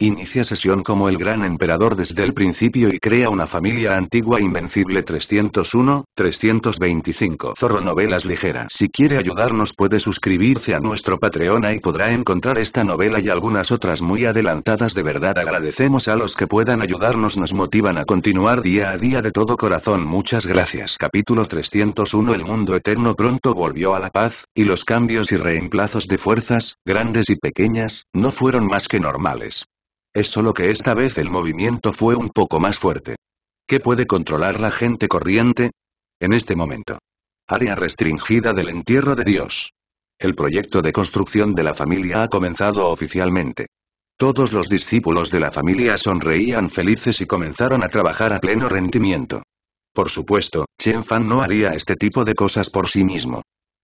Inicia sesión como el gran emperador desde el principio y crea una familia antigua invencible 301, 325. Zorro Novelas ligeras. Si quiere ayudarnos puede suscribirse a nuestro Patreon y podrá encontrar esta novela y algunas otras muy adelantadas de verdad agradecemos a los que puedan ayudarnos nos motivan a continuar día a día de todo corazón muchas gracias. Capítulo 301 El mundo eterno pronto volvió a la paz, y los cambios y reemplazos de fuerzas, grandes y pequeñas, no fueron más que normales. Es solo que esta vez el movimiento fue un poco más fuerte. ¿Qué puede controlar la gente corriente? En este momento. Área restringida del entierro de Dios. El proyecto de construcción de la familia ha comenzado oficialmente. Todos los discípulos de la familia sonreían felices y comenzaron a trabajar a pleno rendimiento. Por supuesto, Chen Fan no haría este tipo de cosas por sí mismo.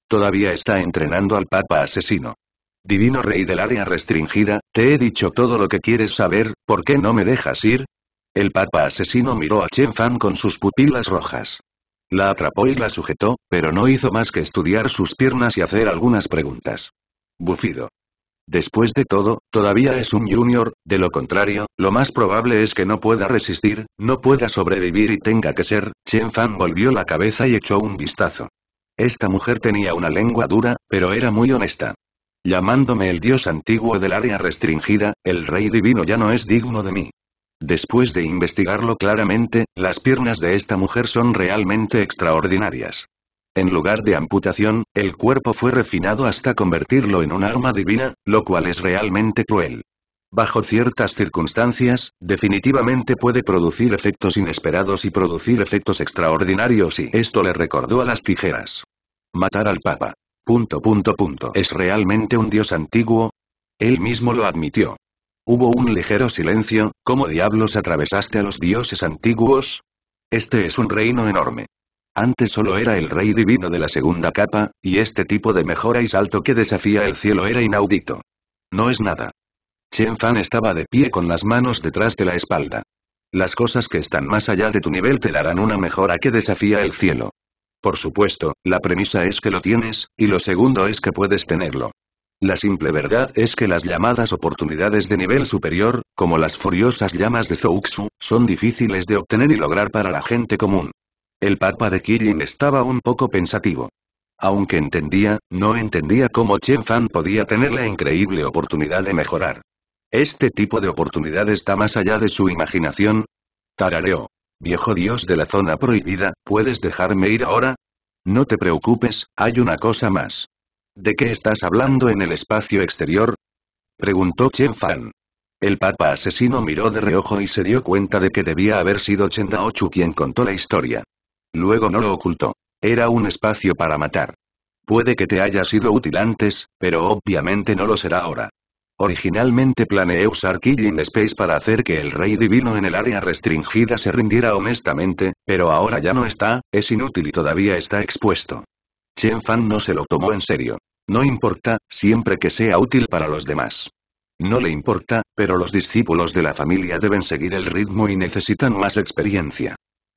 Todavía está entrenando al Papa asesino. Divino Rey del área restringida, te he dicho todo lo que quieres saber, ¿por qué no me dejas ir? El Papa asesino miró a Chen Fan con sus pupilas rojas. La atrapó y la sujetó, pero no hizo más que estudiar sus piernas y hacer algunas preguntas. Bufido. Después de todo, todavía es un junior, de lo contrario, lo más probable es que no pueda resistir, no pueda sobrevivir y tenga que ser, Chen Fan volvió la cabeza y echó un vistazo. Esta mujer tenía una lengua dura, pero era muy honesta. Llamándome el dios antiguo del área restringida, el rey divino ya no es digno de mí. Después de investigarlo claramente, las piernas de esta mujer son realmente extraordinarias. En lugar de amputación, el cuerpo fue refinado hasta convertirlo en un arma divina, lo cual es realmente cruel. Bajo ciertas circunstancias, definitivamente puede producir efectos inesperados y producir efectos extraordinarios y esto le recordó a las tijeras. Matar al Papa. Punto punto punto. ¿Es realmente un dios antiguo? Él mismo lo admitió. Hubo un ligero silencio, ¿cómo diablos atravesaste a los dioses antiguos? Este es un reino enorme. Antes solo era el rey divino de la segunda capa, y este tipo de mejora y salto que desafía el cielo era inaudito. No es nada. Chen Fan estaba de pie con las manos detrás de la espalda. Las cosas que están más allá de tu nivel te darán una mejora que desafía el cielo. Por supuesto, la premisa es que lo tienes, y lo segundo es que puedes tenerlo. La simple verdad es que las llamadas oportunidades de nivel superior, como las furiosas llamas de Zouxu, son difíciles de obtener y lograr para la gente común. El papa de Kirin estaba un poco pensativo. Aunque entendía, no entendía cómo Chen Fan podía tener la increíble oportunidad de mejorar. ¿Este tipo de oportunidad está más allá de su imaginación? Tarareo. Viejo dios de la zona prohibida, ¿puedes dejarme ir ahora? No te preocupes, hay una cosa más. ¿De qué estás hablando en el espacio exterior? Preguntó Chen Fan. El papa asesino miró de reojo y se dio cuenta de que debía haber sido Daochu quien contó la historia. Luego no lo ocultó. Era un espacio para matar. Puede que te haya sido útil antes, pero obviamente no lo será ahora. Originalmente planeé usar Killing Space para hacer que el Rey Divino en el área restringida se rindiera honestamente, pero ahora ya no está, es inútil y todavía está expuesto. Chen Fan no se lo tomó en serio. No importa, siempre que sea útil para los demás. No le importa, pero los discípulos de la familia deben seguir el ritmo y necesitan más experiencia.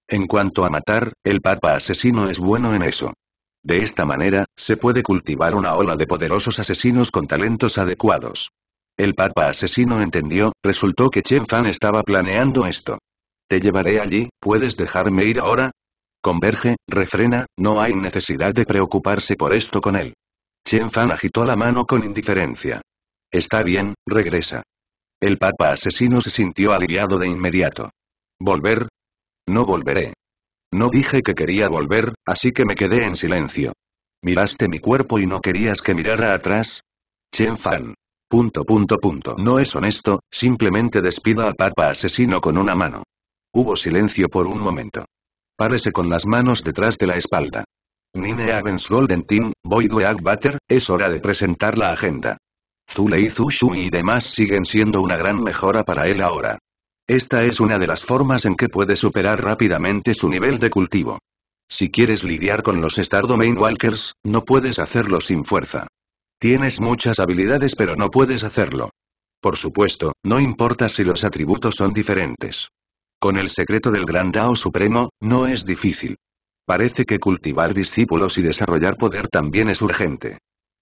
En cuanto a matar, el Papa asesino es bueno en eso. De esta manera, se puede cultivar una ola de poderosos asesinos con talentos adecuados. El papa asesino entendió, resultó que Chen Fan estaba planeando esto. Te llevaré allí, ¿puedes dejarme ir ahora? Converge, refrena, no hay necesidad de preocuparse por esto con él. Chen Fan agitó la mano con indiferencia. Está bien, regresa. El papa asesino se sintió aliviado de inmediato. ¿Volver? No volveré. No dije que quería volver, así que me quedé en silencio. Miraste mi cuerpo y no querías que mirara atrás. Chen Fan, Punto punto punto. No es honesto, simplemente despida a Papa asesino con una mano. Hubo silencio por un momento. Párese con las manos detrás de la espalda. Nine Avens Golden Team, Boyd es hora de presentar la agenda. Zulei Zushu y demás siguen siendo una gran mejora para él ahora. Esta es una de las formas en que puede superar rápidamente su nivel de cultivo. Si quieres lidiar con los Star Walkers, no puedes hacerlo sin fuerza. Tienes muchas habilidades pero no puedes hacerlo. Por supuesto, no importa si los atributos son diferentes. Con el secreto del Gran Dao Supremo, no es difícil. Parece que cultivar discípulos y desarrollar poder también es urgente.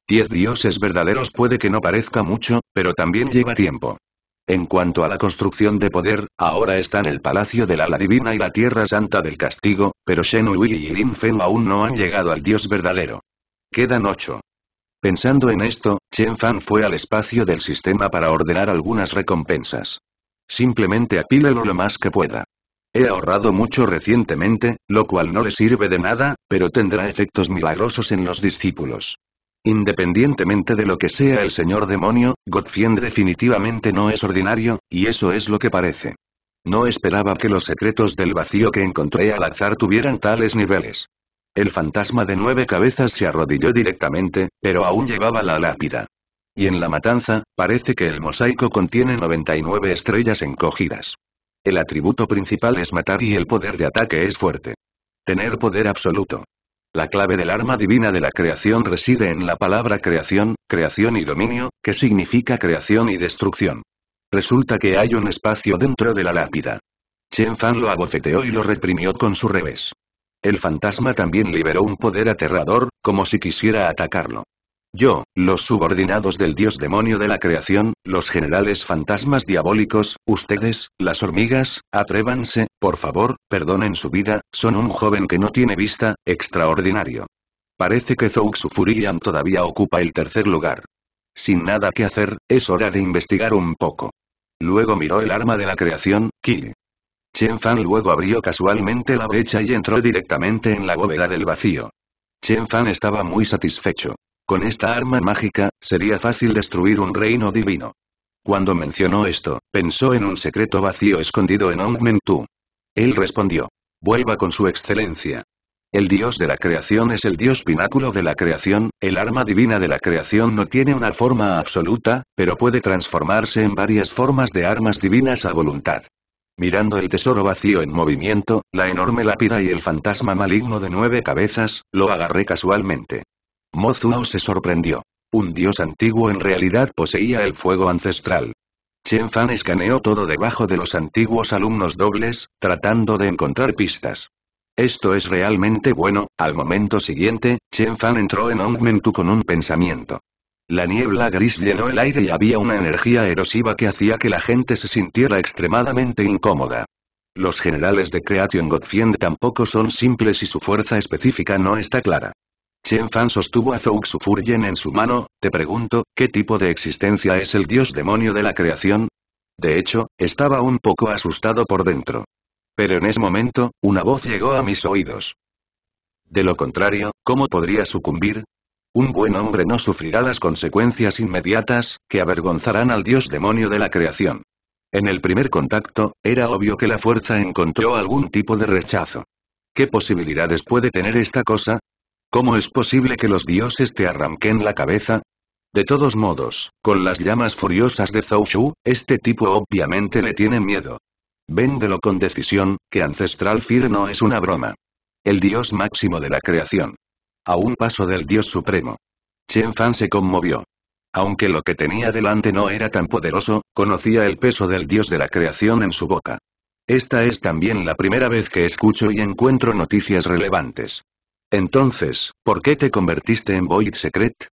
Diez dioses verdaderos puede que no parezca mucho, pero también lleva tiempo. En cuanto a la construcción de poder, ahora están el Palacio la Ala Divina y la Tierra Santa del Castigo, pero Shen y Lin Fen aún no han llegado al dios verdadero. Quedan ocho. Pensando en esto, Chen Fan fue al espacio del sistema para ordenar algunas recompensas. Simplemente apílelo lo más que pueda. He ahorrado mucho recientemente, lo cual no le sirve de nada, pero tendrá efectos milagrosos en los discípulos. Independientemente de lo que sea el señor demonio, Godfien definitivamente no es ordinario, y eso es lo que parece. No esperaba que los secretos del vacío que encontré al azar tuvieran tales niveles. El fantasma de nueve cabezas se arrodilló directamente, pero aún llevaba la lápida. Y en la matanza, parece que el mosaico contiene 99 estrellas encogidas. El atributo principal es matar y el poder de ataque es fuerte. Tener poder absoluto. La clave del arma divina de la creación reside en la palabra creación, creación y dominio, que significa creación y destrucción. Resulta que hay un espacio dentro de la lápida. Chen Fan lo abofeteó y lo reprimió con su revés. El fantasma también liberó un poder aterrador, como si quisiera atacarlo. Yo, los subordinados del dios demonio de la creación, los generales fantasmas diabólicos, ustedes, las hormigas, atrévanse, por favor, perdonen su vida, son un joven que no tiene vista, extraordinario. Parece que Zouxu todavía ocupa el tercer lugar. Sin nada que hacer, es hora de investigar un poco. Luego miró el arma de la creación, Ki. Chen Fan luego abrió casualmente la brecha y entró directamente en la bóveda del vacío. Chen Fan estaba muy satisfecho. Con esta arma mágica, sería fácil destruir un reino divino. Cuando mencionó esto, pensó en un secreto vacío escondido en Tu. Él respondió. Vuelva con su excelencia. El dios de la creación es el dios pináculo de la creación, el arma divina de la creación no tiene una forma absoluta, pero puede transformarse en varias formas de armas divinas a voluntad. Mirando el tesoro vacío en movimiento, la enorme lápida y el fantasma maligno de nueve cabezas, lo agarré casualmente. Mozuao se sorprendió. Un dios antiguo en realidad poseía el fuego ancestral. Chen Fan escaneó todo debajo de los antiguos alumnos dobles, tratando de encontrar pistas. Esto es realmente bueno, al momento siguiente, Chen Fan entró en Ongmentu con un pensamiento. La niebla gris llenó el aire y había una energía erosiva que hacía que la gente se sintiera extremadamente incómoda. Los generales de Creation Godfiend tampoco son simples y su fuerza específica no está clara. Chen Fan sostuvo a Zouk en su mano, te pregunto, ¿qué tipo de existencia es el dios demonio de la creación? De hecho, estaba un poco asustado por dentro. Pero en ese momento, una voz llegó a mis oídos. De lo contrario, ¿cómo podría sucumbir? Un buen hombre no sufrirá las consecuencias inmediatas, que avergonzarán al dios demonio de la creación. En el primer contacto, era obvio que la fuerza encontró algún tipo de rechazo. ¿Qué posibilidades puede tener esta cosa? ¿Cómo es posible que los dioses te arranquen la cabeza? De todos modos, con las llamas furiosas de Zhou Shu, este tipo obviamente le tiene miedo. Véndelo con decisión, que Ancestral Fear no es una broma. El dios máximo de la creación. A un paso del Dios Supremo. Chen Fan se conmovió. Aunque lo que tenía delante no era tan poderoso, conocía el peso del Dios de la creación en su boca. Esta es también la primera vez que escucho y encuentro noticias relevantes. Entonces, ¿por qué te convertiste en Void Secret?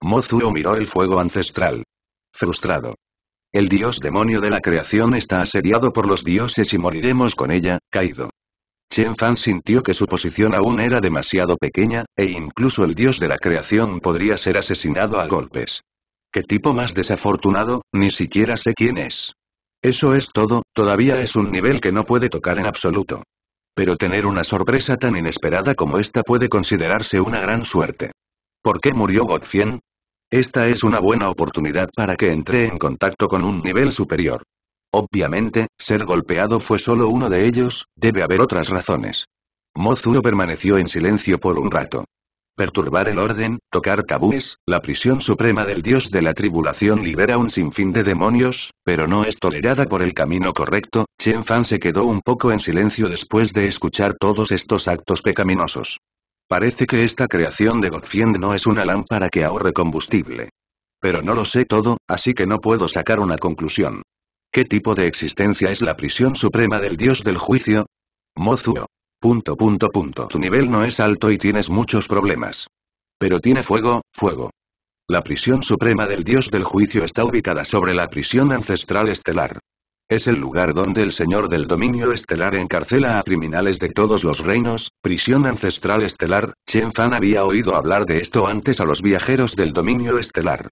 Mozuo miró el fuego ancestral. Frustrado. El dios demonio de la creación está asediado por los dioses y moriremos con ella, caído. Chen Fan sintió que su posición aún era demasiado pequeña, e incluso el dios de la creación podría ser asesinado a golpes. ¿Qué tipo más desafortunado? Ni siquiera sé quién es. Eso es todo, todavía es un nivel que no puede tocar en absoluto. Pero tener una sorpresa tan inesperada como esta puede considerarse una gran suerte. ¿Por qué murió Godfien? Esta es una buena oportunidad para que entre en contacto con un nivel superior. Obviamente, ser golpeado fue solo uno de ellos, debe haber otras razones. Mozuro permaneció en silencio por un rato. Perturbar el orden, tocar tabúes, la prisión suprema del dios de la tribulación libera un sinfín de demonios, pero no es tolerada por el camino correcto. Chen Fan se quedó un poco en silencio después de escuchar todos estos actos pecaminosos. Parece que esta creación de Godfiend no es una lámpara que ahorre combustible. Pero no lo sé todo, así que no puedo sacar una conclusión. ¿Qué tipo de existencia es la prisión suprema del dios del juicio? Mozuo. Punto Tu nivel no es alto y tienes muchos problemas. Pero tiene fuego, fuego. La prisión suprema del dios del juicio está ubicada sobre la prisión ancestral estelar. Es el lugar donde el señor del dominio estelar encarcela a criminales de todos los reinos, prisión ancestral estelar, Chen Fan había oído hablar de esto antes a los viajeros del dominio estelar.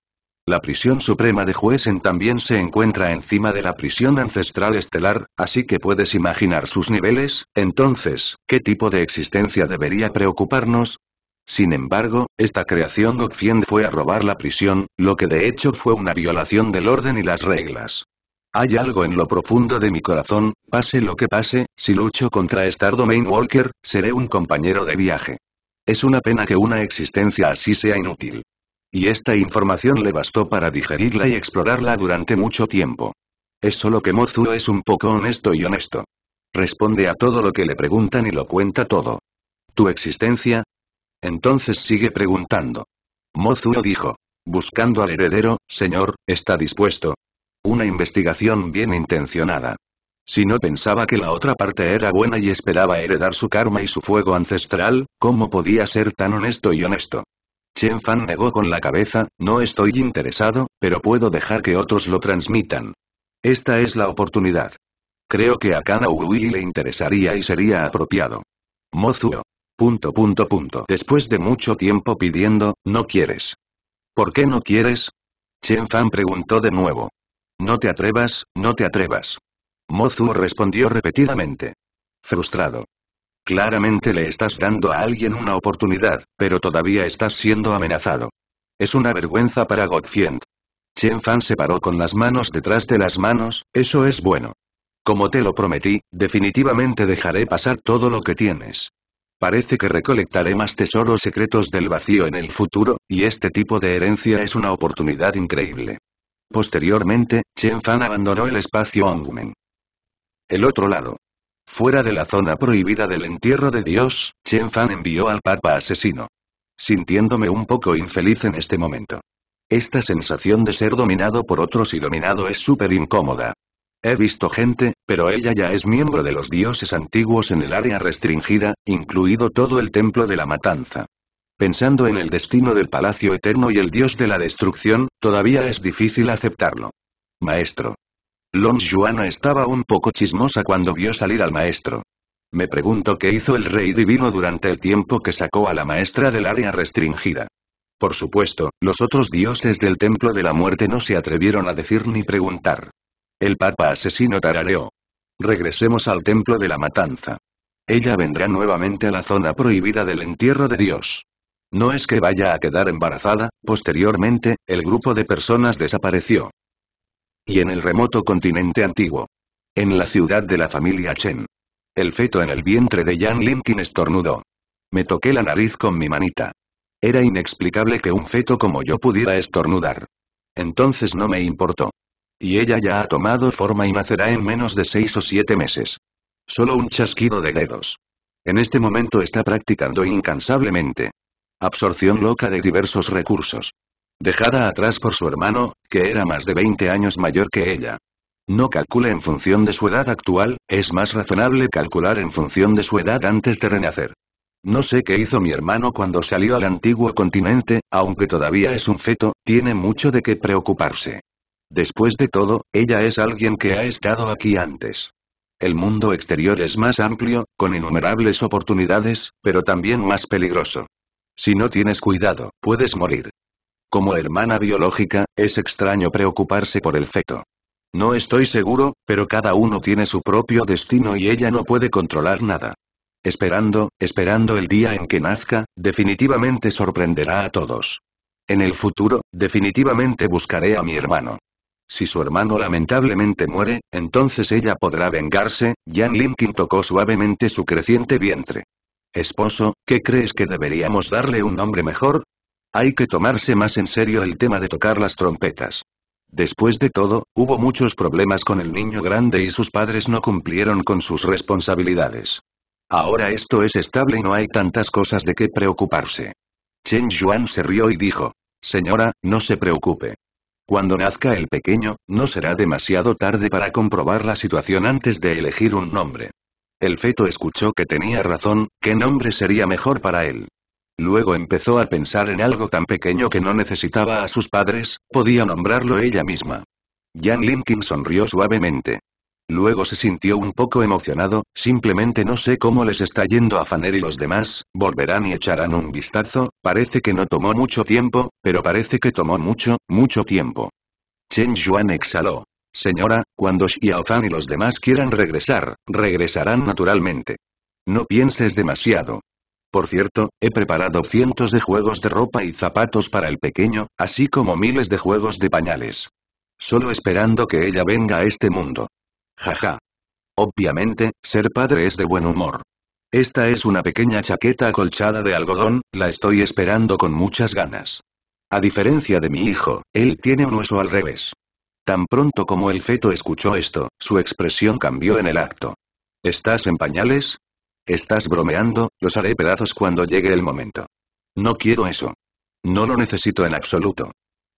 La prisión suprema de Huesen también se encuentra encima de la prisión ancestral estelar, así que puedes imaginar sus niveles, entonces, ¿qué tipo de existencia debería preocuparnos? Sin embargo, esta creación Gokfien fue a robar la prisión, lo que de hecho fue una violación del orden y las reglas. Hay algo en lo profundo de mi corazón, pase lo que pase, si lucho contra Star Domain Walker, seré un compañero de viaje. Es una pena que una existencia así sea inútil. Y esta información le bastó para digerirla y explorarla durante mucho tiempo. Es solo que Mozuo es un poco honesto y honesto. Responde a todo lo que le preguntan y lo cuenta todo. ¿Tu existencia? Entonces sigue preguntando. Mozuo dijo. Buscando al heredero, señor, ¿está dispuesto? Una investigación bien intencionada. Si no pensaba que la otra parte era buena y esperaba heredar su karma y su fuego ancestral, ¿cómo podía ser tan honesto y honesto? Chen Fan negó con la cabeza, no estoy interesado, pero puedo dejar que otros lo transmitan. Esta es la oportunidad. Creo que a Kana Uui le interesaría y sería apropiado. Mozuo. Punto punto punto. Después de mucho tiempo pidiendo, no quieres. ¿Por qué no quieres? Chen Fan preguntó de nuevo. No te atrevas, no te atrevas. Mozuo respondió repetidamente. Frustrado. Claramente le estás dando a alguien una oportunidad, pero todavía estás siendo amenazado. Es una vergüenza para gottfried Chen Fan se paró con las manos detrás de las manos, eso es bueno. Como te lo prometí, definitivamente dejaré pasar todo lo que tienes. Parece que recolectaré más tesoros secretos del vacío en el futuro, y este tipo de herencia es una oportunidad increíble. Posteriormente, Chen Fan abandonó el espacio Ongumen. El otro lado. Fuera de la zona prohibida del entierro de Dios, Chen Fan envió al Papa asesino. Sintiéndome un poco infeliz en este momento. Esta sensación de ser dominado por otros y dominado es súper incómoda. He visto gente, pero ella ya es miembro de los dioses antiguos en el área restringida, incluido todo el templo de la matanza. Pensando en el destino del palacio eterno y el dios de la destrucción, todavía es difícil aceptarlo. Maestro. Long Juana estaba un poco chismosa cuando vio salir al maestro. Me pregunto qué hizo el rey divino durante el tiempo que sacó a la maestra del área restringida. Por supuesto, los otros dioses del templo de la muerte no se atrevieron a decir ni preguntar. El papa asesino tarareó. Regresemos al templo de la matanza. Ella vendrá nuevamente a la zona prohibida del entierro de Dios. No es que vaya a quedar embarazada, posteriormente, el grupo de personas desapareció. Y en el remoto continente antiguo. En la ciudad de la familia Chen. El feto en el vientre de Jan Linkin estornudó. Me toqué la nariz con mi manita. Era inexplicable que un feto como yo pudiera estornudar. Entonces no me importó. Y ella ya ha tomado forma y nacerá en menos de seis o siete meses. Solo un chasquido de dedos. En este momento está practicando incansablemente. Absorción loca de diversos recursos. Dejada atrás por su hermano, que era más de 20 años mayor que ella. No calcule en función de su edad actual, es más razonable calcular en función de su edad antes de renacer. No sé qué hizo mi hermano cuando salió al antiguo continente, aunque todavía es un feto, tiene mucho de qué preocuparse. Después de todo, ella es alguien que ha estado aquí antes. El mundo exterior es más amplio, con innumerables oportunidades, pero también más peligroso. Si no tienes cuidado, puedes morir. Como hermana biológica, es extraño preocuparse por el feto. No estoy seguro, pero cada uno tiene su propio destino y ella no puede controlar nada. Esperando, esperando el día en que nazca, definitivamente sorprenderá a todos. En el futuro, definitivamente buscaré a mi hermano. Si su hermano lamentablemente muere, entonces ella podrá vengarse, Jan Linkin tocó suavemente su creciente vientre. Esposo, ¿qué crees que deberíamos darle un nombre mejor? Hay que tomarse más en serio el tema de tocar las trompetas. Después de todo, hubo muchos problemas con el niño grande y sus padres no cumplieron con sus responsabilidades. Ahora esto es estable y no hay tantas cosas de qué preocuparse. Chen Yuan se rió y dijo, Señora, no se preocupe. Cuando nazca el pequeño, no será demasiado tarde para comprobar la situación antes de elegir un nombre. El feto escuchó que tenía razón, ¿qué nombre sería mejor para él? Luego empezó a pensar en algo tan pequeño que no necesitaba a sus padres, podía nombrarlo ella misma. Jan Linkin sonrió suavemente. Luego se sintió un poco emocionado, simplemente no sé cómo les está yendo a Faner y los demás, volverán y echarán un vistazo, parece que no tomó mucho tiempo, pero parece que tomó mucho, mucho tiempo. Chen Yuan exhaló. Señora, cuando Xiao Fan y los demás quieran regresar, regresarán naturalmente. No pienses demasiado. Por cierto, he preparado cientos de juegos de ropa y zapatos para el pequeño, así como miles de juegos de pañales. Solo esperando que ella venga a este mundo. Jaja. Obviamente, ser padre es de buen humor. Esta es una pequeña chaqueta acolchada de algodón, la estoy esperando con muchas ganas. A diferencia de mi hijo, él tiene un hueso al revés. Tan pronto como el feto escuchó esto, su expresión cambió en el acto. ¿Estás en pañales? Estás bromeando, los haré pedazos cuando llegue el momento. No quiero eso. No lo necesito en absoluto.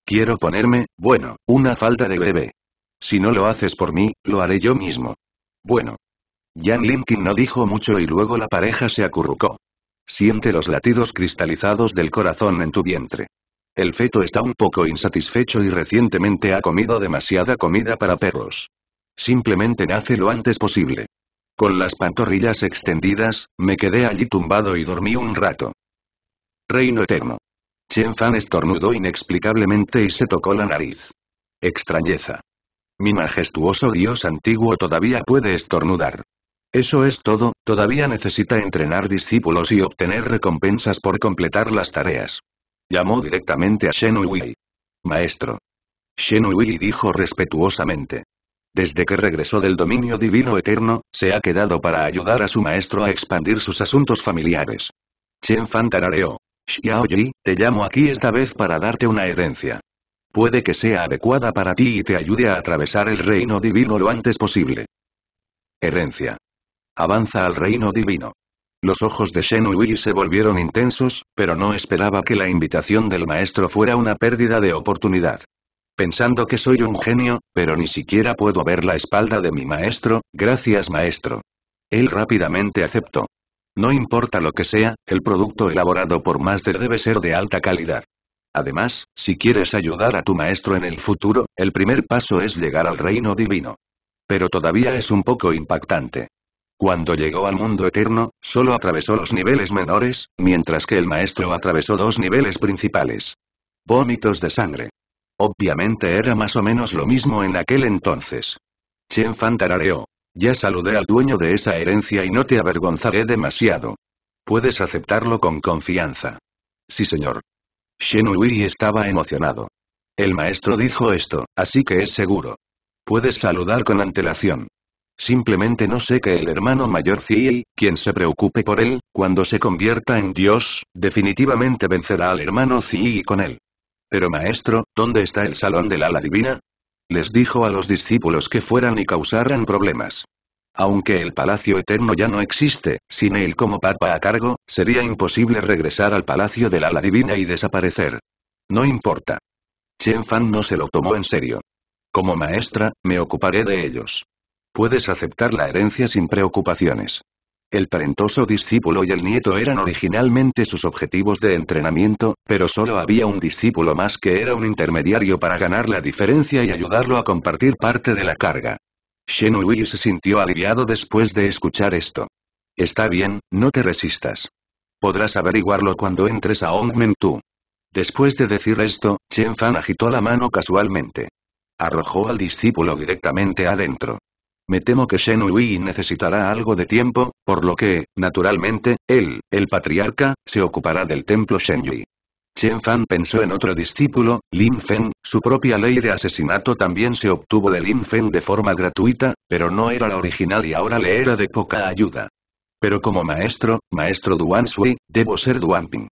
Quiero ponerme, bueno, una falda de bebé. Si no lo haces por mí, lo haré yo mismo. Bueno. Jan Linkin no dijo mucho y luego la pareja se acurrucó. Siente los latidos cristalizados del corazón en tu vientre. El feto está un poco insatisfecho y recientemente ha comido demasiada comida para perros. Simplemente nace lo antes posible. Con las pantorrillas extendidas, me quedé allí tumbado y dormí un rato. Reino eterno. Chen Fan estornudó inexplicablemente y se tocó la nariz. Extrañeza. Mi majestuoso dios antiguo todavía puede estornudar. Eso es todo, todavía necesita entrenar discípulos y obtener recompensas por completar las tareas. Llamó directamente a Shen Hui. Maestro. Shen dijo respetuosamente. Desde que regresó del dominio divino eterno, se ha quedado para ayudar a su maestro a expandir sus asuntos familiares. Chen Fan tarareó. Yi, te llamo aquí esta vez para darte una herencia. Puede que sea adecuada para ti y te ayude a atravesar el reino divino lo antes posible. Herencia. Avanza al reino divino. Los ojos de Shen Yi se volvieron intensos, pero no esperaba que la invitación del maestro fuera una pérdida de oportunidad pensando que soy un genio, pero ni siquiera puedo ver la espalda de mi maestro, gracias maestro. Él rápidamente aceptó. No importa lo que sea, el producto elaborado por Master debe ser de alta calidad. Además, si quieres ayudar a tu maestro en el futuro, el primer paso es llegar al reino divino. Pero todavía es un poco impactante. Cuando llegó al mundo eterno, solo atravesó los niveles menores, mientras que el maestro atravesó dos niveles principales. Vómitos de sangre. Obviamente era más o menos lo mismo en aquel entonces. Chen Fan tarareó. Ya saludé al dueño de esa herencia y no te avergonzaré demasiado. Puedes aceptarlo con confianza. Sí señor. Shen Hui estaba emocionado. El maestro dijo esto, así que es seguro. Puedes saludar con antelación. Simplemente no sé que el hermano mayor Zi, quien se preocupe por él, cuando se convierta en Dios, definitivamente vencerá al hermano Zi con él. Pero maestro, ¿dónde está el salón del ala divina? Les dijo a los discípulos que fueran y causaran problemas. Aunque el palacio eterno ya no existe, sin él como papa a cargo, sería imposible regresar al palacio del ala divina y desaparecer. No importa. Chen Fan no se lo tomó en serio. Como maestra, me ocuparé de ellos. Puedes aceptar la herencia sin preocupaciones. El talentoso discípulo y el nieto eran originalmente sus objetivos de entrenamiento, pero solo había un discípulo más que era un intermediario para ganar la diferencia y ayudarlo a compartir parte de la carga. Shen se sintió aliviado después de escuchar esto. Está bien, no te resistas. Podrás averiguarlo cuando entres a Ongmen Tu. Después de decir esto, Chen Fan agitó la mano casualmente. Arrojó al discípulo directamente adentro. Me temo que Shen Hui necesitará algo de tiempo, por lo que, naturalmente, él, el patriarca, se ocupará del templo Shen Yui. Chen Fan pensó en otro discípulo, Lin Feng, su propia ley de asesinato también se obtuvo de Lin Feng de forma gratuita, pero no era la original y ahora le era de poca ayuda. Pero como maestro, maestro Duan Sui, debo ser Duan Ping.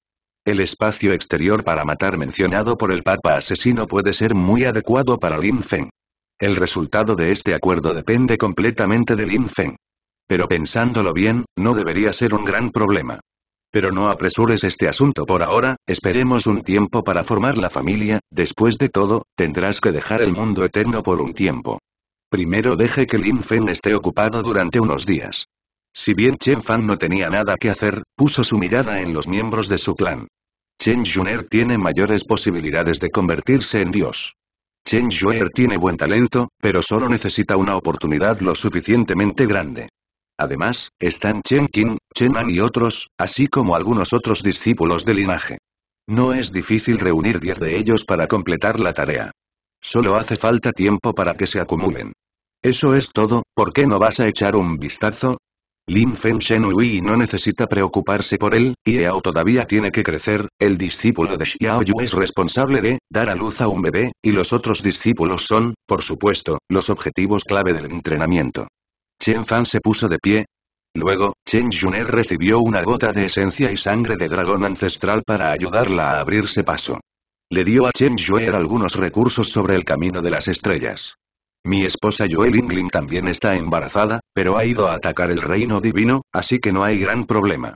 El espacio exterior para matar mencionado por el Papa asesino puede ser muy adecuado para Lin Feng. El resultado de este acuerdo depende completamente de Lin Feng. Pero pensándolo bien, no debería ser un gran problema. Pero no apresures este asunto por ahora, esperemos un tiempo para formar la familia, después de todo, tendrás que dejar el mundo eterno por un tiempo. Primero deje que Lin Feng esté ocupado durante unos días. Si bien Chen Fan no tenía nada que hacer, puso su mirada en los miembros de su clan. Chen Juner tiene mayores posibilidades de convertirse en dios. Chen Xue tiene buen talento, pero solo necesita una oportunidad lo suficientemente grande. Además, están Chen Qin, Chen An y otros, así como algunos otros discípulos del linaje. No es difícil reunir 10 de ellos para completar la tarea. Solo hace falta tiempo para que se acumulen. Eso es todo, ¿por qué no vas a echar un vistazo? Lin Feng Shenhui no necesita preocuparse por él, Yao todavía tiene que crecer, el discípulo de Xiao Yu es responsable de, dar a luz a un bebé, y los otros discípulos son, por supuesto, los objetivos clave del entrenamiento. Chen Fan se puso de pie. Luego, Chen Juner recibió una gota de esencia y sangre de dragón ancestral para ayudarla a abrirse paso. Le dio a Chen Juer algunos recursos sobre el camino de las estrellas. Mi esposa Joel Lingling también está embarazada, pero ha ido a atacar el reino divino, así que no hay gran problema.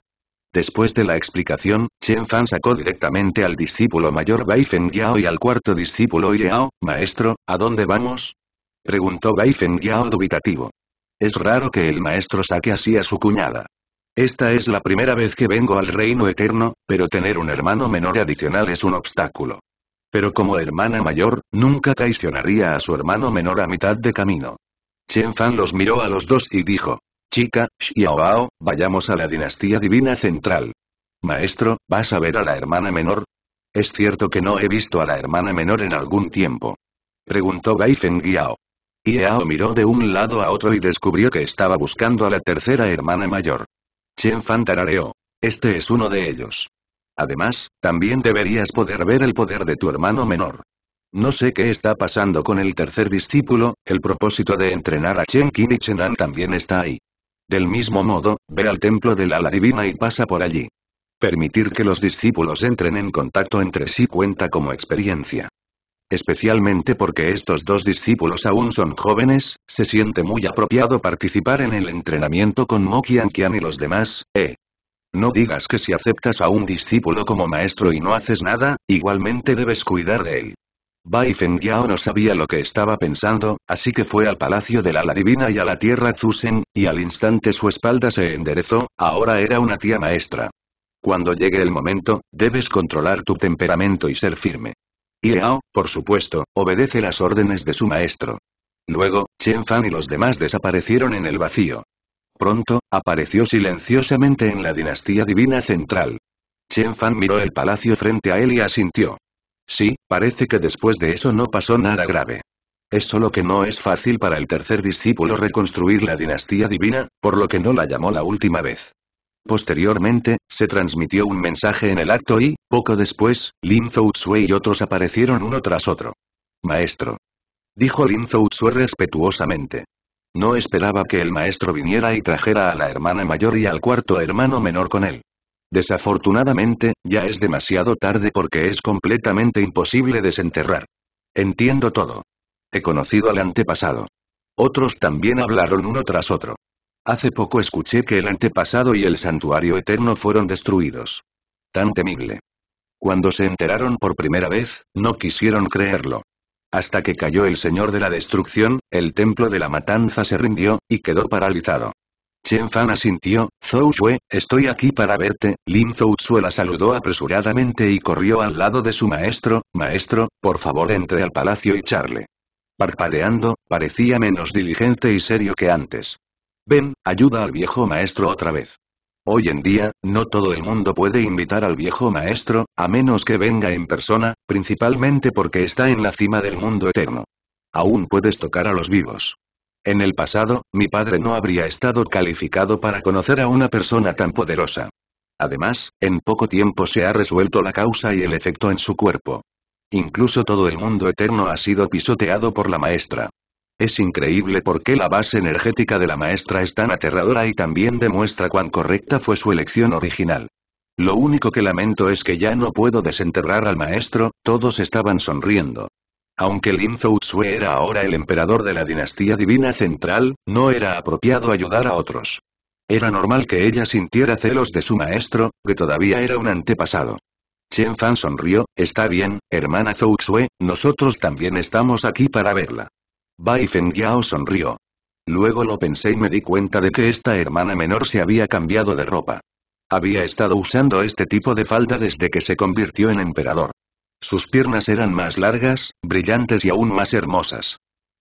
Después de la explicación, Chen Fan sacó directamente al discípulo mayor Bai Yao y al cuarto discípulo Yao, maestro, ¿a dónde vamos? Preguntó Bai Yao dubitativo. Es raro que el maestro saque así a su cuñada. Esta es la primera vez que vengo al reino eterno, pero tener un hermano menor adicional es un obstáculo. Pero como hermana mayor, nunca traicionaría a su hermano menor a mitad de camino. Chen Fan los miró a los dos y dijo, Chica, Ao, vayamos a la dinastía divina central. Maestro, ¿vas a ver a la hermana menor? Es cierto que no he visto a la hermana menor en algún tiempo. Preguntó Bai Yao. Yao miró de un lado a otro y descubrió que estaba buscando a la tercera hermana mayor. Chen Fan tarareó. Este es uno de ellos. Además, también deberías poder ver el poder de tu hermano menor. No sé qué está pasando con el tercer discípulo, el propósito de entrenar a Chen y Chenan también está ahí. Del mismo modo, ve al templo del ala divina y pasa por allí. Permitir que los discípulos entren en contacto entre sí cuenta como experiencia. Especialmente porque estos dos discípulos aún son jóvenes, se siente muy apropiado participar en el entrenamiento con Mo Qian y los demás, eh. No digas que si aceptas a un discípulo como maestro y no haces nada, igualmente debes cuidar de él. Bai Yao no sabía lo que estaba pensando, así que fue al palacio de la La divina y a la tierra Zusen, y al instante su espalda se enderezó, ahora era una tía maestra. Cuando llegue el momento, debes controlar tu temperamento y ser firme. Y Yao, por supuesto, obedece las órdenes de su maestro. Luego, Chen Fan y los demás desaparecieron en el vacío. Pronto, apareció silenciosamente en la dinastía divina central. Chen Fan miró el palacio frente a él y asintió. Sí, parece que después de eso no pasó nada grave. Es solo que no es fácil para el tercer discípulo reconstruir la dinastía divina, por lo que no la llamó la última vez. Posteriormente, se transmitió un mensaje en el acto y, poco después, Lin Zhou y otros aparecieron uno tras otro. Maestro. Dijo Lin Zhou respetuosamente. No esperaba que el maestro viniera y trajera a la hermana mayor y al cuarto hermano menor con él. Desafortunadamente, ya es demasiado tarde porque es completamente imposible desenterrar. Entiendo todo. He conocido al antepasado. Otros también hablaron uno tras otro. Hace poco escuché que el antepasado y el santuario eterno fueron destruidos. Tan temible. Cuando se enteraron por primera vez, no quisieron creerlo. Hasta que cayó el Señor de la Destrucción, el templo de la matanza se rindió, y quedó paralizado. Chen Fan asintió, Zhou Xue, estoy aquí para verte, Lin Zhou Xue la saludó apresuradamente y corrió al lado de su maestro, maestro, por favor entre al palacio y charle. Parpadeando, parecía menos diligente y serio que antes. Ven, ayuda al viejo maestro otra vez. Hoy en día, no todo el mundo puede invitar al viejo maestro, a menos que venga en persona, principalmente porque está en la cima del mundo eterno. Aún puedes tocar a los vivos. En el pasado, mi padre no habría estado calificado para conocer a una persona tan poderosa. Además, en poco tiempo se ha resuelto la causa y el efecto en su cuerpo. Incluso todo el mundo eterno ha sido pisoteado por la maestra. Es increíble porque la base energética de la maestra es tan aterradora y también demuestra cuán correcta fue su elección original. Lo único que lamento es que ya no puedo desenterrar al maestro, todos estaban sonriendo. Aunque Lin Zhou Xue era ahora el emperador de la dinastía divina central, no era apropiado ayudar a otros. Era normal que ella sintiera celos de su maestro, que todavía era un antepasado. Chen Fan sonrió, está bien, hermana Zhou Xue. nosotros también estamos aquí para verla. Bai Yao sonrió. Luego lo pensé y me di cuenta de que esta hermana menor se había cambiado de ropa. Había estado usando este tipo de falda desde que se convirtió en emperador. Sus piernas eran más largas, brillantes y aún más hermosas.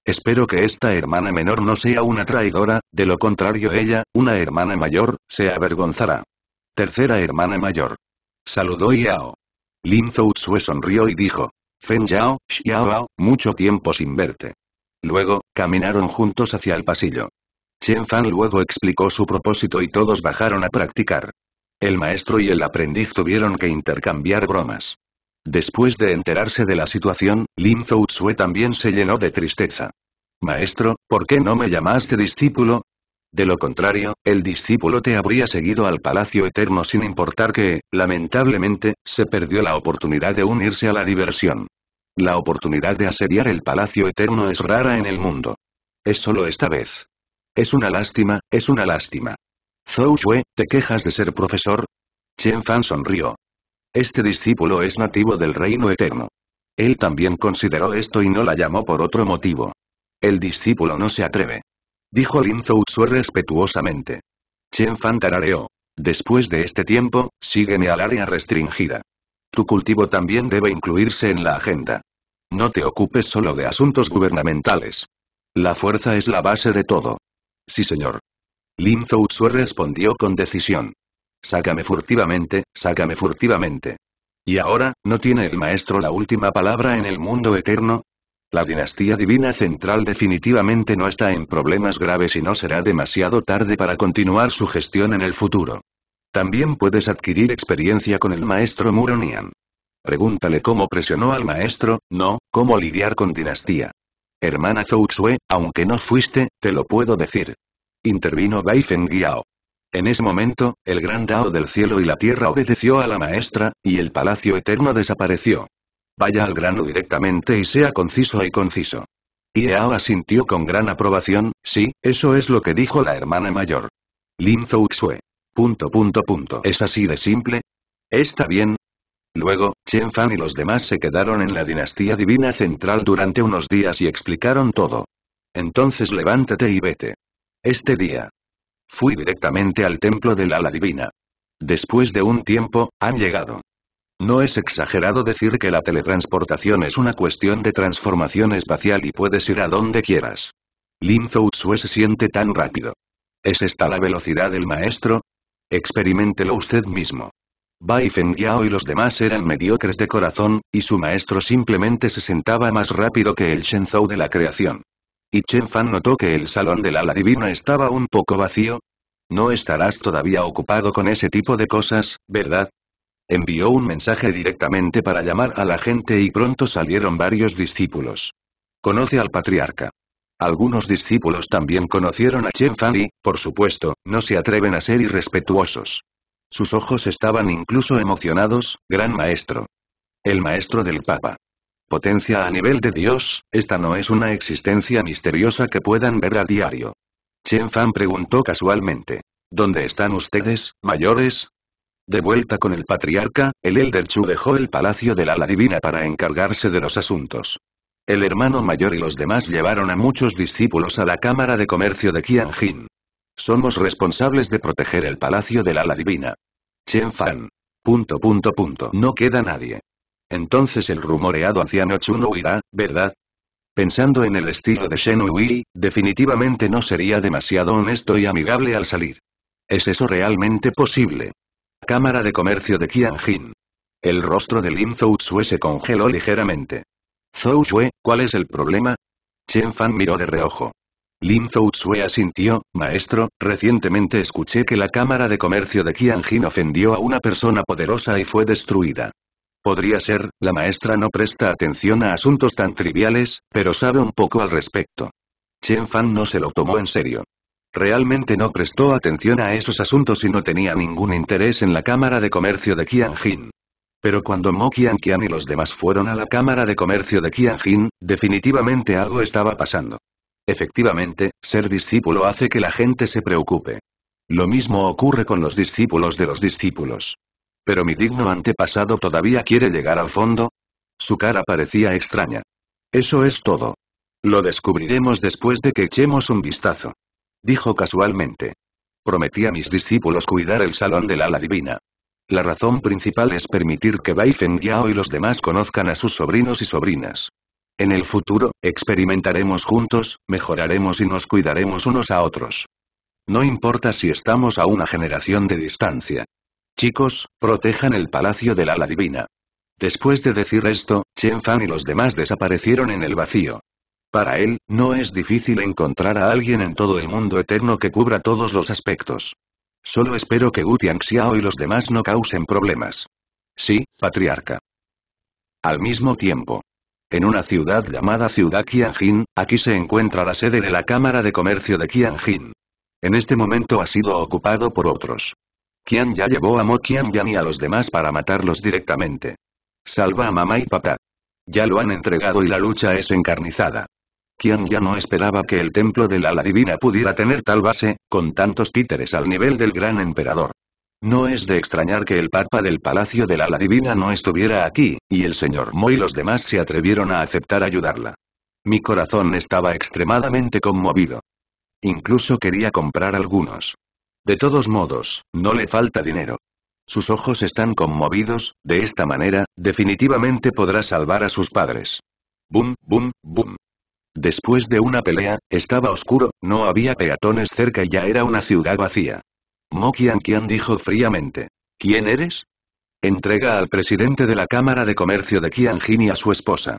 Espero que esta hermana menor no sea una traidora, de lo contrario ella, una hermana mayor, se avergonzará. Tercera hermana mayor. Saludó Yao. Lin Zhou sonrió y dijo. Feng Yao, Xiao mucho tiempo sin verte. Luego, caminaron juntos hacia el pasillo. Chen Fan luego explicó su propósito y todos bajaron a practicar. El maestro y el aprendiz tuvieron que intercambiar bromas. Después de enterarse de la situación, Lin Zhou también se llenó de tristeza. Maestro, ¿por qué no me llamaste discípulo? De lo contrario, el discípulo te habría seguido al Palacio Eterno sin importar que, lamentablemente, se perdió la oportunidad de unirse a la diversión. La oportunidad de asediar el Palacio Eterno es rara en el mundo. Es solo esta vez. Es una lástima, es una lástima. Zhou Yue, ¿te quejas de ser profesor? Chen Fan sonrió. Este discípulo es nativo del Reino Eterno. Él también consideró esto y no la llamó por otro motivo. El discípulo no se atreve. Dijo Lin Zhou Xue respetuosamente. Chen Fan tarareó. Después de este tiempo, sígueme al área restringida. Tu cultivo también debe incluirse en la agenda. No te ocupes solo de asuntos gubernamentales. La fuerza es la base de todo. Sí señor. Lin Zhou respondió con decisión. Sácame furtivamente, sácame furtivamente. ¿Y ahora, no tiene el maestro la última palabra en el mundo eterno? La dinastía divina central definitivamente no está en problemas graves y no será demasiado tarde para continuar su gestión en el futuro. También puedes adquirir experiencia con el maestro Muronian. Pregúntale cómo presionó al maestro, no, cómo lidiar con dinastía. Hermana Zhou Xue, aunque no fuiste, te lo puedo decir. Intervino Bai Feng En ese momento, el gran Dao del cielo y la tierra obedeció a la maestra, y el palacio eterno desapareció. Vaya al grano directamente y sea conciso y conciso. Yao asintió con gran aprobación, sí, eso es lo que dijo la hermana mayor. Lin Zhou Xue. Punto punto punto. ¿Es así de simple? Está bien, Luego, Chen Fan y los demás se quedaron en la dinastía divina central durante unos días y explicaron todo. Entonces levántate y vete. Este día. Fui directamente al templo del ala divina. Después de un tiempo, han llegado. No es exagerado decir que la teletransportación es una cuestión de transformación espacial y puedes ir a donde quieras. Lin Zhou se siente tan rápido. ¿Es esta la velocidad del maestro? Experimentelo usted mismo. Bai Fengyao y los demás eran mediocres de corazón, y su maestro simplemente se sentaba más rápido que el Shenzhou de la creación. Y Chen Fan notó que el salón del ala divina estaba un poco vacío. No estarás todavía ocupado con ese tipo de cosas, ¿verdad? Envió un mensaje directamente para llamar a la gente y pronto salieron varios discípulos. Conoce al patriarca. Algunos discípulos también conocieron a Chen Fan y, por supuesto, no se atreven a ser irrespetuosos. Sus ojos estaban incluso emocionados, Gran Maestro. El Maestro del Papa. Potencia a nivel de Dios, esta no es una existencia misteriosa que puedan ver a diario. Chen Fan preguntó casualmente. ¿Dónde están ustedes, mayores? De vuelta con el patriarca, el Elder Chu dejó el palacio de la, la divina para encargarse de los asuntos. El hermano mayor y los demás llevaron a muchos discípulos a la Cámara de Comercio de Qianjin. Somos responsables de proteger el palacio la ala divina. Chen Fan. Punto punto punto. No queda nadie. Entonces el rumoreado anciano Chun irá, ¿verdad? Pensando en el estilo de Shen Hui, definitivamente no sería demasiado honesto y amigable al salir. ¿Es eso realmente posible? Cámara de Comercio de Qianjin. El rostro de Lin Zhou Xue se congeló ligeramente. Zhou Xue, ¿cuál es el problema? Chen Fan miró de reojo. Lin Zhouzhue asintió, maestro, recientemente escuché que la Cámara de Comercio de Qianjin ofendió a una persona poderosa y fue destruida. Podría ser, la maestra no presta atención a asuntos tan triviales, pero sabe un poco al respecto. Chen Fan no se lo tomó en serio. Realmente no prestó atención a esos asuntos y no tenía ningún interés en la Cámara de Comercio de Qianjin. Pero cuando Mo Qianqian y los demás fueron a la Cámara de Comercio de Qianjin, definitivamente algo estaba pasando. Efectivamente, ser discípulo hace que la gente se preocupe. Lo mismo ocurre con los discípulos de los discípulos. Pero mi digno antepasado todavía quiere llegar al fondo. Su cara parecía extraña. Eso es todo. Lo descubriremos después de que echemos un vistazo. Dijo casualmente. Prometí a mis discípulos cuidar el salón del ala divina. La razón principal es permitir que Bai Feng Yao y los demás conozcan a sus sobrinos y sobrinas. En el futuro, experimentaremos juntos, mejoraremos y nos cuidaremos unos a otros. No importa si estamos a una generación de distancia. Chicos, protejan el palacio del ala divina. Después de decir esto, Chen Fan y los demás desaparecieron en el vacío. Para él, no es difícil encontrar a alguien en todo el mundo eterno que cubra todos los aspectos. Solo espero que Wu Xiao y los demás no causen problemas. Sí, patriarca. Al mismo tiempo. En una ciudad llamada Ciudad Qianjin, aquí se encuentra la sede de la Cámara de Comercio de Qianjin. En este momento ha sido ocupado por otros. Qian ya llevó a Mo Qian y a los demás para matarlos directamente. Salva a mamá y papá. Ya lo han entregado y la lucha es encarnizada. Qian ya no esperaba que el templo la La divina pudiera tener tal base, con tantos títeres al nivel del gran emperador. No es de extrañar que el Papa del Palacio de la La Divina no estuviera aquí, y el señor Mo y los demás se atrevieron a aceptar ayudarla. Mi corazón estaba extremadamente conmovido. Incluso quería comprar algunos. De todos modos, no le falta dinero. Sus ojos están conmovidos, de esta manera, definitivamente podrá salvar a sus padres. Bum, bum, bum. Después de una pelea, estaba oscuro, no había peatones cerca y ya era una ciudad vacía. Mo Qian dijo fríamente. ¿Quién eres? Entrega al presidente de la Cámara de Comercio de Qianjin y a su esposa.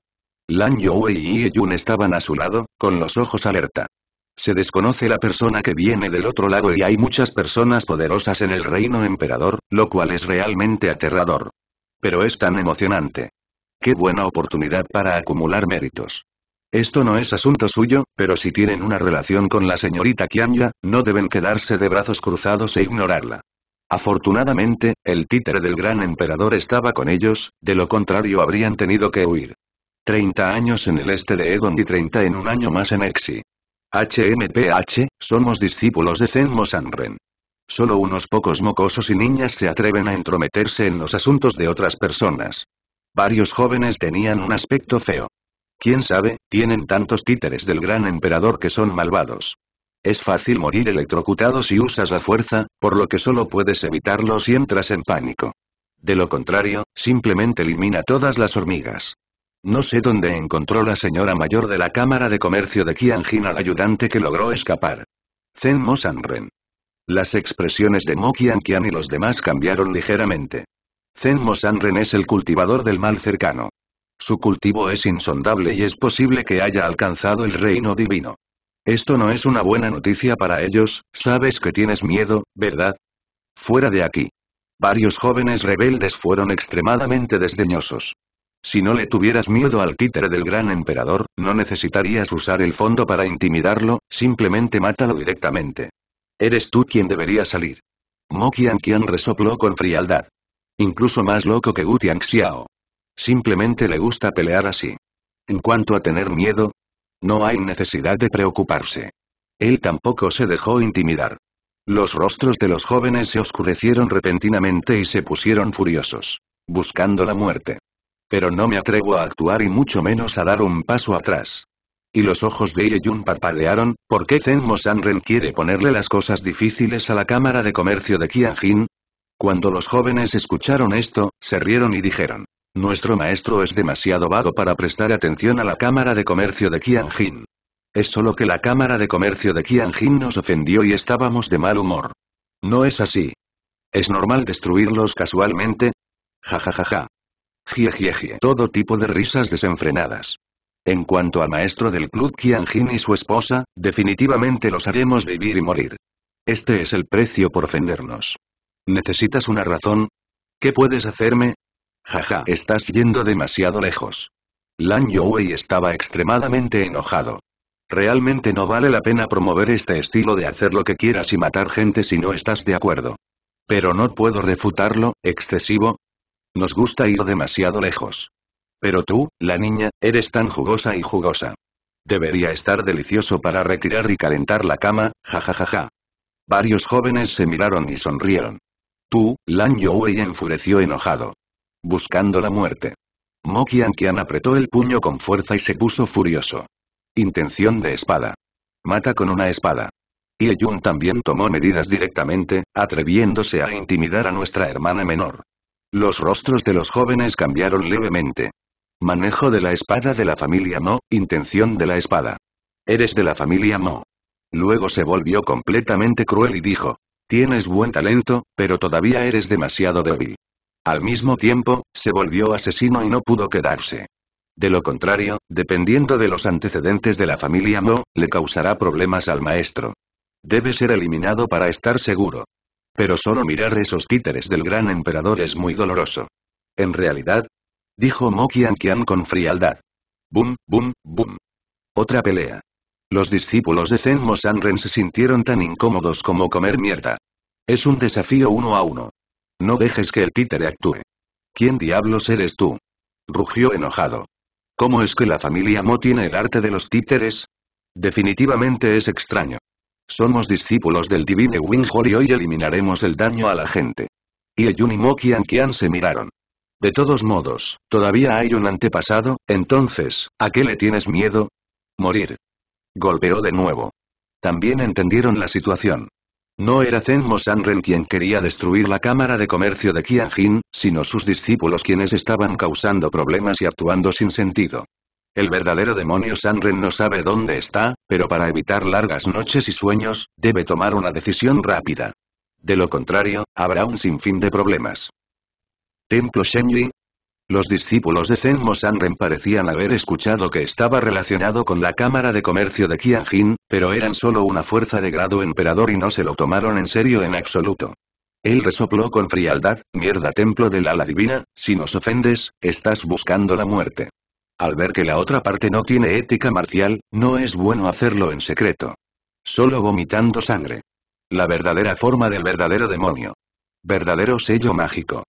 Lan Youwei y Ye Yun estaban a su lado, con los ojos alerta. Se desconoce la persona que viene del otro lado y hay muchas personas poderosas en el reino emperador, lo cual es realmente aterrador. Pero es tan emocionante. Qué buena oportunidad para acumular méritos. Esto no es asunto suyo, pero si tienen una relación con la señorita Kianya, no deben quedarse de brazos cruzados e ignorarla. Afortunadamente, el títere del gran emperador estaba con ellos, de lo contrario habrían tenido que huir. 30 años en el este de Egon y 30 en un año más en Exi. HMPH, somos discípulos de Zenmo Sanren. Solo unos pocos mocosos y niñas se atreven a entrometerse en los asuntos de otras personas. Varios jóvenes tenían un aspecto feo. ¿Quién sabe? Tienen tantos títeres del gran emperador que son malvados. Es fácil morir electrocutado si usas la fuerza, por lo que solo puedes evitarlo si entras en pánico. De lo contrario, simplemente elimina todas las hormigas. No sé dónde encontró la señora mayor de la Cámara de Comercio de Qianjin al ayudante que logró escapar. Zen Mo Sanren. Las expresiones de Mo Qianqian y los demás cambiaron ligeramente. Zen Mo Sanren es el cultivador del mal cercano. Su cultivo es insondable y es posible que haya alcanzado el reino divino. Esto no es una buena noticia para ellos, sabes que tienes miedo, ¿verdad? Fuera de aquí. Varios jóvenes rebeldes fueron extremadamente desdeñosos. Si no le tuvieras miedo al títere del gran emperador, no necesitarías usar el fondo para intimidarlo, simplemente mátalo directamente. Eres tú quien debería salir. Mo Qian resopló con frialdad. Incluso más loco que Gu Tianxiao. Simplemente le gusta pelear así. En cuanto a tener miedo, no hay necesidad de preocuparse. Él tampoco se dejó intimidar. Los rostros de los jóvenes se oscurecieron repentinamente y se pusieron furiosos, buscando la muerte. Pero no me atrevo a actuar y mucho menos a dar un paso atrás. Y los ojos de Yeyun parpadearon, ¿por qué Mo Sanren quiere ponerle las cosas difíciles a la Cámara de Comercio de Qianjin? Cuando los jóvenes escucharon esto, se rieron y dijeron, nuestro maestro es demasiado vago para prestar atención a la Cámara de Comercio de Qianjin. Es solo que la Cámara de Comercio de Qianjin nos ofendió y estábamos de mal humor. No es así. ¿Es normal destruirlos casualmente? Ja ja ja ja. Todo tipo de risas desenfrenadas. En cuanto al maestro del club Qianjin y su esposa, definitivamente los haremos vivir y morir. Este es el precio por ofendernos. ¿Necesitas una razón? ¿Qué puedes hacerme? Jaja, estás yendo demasiado lejos. Lan Youwei estaba extremadamente enojado. Realmente no vale la pena promover este estilo de hacer lo que quieras y matar gente si no estás de acuerdo. Pero no puedo refutarlo, excesivo. Nos gusta ir demasiado lejos. Pero tú, la niña, eres tan jugosa y jugosa. Debería estar delicioso para retirar y calentar la cama, jajajaja. Varios jóvenes se miraron y sonrieron. Tú, Lan Youwei enfureció enojado. Buscando la muerte. Mo Qian apretó el puño con fuerza y se puso furioso. Intención de espada. Mata con una espada. Y Yun también tomó medidas directamente, atreviéndose a intimidar a nuestra hermana menor. Los rostros de los jóvenes cambiaron levemente. Manejo de la espada de la familia Mo, intención de la espada. Eres de la familia Mo. Luego se volvió completamente cruel y dijo. Tienes buen talento, pero todavía eres demasiado débil. Al mismo tiempo, se volvió asesino y no pudo quedarse. De lo contrario, dependiendo de los antecedentes de la familia Mo, le causará problemas al maestro. Debe ser eliminado para estar seguro. Pero solo mirar esos títeres del gran emperador es muy doloroso. En realidad, dijo Mo Qian con frialdad. Bum, bum, bum. Otra pelea. Los discípulos de Zen Mo Sanren se sintieron tan incómodos como comer mierda. Es un desafío uno a uno. No dejes que el títere actúe. ¿Quién diablos eres tú? Rugió enojado. ¿Cómo es que la familia Mo tiene el arte de los títeres? Definitivamente es extraño. Somos discípulos del divino wing y hoy eliminaremos el daño a la gente. Y Yun y Mo se miraron. De todos modos, todavía hay un antepasado, entonces, ¿a qué le tienes miedo? Morir. Golpeó de nuevo. También entendieron la situación. No era Zenmo Sanren quien quería destruir la Cámara de Comercio de Qianjin, sino sus discípulos quienes estaban causando problemas y actuando sin sentido. El verdadero demonio Sanren no sabe dónde está, pero para evitar largas noches y sueños, debe tomar una decisión rápida. De lo contrario, habrá un sinfín de problemas. Templo Shenyi, los discípulos de Zen Sanren parecían haber escuchado que estaba relacionado con la Cámara de Comercio de Qianjin, pero eran solo una fuerza de grado emperador y no se lo tomaron en serio en absoluto. Él resopló con frialdad, mierda templo del ala divina, si nos ofendes, estás buscando la muerte. Al ver que la otra parte no tiene ética marcial, no es bueno hacerlo en secreto. Solo vomitando sangre. La verdadera forma del verdadero demonio. Verdadero sello mágico.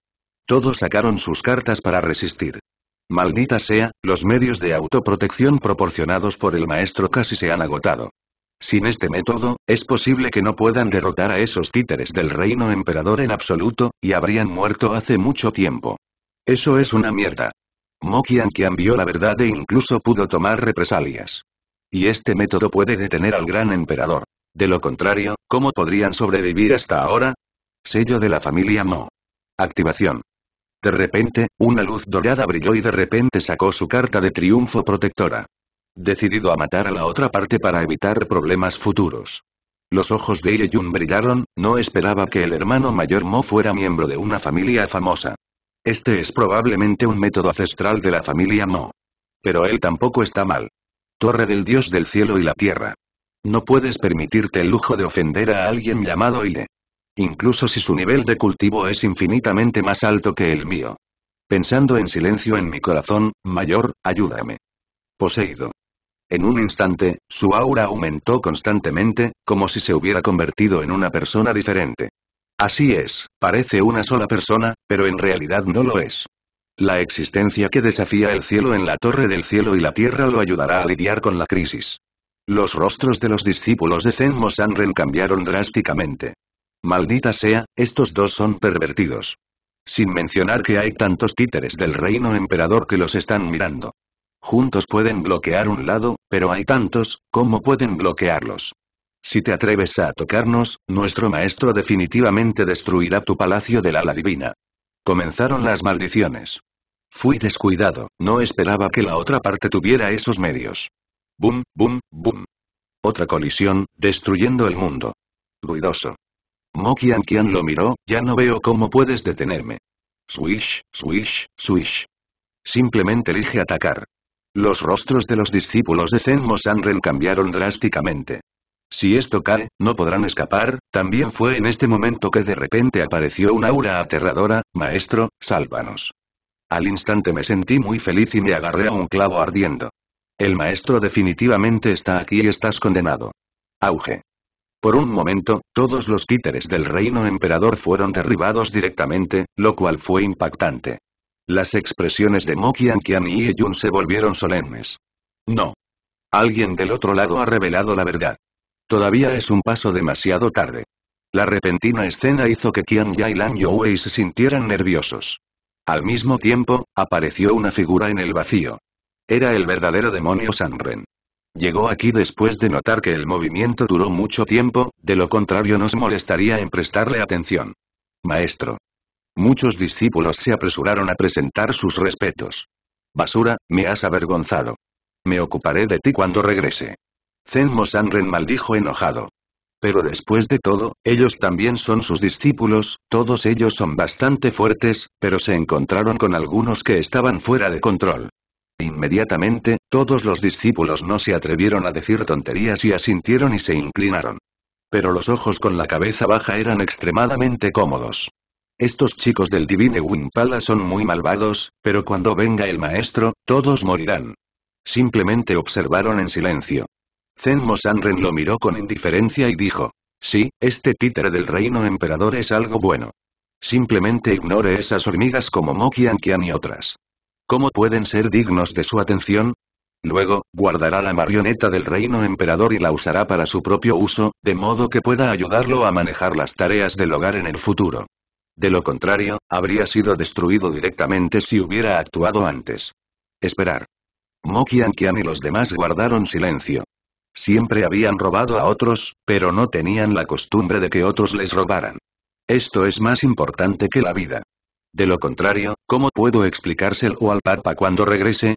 Todos sacaron sus cartas para resistir. Maldita sea, los medios de autoprotección proporcionados por el maestro casi se han agotado. Sin este método, es posible que no puedan derrotar a esos títeres del reino emperador en absoluto, y habrían muerto hace mucho tiempo. Eso es una mierda. Mokian Kian vio la verdad e incluso pudo tomar represalias. Y este método puede detener al gran emperador. De lo contrario, ¿cómo podrían sobrevivir hasta ahora? Sello de la familia Mo. Activación. De repente, una luz dorada brilló y de repente sacó su carta de triunfo protectora. Decidido a matar a la otra parte para evitar problemas futuros. Los ojos de Yun brillaron, no esperaba que el hermano mayor Mo fuera miembro de una familia famosa. Este es probablemente un método ancestral de la familia Mo. Pero él tampoco está mal. Torre del Dios del cielo y la tierra. No puedes permitirte el lujo de ofender a alguien llamado Ile. Incluso si su nivel de cultivo es infinitamente más alto que el mío. Pensando en silencio en mi corazón, Mayor, ayúdame. Poseído. En un instante, su aura aumentó constantemente, como si se hubiera convertido en una persona diferente. Así es, parece una sola persona, pero en realidad no lo es. La existencia que desafía el cielo en la torre del cielo y la tierra lo ayudará a lidiar con la crisis. Los rostros de los discípulos de Zen Mosanren cambiaron drásticamente. Maldita sea, estos dos son pervertidos. Sin mencionar que hay tantos títeres del reino emperador que los están mirando. Juntos pueden bloquear un lado, pero hay tantos, ¿cómo pueden bloquearlos? Si te atreves a tocarnos, nuestro maestro definitivamente destruirá tu palacio del ala divina. Comenzaron las maldiciones. Fui descuidado, no esperaba que la otra parte tuviera esos medios. Boom, boom, boom. Otra colisión, destruyendo el mundo. Ruidoso. Mo Kian lo miró, ya no veo cómo puedes detenerme. Swish, swish, swish. Simplemente elige atacar. Los rostros de los discípulos de Zen Mo cambiaron drásticamente. Si esto cae, no podrán escapar, también fue en este momento que de repente apareció un aura aterradora, maestro, sálvanos. Al instante me sentí muy feliz y me agarré a un clavo ardiendo. El maestro definitivamente está aquí y estás condenado. Auge. Por un momento, todos los títeres del reino emperador fueron derribados directamente, lo cual fue impactante. Las expresiones de Mokian Qian y Yun se volvieron solemnes. No. Alguien del otro lado ha revelado la verdad. Todavía es un paso demasiado tarde. La repentina escena hizo que Qian Ya y Lan se sintieran nerviosos. Al mismo tiempo, apareció una figura en el vacío. Era el verdadero demonio Sanren. Llegó aquí después de notar que el movimiento duró mucho tiempo, de lo contrario nos molestaría en prestarle atención. Maestro. Muchos discípulos se apresuraron a presentar sus respetos. Basura, me has avergonzado. Me ocuparé de ti cuando regrese. Zen Mosanren maldijo enojado. Pero después de todo, ellos también son sus discípulos, todos ellos son bastante fuertes, pero se encontraron con algunos que estaban fuera de control. Inmediatamente, todos los discípulos no se atrevieron a decir tonterías y asintieron y se inclinaron. Pero los ojos con la cabeza baja eran extremadamente cómodos. Estos chicos del Divine Winpala son muy malvados, pero cuando venga el maestro, todos morirán. Simplemente observaron en silencio. Mo Sanren lo miró con indiferencia y dijo. Sí, este títere del reino emperador es algo bueno. Simplemente ignore esas hormigas como Mokian Kian y otras. ¿Cómo pueden ser dignos de su atención? Luego, guardará la marioneta del reino emperador y la usará para su propio uso, de modo que pueda ayudarlo a manejar las tareas del hogar en el futuro. De lo contrario, habría sido destruido directamente si hubiera actuado antes. Esperar. Mo Kian y los demás guardaron silencio. Siempre habían robado a otros, pero no tenían la costumbre de que otros les robaran. Esto es más importante que la vida. De lo contrario, ¿cómo puedo explicárselo al Papa cuando regrese?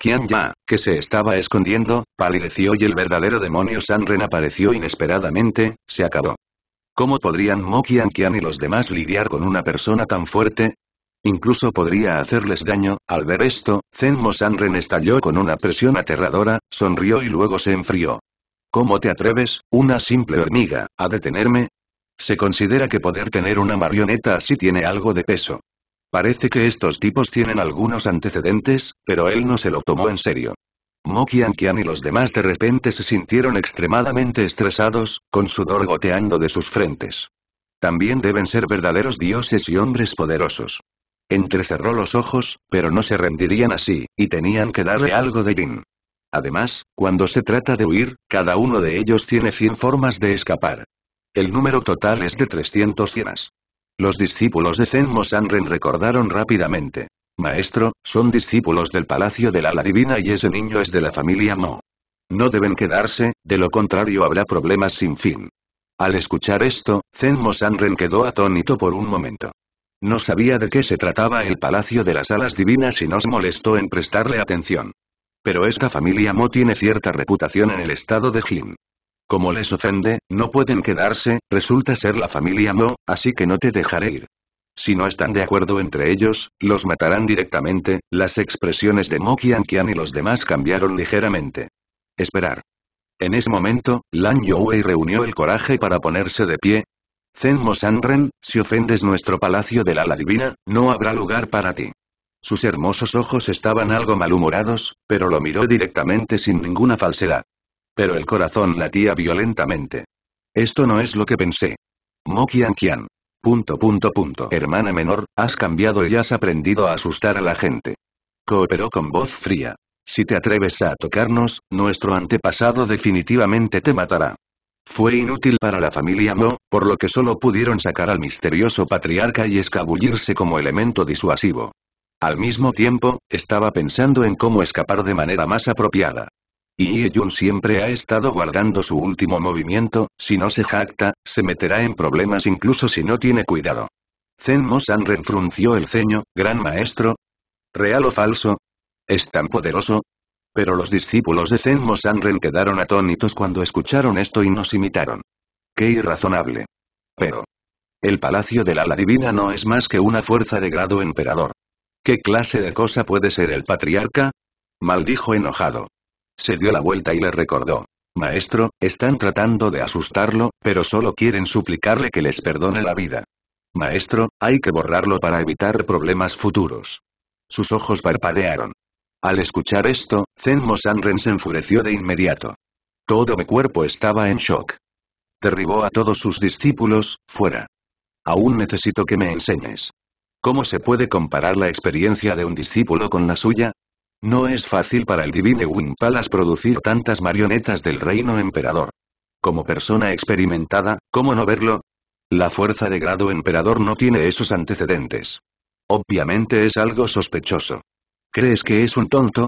Qian Ya, que se estaba escondiendo, palideció y el verdadero demonio Sanren apareció inesperadamente, se acabó. ¿Cómo podrían Mo Qian Qian y los demás lidiar con una persona tan fuerte? Incluso podría hacerles daño, al ver esto, Zenmo Sanren estalló con una presión aterradora, sonrió y luego se enfrió. ¿Cómo te atreves, una simple hormiga, a detenerme? Se considera que poder tener una marioneta así tiene algo de peso. Parece que estos tipos tienen algunos antecedentes, pero él no se lo tomó en serio. Mo Qian y los demás de repente se sintieron extremadamente estresados, con sudor goteando de sus frentes. También deben ser verdaderos dioses y hombres poderosos. Entrecerró los ojos, pero no se rendirían así, y tenían que darle algo de Jin. Además, cuando se trata de huir, cada uno de ellos tiene 100 formas de escapar. El número total es de 300 cienas. Los discípulos de Zen Sanren recordaron rápidamente. Maestro, son discípulos del palacio del ala divina y ese niño es de la familia Mo. No deben quedarse, de lo contrario habrá problemas sin fin. Al escuchar esto, Zen Sanren quedó atónito por un momento. No sabía de qué se trataba el palacio de las alas divinas y nos molestó en prestarle atención. Pero esta familia Mo tiene cierta reputación en el estado de Jin. Como les ofende, no pueden quedarse, resulta ser la familia Mo, así que no te dejaré ir. Si no están de acuerdo entre ellos, los matarán directamente, las expresiones de Mo Qianqian y los demás cambiaron ligeramente. Esperar. En ese momento, Lan Youwei reunió el coraje para ponerse de pie. Zen Mo Sanren, si ofendes nuestro palacio del ala divina, no habrá lugar para ti. Sus hermosos ojos estaban algo malhumorados, pero lo miró directamente sin ninguna falsedad. Pero el corazón latía violentamente. Esto no es lo que pensé. Mo Kian Punto punto punto. Hermana menor, has cambiado y has aprendido a asustar a la gente. Cooperó con voz fría. Si te atreves a tocarnos, nuestro antepasado definitivamente te matará. Fue inútil para la familia Mo, por lo que solo pudieron sacar al misterioso patriarca y escabullirse como elemento disuasivo. Al mismo tiempo, estaba pensando en cómo escapar de manera más apropiada. Y Ye-jun siempre ha estado guardando su último movimiento, si no se jacta, se meterá en problemas incluso si no tiene cuidado. Zen Mo Sanren frunció el ceño, gran maestro. ¿Real o falso? ¿Es tan poderoso? Pero los discípulos de Zen Mo Sanren quedaron atónitos cuando escucharon esto y nos imitaron. ¡Qué irrazonable! Pero... El palacio del ala divina no es más que una fuerza de grado emperador. ¿Qué clase de cosa puede ser el patriarca? Maldijo enojado. Se dio la vuelta y le recordó. Maestro, están tratando de asustarlo, pero solo quieren suplicarle que les perdone la vida. Maestro, hay que borrarlo para evitar problemas futuros. Sus ojos parpadearon. Al escuchar esto, Zenmo Sanren se enfureció de inmediato. Todo mi cuerpo estaba en shock. Derribó a todos sus discípulos, fuera. Aún necesito que me enseñes. ¿Cómo se puede comparar la experiencia de un discípulo con la suya? No es fácil para el divino Wimpalas producir tantas marionetas del reino emperador. Como persona experimentada, ¿cómo no verlo? La fuerza de grado emperador no tiene esos antecedentes. Obviamente es algo sospechoso. ¿Crees que es un tonto?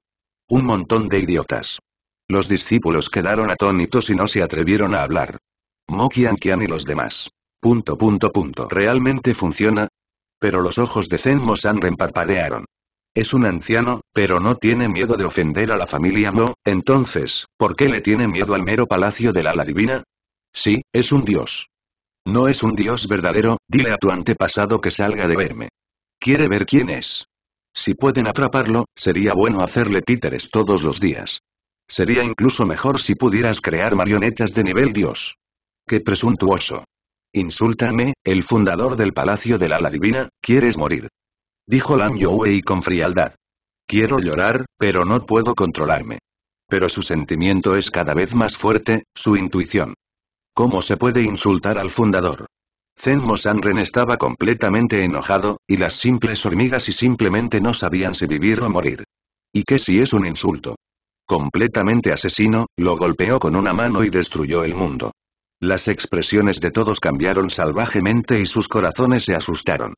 Un montón de idiotas. Los discípulos quedaron atónitos y no se atrevieron a hablar. Mokian Kian y los demás. Punto punto punto. ¿Realmente funciona? Pero los ojos de Zen San es un anciano, pero no tiene miedo de ofender a la familia Mo, entonces, ¿por qué le tiene miedo al mero palacio del ala divina? Sí, es un dios. No es un dios verdadero, dile a tu antepasado que salga de verme. Quiere ver quién es. Si pueden atraparlo, sería bueno hacerle títeres todos los días. Sería incluso mejor si pudieras crear marionetas de nivel dios. ¡Qué presuntuoso! Insúltame, el fundador del Palacio la Ala Divina, quieres morir. Dijo Lan Youwei con frialdad. Quiero llorar, pero no puedo controlarme. Pero su sentimiento es cada vez más fuerte, su intuición. ¿Cómo se puede insultar al fundador? Mo Sanren estaba completamente enojado, y las simples hormigas y simplemente no sabían si vivir o morir. ¿Y qué si es un insulto? Completamente asesino, lo golpeó con una mano y destruyó el mundo. Las expresiones de todos cambiaron salvajemente y sus corazones se asustaron.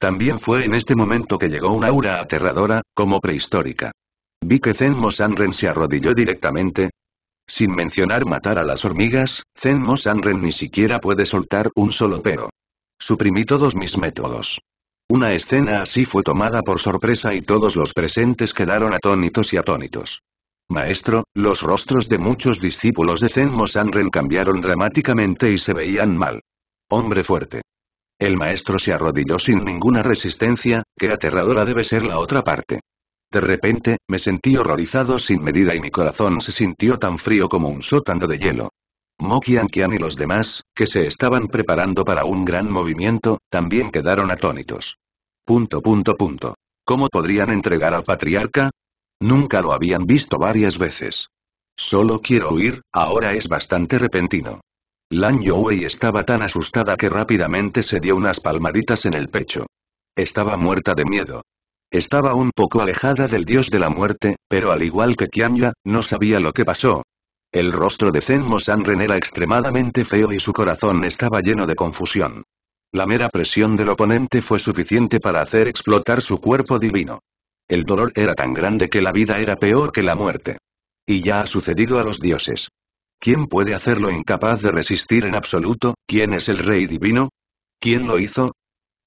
También fue en este momento que llegó una aura aterradora, como prehistórica. Vi que Mo Sanren se arrodilló directamente. Sin mencionar matar a las hormigas, Mo Sanren ni siquiera puede soltar un solo pero. Suprimí todos mis métodos. Una escena así fue tomada por sorpresa y todos los presentes quedaron atónitos y atónitos. Maestro, los rostros de muchos discípulos de Mo Sanren cambiaron dramáticamente y se veían mal. Hombre fuerte. El maestro se arrodilló sin ninguna resistencia, qué aterradora debe ser la otra parte. De repente, me sentí horrorizado sin medida y mi corazón se sintió tan frío como un sótano de hielo. Mokian y los demás, que se estaban preparando para un gran movimiento, también quedaron atónitos. Punto punto punto. ¿Cómo podrían entregar al patriarca? Nunca lo habían visto varias veces. Solo quiero huir, ahora es bastante repentino. Lan Youwei estaba tan asustada que rápidamente se dio unas palmaditas en el pecho. Estaba muerta de miedo. Estaba un poco alejada del dios de la muerte, pero al igual que Qianya, no sabía lo que pasó. El rostro de Mo Sanren era extremadamente feo y su corazón estaba lleno de confusión. La mera presión del oponente fue suficiente para hacer explotar su cuerpo divino. El dolor era tan grande que la vida era peor que la muerte. Y ya ha sucedido a los dioses. ¿Quién puede hacerlo incapaz de resistir en absoluto? ¿Quién es el Rey Divino? ¿Quién lo hizo?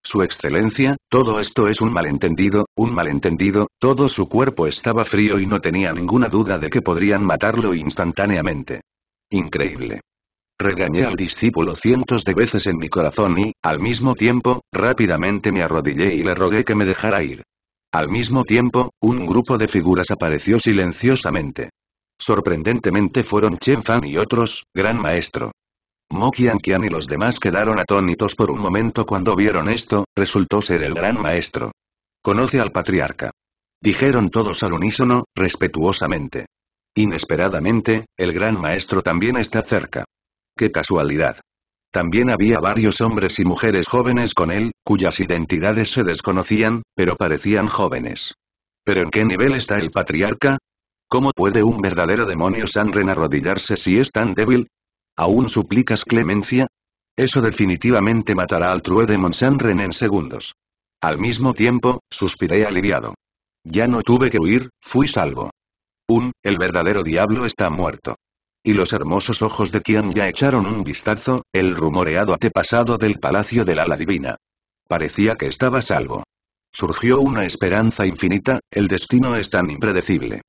Su Excelencia, todo esto es un malentendido, un malentendido, todo su cuerpo estaba frío y no tenía ninguna duda de que podrían matarlo instantáneamente. Increíble. Regañé al discípulo cientos de veces en mi corazón y, al mismo tiempo, rápidamente me arrodillé y le rogué que me dejara ir. Al mismo tiempo, un grupo de figuras apareció silenciosamente. Sorprendentemente fueron Chen Fan y otros, gran maestro. Mo Qianqian y los demás quedaron atónitos por un momento cuando vieron esto, resultó ser el gran maestro. Conoce al patriarca. Dijeron todos al unísono, respetuosamente. Inesperadamente, el gran maestro también está cerca. ¡Qué casualidad! También había varios hombres y mujeres jóvenes con él, cuyas identidades se desconocían, pero parecían jóvenes. ¿Pero en qué nivel está el patriarca? ¿Cómo puede un verdadero demonio Sanren arrodillarse si es tan débil? ¿Aún suplicas clemencia? Eso definitivamente matará al demon Sanren en segundos. Al mismo tiempo, suspiré aliviado. Ya no tuve que huir, fui salvo. Un, el verdadero diablo está muerto. Y los hermosos ojos de Kian ya echaron un vistazo, el rumoreado antepasado del palacio la ala divina. Parecía que estaba salvo. Surgió una esperanza infinita, el destino es tan impredecible.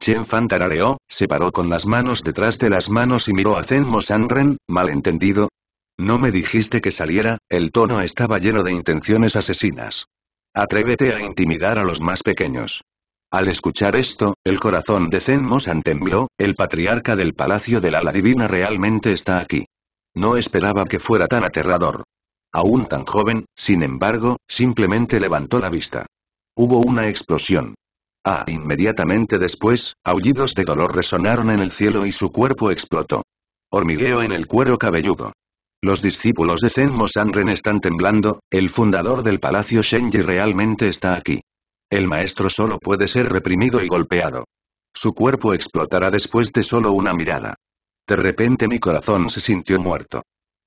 Chen Fan tarareó, se paró con las manos detrás de las manos y miró a Zen Mosanren, ¿malentendido? No me dijiste que saliera, el tono estaba lleno de intenciones asesinas. Atrévete a intimidar a los más pequeños. Al escuchar esto, el corazón de Zen Mosan tembló, el patriarca del palacio de la La divina realmente está aquí. No esperaba que fuera tan aterrador. Aún tan joven, sin embargo, simplemente levantó la vista. Hubo una explosión. Ah, inmediatamente después, aullidos de dolor resonaron en el cielo y su cuerpo explotó. Hormigueo en el cuero cabelludo. Los discípulos de Mo Sanren están temblando, el fundador del palacio Shenji realmente está aquí. El maestro solo puede ser reprimido y golpeado. Su cuerpo explotará después de solo una mirada. De repente mi corazón se sintió muerto.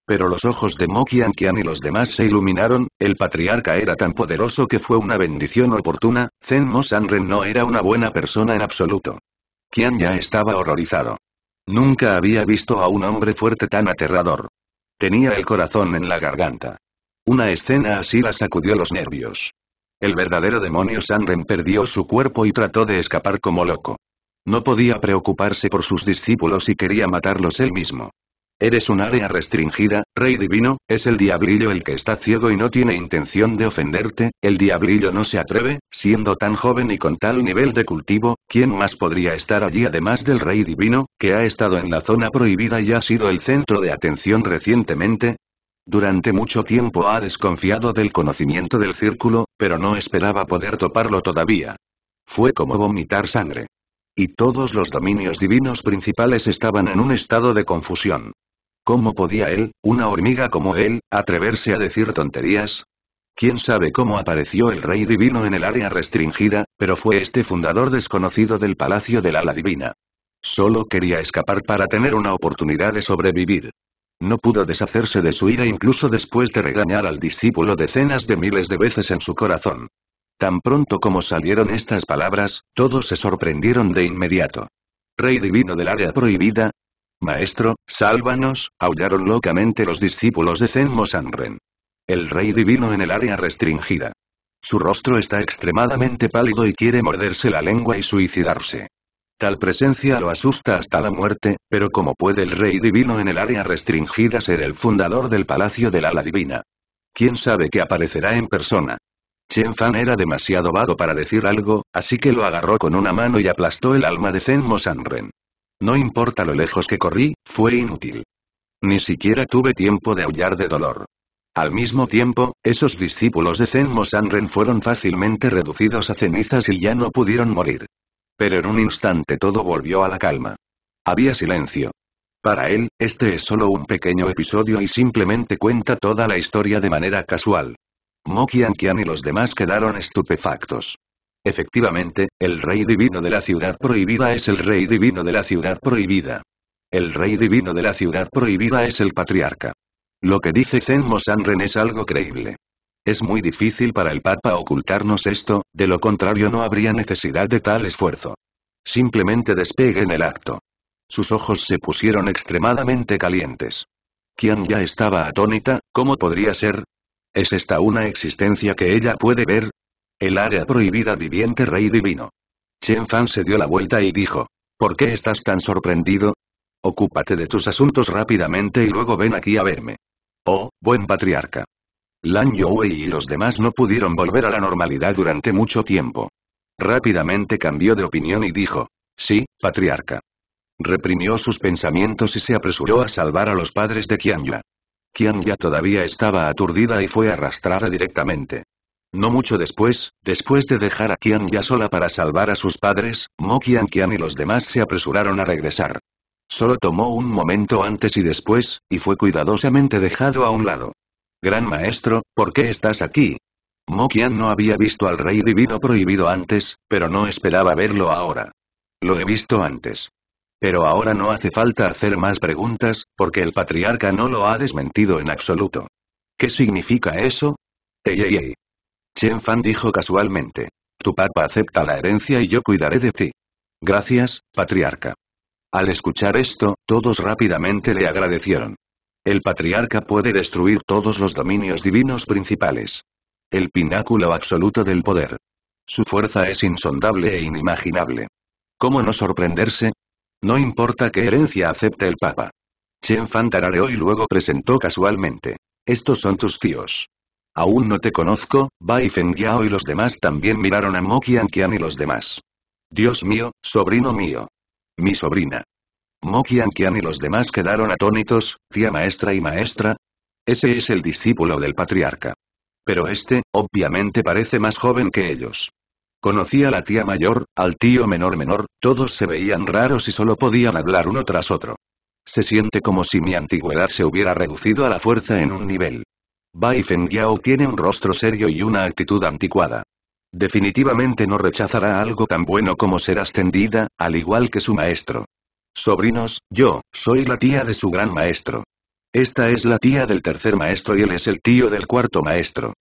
Pero los ojos de Mokian Kian y los demás se iluminaron, el patriarca era tan poderoso que fue una bendición oportuna, Zen Mo Sanren no era una buena persona en absoluto. Kian ya estaba horrorizado. Nunca había visto a un hombre fuerte tan aterrador. Tenía el corazón en la garganta. Una escena así la sacudió los nervios. El verdadero demonio Sanren perdió su cuerpo y trató de escapar como loco. No podía preocuparse por sus discípulos y quería matarlos él mismo. Eres un área restringida, rey divino, es el diablillo el que está ciego y no tiene intención de ofenderte, el diablillo no se atreve, siendo tan joven y con tal nivel de cultivo, ¿quién más podría estar allí además del rey divino, que ha estado en la zona prohibida y ha sido el centro de atención recientemente? Durante mucho tiempo ha desconfiado del conocimiento del círculo, pero no esperaba poder toparlo todavía. Fue como vomitar sangre. Y todos los dominios divinos principales estaban en un estado de confusión. ¿Cómo podía él, una hormiga como él, atreverse a decir tonterías? ¿Quién sabe cómo apareció el rey divino en el área restringida, pero fue este fundador desconocido del palacio del ala divina? Solo quería escapar para tener una oportunidad de sobrevivir. No pudo deshacerse de su ira incluso después de regañar al discípulo decenas de miles de veces en su corazón. Tan pronto como salieron estas palabras, todos se sorprendieron de inmediato. Rey divino del área prohibida, Maestro, sálvanos, aullaron locamente los discípulos de Zen Mosanren. El rey divino en el área restringida. Su rostro está extremadamente pálido y quiere morderse la lengua y suicidarse. Tal presencia lo asusta hasta la muerte, pero ¿cómo puede el rey divino en el área restringida ser el fundador del palacio del ala divina? ¿Quién sabe que aparecerá en persona? Chen Fan era demasiado vago para decir algo, así que lo agarró con una mano y aplastó el alma de Mo Sanren. No importa lo lejos que corrí, fue inútil. Ni siquiera tuve tiempo de aullar de dolor. Al mismo tiempo, esos discípulos de Mo Sanren fueron fácilmente reducidos a cenizas y ya no pudieron morir. Pero en un instante todo volvió a la calma. Había silencio. Para él, este es solo un pequeño episodio y simplemente cuenta toda la historia de manera casual. Mokian y los demás quedaron estupefactos. Efectivamente, el rey divino de la ciudad prohibida es el rey divino de la ciudad prohibida. El rey divino de la ciudad prohibida es el patriarca. Lo que dice Zen Sanren es algo creíble. Es muy difícil para el Papa ocultarnos esto, de lo contrario no habría necesidad de tal esfuerzo. Simplemente despeguen el acto. Sus ojos se pusieron extremadamente calientes. Qian ya estaba atónita, ¿cómo podría ser? ¿Es esta una existencia que ella puede ver? El área prohibida viviente rey divino. Chen Fan se dio la vuelta y dijo. ¿Por qué estás tan sorprendido? Ocúpate de tus asuntos rápidamente y luego ven aquí a verme. Oh, buen patriarca. Lan Youwei y los demás no pudieron volver a la normalidad durante mucho tiempo. Rápidamente cambió de opinión y dijo. Sí, patriarca. Reprimió sus pensamientos y se apresuró a salvar a los padres de Qianya ya todavía estaba aturdida y fue arrastrada directamente. No mucho después, después de dejar a ya sola para salvar a sus padres, Mo Kian Qian y los demás se apresuraron a regresar. Solo tomó un momento antes y después, y fue cuidadosamente dejado a un lado. Gran maestro, ¿por qué estás aquí? Mo Mokian no había visto al rey divino prohibido antes, pero no esperaba verlo ahora. Lo he visto antes. Pero ahora no hace falta hacer más preguntas, porque el patriarca no lo ha desmentido en absoluto. ¿Qué significa eso? Eyeyey. Chen Fan dijo casualmente. Tu papa acepta la herencia y yo cuidaré de ti. Gracias, patriarca. Al escuchar esto, todos rápidamente le agradecieron. El patriarca puede destruir todos los dominios divinos principales. El pináculo absoluto del poder. Su fuerza es insondable e inimaginable. ¿Cómo no sorprenderse? No importa qué herencia acepte el Papa. Chen Fan tarareó y luego presentó casualmente. Estos son tus tíos. Aún no te conozco, Bai Yao y los demás también miraron a Mo Qian y los demás. Dios mío, sobrino mío. Mi sobrina. Mo Qian Qian y los demás quedaron atónitos, tía maestra y maestra. Ese es el discípulo del patriarca. Pero este, obviamente parece más joven que ellos. Conocí a la tía mayor, al tío menor menor, todos se veían raros y solo podían hablar uno tras otro. Se siente como si mi antigüedad se hubiera reducido a la fuerza en un nivel. Bai Feng Yao tiene un rostro serio y una actitud anticuada. Definitivamente no rechazará algo tan bueno como ser ascendida, al igual que su maestro. Sobrinos, yo, soy la tía de su gran maestro. Esta es la tía del tercer maestro y él es el tío del cuarto maestro.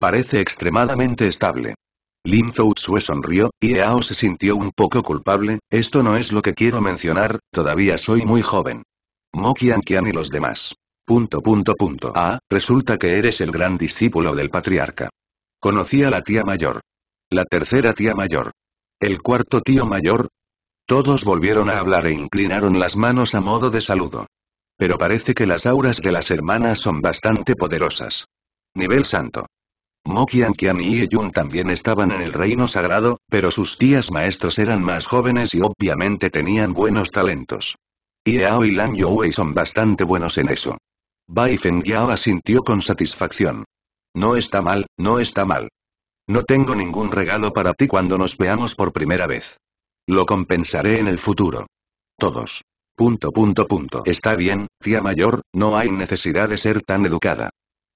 Parece extremadamente estable. Lin Fou sonrió, y Eao se sintió un poco culpable, esto no es lo que quiero mencionar, todavía soy muy joven. Mo Qian y los demás. Punto punto punto. Ah, resulta que eres el gran discípulo del patriarca. Conocí a la tía mayor. La tercera tía mayor. El cuarto tío mayor. Todos volvieron a hablar e inclinaron las manos a modo de saludo. Pero parece que las auras de las hermanas son bastante poderosas. Nivel santo. Mokian Kian y Yun también estaban en el reino sagrado, pero sus tías maestros eran más jóvenes y obviamente tenían buenos talentos. Yao y Lan son bastante buenos en eso. Bai Feng Yao asintió con satisfacción. No está mal, no está mal. No tengo ningún regalo para ti cuando nos veamos por primera vez. Lo compensaré en el futuro. Todos. Punto punto punto. Está bien, tía mayor, no hay necesidad de ser tan educada.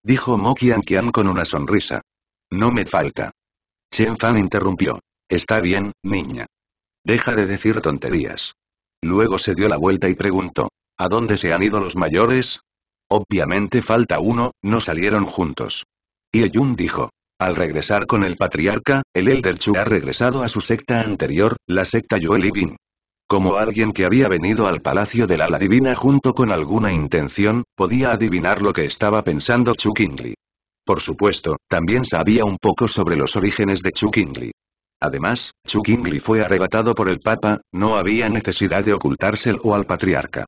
Dijo Mo Qian con una sonrisa. No me falta. Chen Fan interrumpió. Está bien, niña. Deja de decir tonterías. Luego se dio la vuelta y preguntó. ¿A dónde se han ido los mayores? Obviamente falta uno, no salieron juntos. Y dijo. Al regresar con el patriarca, el Elder Chu ha regresado a su secta anterior, la secta Bin. Como alguien que había venido al palacio de la, la divina junto con alguna intención, podía adivinar lo que estaba pensando Chukingli. Por supuesto, también sabía un poco sobre los orígenes de Chukingli. Además, Chukingli fue arrebatado por el Papa, no había necesidad de ocultárselo al patriarca.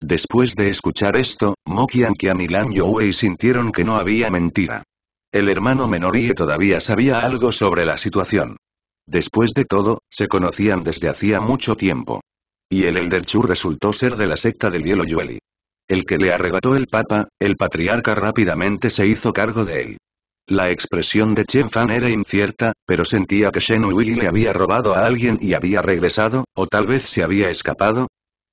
Después de escuchar esto, Mo y Lan sintieron que no había mentira. El hermano menor todavía sabía algo sobre la situación. Después de todo, se conocían desde hacía mucho tiempo. Y el Elder Chu resultó ser de la secta del hielo Yueli. El que le arrebató el Papa, el patriarca rápidamente se hizo cargo de él. La expresión de Chen Fan era incierta, pero sentía que Shen Wei le había robado a alguien y había regresado, o tal vez se había escapado.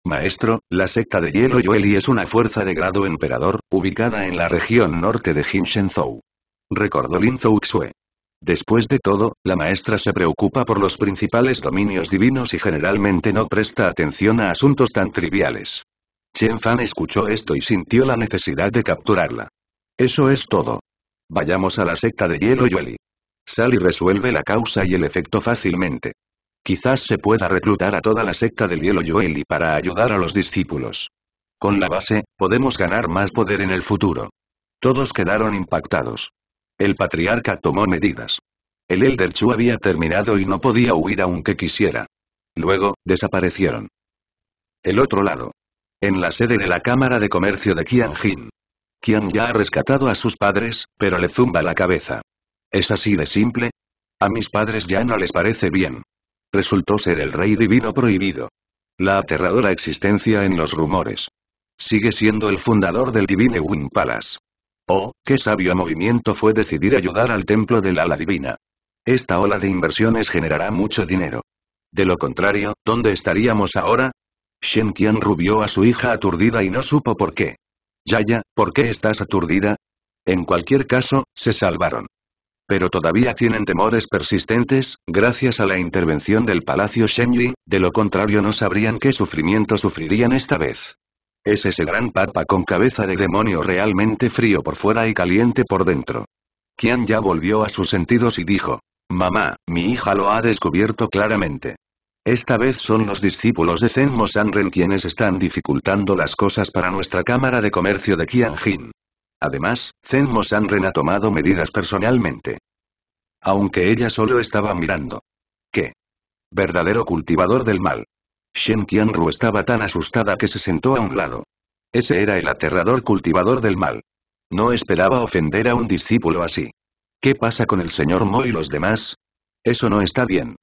Maestro, la secta de Hielo Yueli es una fuerza de grado emperador, ubicada en la región norte de Shenzhou. Recordó Lin Zhou Xue. Después de todo, la maestra se preocupa por los principales dominios divinos y generalmente no presta atención a asuntos tan triviales. Chen Fan escuchó esto y sintió la necesidad de capturarla. Eso es todo. Vayamos a la secta de Hielo Yueli. y resuelve la causa y el efecto fácilmente. Quizás se pueda reclutar a toda la secta del Hielo Yueli para ayudar a los discípulos. Con la base, podemos ganar más poder en el futuro. Todos quedaron impactados. El patriarca tomó medidas. El Elder Chu había terminado y no podía huir aunque quisiera. Luego, desaparecieron. El otro lado. En la sede de la Cámara de Comercio de Qianjin. Qian ya ha rescatado a sus padres, pero le zumba la cabeza. ¿Es así de simple? A mis padres ya no les parece bien. Resultó ser el rey divino prohibido. La aterradora existencia en los rumores. Sigue siendo el fundador del Divine Wing Palace. Oh, qué sabio movimiento fue decidir ayudar al templo del ala divina. Esta ola de inversiones generará mucho dinero. De lo contrario, ¿dónde estaríamos ahora? Shen Qian rubió a su hija aturdida y no supo por qué. Yaya, ¿por qué estás aturdida? En cualquier caso, se salvaron. Pero todavía tienen temores persistentes, gracias a la intervención del Palacio Shen y, de lo contrario no sabrían qué sufrimiento sufrirían esta vez. Es ese gran papa con cabeza de demonio realmente frío por fuera y caliente por dentro. Qian ya volvió a sus sentidos y dijo, Mamá, mi hija lo ha descubierto claramente. Esta vez son los discípulos de Zen Sanren quienes están dificultando las cosas para nuestra Cámara de Comercio de Qianjin. Además, Zen Sanren ha tomado medidas personalmente. Aunque ella solo estaba mirando. ¿Qué? Verdadero cultivador del mal. Shen Qianru estaba tan asustada que se sentó a un lado. Ese era el aterrador cultivador del mal. No esperaba ofender a un discípulo así. ¿Qué pasa con el señor Mo y los demás? Eso no está bien.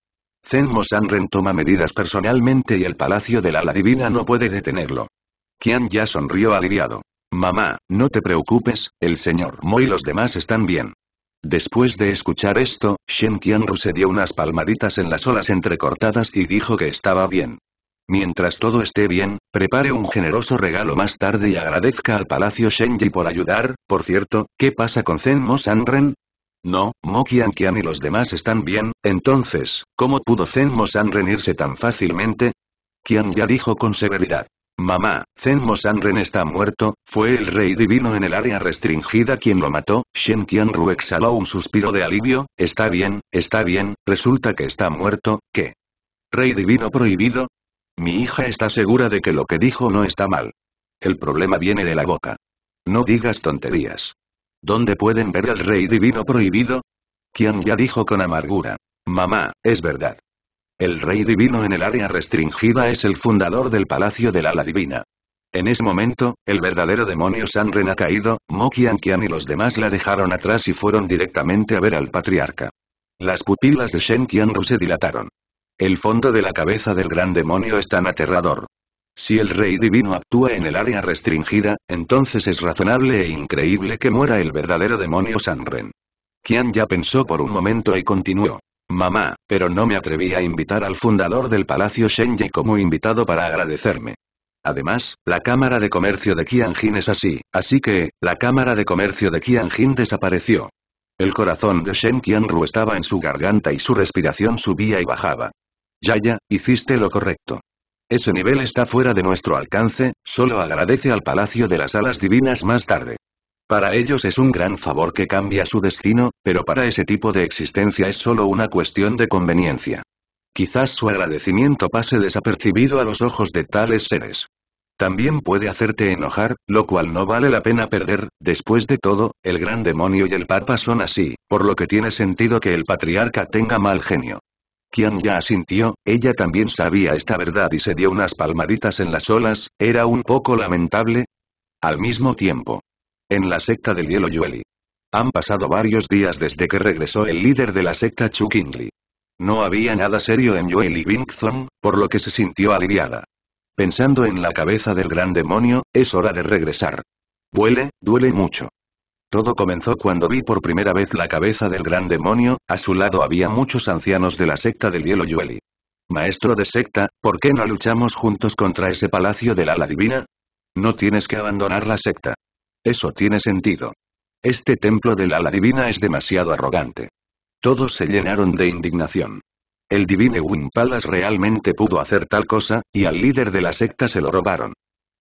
Zen Mo Sanren toma medidas personalmente y el palacio la ala divina no puede detenerlo. Qian ya sonrió aliviado. Mamá, no te preocupes, el señor Mo y los demás están bien. Después de escuchar esto, Shen Qianru se dio unas palmaditas en las olas entrecortadas y dijo que estaba bien. Mientras todo esté bien, prepare un generoso regalo más tarde y agradezca al Palacio Shenji por ayudar, por cierto, ¿qué pasa con Mo Sanren? No, Mo Qian y los demás están bien, entonces, ¿cómo pudo Mo Sanren irse tan fácilmente? Qian ya dijo con severidad. Mamá, Mo Sanren está muerto, fue el rey divino en el área restringida quien lo mató, Shen Ru exhaló un suspiro de alivio, está bien, está bien, resulta que está muerto, ¿qué? ¿Rey divino prohibido? Mi hija está segura de que lo que dijo no está mal. El problema viene de la boca. No digas tonterías. ¿Dónde pueden ver al rey divino prohibido? Kian ya dijo con amargura. Mamá, es verdad. El rey divino en el área restringida es el fundador del palacio del ala divina. En ese momento, el verdadero demonio Sanren ha caído, Mo Kian y los demás la dejaron atrás y fueron directamente a ver al patriarca. Las pupilas de Shen Ru se dilataron. El fondo de la cabeza del gran demonio es tan aterrador. Si el rey divino actúa en el área restringida, entonces es razonable e increíble que muera el verdadero demonio Sanren. Qian ya pensó por un momento y continuó. Mamá, pero no me atreví a invitar al fundador del Palacio Shenji como invitado para agradecerme. Además, la Cámara de Comercio de Qianjin es así, así que, la Cámara de Comercio de Qianjin desapareció. El corazón de Shen Qianru estaba en su garganta y su respiración subía y bajaba ya, hiciste lo correcto. Ese nivel está fuera de nuestro alcance, solo agradece al Palacio de las Alas Divinas más tarde. Para ellos es un gran favor que cambia su destino, pero para ese tipo de existencia es solo una cuestión de conveniencia. Quizás su agradecimiento pase desapercibido a los ojos de tales seres. También puede hacerte enojar, lo cual no vale la pena perder, después de todo, el gran demonio y el papa son así, por lo que tiene sentido que el patriarca tenga mal genio. Quien ya asintió, ella también sabía esta verdad y se dio unas palmaditas en las olas, era un poco lamentable. Al mismo tiempo. En la secta del hielo Yueli. Han pasado varios días desde que regresó el líder de la secta Chukinli. No había nada serio en Yueli Bingzong, por lo que se sintió aliviada. Pensando en la cabeza del gran demonio, es hora de regresar. Huele, duele mucho. Todo comenzó cuando vi por primera vez la cabeza del gran demonio, a su lado había muchos ancianos de la secta del hielo Yueli. Maestro de secta, ¿por qué no luchamos juntos contra ese palacio del ala divina? No tienes que abandonar la secta. Eso tiene sentido. Este templo del ala divina es demasiado arrogante. Todos se llenaron de indignación. El divino Win realmente pudo hacer tal cosa, y al líder de la secta se lo robaron.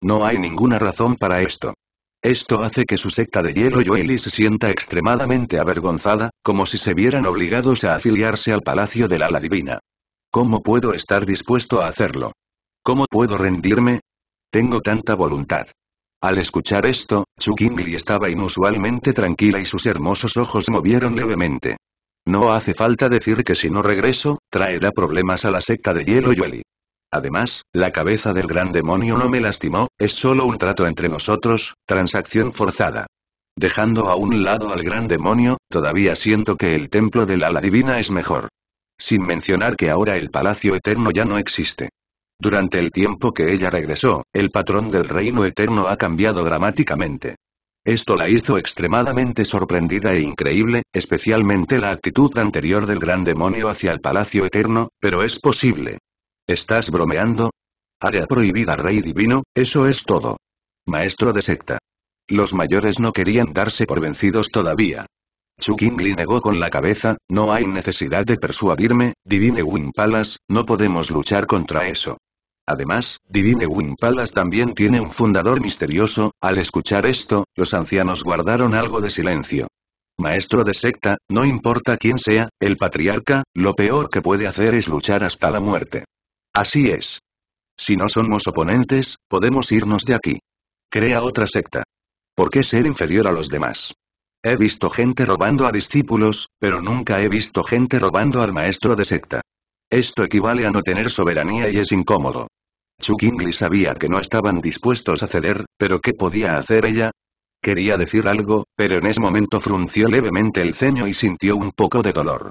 No hay ninguna razón para esto. Esto hace que su secta de hielo yueli se sienta extremadamente avergonzada, como si se vieran obligados a afiliarse al Palacio del Ala Divina. ¿Cómo puedo estar dispuesto a hacerlo? ¿Cómo puedo rendirme? Tengo tanta voluntad. Al escuchar esto, Chukimili estaba inusualmente tranquila y sus hermosos ojos movieron levemente. No hace falta decir que si no regreso, traerá problemas a la secta de Hielo Yueli. Además, la cabeza del gran demonio no me lastimó, es solo un trato entre nosotros, transacción forzada. Dejando a un lado al gran demonio, todavía siento que el templo del ala divina es mejor. Sin mencionar que ahora el palacio eterno ya no existe. Durante el tiempo que ella regresó, el patrón del reino eterno ha cambiado dramáticamente. Esto la hizo extremadamente sorprendida e increíble, especialmente la actitud anterior del gran demonio hacia el palacio eterno, pero es posible, ¿Estás bromeando? Área prohibida Rey Divino, eso es todo. Maestro de secta. Los mayores no querían darse por vencidos todavía. Chukingli negó con la cabeza, no hay necesidad de persuadirme, Divine Win no podemos luchar contra eso. Además, Divine Win también tiene un fundador misterioso, al escuchar esto, los ancianos guardaron algo de silencio. Maestro de secta, no importa quién sea, el patriarca, lo peor que puede hacer es luchar hasta la muerte. Así es. Si no somos oponentes, podemos irnos de aquí. Crea otra secta. ¿Por qué ser inferior a los demás? He visto gente robando a discípulos, pero nunca he visto gente robando al maestro de secta. Esto equivale a no tener soberanía y es incómodo. Chukingli sabía que no estaban dispuestos a ceder, pero ¿qué podía hacer ella? Quería decir algo, pero en ese momento frunció levemente el ceño y sintió un poco de dolor.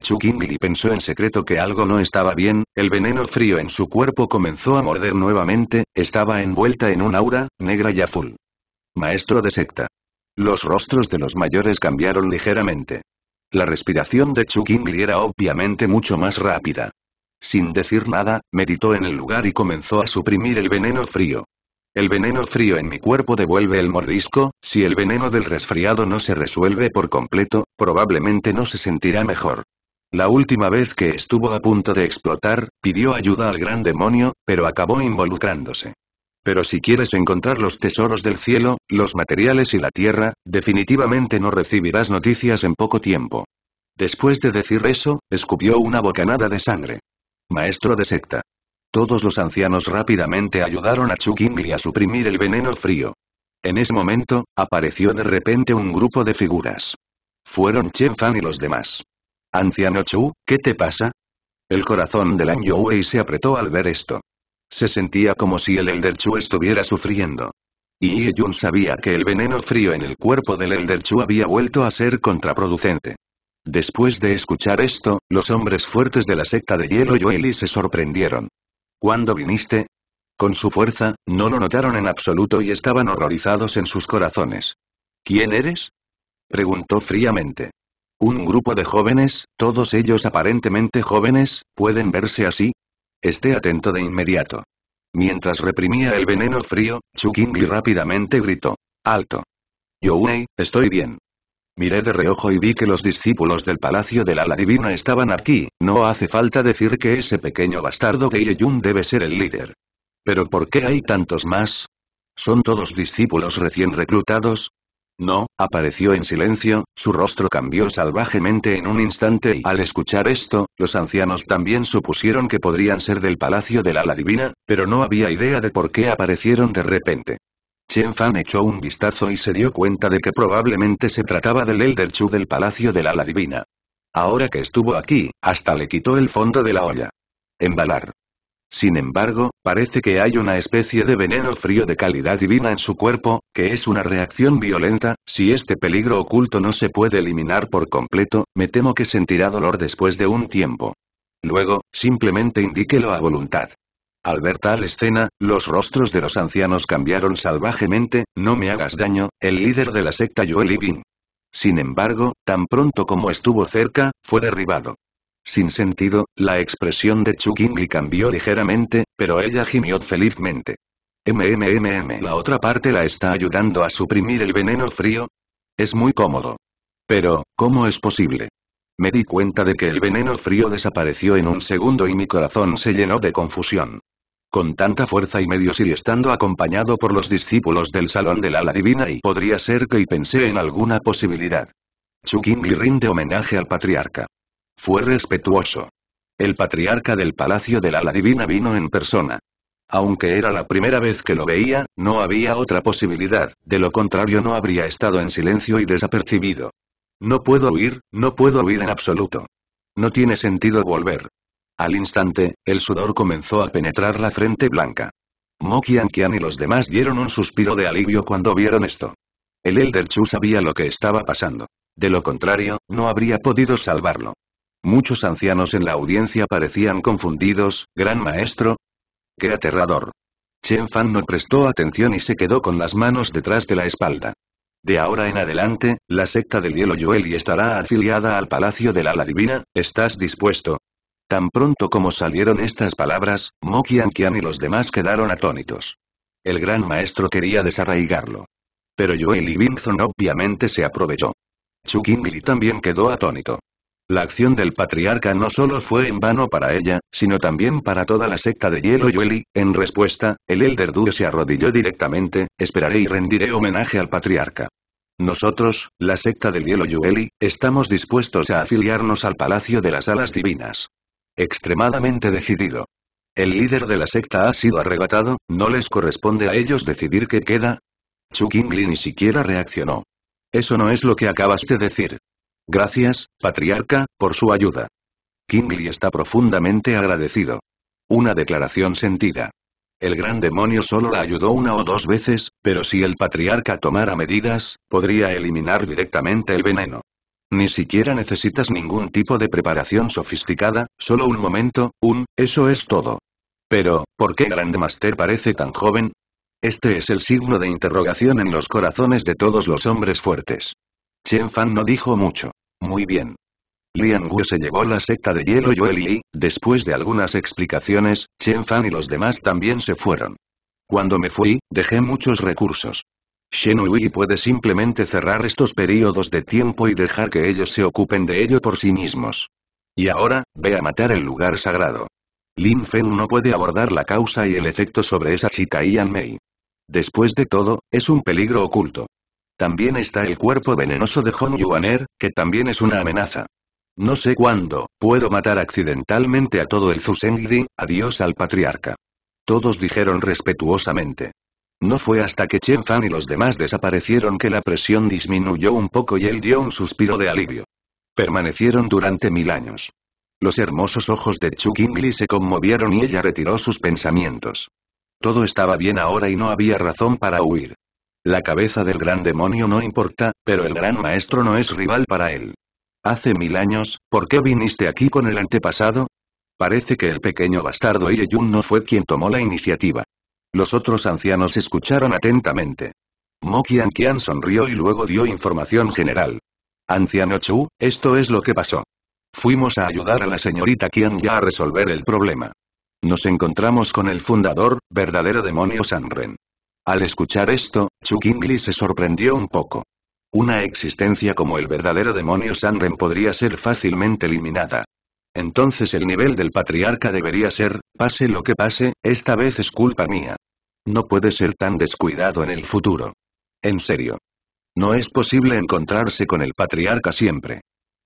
Chukingli pensó en secreto que algo no estaba bien, el veneno frío en su cuerpo comenzó a morder nuevamente, estaba envuelta en un aura, negra y azul. Maestro de secta. Los rostros de los mayores cambiaron ligeramente. La respiración de Chukingli era obviamente mucho más rápida. Sin decir nada, meditó en el lugar y comenzó a suprimir el veneno frío. El veneno frío en mi cuerpo devuelve el mordisco, si el veneno del resfriado no se resuelve por completo, probablemente no se sentirá mejor. La última vez que estuvo a punto de explotar, pidió ayuda al gran demonio, pero acabó involucrándose. Pero si quieres encontrar los tesoros del cielo, los materiales y la tierra, definitivamente no recibirás noticias en poco tiempo. Después de decir eso, escupió una bocanada de sangre. Maestro de secta. Todos los ancianos rápidamente ayudaron a Chu Chukingli a suprimir el veneno frío. En ese momento, apareció de repente un grupo de figuras. Fueron Chen Fan y los demás. Anciano Chu, ¿qué te pasa? El corazón de Lan Youwei se apretó al ver esto. Se sentía como si el Elder Chu estuviera sufriendo. Y Yun sabía que el veneno frío en el cuerpo del Elder Chu había vuelto a ser contraproducente. Después de escuchar esto, los hombres fuertes de la secta de Hielo yueli se sorprendieron. ¿Cuándo viniste? Con su fuerza, no lo notaron en absoluto y estaban horrorizados en sus corazones. ¿Quién eres? Preguntó fríamente. Un grupo de jóvenes, todos ellos aparentemente jóvenes, pueden verse así. Esté atento de inmediato. Mientras reprimía el veneno frío, y rápidamente gritó. Alto. yo estoy bien. Miré de reojo y vi que los discípulos del Palacio la La Divina estaban aquí, no hace falta decir que ese pequeño bastardo de Yeyun debe ser el líder. ¿Pero por qué hay tantos más? ¿Son todos discípulos recién reclutados? No, apareció en silencio, su rostro cambió salvajemente en un instante y al escuchar esto, los ancianos también supusieron que podrían ser del palacio la ala divina, pero no había idea de por qué aparecieron de repente. Chen Fan echó un vistazo y se dio cuenta de que probablemente se trataba del Elder Chu del palacio la ala divina. Ahora que estuvo aquí, hasta le quitó el fondo de la olla. Embalar. Sin embargo, parece que hay una especie de veneno frío de calidad divina en su cuerpo, que es una reacción violenta, si este peligro oculto no se puede eliminar por completo, me temo que sentirá dolor después de un tiempo. Luego, simplemente indíquelo a voluntad. Al ver tal escena, los rostros de los ancianos cambiaron salvajemente, no me hagas daño, el líder de la secta Joel Ibin. Sin embargo, tan pronto como estuvo cerca, fue derribado. Sin sentido, la expresión de Chukingli cambió ligeramente, pero ella gimió felizmente. MMMM. La otra parte la está ayudando a suprimir el veneno frío. Es muy cómodo. Pero, ¿cómo es posible? Me di cuenta de que el veneno frío desapareció en un segundo y mi corazón se llenó de confusión. Con tanta fuerza y medios y estando acompañado por los discípulos del Salón de la Ala Divina y podría ser que y pensé en alguna posibilidad. Chukingli rinde homenaje al patriarca. Fue respetuoso. El patriarca del Palacio de la La Divina vino en persona. Aunque era la primera vez que lo veía, no había otra posibilidad, de lo contrario no habría estado en silencio y desapercibido. No puedo huir, no puedo huir en absoluto. No tiene sentido volver. Al instante, el sudor comenzó a penetrar la frente blanca. Mokian y los demás dieron un suspiro de alivio cuando vieron esto. El Elder Chu sabía lo que estaba pasando. De lo contrario, no habría podido salvarlo. Muchos ancianos en la audiencia parecían confundidos, gran maestro. ¡Qué aterrador! Chen Fan no prestó atención y se quedó con las manos detrás de la espalda. De ahora en adelante, la secta del hielo Yoeli estará afiliada al Palacio del Ala Divina, ¿estás dispuesto? Tan pronto como salieron estas palabras, Mo Qian y los demás quedaron atónitos. El gran maestro quería desarraigarlo. Pero Yoeli y obviamente se aprovechó. Chu también quedó atónito. La acción del patriarca no solo fue en vano para ella, sino también para toda la secta de Hielo Yueli. En respuesta, el Elder Duo se arrodilló directamente, esperaré y rendiré homenaje al patriarca. Nosotros, la secta del Hielo Yueli, estamos dispuestos a afiliarnos al Palacio de las Alas Divinas. Extremadamente decidido. El líder de la secta ha sido arrebatado, ¿no les corresponde a ellos decidir qué queda? Chu Kingli ni siquiera reaccionó. Eso no es lo que acabas de decir. Gracias, patriarca, por su ayuda. Kimberly está profundamente agradecido. Una declaración sentida. El gran demonio solo la ayudó una o dos veces, pero si el patriarca tomara medidas, podría eliminar directamente el veneno. Ni siquiera necesitas ningún tipo de preparación sofisticada, solo un momento, un, eso es todo. Pero, ¿por qué Grandmaster parece tan joven? Este es el signo de interrogación en los corazones de todos los hombres fuertes. Chen Fan no dijo mucho. Muy bien. Liang Wu se llevó la secta de hielo Yueli y, después de algunas explicaciones, Chen Fan y los demás también se fueron. Cuando me fui, dejé muchos recursos. Shen Yi puede simplemente cerrar estos periodos de tiempo y dejar que ellos se ocupen de ello por sí mismos. Y ahora, ve a matar el lugar sagrado. Lin Fen no puede abordar la causa y el efecto sobre esa chica Yan Mei. Después de todo, es un peligro oculto. También está el cuerpo venenoso de Hong Yuaner, que también es una amenaza. No sé cuándo, puedo matar accidentalmente a todo el Zuzengdi, adiós al patriarca. Todos dijeron respetuosamente. No fue hasta que Chen Fan y los demás desaparecieron que la presión disminuyó un poco y él dio un suspiro de alivio. Permanecieron durante mil años. Los hermosos ojos de Chu Qingli se conmovieron y ella retiró sus pensamientos. Todo estaba bien ahora y no había razón para huir. La cabeza del gran demonio no importa, pero el gran maestro no es rival para él. Hace mil años, ¿por qué viniste aquí con el antepasado? Parece que el pequeño bastardo Ieyun no fue quien tomó la iniciativa. Los otros ancianos escucharon atentamente. Mo Qian sonrió y luego dio información general. Anciano Chu, esto es lo que pasó. Fuimos a ayudar a la señorita Qian ya a resolver el problema. Nos encontramos con el fundador, verdadero demonio Sanren. Al escuchar esto, Chukingli se sorprendió un poco. Una existencia como el verdadero demonio Sanren podría ser fácilmente eliminada. Entonces el nivel del patriarca debería ser, pase lo que pase, esta vez es culpa mía. No puede ser tan descuidado en el futuro. En serio. No es posible encontrarse con el patriarca siempre.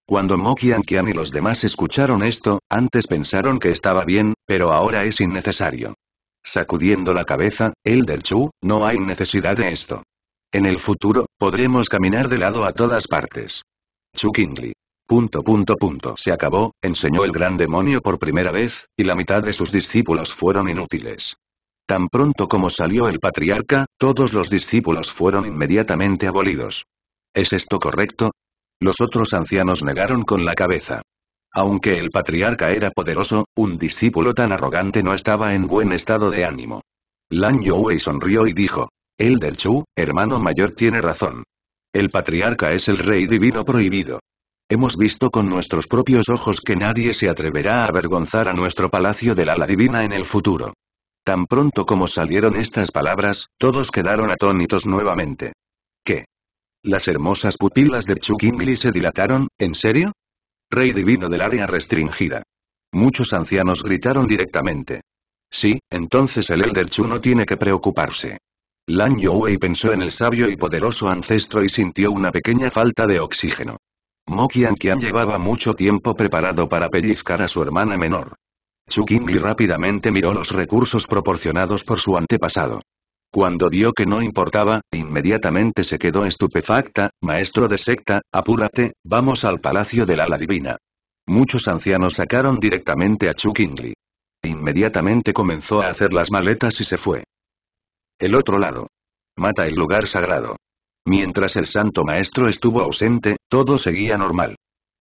Cuando Mokian Kian y los demás escucharon esto, antes pensaron que estaba bien, pero ahora es innecesario. Sacudiendo la cabeza, el del Chu, no hay necesidad de esto. En el futuro, podremos caminar de lado a todas partes. Chu Kingli. Punto punto punto. Se acabó, enseñó el gran demonio por primera vez, y la mitad de sus discípulos fueron inútiles. Tan pronto como salió el patriarca, todos los discípulos fueron inmediatamente abolidos. ¿Es esto correcto? Los otros ancianos negaron con la cabeza. Aunque el patriarca era poderoso, un discípulo tan arrogante no estaba en buen estado de ánimo. Lan Youwei sonrió y dijo. El del Chu, hermano mayor tiene razón. El patriarca es el rey divino prohibido. Hemos visto con nuestros propios ojos que nadie se atreverá a avergonzar a nuestro palacio del ala divina en el futuro. Tan pronto como salieron estas palabras, todos quedaron atónitos nuevamente. ¿Qué? Las hermosas pupilas de Chu Kimli se dilataron, ¿en serio? Rey divino del área restringida. Muchos ancianos gritaron directamente. Sí, entonces el Elder Chu no tiene que preocuparse. Lan Youwei pensó en el sabio y poderoso ancestro y sintió una pequeña falta de oxígeno. Mo Qianqian llevaba mucho tiempo preparado para pellizcar a su hermana menor. Chu Qingli rápidamente miró los recursos proporcionados por su antepasado. Cuando vio que no importaba, inmediatamente se quedó estupefacta, maestro de secta, apúrate, vamos al palacio del ala divina. Muchos ancianos sacaron directamente a Chukingli. Inmediatamente comenzó a hacer las maletas y se fue. El otro lado. Mata el lugar sagrado. Mientras el santo maestro estuvo ausente, todo seguía normal.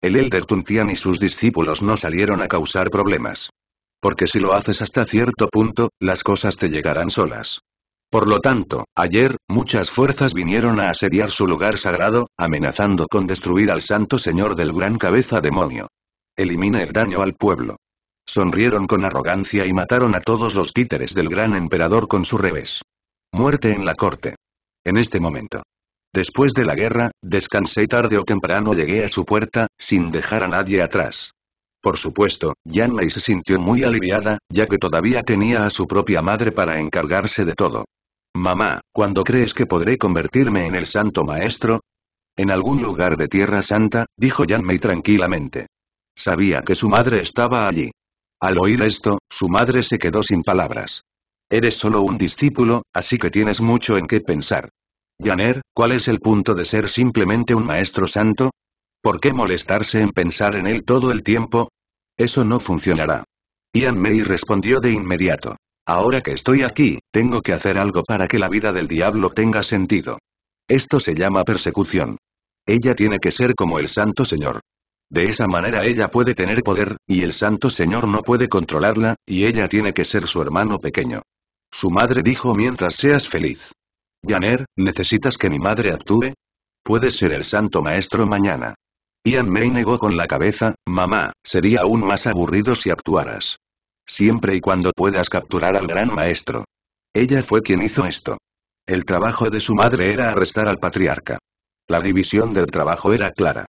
El Elder Tuntian y sus discípulos no salieron a causar problemas. Porque si lo haces hasta cierto punto, las cosas te llegarán solas. Por lo tanto, ayer, muchas fuerzas vinieron a asediar su lugar sagrado, amenazando con destruir al santo señor del gran cabeza demonio. Elimina el daño al pueblo. Sonrieron con arrogancia y mataron a todos los títeres del gran emperador con su revés. Muerte en la corte. En este momento. Después de la guerra, descansé tarde o temprano llegué a su puerta, sin dejar a nadie atrás. Por supuesto, Yanmei se sintió muy aliviada, ya que todavía tenía a su propia madre para encargarse de todo. Mamá, ¿cuándo crees que podré convertirme en el santo maestro? En algún lugar de Tierra Santa, dijo Yanmei tranquilamente. Sabía que su madre estaba allí. Al oír esto, su madre se quedó sin palabras. Eres solo un discípulo, así que tienes mucho en qué pensar. Janer, ¿cuál es el punto de ser simplemente un maestro santo? ¿Por qué molestarse en pensar en él todo el tiempo? Eso no funcionará. Yanmei respondió de inmediato. Ahora que estoy aquí, tengo que hacer algo para que la vida del diablo tenga sentido. Esto se llama persecución. Ella tiene que ser como el Santo Señor. De esa manera ella puede tener poder, y el Santo Señor no puede controlarla, y ella tiene que ser su hermano pequeño. Su madre dijo mientras seas feliz. Janer, ¿necesitas que mi madre actúe? Puedes ser el Santo Maestro mañana. Ian May negó con la cabeza, mamá, sería aún más aburrido si actuaras siempre y cuando puedas capturar al gran maestro. Ella fue quien hizo esto. El trabajo de su madre era arrestar al patriarca. La división del trabajo era clara.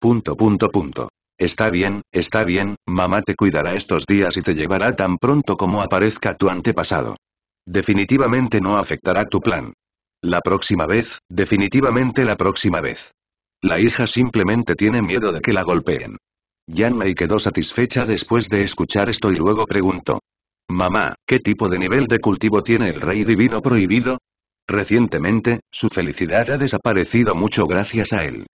Punto punto punto. Está bien, está bien, mamá te cuidará estos días y te llevará tan pronto como aparezca tu antepasado. Definitivamente no afectará tu plan. La próxima vez, definitivamente la próxima vez. La hija simplemente tiene miedo de que la golpeen. Yan quedó satisfecha después de escuchar esto y luego preguntó. Mamá, ¿qué tipo de nivel de cultivo tiene el rey divino prohibido? Recientemente, su felicidad ha desaparecido mucho gracias a él.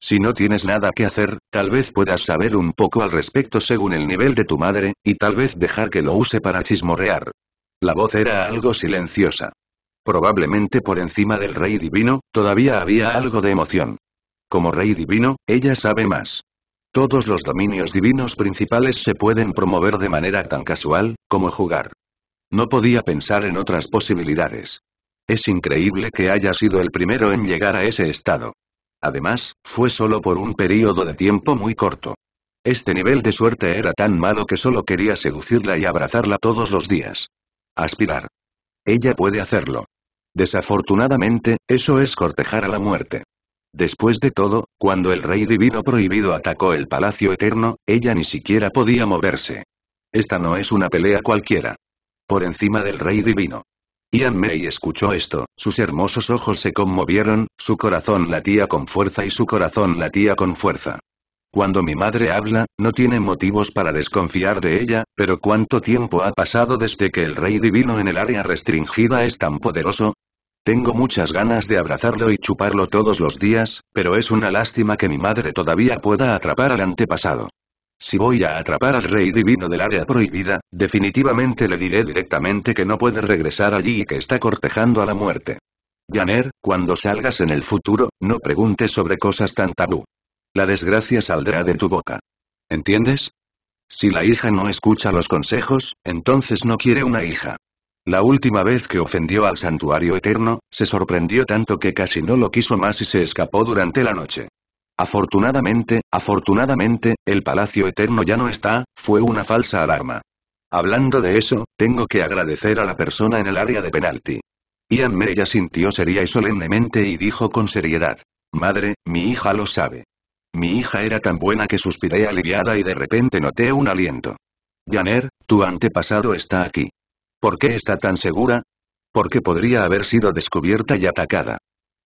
Si no tienes nada que hacer, tal vez puedas saber un poco al respecto según el nivel de tu madre, y tal vez dejar que lo use para chismorrear. La voz era algo silenciosa. Probablemente por encima del rey divino, todavía había algo de emoción. Como rey divino, ella sabe más. Todos los dominios divinos principales se pueden promover de manera tan casual, como jugar. No podía pensar en otras posibilidades. Es increíble que haya sido el primero en llegar a ese estado. Además, fue solo por un período de tiempo muy corto. Este nivel de suerte era tan malo que solo quería seducirla y abrazarla todos los días. Aspirar. Ella puede hacerlo. Desafortunadamente, eso es cortejar a la muerte. Después de todo, cuando el rey divino prohibido atacó el palacio eterno, ella ni siquiera podía moverse. Esta no es una pelea cualquiera. Por encima del rey divino. Ian May escuchó esto, sus hermosos ojos se conmovieron, su corazón latía con fuerza y su corazón latía con fuerza. Cuando mi madre habla, no tiene motivos para desconfiar de ella, pero ¿cuánto tiempo ha pasado desde que el rey divino en el área restringida es tan poderoso? Tengo muchas ganas de abrazarlo y chuparlo todos los días, pero es una lástima que mi madre todavía pueda atrapar al antepasado. Si voy a atrapar al rey divino del área prohibida, definitivamente le diré directamente que no puede regresar allí y que está cortejando a la muerte. Janer, cuando salgas en el futuro, no preguntes sobre cosas tan tabú. La desgracia saldrá de tu boca. ¿Entiendes? Si la hija no escucha los consejos, entonces no quiere una hija. La última vez que ofendió al santuario eterno, se sorprendió tanto que casi no lo quiso más y se escapó durante la noche. Afortunadamente, afortunadamente, el palacio eterno ya no está, fue una falsa alarma. Hablando de eso, tengo que agradecer a la persona en el área de penalti. Ian Meya sintió seria y solemnemente y dijo con seriedad. Madre, mi hija lo sabe. Mi hija era tan buena que suspiré aliviada y de repente noté un aliento. Janer, tu antepasado está aquí. ¿Por qué está tan segura? Porque podría haber sido descubierta y atacada.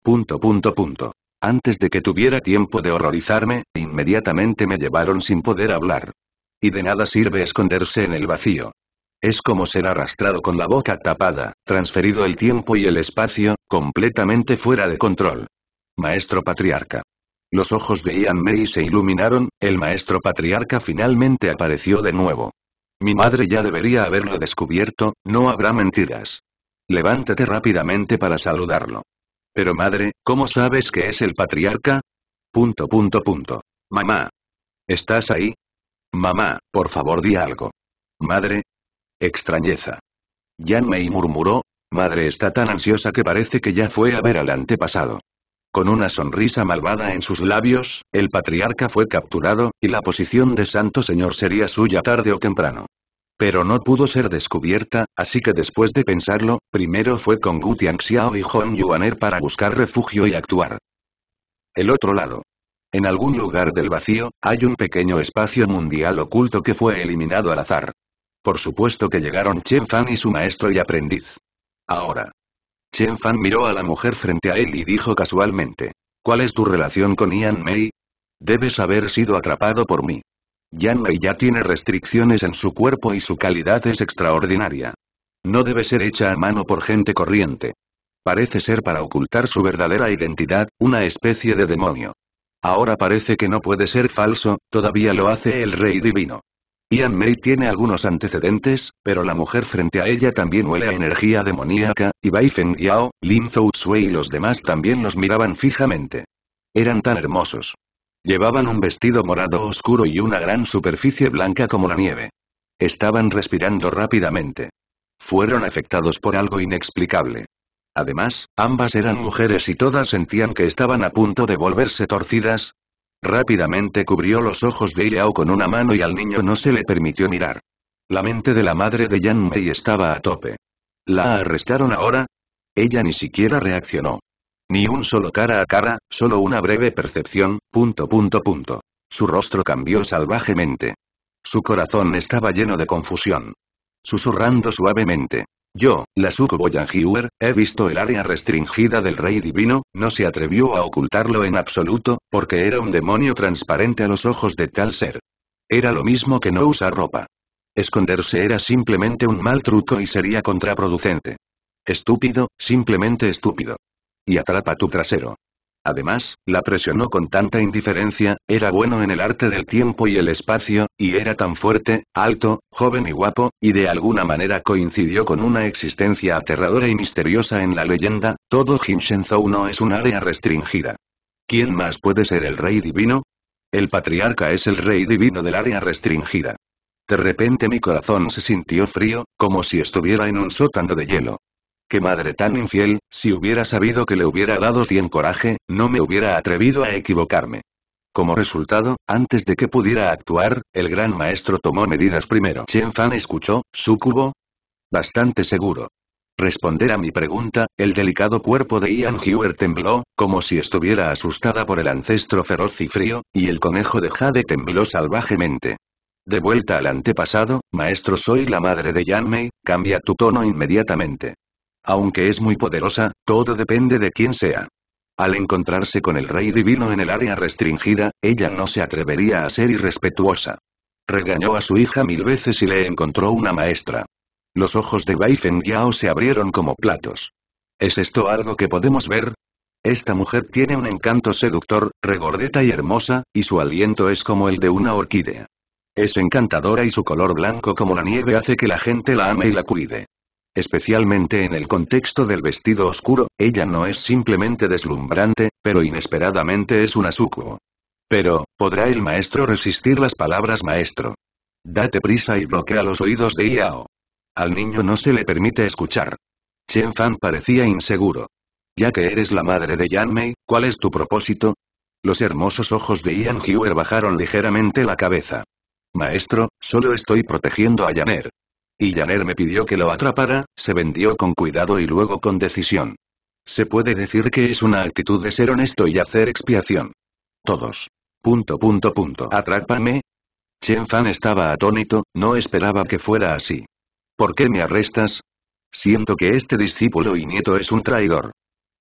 Punto punto punto. Antes de que tuviera tiempo de horrorizarme, inmediatamente me llevaron sin poder hablar. Y de nada sirve esconderse en el vacío. Es como ser arrastrado con la boca tapada, transferido el tiempo y el espacio, completamente fuera de control. Maestro Patriarca. Los ojos veíanme y se iluminaron, el Maestro Patriarca finalmente apareció de nuevo. Mi madre ya debería haberlo descubierto, no habrá mentiras. Levántate rápidamente para saludarlo. Pero madre, ¿cómo sabes que es el patriarca? Punto punto punto. Mamá. ¿Estás ahí? Mamá, por favor di algo. Madre. Extrañeza. May murmuró, madre está tan ansiosa que parece que ya fue a ver al antepasado. Con una sonrisa malvada en sus labios, el patriarca fue capturado, y la posición de Santo Señor sería suya tarde o temprano. Pero no pudo ser descubierta, así que después de pensarlo, primero fue con Gu Xiao y Hong Yuaner para buscar refugio y actuar. El otro lado. En algún lugar del vacío, hay un pequeño espacio mundial oculto que fue eliminado al azar. Por supuesto que llegaron Chen Fan y su maestro y aprendiz. Ahora, Chen Fan miró a la mujer frente a él y dijo casualmente. ¿Cuál es tu relación con Ian Mei? Debes haber sido atrapado por mí. Yan Mei ya tiene restricciones en su cuerpo y su calidad es extraordinaria. No debe ser hecha a mano por gente corriente. Parece ser para ocultar su verdadera identidad, una especie de demonio. Ahora parece que no puede ser falso, todavía lo hace el rey divino. Ian May tiene algunos antecedentes, pero la mujer frente a ella también huele a energía demoníaca, y Bai Feng Yao, Lin Zhou y los demás también los miraban fijamente. Eran tan hermosos. Llevaban un vestido morado oscuro y una gran superficie blanca como la nieve. Estaban respirando rápidamente. Fueron afectados por algo inexplicable. Además, ambas eran mujeres y todas sentían que estaban a punto de volverse torcidas, Rápidamente cubrió los ojos de o con una mano y al niño no se le permitió mirar. La mente de la madre de yanmei estaba a tope. ¿La arrestaron ahora? Ella ni siquiera reaccionó. Ni un solo cara a cara, solo una breve percepción, punto punto punto. Su rostro cambió salvajemente. Su corazón estaba lleno de confusión. Susurrando suavemente. Yo, la sucubo he visto el área restringida del Rey Divino, no se atrevió a ocultarlo en absoluto, porque era un demonio transparente a los ojos de tal ser. Era lo mismo que no usar ropa. Esconderse era simplemente un mal truco y sería contraproducente. Estúpido, simplemente estúpido. Y atrapa tu trasero. Además, la presionó con tanta indiferencia, era bueno en el arte del tiempo y el espacio, y era tan fuerte, alto, joven y guapo, y de alguna manera coincidió con una existencia aterradora y misteriosa en la leyenda, todo Shenzhou no es un área restringida. ¿Quién más puede ser el rey divino? El patriarca es el rey divino del área restringida. De repente mi corazón se sintió frío, como si estuviera en un sótano de hielo. Qué madre tan infiel, si hubiera sabido que le hubiera dado cien coraje, no me hubiera atrevido a equivocarme. Como resultado, antes de que pudiera actuar, el gran maestro tomó medidas primero. Chen Fan escuchó, ¿Sucubo? Bastante seguro. Responder a mi pregunta, el delicado cuerpo de Ian Hewer tembló, como si estuviera asustada por el ancestro feroz y frío, y el conejo de Jade tembló salvajemente. De vuelta al antepasado, maestro soy la madre de Yanmei, cambia tu tono inmediatamente. Aunque es muy poderosa, todo depende de quién sea. Al encontrarse con el rey divino en el área restringida, ella no se atrevería a ser irrespetuosa. Regañó a su hija mil veces y le encontró una maestra. Los ojos de Bai Feng Yao se abrieron como platos. ¿Es esto algo que podemos ver? Esta mujer tiene un encanto seductor, regordeta y hermosa, y su aliento es como el de una orquídea. Es encantadora y su color blanco como la nieve hace que la gente la ame y la cuide. Especialmente en el contexto del vestido oscuro, ella no es simplemente deslumbrante, pero inesperadamente es una sukuo. Pero, ¿podrá el maestro resistir las palabras maestro? Date prisa y bloquea los oídos de Yao. Al niño no se le permite escuchar. Chen Fan parecía inseguro. Ya que eres la madre de Yan Mei, ¿cuál es tu propósito? Los hermosos ojos de Ian Hewer bajaron ligeramente la cabeza. Maestro, solo estoy protegiendo a Yaner. Y me pidió que lo atrapara, se vendió con cuidado y luego con decisión. Se puede decir que es una actitud de ser honesto y hacer expiación. Todos. Punto punto punto. Atrápame. Chen Fan estaba atónito, no esperaba que fuera así. ¿Por qué me arrestas? Siento que este discípulo y nieto es un traidor.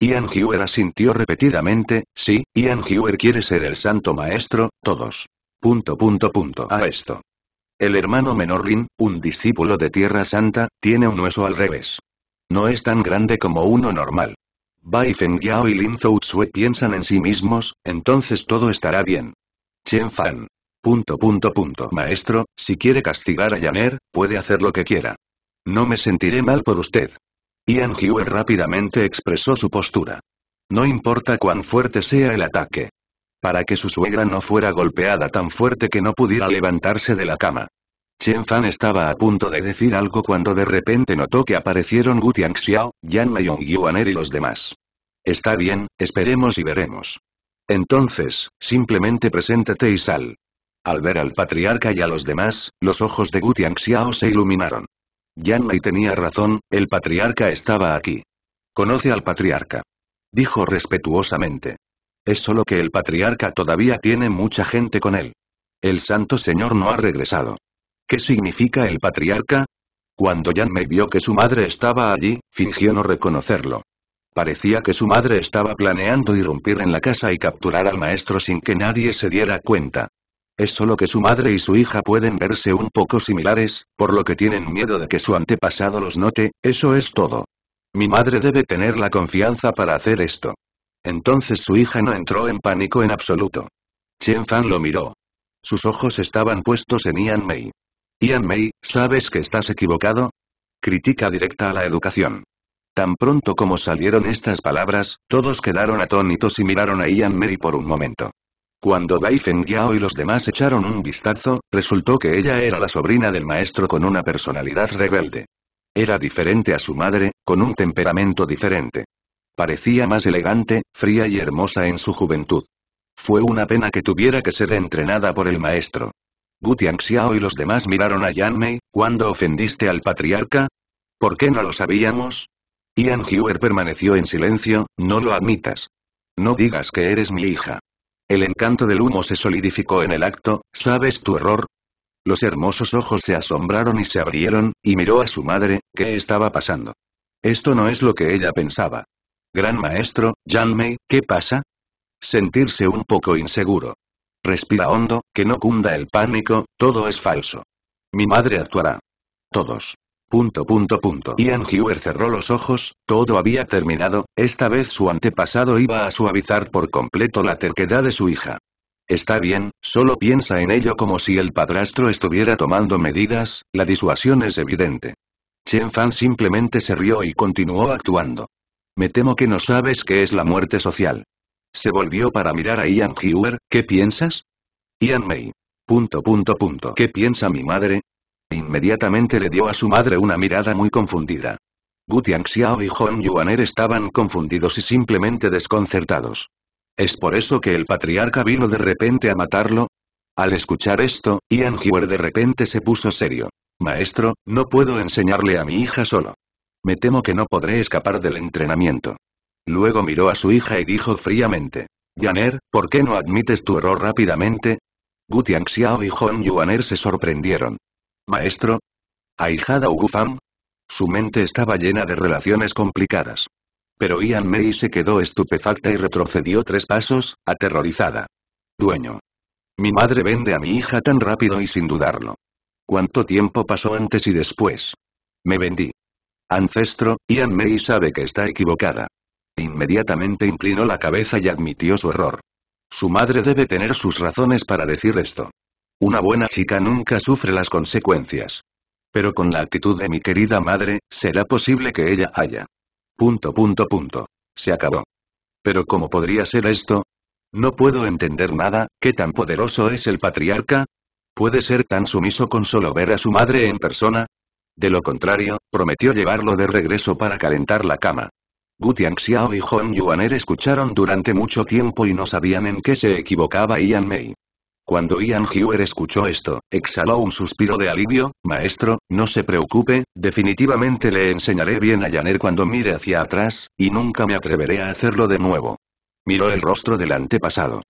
Ian Hewer asintió repetidamente, sí, Ian Hewer quiere ser el santo maestro, todos. Punto punto punto. A esto. El hermano menor Lin, un discípulo de Tierra Santa, tiene un hueso al revés. No es tan grande como uno normal. Bai Feng Yao y Lin Zhou piensan en sí mismos, entonces todo estará bien. Chen Fan. Punto punto punto Maestro, si quiere castigar a Yaner, puede hacer lo que quiera. No me sentiré mal por usted. Yan Hyue rápidamente expresó su postura. No importa cuán fuerte sea el ataque para que su suegra no fuera golpeada tan fuerte que no pudiera levantarse de la cama. Chen Fan estaba a punto de decir algo cuando de repente notó que aparecieron Gu Tianxiao, Yan Mayong Yuaner y los demás. Está bien, esperemos y veremos. Entonces, simplemente preséntate y sal. Al ver al patriarca y a los demás, los ojos de Gu Tianxiao se iluminaron. Yan Mei tenía razón, el patriarca estaba aquí. Conoce al patriarca. Dijo respetuosamente. Es solo que el patriarca todavía tiene mucha gente con él. El santo señor no ha regresado. ¿Qué significa el patriarca? Cuando Jan me vio que su madre estaba allí, fingió no reconocerlo. Parecía que su madre estaba planeando irrumpir en la casa y capturar al maestro sin que nadie se diera cuenta. Es solo que su madre y su hija pueden verse un poco similares, por lo que tienen miedo de que su antepasado los note, eso es todo. Mi madre debe tener la confianza para hacer esto. Entonces su hija no entró en pánico en absoluto. Chen Fan lo miró. Sus ojos estaban puestos en Ian Mei. Ian Mei, ¿sabes que estás equivocado? Crítica directa a la educación. Tan pronto como salieron estas palabras, todos quedaron atónitos y miraron a Ian Mei por un momento. Cuando Bai Feng Yao y los demás echaron un vistazo, resultó que ella era la sobrina del maestro con una personalidad rebelde. Era diferente a su madre, con un temperamento diferente. Parecía más elegante, fría y hermosa en su juventud. Fue una pena que tuviera que ser entrenada por el maestro. Gu Xiao y los demás miraron a Yan ¿cuándo ofendiste al patriarca? ¿Por qué no lo sabíamos? Ian Hewer permaneció en silencio, no lo admitas. No digas que eres mi hija. El encanto del humo se solidificó en el acto, ¿sabes tu error? Los hermosos ojos se asombraron y se abrieron, y miró a su madre, ¿qué estaba pasando? Esto no es lo que ella pensaba. Gran maestro, Yanmei, ¿qué pasa? Sentirse un poco inseguro. Respira hondo, que no cunda el pánico, todo es falso. Mi madre actuará. Todos. Punto punto punto. Ian cerró los ojos, todo había terminado, esta vez su antepasado iba a suavizar por completo la terquedad de su hija. Está bien, solo piensa en ello como si el padrastro estuviera tomando medidas, la disuasión es evidente. Chen Fan simplemente se rió y continuó actuando. Me temo que no sabes qué es la muerte social. Se volvió para mirar a Ian Hewer, ¿qué piensas? Ian May. Punto punto punto. ¿Qué piensa mi madre? Inmediatamente le dio a su madre una mirada muy confundida. Gu Xiao y Hong Yuaner estaban confundidos y simplemente desconcertados. ¿Es por eso que el patriarca vino de repente a matarlo? Al escuchar esto, Ian Hewer de repente se puso serio. Maestro, no puedo enseñarle a mi hija solo. Me temo que no podré escapar del entrenamiento. Luego miró a su hija y dijo fríamente. Yaner, ¿por qué no admites tu error rápidamente? Gu Xiao y Hong Yuaner se sorprendieron. ¿Maestro? ¿Ahijada o Fan? Su mente estaba llena de relaciones complicadas. Pero Ian Mei se quedó estupefacta y retrocedió tres pasos, aterrorizada. Dueño. Mi madre vende a mi hija tan rápido y sin dudarlo. ¿Cuánto tiempo pasó antes y después? Me vendí. Ancestro, Ian May sabe que está equivocada. Inmediatamente inclinó la cabeza y admitió su error. Su madre debe tener sus razones para decir esto. Una buena chica nunca sufre las consecuencias. Pero con la actitud de mi querida madre, será posible que ella haya. Punto punto punto. Se acabó. Pero ¿cómo podría ser esto? No puedo entender nada, ¿qué tan poderoso es el patriarca? ¿Puede ser tan sumiso con solo ver a su madre en persona? De lo contrario, prometió llevarlo de regreso para calentar la cama. Gu Tianxiao y Hong Yuaner escucharon durante mucho tiempo y no sabían en qué se equivocaba Ian Mei. Cuando Ian Hewer escuchó esto, exhaló un suspiro de alivio, maestro, no se preocupe, definitivamente le enseñaré bien a Yaner cuando mire hacia atrás, y nunca me atreveré a hacerlo de nuevo. Miró el rostro del antepasado.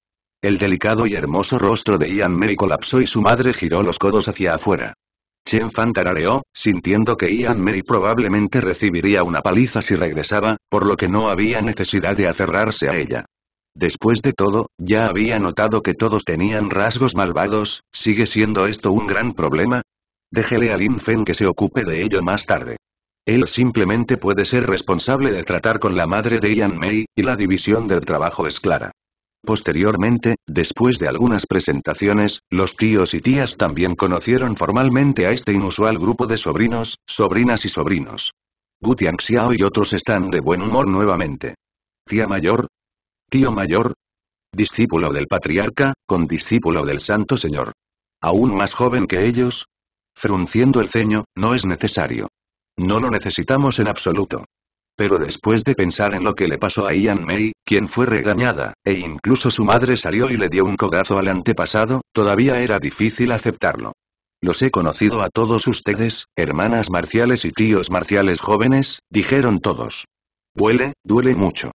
El delicado y hermoso rostro de Ian Mei colapsó y su madre giró los codos hacia afuera. Chen Fan tarareó, sintiendo que Ian Mei probablemente recibiría una paliza si regresaba, por lo que no había necesidad de aferrarse a ella. Después de todo, ya había notado que todos tenían rasgos malvados, ¿sigue siendo esto un gran problema? Déjele a Lin Fen que se ocupe de ello más tarde. Él simplemente puede ser responsable de tratar con la madre de Ian Mei, y la división del trabajo es clara. Posteriormente, después de algunas presentaciones, los tíos y tías también conocieron formalmente a este inusual grupo de sobrinos, sobrinas y sobrinos. Gu Xiao y otros están de buen humor nuevamente. Tía mayor. Tío mayor. Discípulo del patriarca, con discípulo del santo señor. Aún más joven que ellos. Frunciendo el ceño, no es necesario. No lo necesitamos en absoluto. Pero después de pensar en lo que le pasó a Ian May, quien fue regañada, e incluso su madre salió y le dio un cogazo al antepasado, todavía era difícil aceptarlo. Los he conocido a todos ustedes, hermanas marciales y tíos marciales jóvenes, dijeron todos. Duele, duele mucho.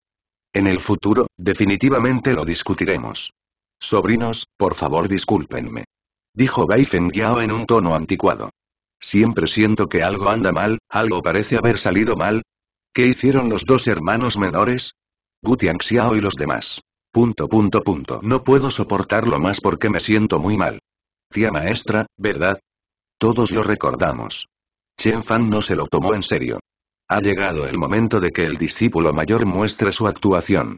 En el futuro, definitivamente lo discutiremos. Sobrinos, por favor discúlpenme. Dijo Bai Yao en un tono anticuado. Siempre siento que algo anda mal, algo parece haber salido mal, ¿Qué hicieron los dos hermanos menores? Gu Xiao y los demás. Punto punto punto. No puedo soportarlo más porque me siento muy mal. Tía maestra, ¿verdad? Todos lo recordamos. Chen Fan no se lo tomó en serio. Ha llegado el momento de que el discípulo mayor muestre su actuación.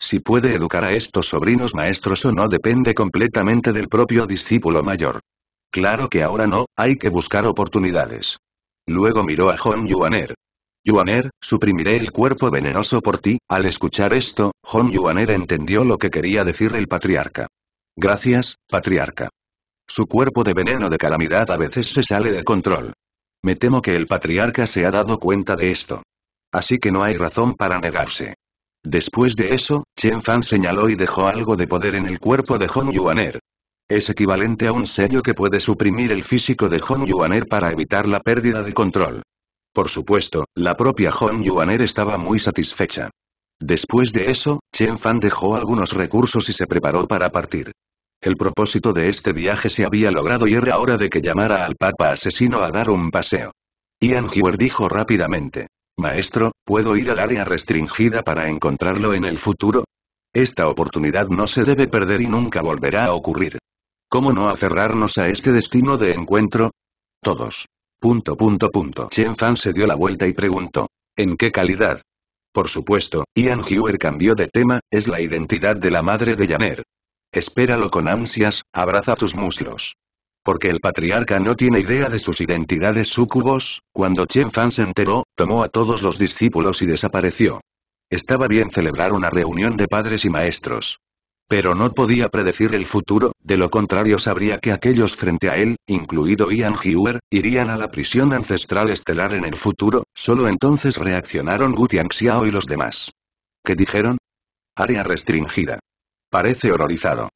Si puede educar a estos sobrinos maestros o no depende completamente del propio discípulo mayor. Claro que ahora no, hay que buscar oportunidades. Luego miró a Hong Yuaner, «Juaner, suprimiré el cuerpo venenoso por ti. Al escuchar esto, Hong Yuaner entendió lo que quería decir el patriarca. Gracias, patriarca. Su cuerpo de veneno de calamidad a veces se sale de control. Me temo que el patriarca se ha dado cuenta de esto. Así que no hay razón para negarse. Después de eso, Chen Fan señaló y dejó algo de poder en el cuerpo de Hong Yuaner. Es equivalente a un sello que puede suprimir el físico de Hong Yuaner para evitar la pérdida de control. Por supuesto, la propia Hong Yuaner estaba muy satisfecha. Después de eso, Chen Fan dejó algunos recursos y se preparó para partir. El propósito de este viaje se había logrado y era hora de que llamara al Papa asesino a dar un paseo. Ian Hewer dijo rápidamente. Maestro, ¿puedo ir al área restringida para encontrarlo en el futuro? Esta oportunidad no se debe perder y nunca volverá a ocurrir. ¿Cómo no aferrarnos a este destino de encuentro? Todos. Punto punto punto. Chen Fan se dio la vuelta y preguntó. ¿En qué calidad? Por supuesto, Ian Hewer cambió de tema, es la identidad de la madre de Yaner. Espéralo con ansias, abraza tus muslos. Porque el patriarca no tiene idea de sus identidades súcubos, cuando Chen Fan se enteró, tomó a todos los discípulos y desapareció. Estaba bien celebrar una reunión de padres y maestros. Pero no podía predecir el futuro, de lo contrario sabría que aquellos frente a él, incluido Ian Hewer, irían a la prisión ancestral estelar en el futuro, solo entonces reaccionaron Gu Xiao y los demás. ¿Qué dijeron? Área restringida. Parece horrorizado.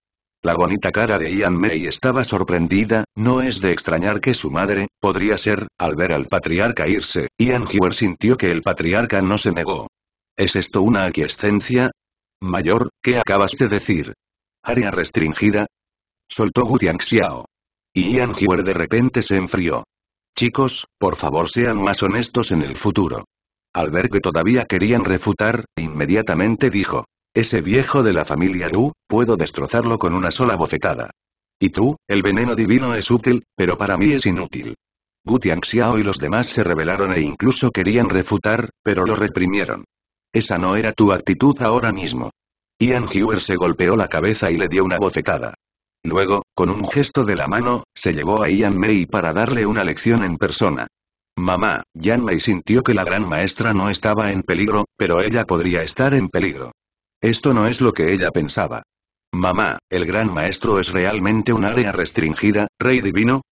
La bonita cara de Ian Mei estaba sorprendida, no es de extrañar que su madre, podría ser, al ver al patriarca irse, Ian Hewer sintió que el patriarca no se negó. ¿Es esto una aquiescencia? Mayor, ¿qué acabas de decir? ¿Área restringida? Soltó Gutiang Xiao. Y Ian de repente se enfrió. Chicos, por favor sean más honestos en el futuro. Al ver que todavía querían refutar, inmediatamente dijo. Ese viejo de la familia Ru, puedo destrozarlo con una sola bofetada. Y tú, el veneno divino es útil, pero para mí es inútil. Gu Xiao y los demás se rebelaron e incluso querían refutar, pero lo reprimieron. Esa no era tu actitud ahora mismo. Ian Hewer se golpeó la cabeza y le dio una bofetada. Luego, con un gesto de la mano, se llevó a Ian May para darle una lección en persona. Mamá, Ian May sintió que la gran maestra no estaba en peligro, pero ella podría estar en peligro. Esto no es lo que ella pensaba. Mamá, ¿el gran maestro es realmente un área restringida, rey divino?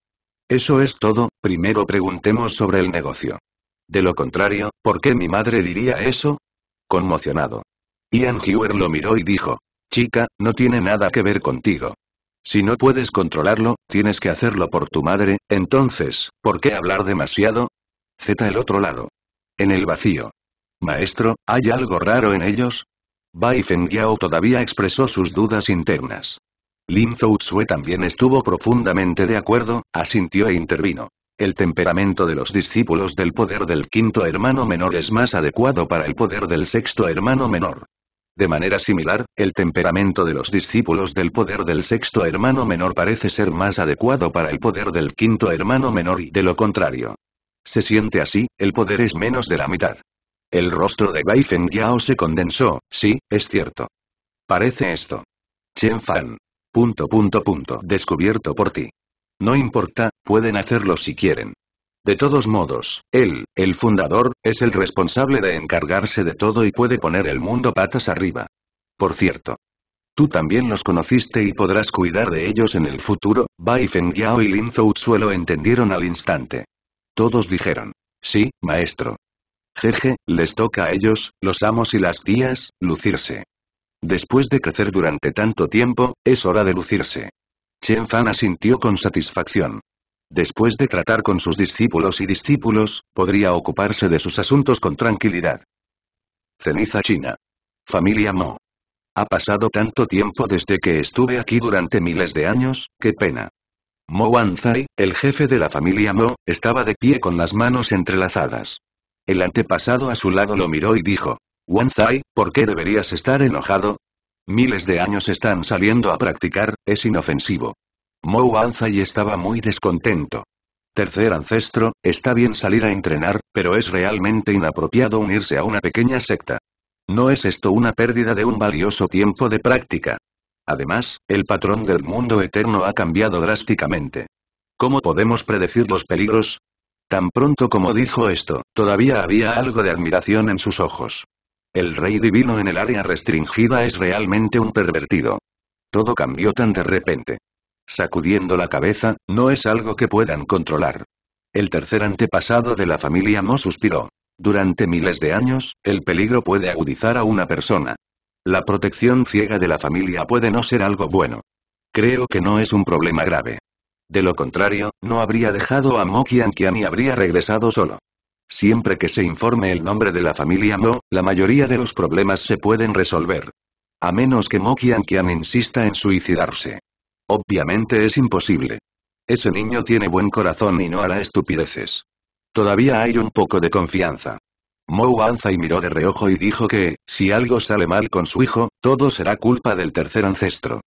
Eso es todo, primero preguntemos sobre el negocio. De lo contrario, ¿por qué mi madre diría eso? conmocionado. Ian Hewer lo miró y dijo. Chica, no tiene nada que ver contigo. Si no puedes controlarlo, tienes que hacerlo por tu madre, entonces, ¿por qué hablar demasiado? Z el otro lado. En el vacío. Maestro, ¿hay algo raro en ellos? Bai Fengyao todavía expresó sus dudas internas. Lin Zhou también estuvo profundamente de acuerdo, asintió e intervino. El temperamento de los discípulos del poder del quinto hermano menor es más adecuado para el poder del sexto hermano menor. De manera similar, el temperamento de los discípulos del poder del sexto hermano menor parece ser más adecuado para el poder del quinto hermano menor y de lo contrario. Se siente así, el poder es menos de la mitad. El rostro de Bai Yao se condensó, sí, es cierto. Parece esto. Chen Fan. Punto punto punto descubierto por ti. No importa, pueden hacerlo si quieren. De todos modos, él, el fundador, es el responsable de encargarse de todo y puede poner el mundo patas arriba. Por cierto. Tú también los conociste y podrás cuidar de ellos en el futuro, Bai Fengyao y Lin Zhou lo entendieron al instante. Todos dijeron. Sí, maestro. Jeje, les toca a ellos, los amos y las tías, lucirse. Después de crecer durante tanto tiempo, es hora de lucirse. Chen Fan asintió con satisfacción. Después de tratar con sus discípulos y discípulos, podría ocuparse de sus asuntos con tranquilidad. Ceniza China. Familia Mo. Ha pasado tanto tiempo desde que estuve aquí durante miles de años, qué pena. Mo Wanzai, el jefe de la familia Mo, estaba de pie con las manos entrelazadas. El antepasado a su lado lo miró y dijo, Wanzai, ¿por qué deberías estar enojado? Miles de años están saliendo a practicar, es inofensivo. Mou Anzai y estaba muy descontento. Tercer ancestro, está bien salir a entrenar, pero es realmente inapropiado unirse a una pequeña secta. ¿No es esto una pérdida de un valioso tiempo de práctica? Además, el patrón del mundo eterno ha cambiado drásticamente. ¿Cómo podemos predecir los peligros? Tan pronto como dijo esto, todavía había algo de admiración en sus ojos. El rey divino en el área restringida es realmente un pervertido. Todo cambió tan de repente. Sacudiendo la cabeza, no es algo que puedan controlar. El tercer antepasado de la familia Mo suspiró. Durante miles de años, el peligro puede agudizar a una persona. La protección ciega de la familia puede no ser algo bueno. Creo que no es un problema grave. De lo contrario, no habría dejado a Mo que y habría regresado solo. Siempre que se informe el nombre de la familia Mo, la mayoría de los problemas se pueden resolver. A menos que Mo Qian insista en suicidarse. Obviamente es imposible. Ese niño tiene buen corazón y no hará estupideces. Todavía hay un poco de confianza. Mo y miró de reojo y dijo que, si algo sale mal con su hijo, todo será culpa del tercer ancestro.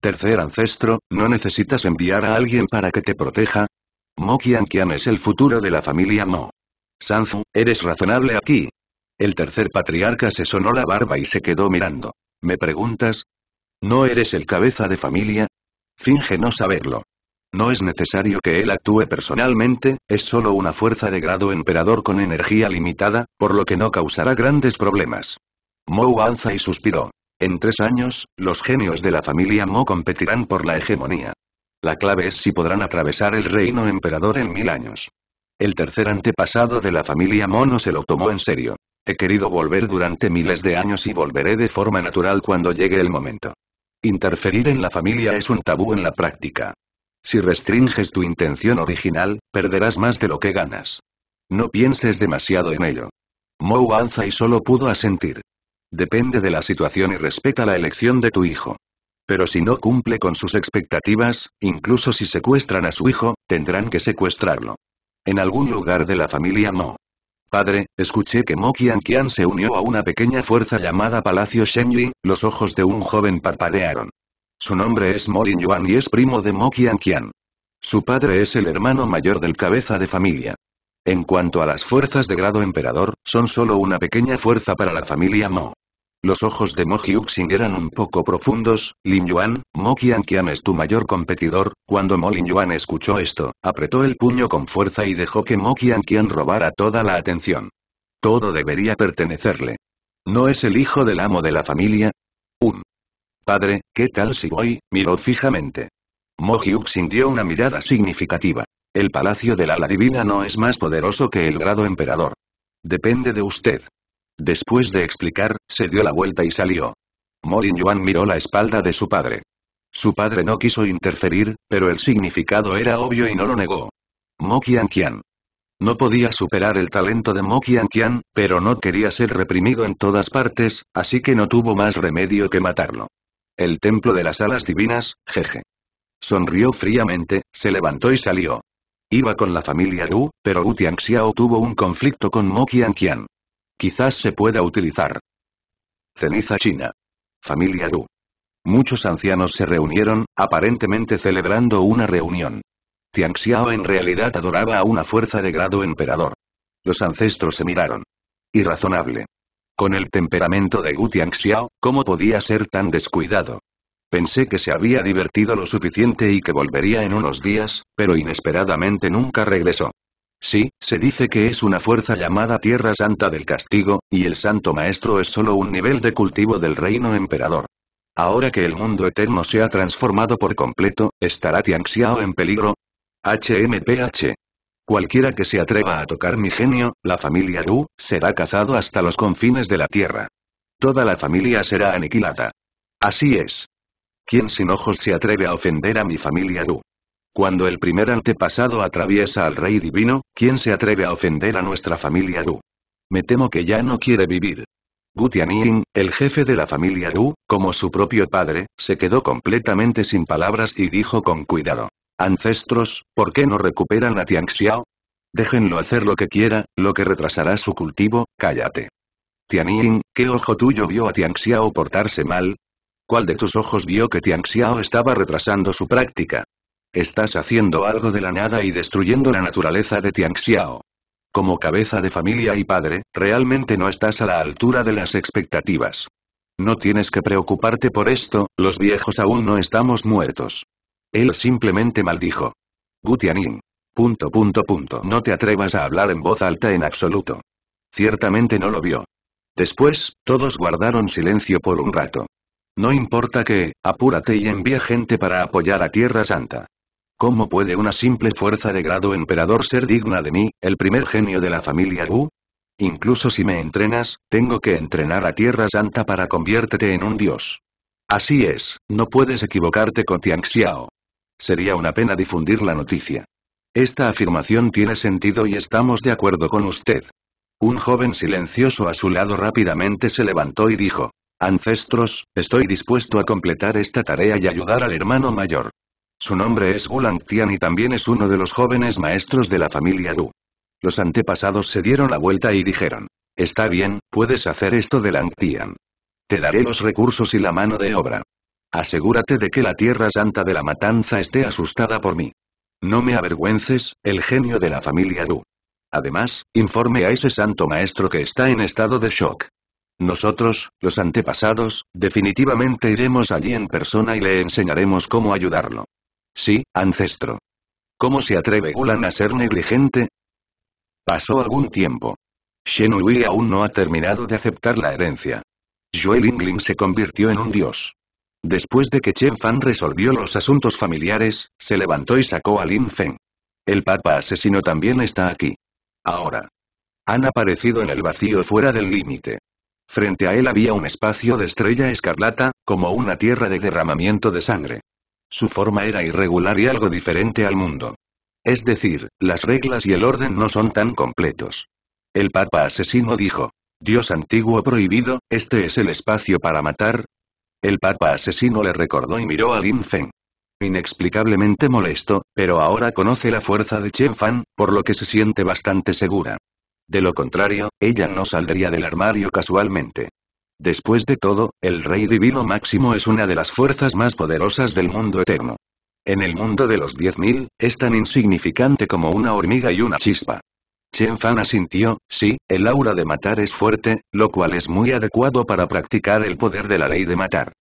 Tercer ancestro, ¿no necesitas enviar a alguien para que te proteja? Mo Qian es el futuro de la familia Mo. «Sanzu, ¿eres razonable aquí? El tercer patriarca se sonó la barba y se quedó mirando. ¿Me preguntas? ¿No eres el cabeza de familia? Finge no saberlo. No es necesario que él actúe personalmente, es solo una fuerza de grado emperador con energía limitada, por lo que no causará grandes problemas. Mo alza y suspiró. En tres años, los genios de la familia Mo competirán por la hegemonía. La clave es si podrán atravesar el reino emperador en mil años. El tercer antepasado de la familia Mono se lo tomó en serio. He querido volver durante miles de años y volveré de forma natural cuando llegue el momento. Interferir en la familia es un tabú en la práctica. Si restringes tu intención original, perderás más de lo que ganas. No pienses demasiado en ello. Mou alza y solo pudo asentir. Depende de la situación y respeta la elección de tu hijo. Pero si no cumple con sus expectativas, incluso si secuestran a su hijo, tendrán que secuestrarlo. En algún lugar de la familia Mo. Padre, escuché que Mo Qianqian se unió a una pequeña fuerza llamada Palacio Shenyi, los ojos de un joven parpadearon. Su nombre es Mo Lin Yuan y es primo de Mo Qianqian. Su padre es el hermano mayor del cabeza de familia. En cuanto a las fuerzas de grado emperador, son solo una pequeña fuerza para la familia Mo. Los ojos de Mo hyuk eran un poco profundos, Lin Yuan, Mo Qian es tu mayor competidor, cuando Mo Lin Yuan escuchó esto, apretó el puño con fuerza y dejó que Mo Qian robara toda la atención. Todo debería pertenecerle. ¿No es el hijo del amo de la familia? Un. Padre, ¿qué tal si voy? miró fijamente. Mo hyuk dio una mirada significativa. El palacio la ala divina no es más poderoso que el grado emperador. Depende de usted. Después de explicar, se dio la vuelta y salió. Morin Yuan miró la espalda de su padre. Su padre no quiso interferir, pero el significado era obvio y no lo negó. Mo Qian No podía superar el talento de Mo Qian pero no quería ser reprimido en todas partes, así que no tuvo más remedio que matarlo. El templo de las alas divinas, jeje. Sonrió fríamente, se levantó y salió. Iba con la familia Wu, pero Wu Tianxiao tuvo un conflicto con Mo Qian Quizás se pueda utilizar. Ceniza china. Familia Lu. Muchos ancianos se reunieron, aparentemente celebrando una reunión. Tianxiao en realidad adoraba a una fuerza de grado emperador. Los ancestros se miraron. Irrazonable. Con el temperamento de Gu Tianxiao, ¿cómo podía ser tan descuidado? Pensé que se había divertido lo suficiente y que volvería en unos días, pero inesperadamente nunca regresó. Sí, se dice que es una fuerza llamada Tierra Santa del Castigo, y el Santo Maestro es solo un nivel de cultivo del reino emperador. Ahora que el mundo eterno se ha transformado por completo, ¿estará Tianxiao en peligro? HMPH. Cualquiera que se atreva a tocar mi genio, la familia Ru, será cazado hasta los confines de la Tierra. Toda la familia será aniquilada. Así es. ¿Quién sin ojos se atreve a ofender a mi familia Ru? Cuando el primer antepasado atraviesa al rey divino, ¿quién se atreve a ofender a nuestra familia ru Me temo que ya no quiere vivir. Gu Tianying, el jefe de la familia Ru, como su propio padre, se quedó completamente sin palabras y dijo con cuidado. Ancestros, ¿por qué no recuperan a Tianxiao? Déjenlo hacer lo que quiera, lo que retrasará su cultivo, cállate. Tianying, ¿qué ojo tuyo vio a Tianxiao portarse mal? ¿Cuál de tus ojos vio que Tianxiao estaba retrasando su práctica? Estás haciendo algo de la nada y destruyendo la naturaleza de Tianxiao. Como cabeza de familia y padre, realmente no estás a la altura de las expectativas. No tienes que preocuparte por esto, los viejos aún no estamos muertos. Él simplemente maldijo. Gutianin. Punto punto punto. No te atrevas a hablar en voz alta en absoluto. Ciertamente no lo vio. Después, todos guardaron silencio por un rato. No importa que, apúrate y envíe gente para apoyar a Tierra Santa. ¿Cómo puede una simple fuerza de grado emperador ser digna de mí, el primer genio de la familia Wu? Incluso si me entrenas, tengo que entrenar a Tierra Santa para conviértete en un dios. Así es, no puedes equivocarte con Tianxiao. Sería una pena difundir la noticia. Esta afirmación tiene sentido y estamos de acuerdo con usted. Un joven silencioso a su lado rápidamente se levantó y dijo, Ancestros, estoy dispuesto a completar esta tarea y ayudar al hermano mayor. Su nombre es Gulang Tian y también es uno de los jóvenes maestros de la familia Du. Los antepasados se dieron la vuelta y dijeron, está bien, puedes hacer esto de Lang Te daré los recursos y la mano de obra. Asegúrate de que la Tierra Santa de la Matanza esté asustada por mí. No me avergüences, el genio de la familia Du. Además, informe a ese santo maestro que está en estado de shock. Nosotros, los antepasados, definitivamente iremos allí en persona y le enseñaremos cómo ayudarlo. Sí, ancestro. ¿Cómo se atreve Gulan a ser negligente? Pasó algún tiempo. Shen aún no ha terminado de aceptar la herencia. Joel Lingling se convirtió en un dios. Después de que Chen Fan resolvió los asuntos familiares, se levantó y sacó a Lin Feng. El papa asesino también está aquí. Ahora. Han aparecido en el vacío fuera del límite. Frente a él había un espacio de estrella escarlata, como una tierra de derramamiento de sangre. Su forma era irregular y algo diferente al mundo. Es decir, las reglas y el orden no son tan completos. El Papa asesino dijo, Dios antiguo prohibido, este es el espacio para matar. El Papa asesino le recordó y miró a Lin Feng. Inexplicablemente molesto, pero ahora conoce la fuerza de Chen Fan, por lo que se siente bastante segura. De lo contrario, ella no saldría del armario casualmente. Después de todo, el Rey Divino Máximo es una de las fuerzas más poderosas del mundo eterno. En el mundo de los 10.000, es tan insignificante como una hormiga y una chispa. Chen Fan asintió, sí, el aura de matar es fuerte, lo cual es muy adecuado para practicar el poder de la ley de matar.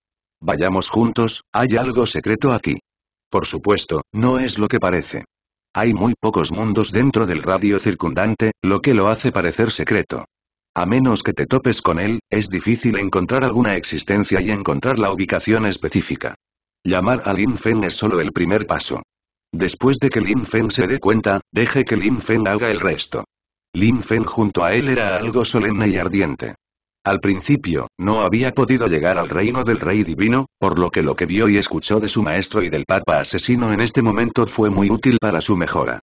Vayamos juntos, hay algo secreto aquí. Por supuesto, no es lo que parece. Hay muy pocos mundos dentro del radio circundante, lo que lo hace parecer secreto. A menos que te topes con él, es difícil encontrar alguna existencia y encontrar la ubicación específica. Llamar a Lin Fen es solo el primer paso. Después de que Lin Fen se dé cuenta, deje que Lin Fen haga el resto. Lin Fen junto a él era algo solemne y ardiente. Al principio, no había podido llegar al reino del rey divino, por lo que lo que vio y escuchó de su maestro y del papa asesino en este momento fue muy útil para su mejora.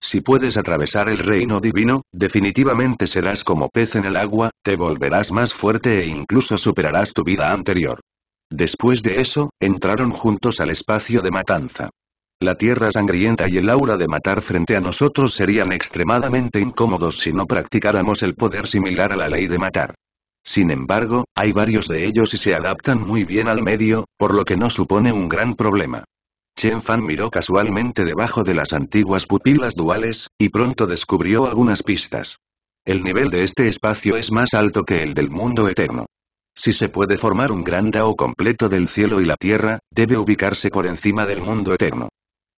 Si puedes atravesar el reino divino, definitivamente serás como pez en el agua, te volverás más fuerte e incluso superarás tu vida anterior. Después de eso, entraron juntos al espacio de matanza. La tierra sangrienta y el aura de matar frente a nosotros serían extremadamente incómodos si no practicáramos el poder similar a la ley de matar. Sin embargo, hay varios de ellos y se adaptan muy bien al medio, por lo que no supone un gran problema. Chen Fan miró casualmente debajo de las antiguas pupilas duales, y pronto descubrió algunas pistas. El nivel de este espacio es más alto que el del mundo eterno. Si se puede formar un gran Dao completo del cielo y la tierra, debe ubicarse por encima del mundo eterno.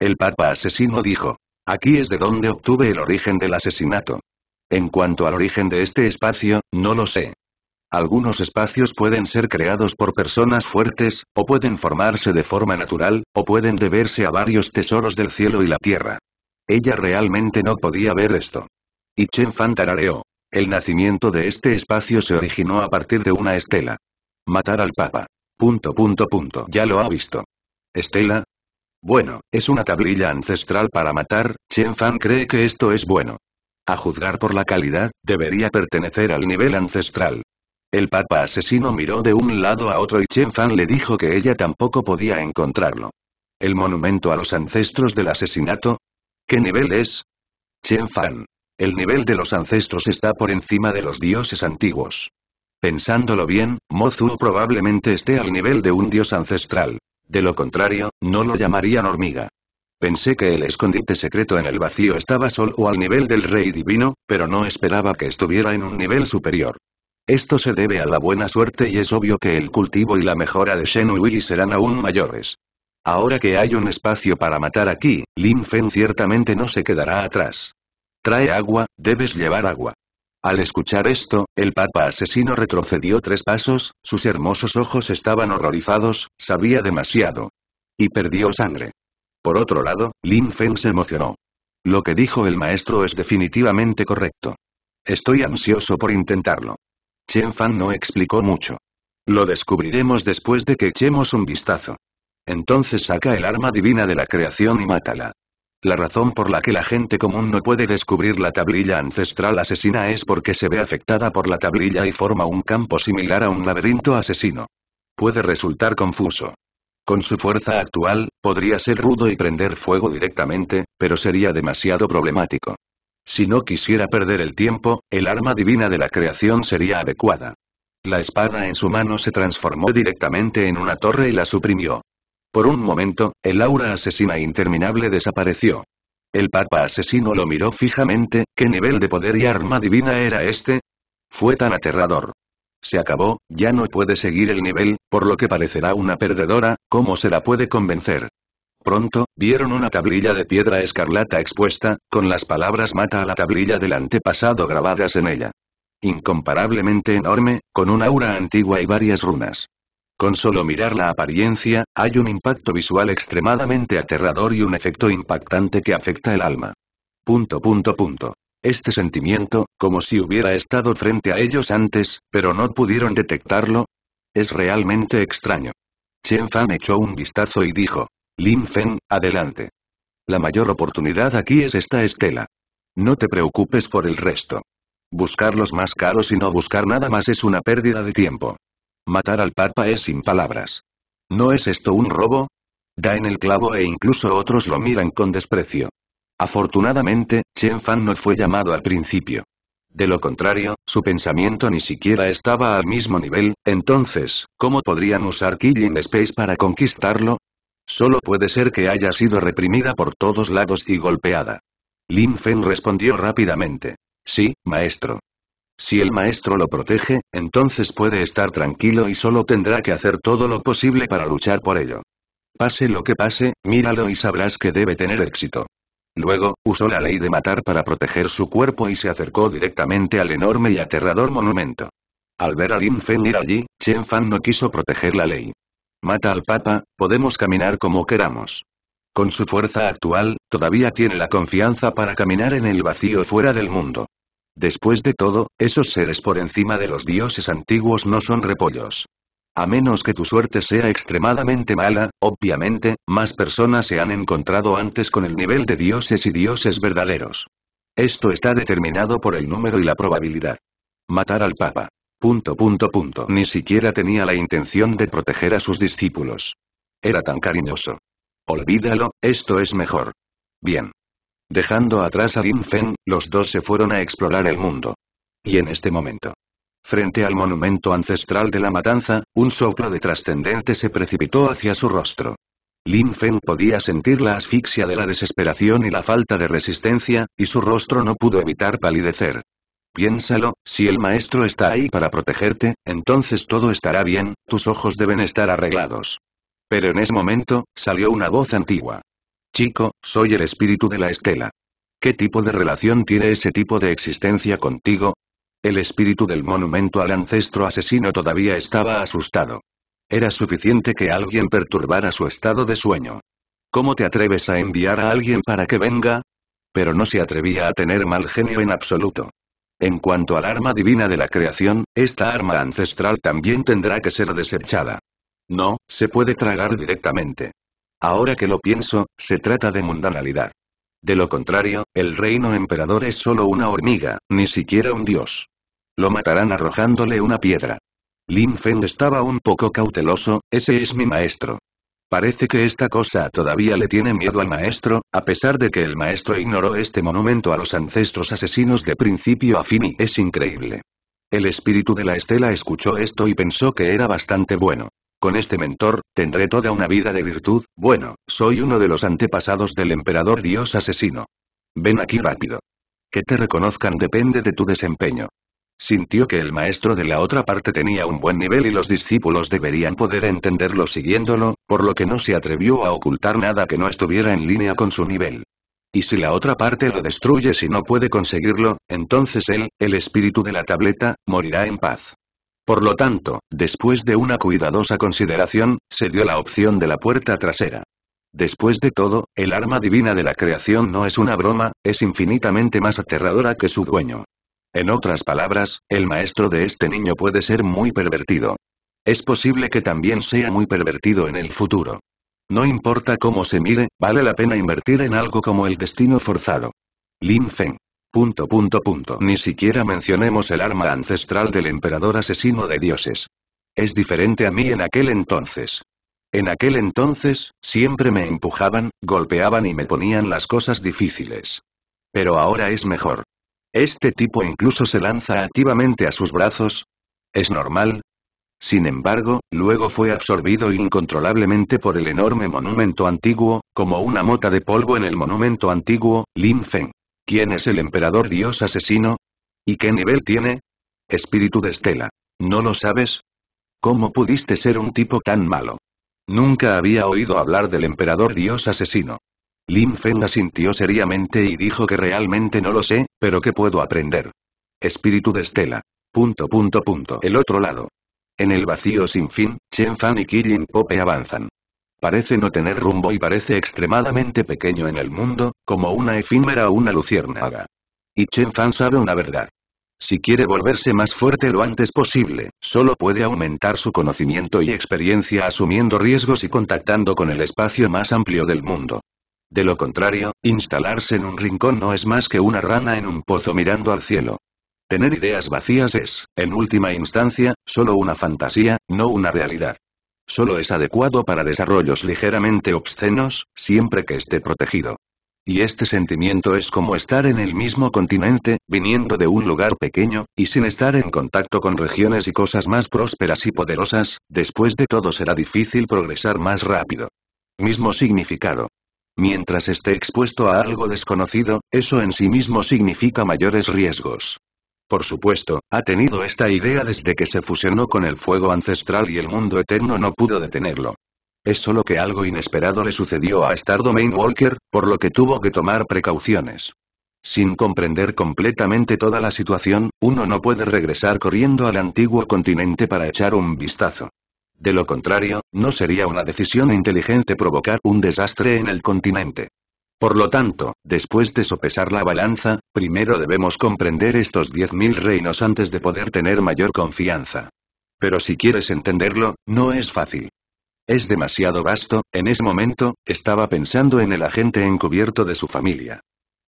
El Papa asesino dijo. Aquí es de donde obtuve el origen del asesinato. En cuanto al origen de este espacio, no lo sé. Algunos espacios pueden ser creados por personas fuertes, o pueden formarse de forma natural, o pueden deberse a varios tesoros del cielo y la tierra. Ella realmente no podía ver esto. Y Chen Fan tarareó. El nacimiento de este espacio se originó a partir de una estela. Matar al Papa. Punto punto punto. Ya lo ha visto. Estela. Bueno, es una tablilla ancestral para matar, Chen Fan cree que esto es bueno. A juzgar por la calidad, debería pertenecer al nivel ancestral. El papa asesino miró de un lado a otro y Chen Fan le dijo que ella tampoco podía encontrarlo. ¿El monumento a los ancestros del asesinato? ¿Qué nivel es? Chen Fan. El nivel de los ancestros está por encima de los dioses antiguos. Pensándolo bien, Mozu probablemente esté al nivel de un dios ancestral. De lo contrario, no lo llamarían hormiga. Pensé que el escondite secreto en el vacío estaba solo al nivel del rey divino, pero no esperaba que estuviera en un nivel superior. Esto se debe a la buena suerte y es obvio que el cultivo y la mejora de Shen serán aún mayores. Ahora que hay un espacio para matar aquí, Lin Fen ciertamente no se quedará atrás. Trae agua, debes llevar agua. Al escuchar esto, el papa asesino retrocedió tres pasos, sus hermosos ojos estaban horrorizados, sabía demasiado. Y perdió sangre. Por otro lado, Lin Fen se emocionó. Lo que dijo el maestro es definitivamente correcto. Estoy ansioso por intentarlo. Chen Fan no explicó mucho. Lo descubriremos después de que echemos un vistazo. Entonces saca el arma divina de la creación y mátala. La razón por la que la gente común no puede descubrir la tablilla ancestral asesina es porque se ve afectada por la tablilla y forma un campo similar a un laberinto asesino. Puede resultar confuso. Con su fuerza actual, podría ser rudo y prender fuego directamente, pero sería demasiado problemático. Si no quisiera perder el tiempo, el arma divina de la creación sería adecuada. La espada en su mano se transformó directamente en una torre y la suprimió. Por un momento, el aura asesina interminable desapareció. El papa asesino lo miró fijamente, ¿qué nivel de poder y arma divina era este? Fue tan aterrador. Se acabó, ya no puede seguir el nivel, por lo que parecerá una perdedora, ¿cómo se la puede convencer? Pronto, vieron una tablilla de piedra escarlata expuesta, con las palabras mata a la tablilla del antepasado grabadas en ella. Incomparablemente enorme, con un aura antigua y varias runas. Con solo mirar la apariencia, hay un impacto visual extremadamente aterrador y un efecto impactante que afecta el alma. Punto punto punto. Este sentimiento, como si hubiera estado frente a ellos antes, pero no pudieron detectarlo. Es realmente extraño. Chen Fan echó un vistazo y dijo, Lin Feng, adelante. La mayor oportunidad aquí es esta estela. No te preocupes por el resto. Buscar los más caros y no buscar nada más es una pérdida de tiempo. Matar al Papa es sin palabras. ¿No es esto un robo? Da en el clavo e incluso otros lo miran con desprecio. Afortunadamente, Chen Fan no fue llamado al principio. De lo contrario, su pensamiento ni siquiera estaba al mismo nivel, entonces, ¿cómo podrían usar Killing Space para conquistarlo? Solo puede ser que haya sido reprimida por todos lados y golpeada. Lin Fen respondió rápidamente. Sí, maestro. Si el maestro lo protege, entonces puede estar tranquilo y solo tendrá que hacer todo lo posible para luchar por ello. Pase lo que pase, míralo y sabrás que debe tener éxito. Luego, usó la ley de matar para proteger su cuerpo y se acercó directamente al enorme y aterrador monumento. Al ver a Lin Fen ir allí, Chen Fan no quiso proteger la ley. Mata al Papa, podemos caminar como queramos. Con su fuerza actual, todavía tiene la confianza para caminar en el vacío fuera del mundo. Después de todo, esos seres por encima de los dioses antiguos no son repollos. A menos que tu suerte sea extremadamente mala, obviamente, más personas se han encontrado antes con el nivel de dioses y dioses verdaderos. Esto está determinado por el número y la probabilidad. Matar al Papa. Punto punto punto. Ni siquiera tenía la intención de proteger a sus discípulos. Era tan cariñoso. Olvídalo, esto es mejor. Bien. Dejando atrás a Lin Feng, los dos se fueron a explorar el mundo. Y en este momento. Frente al monumento ancestral de la matanza, un soplo de trascendente se precipitó hacia su rostro. Lin Feng podía sentir la asfixia de la desesperación y la falta de resistencia, y su rostro no pudo evitar palidecer. Piénsalo, si el maestro está ahí para protegerte, entonces todo estará bien, tus ojos deben estar arreglados. Pero en ese momento, salió una voz antigua. Chico, soy el espíritu de la estela. ¿Qué tipo de relación tiene ese tipo de existencia contigo? El espíritu del monumento al ancestro asesino todavía estaba asustado. Era suficiente que alguien perturbara su estado de sueño. ¿Cómo te atreves a enviar a alguien para que venga? Pero no se atrevía a tener mal genio en absoluto. En cuanto al arma divina de la creación, esta arma ancestral también tendrá que ser desechada. No, se puede tragar directamente. Ahora que lo pienso, se trata de mundanalidad. De lo contrario, el reino emperador es solo una hormiga, ni siquiera un dios. Lo matarán arrojándole una piedra. Lin Feng estaba un poco cauteloso, ese es mi maestro. Parece que esta cosa todavía le tiene miedo al maestro, a pesar de que el maestro ignoró este monumento a los ancestros asesinos de principio a fin y es increíble. El espíritu de la estela escuchó esto y pensó que era bastante bueno. Con este mentor, tendré toda una vida de virtud, bueno, soy uno de los antepasados del emperador dios asesino. Ven aquí rápido. Que te reconozcan depende de tu desempeño. Sintió que el maestro de la otra parte tenía un buen nivel y los discípulos deberían poder entenderlo siguiéndolo, por lo que no se atrevió a ocultar nada que no estuviera en línea con su nivel. Y si la otra parte lo destruye si no puede conseguirlo, entonces él, el espíritu de la tableta, morirá en paz. Por lo tanto, después de una cuidadosa consideración, se dio la opción de la puerta trasera. Después de todo, el arma divina de la creación no es una broma, es infinitamente más aterradora que su dueño. En otras palabras, el maestro de este niño puede ser muy pervertido. Es posible que también sea muy pervertido en el futuro. No importa cómo se mire, vale la pena invertir en algo como el destino forzado. Lin Feng. Punto punto punto. Ni siquiera mencionemos el arma ancestral del emperador asesino de dioses. Es diferente a mí en aquel entonces. En aquel entonces, siempre me empujaban, golpeaban y me ponían las cosas difíciles. Pero ahora es mejor. Este tipo incluso se lanza activamente a sus brazos. ¿Es normal? Sin embargo, luego fue absorbido incontrolablemente por el enorme monumento antiguo, como una mota de polvo en el monumento antiguo, Lin Feng. ¿Quién es el emperador dios asesino? ¿Y qué nivel tiene? Espíritu de Estela. ¿No lo sabes? ¿Cómo pudiste ser un tipo tan malo? Nunca había oído hablar del emperador dios asesino. Lin Feng asintió seriamente y dijo que realmente no lo sé, pero ¿qué puedo aprender? Espíritu de Estela. Punto punto punto. El otro lado. En el vacío sin fin, Chen Fan y Kirin Pope avanzan. Parece no tener rumbo y parece extremadamente pequeño en el mundo, como una efímera o una luciérnaga. Y Chen Fan sabe una verdad. Si quiere volverse más fuerte lo antes posible, solo puede aumentar su conocimiento y experiencia asumiendo riesgos y contactando con el espacio más amplio del mundo. De lo contrario, instalarse en un rincón no es más que una rana en un pozo mirando al cielo. Tener ideas vacías es, en última instancia, solo una fantasía, no una realidad. Solo es adecuado para desarrollos ligeramente obscenos, siempre que esté protegido. Y este sentimiento es como estar en el mismo continente, viniendo de un lugar pequeño, y sin estar en contacto con regiones y cosas más prósperas y poderosas, después de todo será difícil progresar más rápido. Mismo significado. Mientras esté expuesto a algo desconocido, eso en sí mismo significa mayores riesgos. Por supuesto, ha tenido esta idea desde que se fusionó con el fuego ancestral y el mundo eterno no pudo detenerlo. Es solo que algo inesperado le sucedió a Stardomain Walker, por lo que tuvo que tomar precauciones. Sin comprender completamente toda la situación, uno no puede regresar corriendo al antiguo continente para echar un vistazo. De lo contrario, no sería una decisión inteligente provocar un desastre en el continente. Por lo tanto, después de sopesar la balanza, primero debemos comprender estos 10.000 reinos antes de poder tener mayor confianza. Pero si quieres entenderlo, no es fácil. Es demasiado vasto, en ese momento, estaba pensando en el agente encubierto de su familia.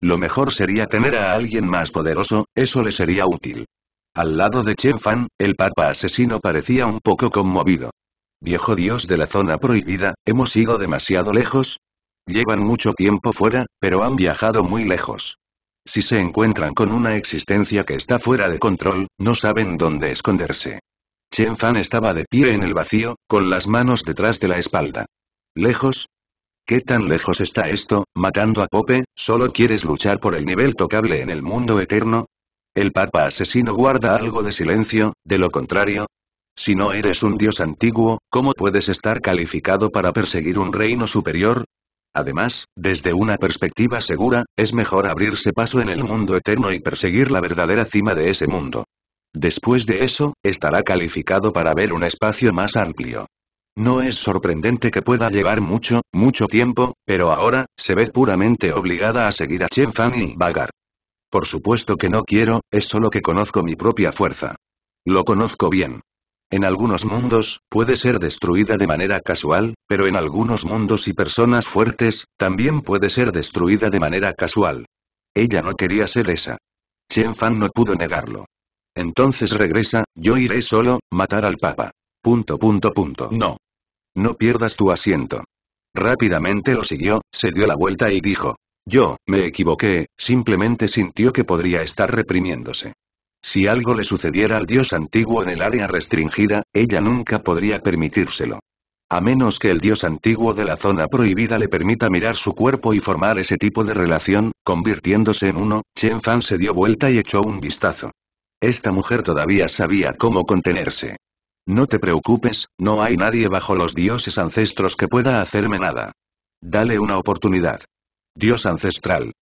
Lo mejor sería tener a alguien más poderoso, eso le sería útil. Al lado de Chen Fan, el papa asesino parecía un poco conmovido. Viejo dios de la zona prohibida, ¿hemos ido demasiado lejos? Llevan mucho tiempo fuera, pero han viajado muy lejos. Si se encuentran con una existencia que está fuera de control, no saben dónde esconderse. Chen Fan estaba de pie en el vacío, con las manos detrás de la espalda. ¿Lejos? ¿Qué tan lejos está esto, matando a Pope, solo quieres luchar por el nivel tocable en el mundo eterno? El papa asesino guarda algo de silencio, de lo contrario, si no eres un dios antiguo, ¿cómo puedes estar calificado para perseguir un reino superior? Además, desde una perspectiva segura, es mejor abrirse paso en el mundo eterno y perseguir la verdadera cima de ese mundo. Después de eso, estará calificado para ver un espacio más amplio. No es sorprendente que pueda llevar mucho, mucho tiempo, pero ahora, se ve puramente obligada a seguir a Chen Fan y vagar. Por supuesto que no quiero, es solo que conozco mi propia fuerza. Lo conozco bien. En algunos mundos, puede ser destruida de manera casual, pero en algunos mundos y personas fuertes, también puede ser destruida de manera casual. Ella no quería ser esa. Chen Fan no pudo negarlo. Entonces regresa, yo iré solo, matar al Papa. Punto punto punto. No. No pierdas tu asiento. Rápidamente lo siguió, se dio la vuelta y dijo. Yo, me equivoqué, simplemente sintió que podría estar reprimiéndose. Si algo le sucediera al dios antiguo en el área restringida, ella nunca podría permitírselo. A menos que el dios antiguo de la zona prohibida le permita mirar su cuerpo y formar ese tipo de relación, convirtiéndose en uno, Chen Fan se dio vuelta y echó un vistazo. Esta mujer todavía sabía cómo contenerse. No te preocupes, no hay nadie bajo los dioses ancestros que pueda hacerme nada. Dale una oportunidad. Dios ancestral.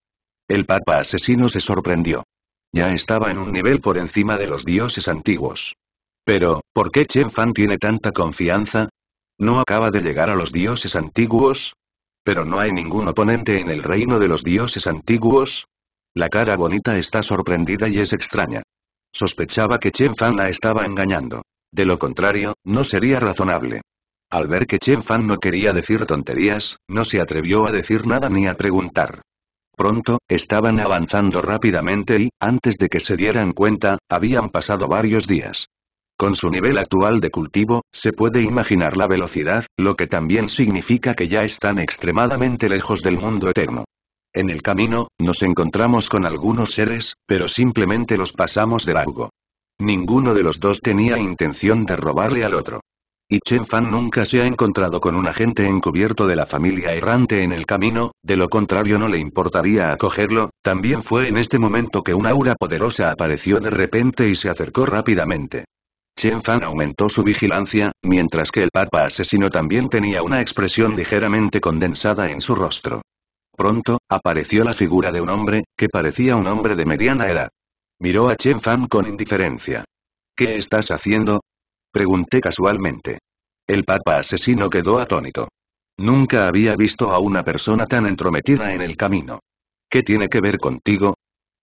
El papa asesino se sorprendió. Ya estaba en un nivel por encima de los dioses antiguos. Pero, ¿por qué Chen Fan tiene tanta confianza? ¿No acaba de llegar a los dioses antiguos? ¿Pero no hay ningún oponente en el reino de los dioses antiguos? La cara bonita está sorprendida y es extraña. Sospechaba que Chen Fan la estaba engañando. De lo contrario, no sería razonable. Al ver que Chen Fan no quería decir tonterías, no se atrevió a decir nada ni a preguntar. Pronto, estaban avanzando rápidamente y, antes de que se dieran cuenta, habían pasado varios días. Con su nivel actual de cultivo, se puede imaginar la velocidad, lo que también significa que ya están extremadamente lejos del mundo eterno. En el camino, nos encontramos con algunos seres, pero simplemente los pasamos de largo. Ninguno de los dos tenía intención de robarle al otro y Chen Fan nunca se ha encontrado con un agente encubierto de la familia errante en el camino, de lo contrario no le importaría acogerlo, también fue en este momento que una aura poderosa apareció de repente y se acercó rápidamente. Chen Fan aumentó su vigilancia, mientras que el papa asesino también tenía una expresión ligeramente condensada en su rostro. Pronto, apareció la figura de un hombre, que parecía un hombre de mediana edad. Miró a Chen Fan con indiferencia. ¿Qué estás haciendo? Pregunté casualmente. El papa asesino quedó atónito. Nunca había visto a una persona tan entrometida en el camino. ¿Qué tiene que ver contigo?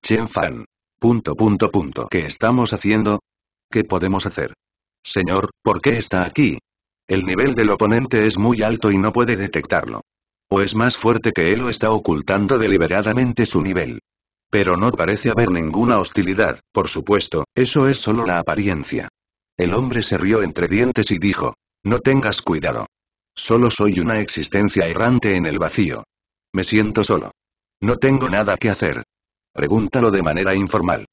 Chen Fan. Punto punto punto. ¿Qué estamos haciendo? ¿Qué podemos hacer? Señor, ¿por qué está aquí? El nivel del oponente es muy alto y no puede detectarlo. O es más fuerte que él o está ocultando deliberadamente su nivel. Pero no parece haber ninguna hostilidad, por supuesto, eso es solo la apariencia. El hombre se rió entre dientes y dijo. No tengas cuidado. Solo soy una existencia errante en el vacío. Me siento solo. No tengo nada que hacer. Pregúntalo de manera informal.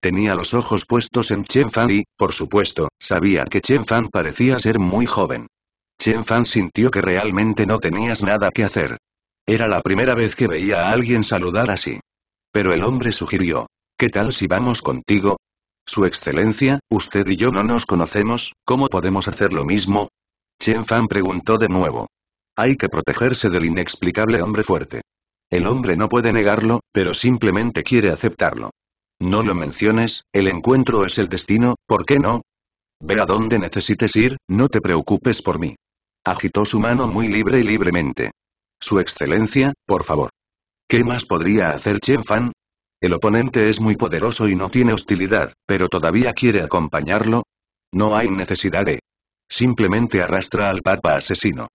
Tenía los ojos puestos en Chen Fan y, por supuesto, sabía que Chen Fan parecía ser muy joven. Chen Fan sintió que realmente no tenías nada que hacer. Era la primera vez que veía a alguien saludar así. Pero el hombre sugirió. ¿Qué tal si vamos contigo? Su Excelencia, usted y yo no nos conocemos, ¿cómo podemos hacer lo mismo? Chen Fan preguntó de nuevo. Hay que protegerse del inexplicable hombre fuerte. El hombre no puede negarlo, pero simplemente quiere aceptarlo. No lo menciones, el encuentro es el destino, ¿por qué no? Ve a donde necesites ir, no te preocupes por mí. Agitó su mano muy libre y libremente. Su Excelencia, por favor. ¿Qué más podría hacer Chen Fan? El oponente es muy poderoso y no tiene hostilidad, pero todavía quiere acompañarlo. No hay necesidad de. Simplemente arrastra al Papa asesino.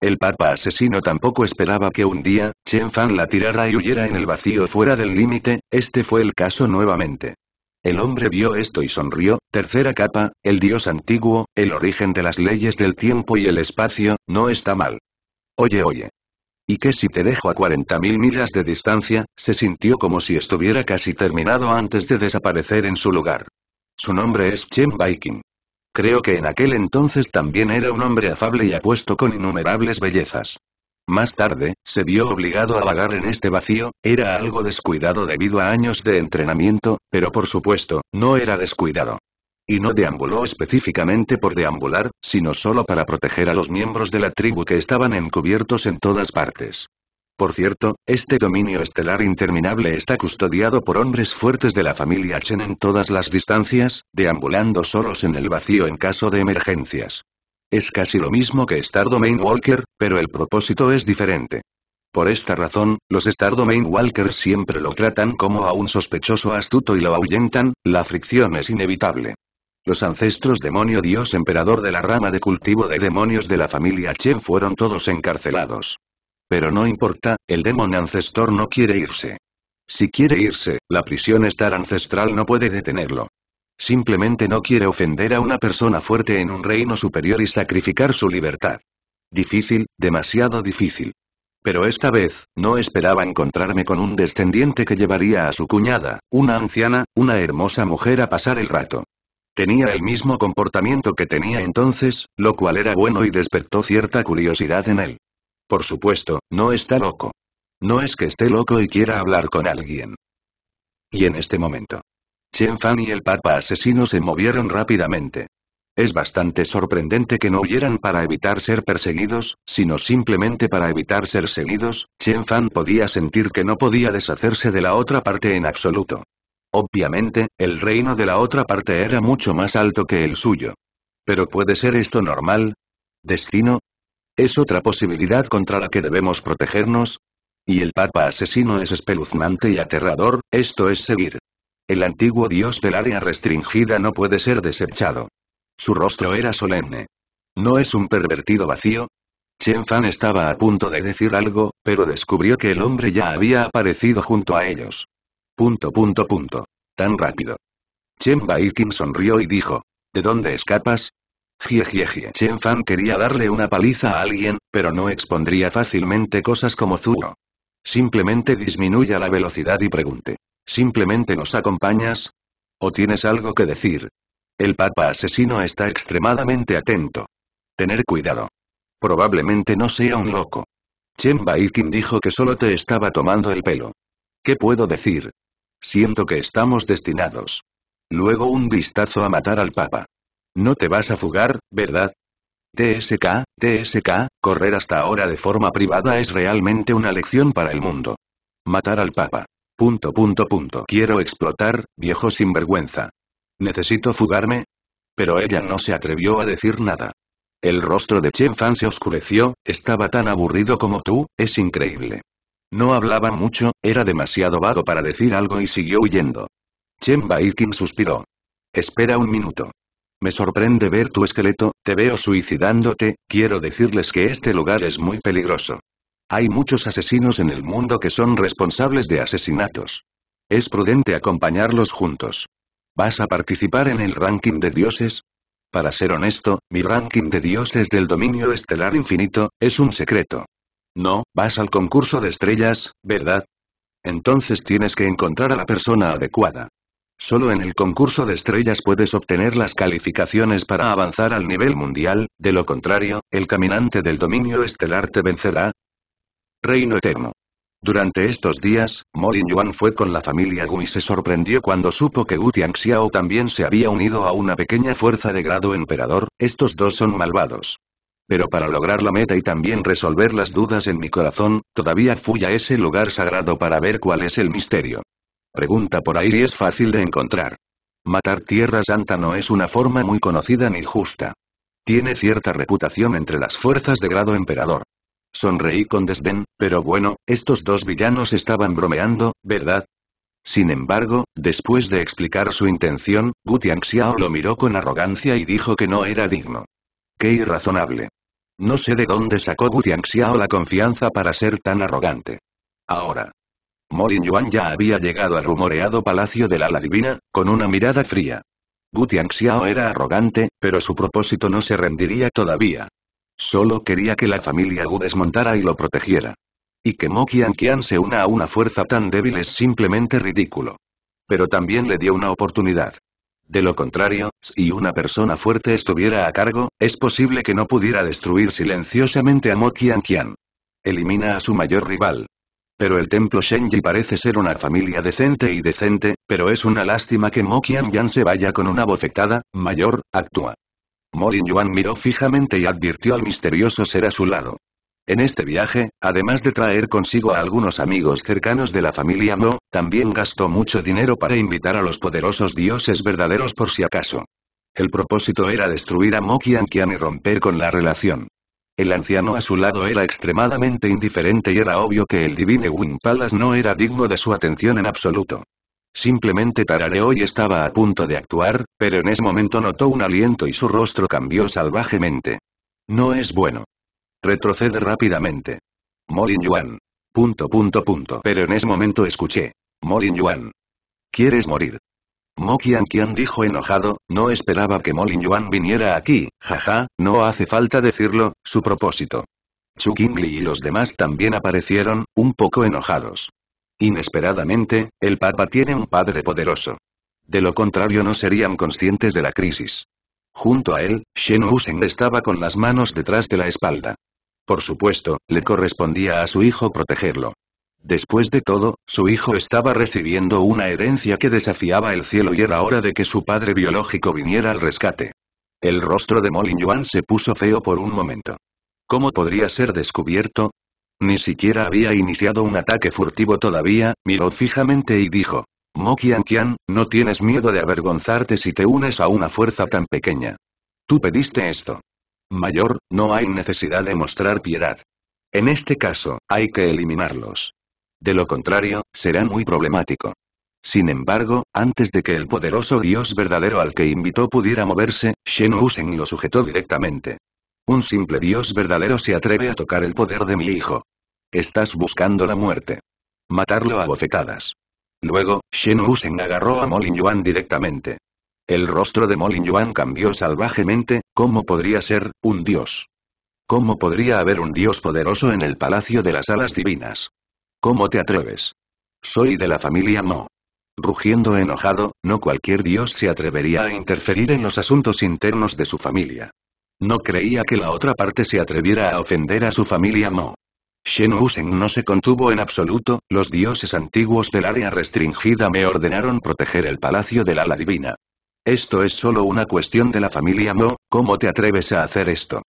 El Papa asesino tampoco esperaba que un día, Chen Fan la tirara y huyera en el vacío fuera del límite, este fue el caso nuevamente. El hombre vio esto y sonrió, tercera capa, el dios antiguo, el origen de las leyes del tiempo y el espacio, no está mal. Oye oye y que si te dejo a 40.000 millas de distancia, se sintió como si estuviera casi terminado antes de desaparecer en su lugar. Su nombre es Chen Viking. Creo que en aquel entonces también era un hombre afable y apuesto con innumerables bellezas. Más tarde, se vio obligado a vagar en este vacío, era algo descuidado debido a años de entrenamiento, pero por supuesto, no era descuidado y no deambuló específicamente por deambular, sino solo para proteger a los miembros de la tribu que estaban encubiertos en todas partes. Por cierto, este dominio estelar interminable está custodiado por hombres fuertes de la familia Chen en todas las distancias, deambulando solos en el vacío en caso de emergencias. Es casi lo mismo que Star Domain Walker, pero el propósito es diferente. Por esta razón, los Star Domain Walkers siempre lo tratan como a un sospechoso astuto y lo ahuyentan, la fricción es inevitable. Los ancestros demonio dios emperador de la rama de cultivo de demonios de la familia Chen fueron todos encarcelados. Pero no importa, el demon ancestor no quiere irse. Si quiere irse, la prisión estar ancestral no puede detenerlo. Simplemente no quiere ofender a una persona fuerte en un reino superior y sacrificar su libertad. Difícil, demasiado difícil. Pero esta vez, no esperaba encontrarme con un descendiente que llevaría a su cuñada, una anciana, una hermosa mujer a pasar el rato. Tenía el mismo comportamiento que tenía entonces, lo cual era bueno y despertó cierta curiosidad en él. Por supuesto, no está loco. No es que esté loco y quiera hablar con alguien. Y en este momento. Chen Fan y el Papa asesino se movieron rápidamente. Es bastante sorprendente que no huyeran para evitar ser perseguidos, sino simplemente para evitar ser seguidos, Chen Fan podía sentir que no podía deshacerse de la otra parte en absoluto. Obviamente, el reino de la otra parte era mucho más alto que el suyo. ¿Pero puede ser esto normal? ¿Destino? ¿Es otra posibilidad contra la que debemos protegernos? Y el Papa asesino es espeluznante y aterrador, esto es seguir. El antiguo dios del área restringida no puede ser desechado. Su rostro era solemne. ¿No es un pervertido vacío? Chen Fan estaba a punto de decir algo, pero descubrió que el hombre ya había aparecido junto a ellos. Punto punto punto. Tan rápido. Chen Baikin sonrió y dijo. ¿De dónde escapas? hie. Chen Fan quería darle una paliza a alguien, pero no expondría fácilmente cosas como Zuo. Simplemente disminuya la velocidad y pregunte. ¿Simplemente nos acompañas? ¿O tienes algo que decir? El papa asesino está extremadamente atento. Tener cuidado. Probablemente no sea un loco. Chen Baikin dijo que solo te estaba tomando el pelo. ¿Qué puedo decir? Siento que estamos destinados. Luego un vistazo a matar al Papa. No te vas a fugar, ¿verdad? TSK, TSK, correr hasta ahora de forma privada es realmente una lección para el mundo. Matar al Papa. Punto punto punto. Quiero explotar, viejo sinvergüenza. Necesito fugarme. Pero ella no se atrevió a decir nada. El rostro de Chen Fan se oscureció, estaba tan aburrido como tú, es increíble. No hablaba mucho, era demasiado vago para decir algo y siguió huyendo. Chen Baikin suspiró. Espera un minuto. Me sorprende ver tu esqueleto, te veo suicidándote, quiero decirles que este lugar es muy peligroso. Hay muchos asesinos en el mundo que son responsables de asesinatos. Es prudente acompañarlos juntos. ¿Vas a participar en el ranking de dioses? Para ser honesto, mi ranking de dioses del dominio estelar infinito, es un secreto. No, vas al concurso de estrellas, ¿verdad? Entonces tienes que encontrar a la persona adecuada. Solo en el concurso de estrellas puedes obtener las calificaciones para avanzar al nivel mundial, de lo contrario, el caminante del dominio estelar te vencerá. Reino Eterno. Durante estos días, Morin Yuan fue con la familia Gu y se sorprendió cuando supo que Wu Tianxiao también se había unido a una pequeña fuerza de grado emperador, estos dos son malvados. Pero para lograr la meta y también resolver las dudas en mi corazón, todavía fui a ese lugar sagrado para ver cuál es el misterio. Pregunta por ahí y es fácil de encontrar. Matar Tierra Santa no es una forma muy conocida ni justa. Tiene cierta reputación entre las fuerzas de grado emperador. Sonreí con desdén, pero bueno, estos dos villanos estaban bromeando, ¿verdad? Sin embargo, después de explicar su intención, Gu Xiao lo miró con arrogancia y dijo que no era digno. Qué irrazonable. No sé de dónde sacó Gutiang Xiao la confianza para ser tan arrogante. Ahora. Morin Yuan ya había llegado al rumoreado Palacio del la Divina, con una mirada fría. Gu Xiao era arrogante, pero su propósito no se rendiría todavía. Solo quería que la familia Gu desmontara y lo protegiera. Y que Mo Qianqian se una a una fuerza tan débil es simplemente ridículo. Pero también le dio una oportunidad. De lo contrario, si una persona fuerte estuviera a cargo, es posible que no pudiera destruir silenciosamente a Mo Qian Elimina a su mayor rival. Pero el templo Shenji parece ser una familia decente y decente, pero es una lástima que Mo Qian se vaya con una bofetada, mayor, actúa. Morin Yuan miró fijamente y advirtió al misterioso ser a su lado. En este viaje, además de traer consigo a algunos amigos cercanos de la familia Mo, también gastó mucho dinero para invitar a los poderosos dioses verdaderos por si acaso. El propósito era destruir a Mo Qian y romper con la relación. El anciano a su lado era extremadamente indiferente y era obvio que el divino Win Palace no era digno de su atención en absoluto. Simplemente tarareó y estaba a punto de actuar, pero en ese momento notó un aliento y su rostro cambió salvajemente. No es bueno. Retrocede rápidamente. Morin Yuan. Punto punto punto. Pero en ese momento escuché. Morin Yuan. ¿Quieres morir? Mo Qian Qian dijo enojado, no esperaba que Molin Yuan viniera aquí, jaja, no hace falta decirlo, su propósito. Chu Qingli y los demás también aparecieron, un poco enojados. Inesperadamente, el Papa tiene un padre poderoso. De lo contrario no serían conscientes de la crisis. Junto a él, Shen estaba con las manos detrás de la espalda. Por supuesto, le correspondía a su hijo protegerlo. Después de todo, su hijo estaba recibiendo una herencia que desafiaba el cielo y era hora de que su padre biológico viniera al rescate. El rostro de Molin Yuan se puso feo por un momento. ¿Cómo podría ser descubierto? Ni siquiera había iniciado un ataque furtivo todavía, miró fijamente y dijo. Mo Qian no tienes miedo de avergonzarte si te unes a una fuerza tan pequeña. Tú pediste esto. Mayor, no hay necesidad de mostrar piedad. En este caso, hay que eliminarlos. De lo contrario, será muy problemático. Sin embargo, antes de que el poderoso dios verdadero al que invitó pudiera moverse, Shen Wusen lo sujetó directamente. Un simple dios verdadero se atreve a tocar el poder de mi hijo. Estás buscando la muerte. Matarlo a bofetadas. Luego, Shen Wusen agarró a Molin Yuan directamente. El rostro de Molin Yuan cambió salvajemente, ¿cómo podría ser, un dios? ¿Cómo podría haber un dios poderoso en el Palacio de las Alas Divinas? ¿Cómo te atreves? Soy de la familia Mo. Rugiendo enojado, no cualquier dios se atrevería a interferir en los asuntos internos de su familia. No creía que la otra parte se atreviera a ofender a su familia Mo. Shen Wusen no se contuvo en absoluto, los dioses antiguos del área restringida me ordenaron proteger el palacio del ala divina. Esto es solo una cuestión de la familia Mo, ¿cómo te atreves a hacer esto?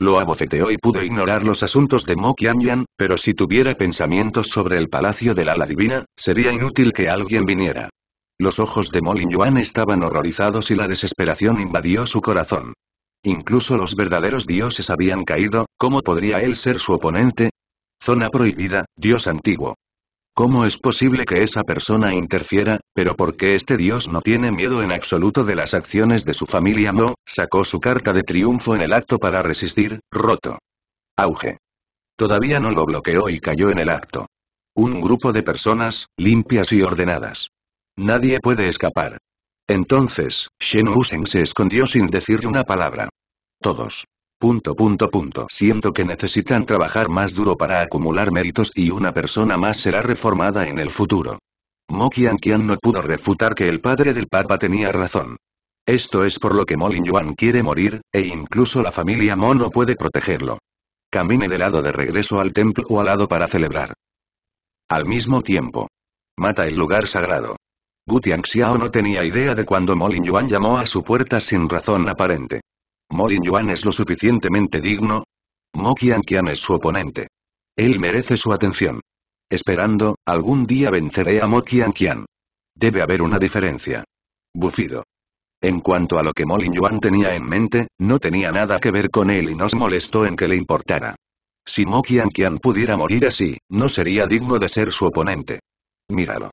Lo abofeteó y pudo ignorar los asuntos de Mo Qianyan, pero si tuviera pensamientos sobre el palacio del ala divina, sería inútil que alguien viniera. Los ojos de Molin Yuan estaban horrorizados y la desesperación invadió su corazón. Incluso los verdaderos dioses habían caído, ¿cómo podría él ser su oponente? Zona prohibida, dios antiguo. ¿Cómo es posible que esa persona interfiera? Pero porque este dios no tiene miedo en absoluto de las acciones de su familia No, sacó su carta de triunfo en el acto para resistir, roto. Auge. Todavía no lo bloqueó y cayó en el acto. Un grupo de personas, limpias y ordenadas. Nadie puede escapar. Entonces, Shen Wusen se escondió sin decir una palabra. Todos. Punto punto punto. Siento que necesitan trabajar más duro para acumular méritos y una persona más será reformada en el futuro. Mo Qian no pudo refutar que el padre del Papa tenía razón. Esto es por lo que Molin Yuan quiere morir, e incluso la familia Mo no puede protegerlo. Camine de lado de regreso al templo o al lado para celebrar. Al mismo tiempo. Mata el lugar sagrado. Gu Xiao no tenía idea de cuando Molin Yuan llamó a su puerta sin razón aparente. ¿Molin Yuan es lo suficientemente digno. Mo Qianqian es su oponente. Él merece su atención. Esperando, algún día venceré a Mo Qianqian. Debe haber una diferencia. Bufido. En cuanto a lo que Molin Yuan tenía en mente, no tenía nada que ver con él y nos molestó en que le importara. Si Mo Qianqian pudiera morir así, no sería digno de ser su oponente. Míralo.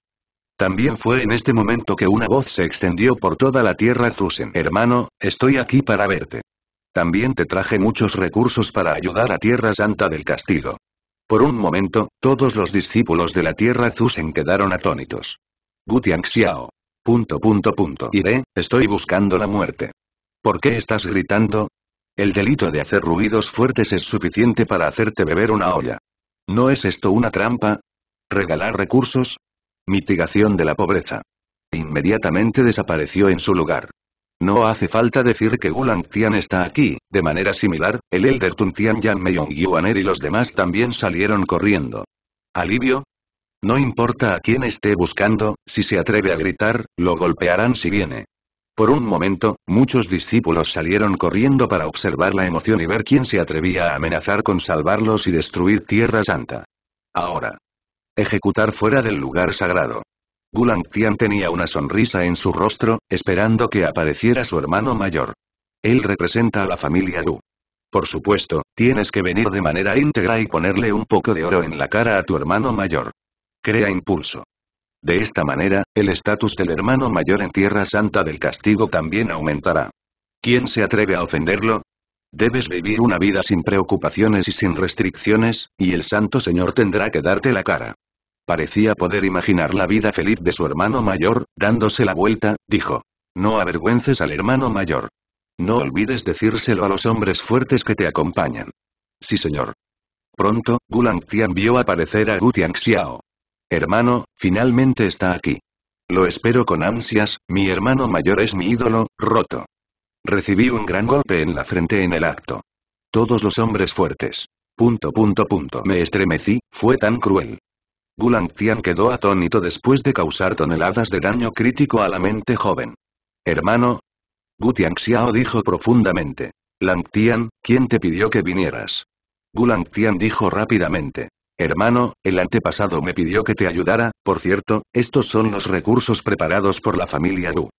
También fue en este momento que una voz se extendió por toda la tierra Zusen. Hermano, estoy aquí para verte. También te traje muchos recursos para ayudar a Tierra Santa del Castigo. Por un momento, todos los discípulos de la Tierra Zusen quedaron atónitos. Gutiang Xiao. Punto punto punto. Iré, estoy buscando la muerte. ¿Por qué estás gritando? El delito de hacer ruidos fuertes es suficiente para hacerte beber una olla. ¿No es esto una trampa? ¿Regalar recursos? Mitigación de la pobreza. Inmediatamente desapareció en su lugar. No hace falta decir que Gulang Tian está aquí, de manera similar, el Elder Tuntian Tian Yan Yuaner y los demás también salieron corriendo. ¿Alivio? No importa a quién esté buscando, si se atreve a gritar, lo golpearán si viene. Por un momento, muchos discípulos salieron corriendo para observar la emoción y ver quién se atrevía a amenazar con salvarlos y destruir Tierra Santa. Ahora, Ejecutar fuera del lugar sagrado. Gulang tenía una sonrisa en su rostro, esperando que apareciera su hermano mayor. Él representa a la familia Lu. Por supuesto, tienes que venir de manera íntegra y ponerle un poco de oro en la cara a tu hermano mayor. Crea impulso. De esta manera, el estatus del hermano mayor en Tierra Santa del Castigo también aumentará. ¿Quién se atreve a ofenderlo? Debes vivir una vida sin preocupaciones y sin restricciones, y el Santo Señor tendrá que darte la cara. Parecía poder imaginar la vida feliz de su hermano mayor, dándose la vuelta, dijo. No avergüences al hermano mayor. No olvides decírselo a los hombres fuertes que te acompañan. Sí señor. Pronto, Gulang Tian vio aparecer a Gu Xiao. Hermano, finalmente está aquí. Lo espero con ansias, mi hermano mayor es mi ídolo, roto. Recibí un gran golpe en la frente en el acto. Todos los hombres fuertes. Punto punto punto. Me estremecí, fue tan cruel. Tian quedó atónito después de causar toneladas de daño crítico a la mente joven. Hermano. Gutiang Xiao dijo profundamente. Langtian, ¿quién te pidió que vinieras? Tian dijo rápidamente. Hermano, el antepasado me pidió que te ayudara, por cierto, estos son los recursos preparados por la familia Lu.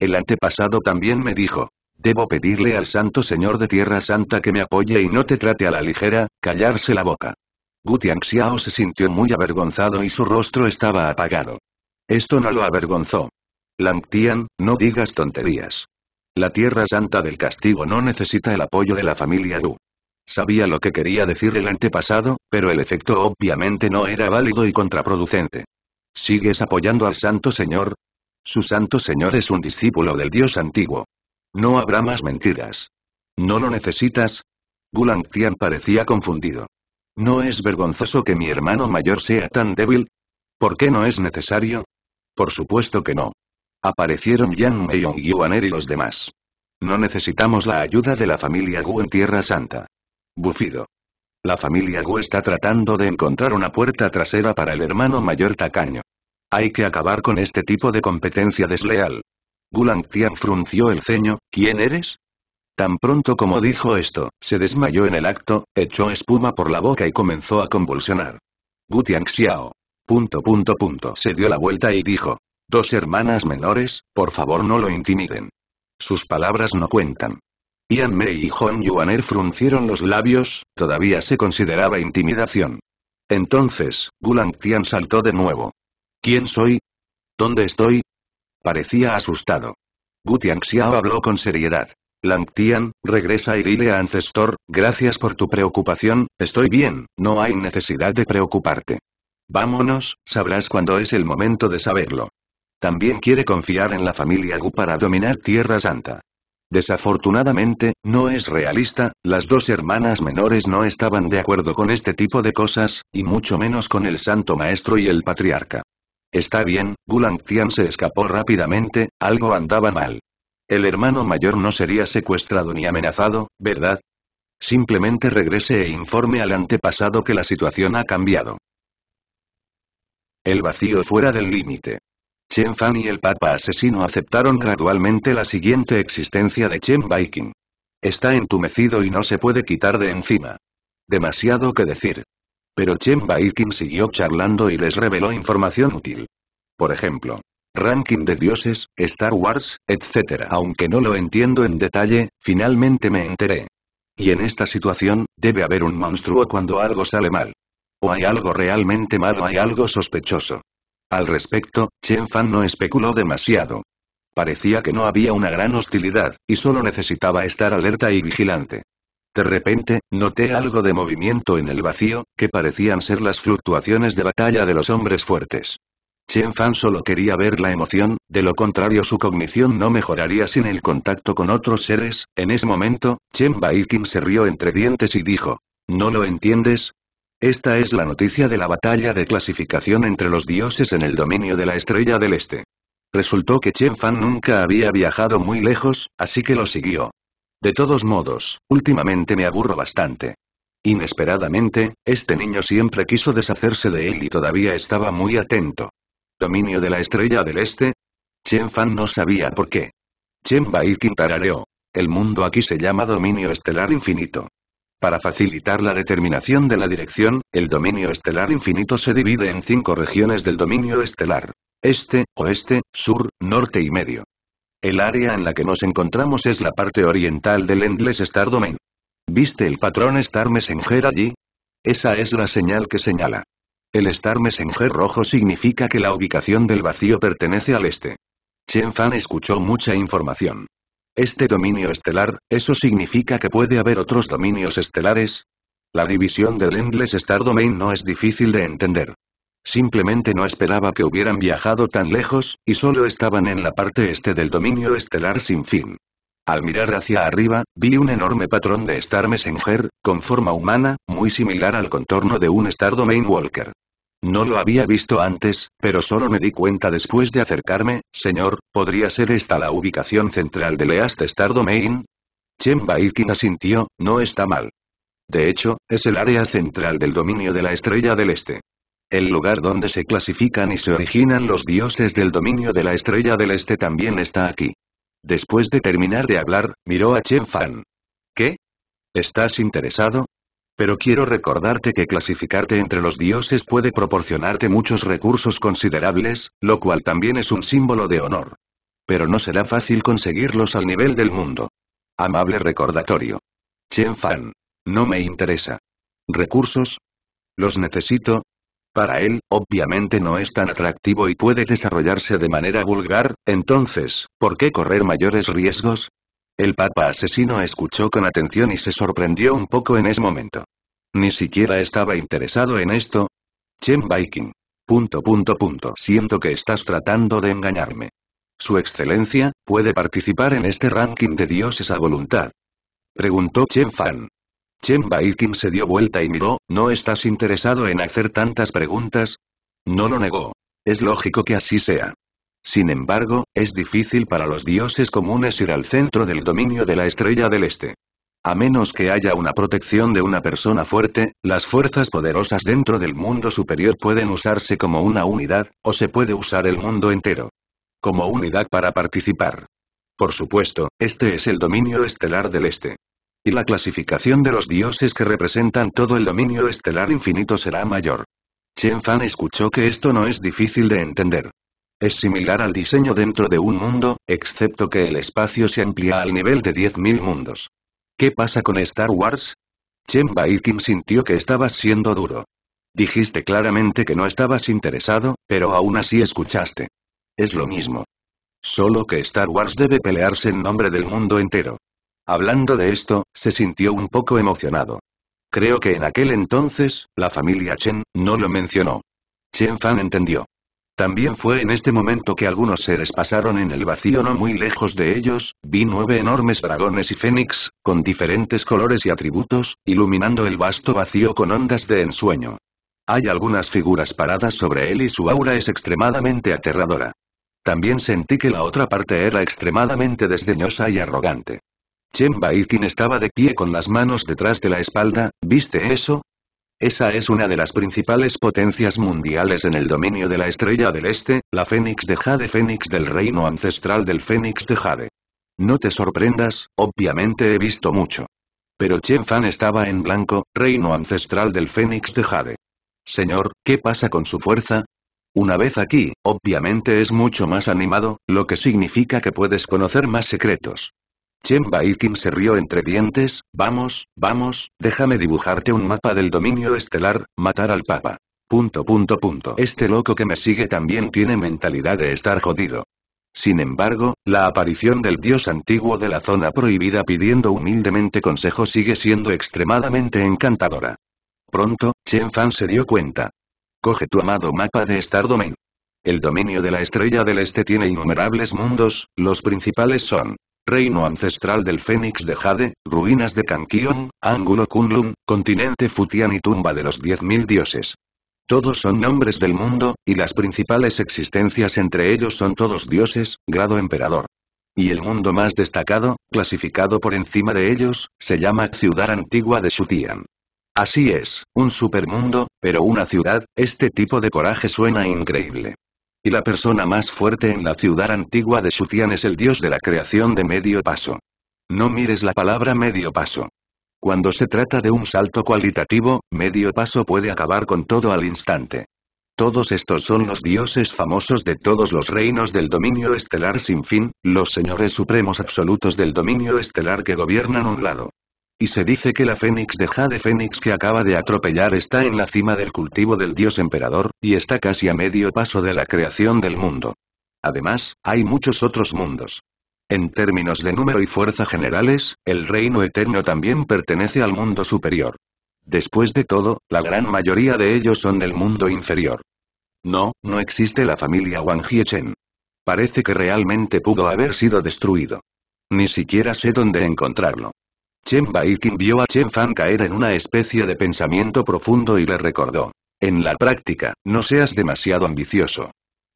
El antepasado también me dijo, Debo pedirle al Santo Señor de Tierra Santa que me apoye y no te trate a la ligera, callarse la boca. Gutiang Xiao se sintió muy avergonzado y su rostro estaba apagado. Esto no lo avergonzó. Langtian, no digas tonterías. La Tierra Santa del Castigo no necesita el apoyo de la familia Lu. Sabía lo que quería decir el antepasado, pero el efecto obviamente no era válido y contraproducente. ¿Sigues apoyando al Santo Señor? Su Santo Señor es un discípulo del Dios antiguo. No habrá más mentiras. ¿No lo necesitas? Gulang Tian parecía confundido. ¿No es vergonzoso que mi hermano mayor sea tan débil? ¿Por qué no es necesario? Por supuesto que no. Aparecieron Yang Meiyong Yuaner y los demás. No necesitamos la ayuda de la familia Gu en Tierra Santa. Bufido. La familia Gu está tratando de encontrar una puerta trasera para el hermano mayor tacaño. Hay que acabar con este tipo de competencia desleal. Gulang Tian frunció el ceño, ¿quién eres? Tan pronto como dijo esto, se desmayó en el acto, echó espuma por la boca y comenzó a convulsionar. Gu Xiao. Punto punto punto. Se dio la vuelta y dijo. Dos hermanas menores, por favor no lo intimiden. Sus palabras no cuentan. Ian Mei y Hong Yuaner fruncieron los labios, todavía se consideraba intimidación. Entonces, Gulang Tian saltó de nuevo. ¿Quién soy? ¿Dónde estoy? Parecía asustado. Gu Tianxiao habló con seriedad. Lang Tian, regresa y dile a Ancestor, gracias por tu preocupación, estoy bien, no hay necesidad de preocuparte. Vámonos, sabrás cuándo es el momento de saberlo. También quiere confiar en la familia Gu para dominar Tierra Santa. Desafortunadamente, no es realista, las dos hermanas menores no estaban de acuerdo con este tipo de cosas, y mucho menos con el Santo Maestro y el Patriarca. Está bien, Tian se escapó rápidamente, algo andaba mal. El hermano mayor no sería secuestrado ni amenazado, ¿verdad? Simplemente regrese e informe al antepasado que la situación ha cambiado. El vacío fuera del límite. Chen Fan y el Papa asesino aceptaron gradualmente la siguiente existencia de Chen Viking. Está entumecido y no se puede quitar de encima. Demasiado que decir. Pero Chen Baikin siguió charlando y les reveló información útil. Por ejemplo, ranking de dioses, Star Wars, etc. Aunque no lo entiendo en detalle, finalmente me enteré. Y en esta situación, debe haber un monstruo cuando algo sale mal. O hay algo realmente malo, hay algo sospechoso. Al respecto, Chen Fan no especuló demasiado. Parecía que no había una gran hostilidad, y solo necesitaba estar alerta y vigilante. De repente, noté algo de movimiento en el vacío, que parecían ser las fluctuaciones de batalla de los hombres fuertes. Chen Fan solo quería ver la emoción, de lo contrario su cognición no mejoraría sin el contacto con otros seres. En ese momento, Chen Baikin se rió entre dientes y dijo, ¿No lo entiendes? Esta es la noticia de la batalla de clasificación entre los dioses en el dominio de la Estrella del Este. Resultó que Chen Fan nunca había viajado muy lejos, así que lo siguió. De todos modos, últimamente me aburro bastante. Inesperadamente, este niño siempre quiso deshacerse de él y todavía estaba muy atento. ¿Dominio de la estrella del este? Chen Fan no sabía por qué. Chen Baikin tarareó. El mundo aquí se llama dominio estelar infinito. Para facilitar la determinación de la dirección, el dominio estelar infinito se divide en cinco regiones del dominio estelar. Este, oeste, sur, norte y medio. El área en la que nos encontramos es la parte oriental del Endless Star Domain. ¿Viste el patrón Star Messenger allí? Esa es la señal que señala. El Star Messenger rojo significa que la ubicación del vacío pertenece al este. Chen Fan escuchó mucha información. Este dominio estelar, ¿eso significa que puede haber otros dominios estelares? La división del Endless Star Domain no es difícil de entender. Simplemente no esperaba que hubieran viajado tan lejos, y solo estaban en la parte este del dominio estelar sin fin. Al mirar hacia arriba, vi un enorme patrón de Star Messenger, con forma humana, muy similar al contorno de un Star Domain Walker. No lo había visto antes, pero solo me di cuenta después de acercarme, señor, ¿podría ser esta la ubicación central de EAST Star Domain? Chen Baikin asintió, no está mal. De hecho, es el área central del dominio de la Estrella del Este. El lugar donde se clasifican y se originan los dioses del dominio de la estrella del este también está aquí. Después de terminar de hablar, miró a Chen Fan. ¿Qué? ¿Estás interesado? Pero quiero recordarte que clasificarte entre los dioses puede proporcionarte muchos recursos considerables, lo cual también es un símbolo de honor. Pero no será fácil conseguirlos al nivel del mundo. Amable recordatorio. Chen Fan. No me interesa. ¿Recursos? Los necesito, para él, obviamente no es tan atractivo y puede desarrollarse de manera vulgar, entonces, ¿por qué correr mayores riesgos? El papa asesino escuchó con atención y se sorprendió un poco en ese momento. Ni siquiera estaba interesado en esto. Chen Viking. Punto punto punto. Siento que estás tratando de engañarme. Su excelencia, puede participar en este ranking de dioses a voluntad. Preguntó Chen Fan. Chen Baikin se dio vuelta y miró, ¿no estás interesado en hacer tantas preguntas? No lo negó. Es lógico que así sea. Sin embargo, es difícil para los dioses comunes ir al centro del dominio de la estrella del este. A menos que haya una protección de una persona fuerte, las fuerzas poderosas dentro del mundo superior pueden usarse como una unidad, o se puede usar el mundo entero. Como unidad para participar. Por supuesto, este es el dominio estelar del este y la clasificación de los dioses que representan todo el dominio estelar infinito será mayor. Chen Fan escuchó que esto no es difícil de entender. Es similar al diseño dentro de un mundo, excepto que el espacio se amplía al nivel de 10.000 mundos. ¿Qué pasa con Star Wars? Chen Baikin sintió que estabas siendo duro. Dijiste claramente que no estabas interesado, pero aún así escuchaste. Es lo mismo. Solo que Star Wars debe pelearse en nombre del mundo entero. Hablando de esto, se sintió un poco emocionado. Creo que en aquel entonces, la familia Chen, no lo mencionó. Chen Fan entendió. También fue en este momento que algunos seres pasaron en el vacío no muy lejos de ellos, vi nueve enormes dragones y fénix, con diferentes colores y atributos, iluminando el vasto vacío con ondas de ensueño. Hay algunas figuras paradas sobre él y su aura es extremadamente aterradora. También sentí que la otra parte era extremadamente desdeñosa y arrogante. Chen Baikin estaba de pie con las manos detrás de la espalda, ¿viste eso? Esa es una de las principales potencias mundiales en el dominio de la Estrella del Este, la Fénix de Jade Fénix del reino ancestral del Fénix de Jade. No te sorprendas, obviamente he visto mucho. Pero Chen Fan estaba en blanco, reino ancestral del Fénix de Jade. Señor, ¿qué pasa con su fuerza? Una vez aquí, obviamente es mucho más animado, lo que significa que puedes conocer más secretos. Chen Baikin se rió entre dientes, vamos, vamos, déjame dibujarte un mapa del dominio estelar, matar al papa. Punto punto punto. Este loco que me sigue también tiene mentalidad de estar jodido. Sin embargo, la aparición del dios antiguo de la zona prohibida pidiendo humildemente consejo sigue siendo extremadamente encantadora. Pronto, Chen Fan se dio cuenta. Coge tu amado mapa de Star Domain. El dominio de la estrella del este tiene innumerables mundos, los principales son Reino ancestral del Fénix de Jade, ruinas de Kankion, Ángulo Kunlun, continente Futian y tumba de los 10.000 dioses. Todos son nombres del mundo, y las principales existencias entre ellos son todos dioses, grado emperador. Y el mundo más destacado, clasificado por encima de ellos, se llama Ciudad Antigua de Shutian. Así es, un supermundo, pero una ciudad, este tipo de coraje suena increíble. Y la persona más fuerte en la ciudad antigua de Shutian es el dios de la creación de medio paso. No mires la palabra medio paso. Cuando se trata de un salto cualitativo, medio paso puede acabar con todo al instante. Todos estos son los dioses famosos de todos los reinos del dominio estelar sin fin, los señores supremos absolutos del dominio estelar que gobiernan un lado. Y se dice que la fénix de Jade Fénix que acaba de atropellar está en la cima del cultivo del dios emperador, y está casi a medio paso de la creación del mundo. Además, hay muchos otros mundos. En términos de número y fuerza generales, el reino eterno también pertenece al mundo superior. Después de todo, la gran mayoría de ellos son del mundo inferior. No, no existe la familia Wang Hiechen. Parece que realmente pudo haber sido destruido. Ni siquiera sé dónde encontrarlo. Chen Baikin vio a Chen Fan caer en una especie de pensamiento profundo y le recordó. En la práctica, no seas demasiado ambicioso.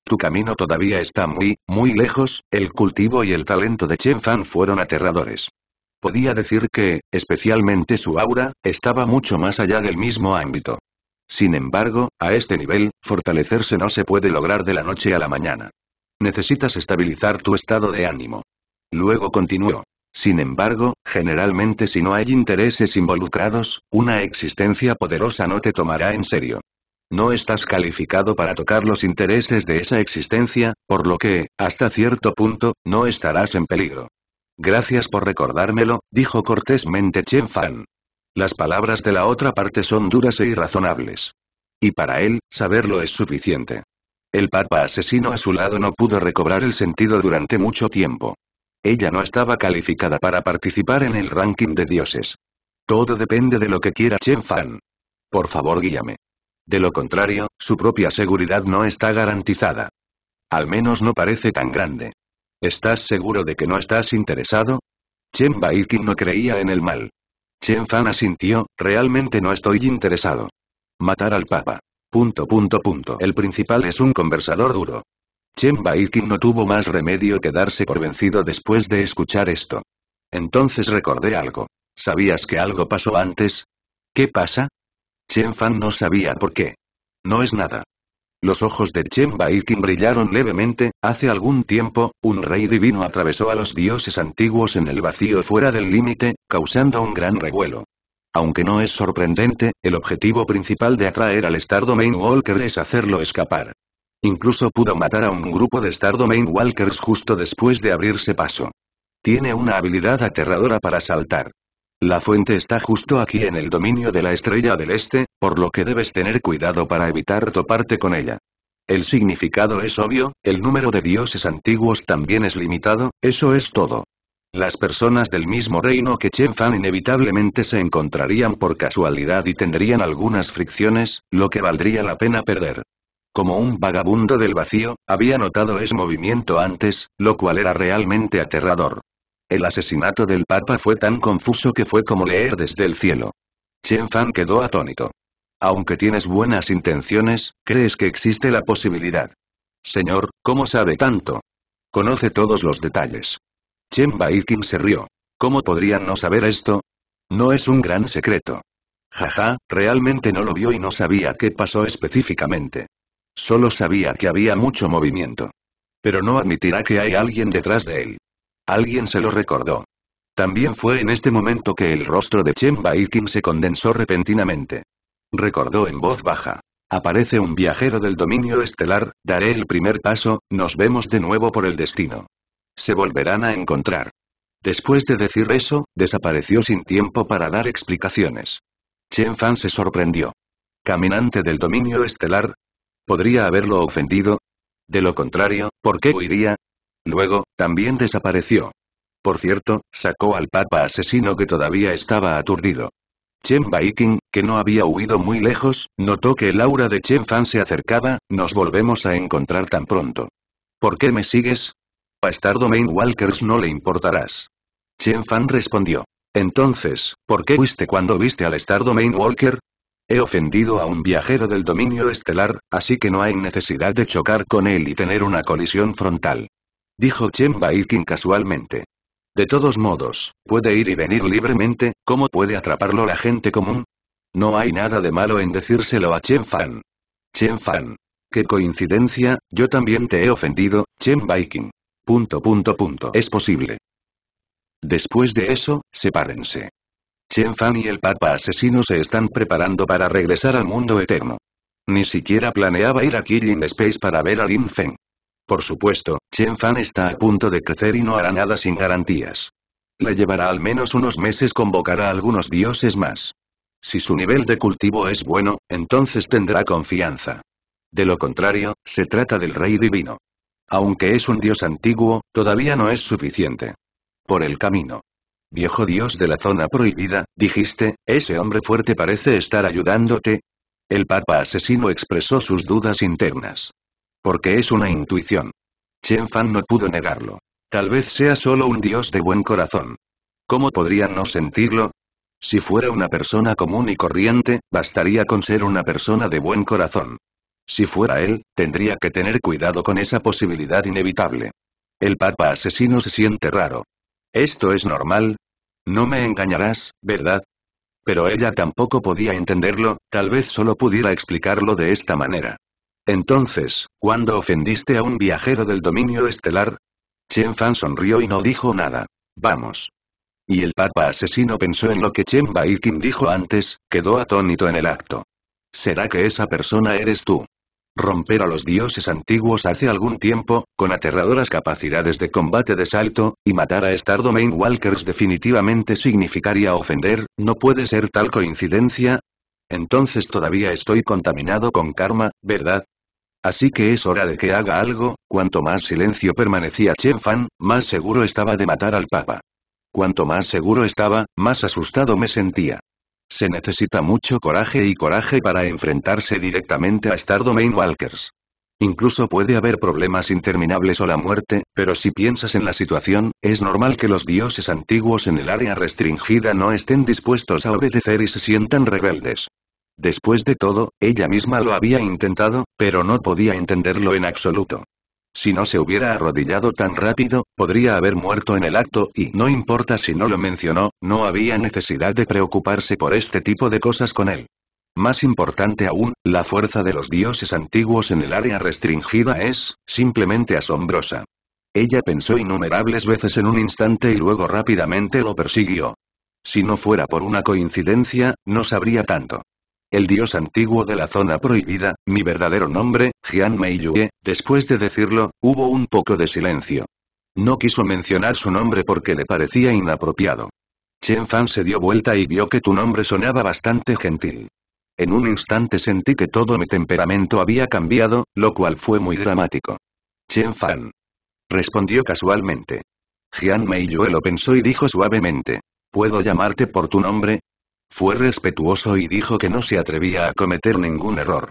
Tu camino todavía está muy, muy lejos, el cultivo y el talento de Chen Fan fueron aterradores. Podía decir que, especialmente su aura, estaba mucho más allá del mismo ámbito. Sin embargo, a este nivel, fortalecerse no se puede lograr de la noche a la mañana. Necesitas estabilizar tu estado de ánimo. Luego continuó. Sin embargo, generalmente si no hay intereses involucrados, una existencia poderosa no te tomará en serio. No estás calificado para tocar los intereses de esa existencia, por lo que, hasta cierto punto, no estarás en peligro. Gracias por recordármelo, dijo cortésmente Chen Fan. Las palabras de la otra parte son duras e irrazonables. Y para él, saberlo es suficiente. El papa asesino a su lado no pudo recobrar el sentido durante mucho tiempo. Ella no estaba calificada para participar en el ranking de dioses. Todo depende de lo que quiera Chen Fan. Por favor guíame. De lo contrario, su propia seguridad no está garantizada. Al menos no parece tan grande. ¿Estás seguro de que no estás interesado? Chen Baikin no creía en el mal. Chen Fan asintió, realmente no estoy interesado. Matar al Papa. Punto punto punto. El principal es un conversador duro. Chen Baikin no tuvo más remedio que darse por vencido después de escuchar esto. Entonces recordé algo. ¿Sabías que algo pasó antes? ¿Qué pasa? Chen Fan no sabía por qué. No es nada. Los ojos de Chen Baikin brillaron levemente, hace algún tiempo, un rey divino atravesó a los dioses antiguos en el vacío fuera del límite, causando un gran revuelo. Aunque no es sorprendente, el objetivo principal de atraer al Star Domain Walker es hacerlo escapar. Incluso pudo matar a un grupo de Stardomain Walkers justo después de abrirse paso. Tiene una habilidad aterradora para saltar. La fuente está justo aquí en el dominio de la estrella del este, por lo que debes tener cuidado para evitar toparte con ella. El significado es obvio, el número de dioses antiguos también es limitado, eso es todo. Las personas del mismo reino que Chen Fan inevitablemente se encontrarían por casualidad y tendrían algunas fricciones, lo que valdría la pena perder. Como un vagabundo del vacío, había notado ese movimiento antes, lo cual era realmente aterrador. El asesinato del Papa fue tan confuso que fue como leer desde el cielo. Chen Fan quedó atónito. Aunque tienes buenas intenciones, ¿crees que existe la posibilidad? Señor, ¿cómo sabe tanto? Conoce todos los detalles. Chen Baikin se rió. ¿Cómo podrían no saber esto? No es un gran secreto. Jaja, realmente no lo vio y no sabía qué pasó específicamente. Solo sabía que había mucho movimiento. Pero no admitirá que hay alguien detrás de él. Alguien se lo recordó. También fue en este momento que el rostro de Chen Baikin se condensó repentinamente. Recordó en voz baja. Aparece un viajero del dominio estelar, daré el primer paso, nos vemos de nuevo por el destino. Se volverán a encontrar. Después de decir eso, desapareció sin tiempo para dar explicaciones. Chen Fan se sorprendió. Caminante del dominio estelar, ¿Podría haberlo ofendido? De lo contrario, ¿por qué huiría? Luego, también desapareció. Por cierto, sacó al papa asesino que todavía estaba aturdido. Chen Baiking, que no había huido muy lejos, notó que el aura de Chen Fan se acercaba, nos volvemos a encontrar tan pronto. ¿Por qué me sigues? Bastardo Main Walkers no le importarás. Chen Fan respondió. Entonces, ¿por qué fuiste cuando viste al Star Domain Walker? He ofendido a un viajero del dominio estelar, así que no hay necesidad de chocar con él y tener una colisión frontal. Dijo Chen Viking casualmente. De todos modos, puede ir y venir libremente, ¿cómo puede atraparlo la gente común? No hay nada de malo en decírselo a Chen Fan. Chen Fan. Qué coincidencia, yo también te he ofendido, Chen Viking. Punto punto punto. Es posible. Después de eso, sepárense. Chen Fan y el Papa Asesino se están preparando para regresar al mundo eterno. Ni siquiera planeaba ir a Killing Space para ver a Lin Feng. Por supuesto, Chen Fan está a punto de crecer y no hará nada sin garantías. Le llevará al menos unos meses convocará a algunos dioses más. Si su nivel de cultivo es bueno, entonces tendrá confianza. De lo contrario, se trata del rey divino. Aunque es un dios antiguo, todavía no es suficiente. Por el camino. Viejo dios de la zona prohibida, dijiste, ese hombre fuerte parece estar ayudándote. El papa asesino expresó sus dudas internas. Porque es una intuición. Chen Fan no pudo negarlo. Tal vez sea solo un dios de buen corazón. ¿Cómo podría no sentirlo? Si fuera una persona común y corriente, bastaría con ser una persona de buen corazón. Si fuera él, tendría que tener cuidado con esa posibilidad inevitable. El papa asesino se siente raro. ¿Esto es normal? No me engañarás, ¿verdad? Pero ella tampoco podía entenderlo, tal vez solo pudiera explicarlo de esta manera. Entonces, ¿cuándo ofendiste a un viajero del dominio estelar? Chen Fan sonrió y no dijo nada. Vamos. Y el papa asesino pensó en lo que Chen Baikin dijo antes, quedó atónito en el acto. ¿Será que esa persona eres tú? romper a los dioses antiguos hace algún tiempo, con aterradoras capacidades de combate de salto, y matar a star Walkers definitivamente significaría ofender, no puede ser tal coincidencia. Entonces todavía estoy contaminado con karma, ¿verdad? Así que es hora de que haga algo, cuanto más silencio permanecía Chen Fan, más seguro estaba de matar al Papa. Cuanto más seguro estaba, más asustado me sentía. Se necesita mucho coraje y coraje para enfrentarse directamente a Star Walkers. Incluso puede haber problemas interminables o la muerte, pero si piensas en la situación, es normal que los dioses antiguos en el área restringida no estén dispuestos a obedecer y se sientan rebeldes. Después de todo, ella misma lo había intentado, pero no podía entenderlo en absoluto. Si no se hubiera arrodillado tan rápido, podría haber muerto en el acto y no importa si no lo mencionó, no había necesidad de preocuparse por este tipo de cosas con él. Más importante aún, la fuerza de los dioses antiguos en el área restringida es, simplemente asombrosa. Ella pensó innumerables veces en un instante y luego rápidamente lo persiguió. Si no fuera por una coincidencia, no sabría tanto el dios antiguo de la zona prohibida, mi verdadero nombre, Jian Meiyue, después de decirlo, hubo un poco de silencio. No quiso mencionar su nombre porque le parecía inapropiado. Chen Fan se dio vuelta y vio que tu nombre sonaba bastante gentil. En un instante sentí que todo mi temperamento había cambiado, lo cual fue muy dramático. Chen Fan. Respondió casualmente. Jian Meiyue lo pensó y dijo suavemente. ¿Puedo llamarte por tu nombre? Fue respetuoso y dijo que no se atrevía a cometer ningún error.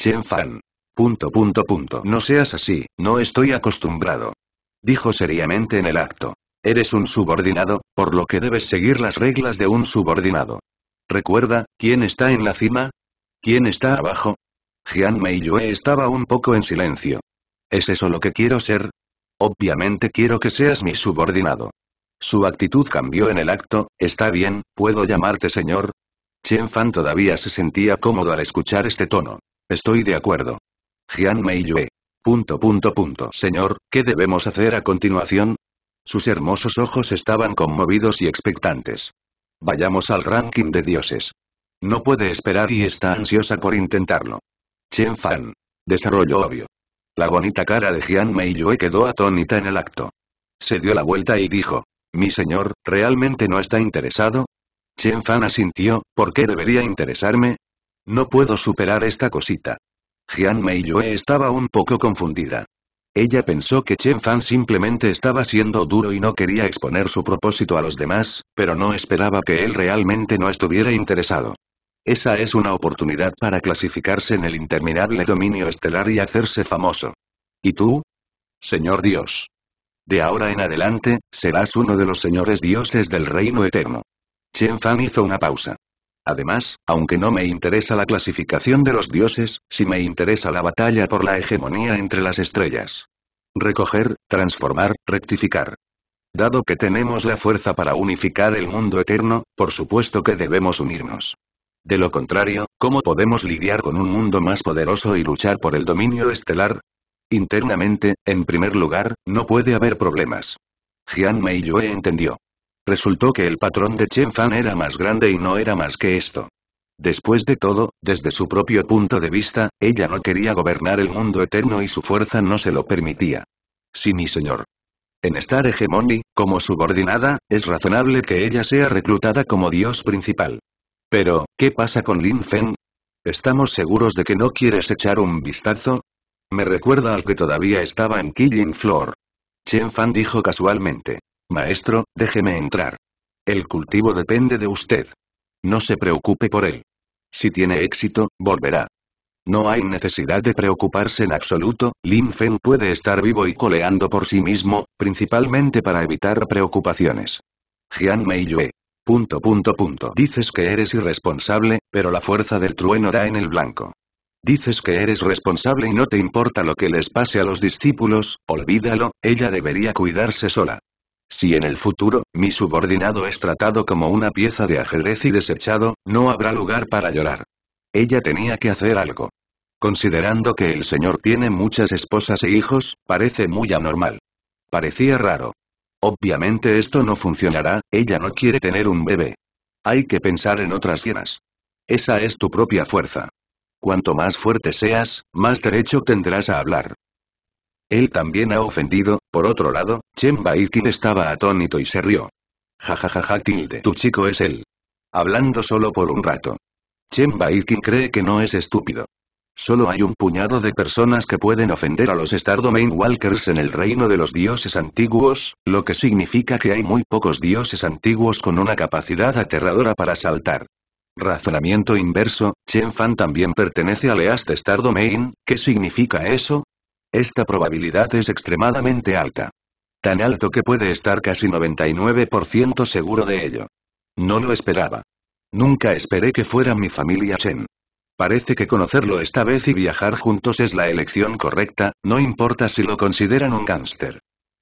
Chen Fan. Punto punto punto. No seas así, no estoy acostumbrado. Dijo seriamente en el acto. Eres un subordinado, por lo que debes seguir las reglas de un subordinado. Recuerda, ¿quién está en la cima? ¿Quién está abajo? Jian Yue estaba un poco en silencio. ¿Es eso lo que quiero ser? Obviamente quiero que seas mi subordinado. Su actitud cambió en el acto, está bien, ¿puedo llamarte señor? Chen Fan todavía se sentía cómodo al escuchar este tono. Estoy de acuerdo. Jian Yue. Punto punto punto. Señor, ¿qué debemos hacer a continuación? Sus hermosos ojos estaban conmovidos y expectantes. Vayamos al ranking de dioses. No puede esperar y está ansiosa por intentarlo. Chen Fan. Desarrolló obvio. La bonita cara de Jian Yue quedó atónita en el acto. Se dio la vuelta y dijo, mi señor, ¿realmente no está interesado? Chen Fan asintió, ¿por qué debería interesarme? No puedo superar esta cosita. Jian Yue estaba un poco confundida. Ella pensó que Chen Fan simplemente estaba siendo duro y no quería exponer su propósito a los demás, pero no esperaba que él realmente no estuviera interesado. Esa es una oportunidad para clasificarse en el interminable dominio estelar y hacerse famoso. ¿Y tú? Señor Dios. De ahora en adelante, serás uno de los señores dioses del reino eterno. Chen Fan hizo una pausa. Además, aunque no me interesa la clasificación de los dioses, sí me interesa la batalla por la hegemonía entre las estrellas. Recoger, transformar, rectificar. Dado que tenemos la fuerza para unificar el mundo eterno, por supuesto que debemos unirnos. De lo contrario, ¿cómo podemos lidiar con un mundo más poderoso y luchar por el dominio estelar? Internamente, en primer lugar, no puede haber problemas. Jian Yue entendió. Resultó que el patrón de Chen Fan era más grande y no era más que esto. Después de todo, desde su propio punto de vista, ella no quería gobernar el mundo eterno y su fuerza no se lo permitía. Sí mi señor. En estar Hegemony, como subordinada, es razonable que ella sea reclutada como dios principal. Pero, ¿qué pasa con Lin Fen? ¿Estamos seguros de que no quieres echar un vistazo? Me recuerda al que todavía estaba en Killing Floor. Chen Fan dijo casualmente. Maestro, déjeme entrar. El cultivo depende de usted. No se preocupe por él. Si tiene éxito, volverá. No hay necesidad de preocuparse en absoluto, Lin Fen puede estar vivo y coleando por sí mismo, principalmente para evitar preocupaciones. Jian Mei Yue. Punto punto punto. Dices que eres irresponsable, pero la fuerza del trueno da en el blanco. Dices que eres responsable y no te importa lo que les pase a los discípulos, olvídalo, ella debería cuidarse sola. Si en el futuro, mi subordinado es tratado como una pieza de ajedrez y desechado, no habrá lugar para llorar. Ella tenía que hacer algo. Considerando que el señor tiene muchas esposas e hijos, parece muy anormal. Parecía raro. Obviamente esto no funcionará, ella no quiere tener un bebé. Hay que pensar en otras llenas. Esa es tu propia fuerza. Cuanto más fuerte seas, más derecho tendrás a hablar. Él también ha ofendido, por otro lado, Chen estaba atónito y se rió. Jajajaja tilde tu chico es él. Hablando solo por un rato. Chen cree que no es estúpido. Solo hay un puñado de personas que pueden ofender a los Star Domain Walkers en el reino de los dioses antiguos, lo que significa que hay muy pocos dioses antiguos con una capacidad aterradora para saltar. Razonamiento inverso, Chen Fan también pertenece al East Star Domain, ¿qué significa eso? Esta probabilidad es extremadamente alta. Tan alto que puede estar casi 99% seguro de ello. No lo esperaba. Nunca esperé que fuera mi familia Chen. Parece que conocerlo esta vez y viajar juntos es la elección correcta, no importa si lo consideran un gángster.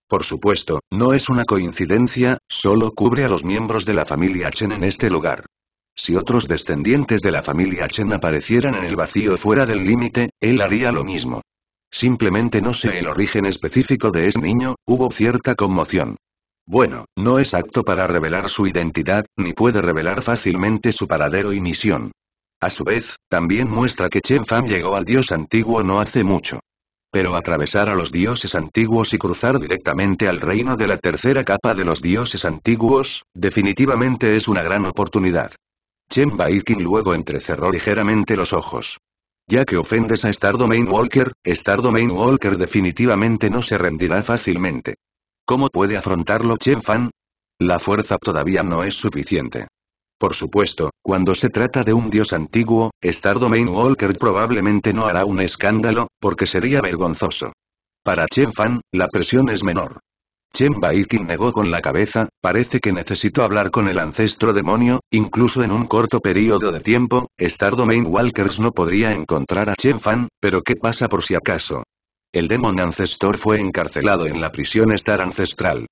Por supuesto, no es una coincidencia, solo cubre a los miembros de la familia Chen en este lugar. Si otros descendientes de la familia Chen aparecieran en el vacío fuera del límite, él haría lo mismo. Simplemente no sé el origen específico de ese niño, hubo cierta conmoción. Bueno, no es apto para revelar su identidad, ni puede revelar fácilmente su paradero y misión. A su vez, también muestra que Chen Fan llegó al dios antiguo no hace mucho. Pero atravesar a los dioses antiguos y cruzar directamente al reino de la tercera capa de los dioses antiguos, definitivamente es una gran oportunidad. Chen Baikin luego entrecerró ligeramente los ojos. Ya que ofendes a Star Domain Walker, Star Domain Walker definitivamente no se rendirá fácilmente. ¿Cómo puede afrontarlo Chen Fan? La fuerza todavía no es suficiente. Por supuesto, cuando se trata de un dios antiguo, Star Domain Walker probablemente no hará un escándalo, porque sería vergonzoso. Para Chen Fan, la presión es menor. Chen Baikin negó con la cabeza, parece que necesito hablar con el ancestro demonio, incluso en un corto periodo de tiempo, Star Domain Walkers no podría encontrar a Chen Fan, pero ¿qué pasa por si acaso? El demon ancestor fue encarcelado en la prisión Star Ancestral.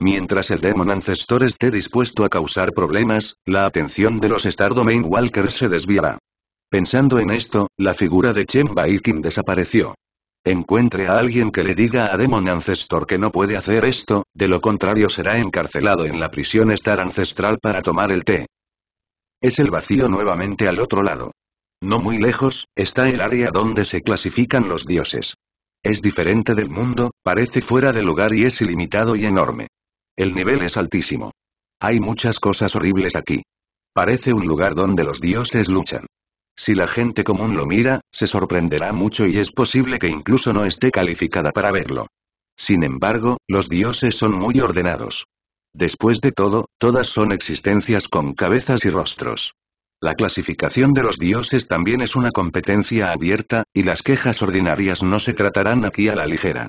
Mientras el Demon Ancestor esté dispuesto a causar problemas, la atención de los Star Domain Walkers se desviará. Pensando en esto, la figura de Chen Baikin desapareció. Encuentre a alguien que le diga a Demon Ancestor que no puede hacer esto, de lo contrario será encarcelado en la prisión Star Ancestral para tomar el té. Es el vacío nuevamente al otro lado. No muy lejos, está el área donde se clasifican los dioses. Es diferente del mundo, parece fuera de lugar y es ilimitado y enorme. El nivel es altísimo. Hay muchas cosas horribles aquí. Parece un lugar donde los dioses luchan. Si la gente común lo mira, se sorprenderá mucho y es posible que incluso no esté calificada para verlo. Sin embargo, los dioses son muy ordenados. Después de todo, todas son existencias con cabezas y rostros. La clasificación de los dioses también es una competencia abierta, y las quejas ordinarias no se tratarán aquí a la ligera.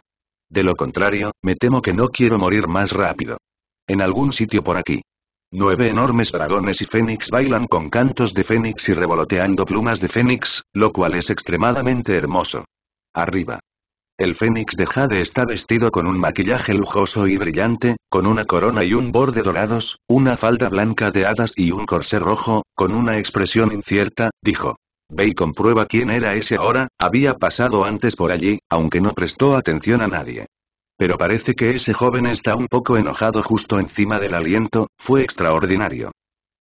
De lo contrario, me temo que no quiero morir más rápido. En algún sitio por aquí. Nueve enormes dragones y fénix bailan con cantos de fénix y revoloteando plumas de fénix, lo cual es extremadamente hermoso. Arriba. El fénix de Jade está vestido con un maquillaje lujoso y brillante, con una corona y un borde dorados, una falda blanca de hadas y un corsé rojo, con una expresión incierta, dijo. Ve y comprueba quién era ese ahora, había pasado antes por allí, aunque no prestó atención a nadie. Pero parece que ese joven está un poco enojado justo encima del aliento, fue extraordinario.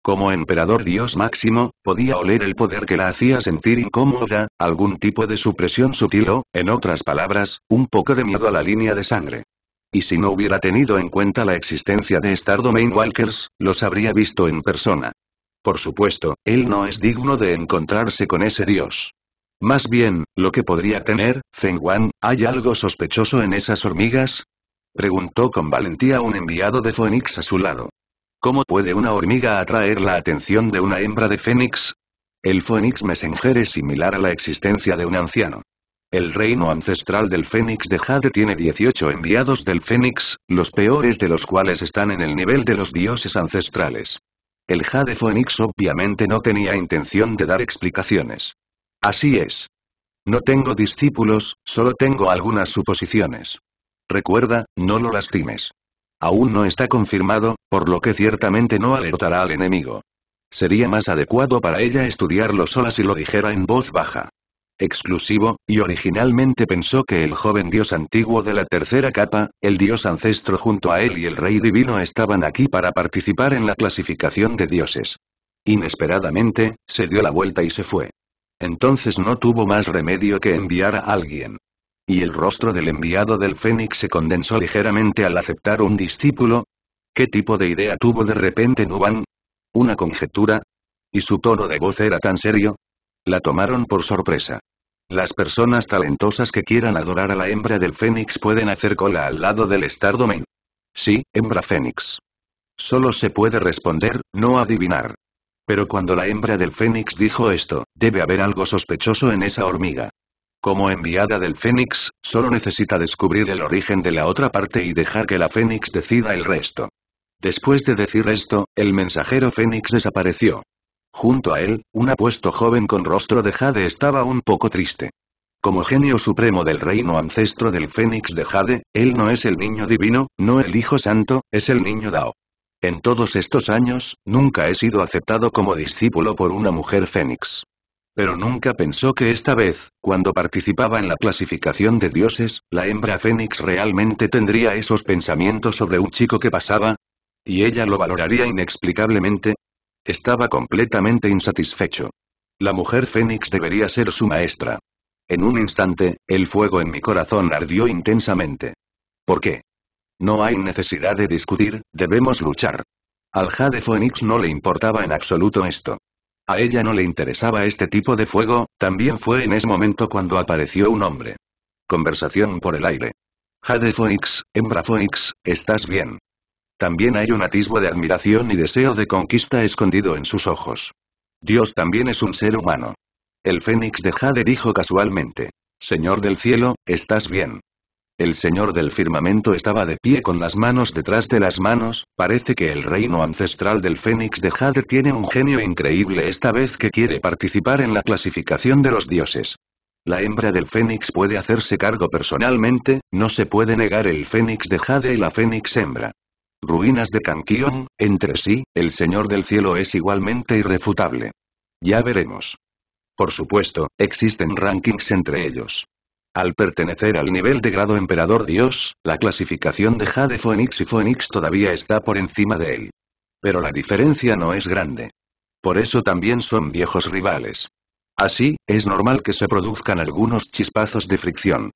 Como emperador dios máximo, podía oler el poder que la hacía sentir incómoda, algún tipo de supresión sutil o, en otras palabras, un poco de miedo a la línea de sangre. Y si no hubiera tenido en cuenta la existencia de Star Domain Walkers, los habría visto en persona. Por supuesto, él no es digno de encontrarse con ese dios. Más bien, lo que podría tener, Feng Wan, ¿hay algo sospechoso en esas hormigas? Preguntó con valentía un enviado de Fénix a su lado. ¿Cómo puede una hormiga atraer la atención de una hembra de Fénix? El Fénix Messenger es similar a la existencia de un anciano. El reino ancestral del Fénix de Jade tiene 18 enviados del Fénix, los peores de los cuales están en el nivel de los dioses ancestrales. El Jade Fénix obviamente no tenía intención de dar explicaciones. Así es. No tengo discípulos, solo tengo algunas suposiciones. Recuerda, no lo lastimes. Aún no está confirmado, por lo que ciertamente no alertará al enemigo. Sería más adecuado para ella estudiarlo sola si lo dijera en voz baja. Exclusivo, y originalmente pensó que el joven dios antiguo de la tercera capa, el dios ancestro junto a él y el rey divino estaban aquí para participar en la clasificación de dioses. Inesperadamente, se dio la vuelta y se fue. Entonces no tuvo más remedio que enviar a alguien. ¿Y el rostro del enviado del Fénix se condensó ligeramente al aceptar un discípulo? ¿Qué tipo de idea tuvo de repente Nuban? ¿Una conjetura? ¿Y su tono de voz era tan serio? La tomaron por sorpresa. Las personas talentosas que quieran adorar a la hembra del Fénix pueden hacer cola al lado del Star Domain. Sí, hembra Fénix. Solo se puede responder, no adivinar. Pero cuando la hembra del Fénix dijo esto, debe haber algo sospechoso en esa hormiga. Como enviada del Fénix, solo necesita descubrir el origen de la otra parte y dejar que la Fénix decida el resto. Después de decir esto, el mensajero Fénix desapareció. Junto a él, un apuesto joven con rostro de Jade estaba un poco triste. Como genio supremo del reino ancestro del Fénix de Jade, él no es el niño divino, no el hijo santo, es el niño Dao. En todos estos años, nunca he sido aceptado como discípulo por una mujer fénix. Pero nunca pensó que esta vez, cuando participaba en la clasificación de dioses, la hembra fénix realmente tendría esos pensamientos sobre un chico que pasaba. Y ella lo valoraría inexplicablemente. Estaba completamente insatisfecho. La mujer fénix debería ser su maestra. En un instante, el fuego en mi corazón ardió intensamente. ¿Por qué? No hay necesidad de discutir, debemos luchar. Al Jade Phoenix no le importaba en absoluto esto. A ella no le interesaba este tipo de fuego, también fue en ese momento cuando apareció un hombre. Conversación por el aire. Jade Phoenix, hembra Phoenix, ¿estás bien? También hay un atisbo de admiración y deseo de conquista escondido en sus ojos. Dios también es un ser humano. El Fénix de Jade dijo casualmente. Señor del cielo, ¿estás bien? El señor del firmamento estaba de pie con las manos detrás de las manos, parece que el reino ancestral del Fénix de Jade tiene un genio increíble esta vez que quiere participar en la clasificación de los dioses. La hembra del Fénix puede hacerse cargo personalmente, no se puede negar el Fénix de Jade y la Fénix hembra. Ruinas de Kankion, entre sí, el Señor del Cielo es igualmente irrefutable. Ya veremos. Por supuesto, existen rankings entre ellos. Al pertenecer al nivel de grado Emperador Dios, la clasificación de Jade Phoenix y Phoenix todavía está por encima de él. Pero la diferencia no es grande. Por eso también son viejos rivales. Así, es normal que se produzcan algunos chispazos de fricción.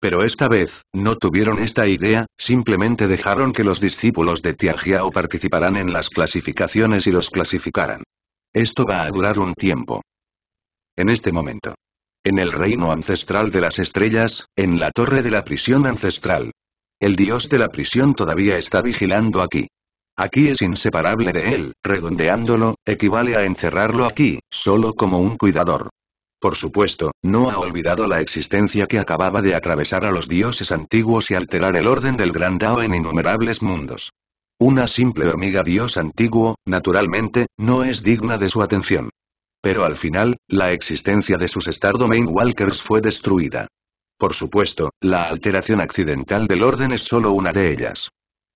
Pero esta vez, no tuvieron esta idea, simplemente dejaron que los discípulos de Tianjiao participaran en las clasificaciones y los clasificaran. Esto va a durar un tiempo. En este momento. En el reino ancestral de las estrellas, en la torre de la prisión ancestral. El dios de la prisión todavía está vigilando aquí. Aquí es inseparable de él, redondeándolo, equivale a encerrarlo aquí, solo como un cuidador. Por supuesto, no ha olvidado la existencia que acababa de atravesar a los dioses antiguos y alterar el orden del gran Dao en innumerables mundos. Una simple hormiga dios antiguo, naturalmente, no es digna de su atención. Pero al final, la existencia de sus Star Walkers fue destruida. Por supuesto, la alteración accidental del orden es solo una de ellas.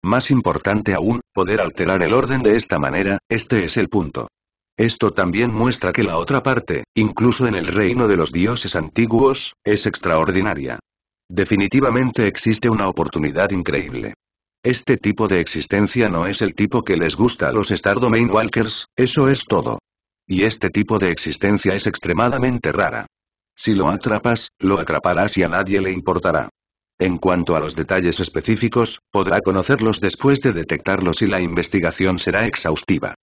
Más importante aún, poder alterar el orden de esta manera, este es el punto. Esto también muestra que la otra parte, incluso en el reino de los dioses antiguos, es extraordinaria. Definitivamente existe una oportunidad increíble. Este tipo de existencia no es el tipo que les gusta a los Star Walkers, eso es todo. Y este tipo de existencia es extremadamente rara. Si lo atrapas, lo atraparás y a nadie le importará. En cuanto a los detalles específicos, podrá conocerlos después de detectarlos y la investigación será exhaustiva.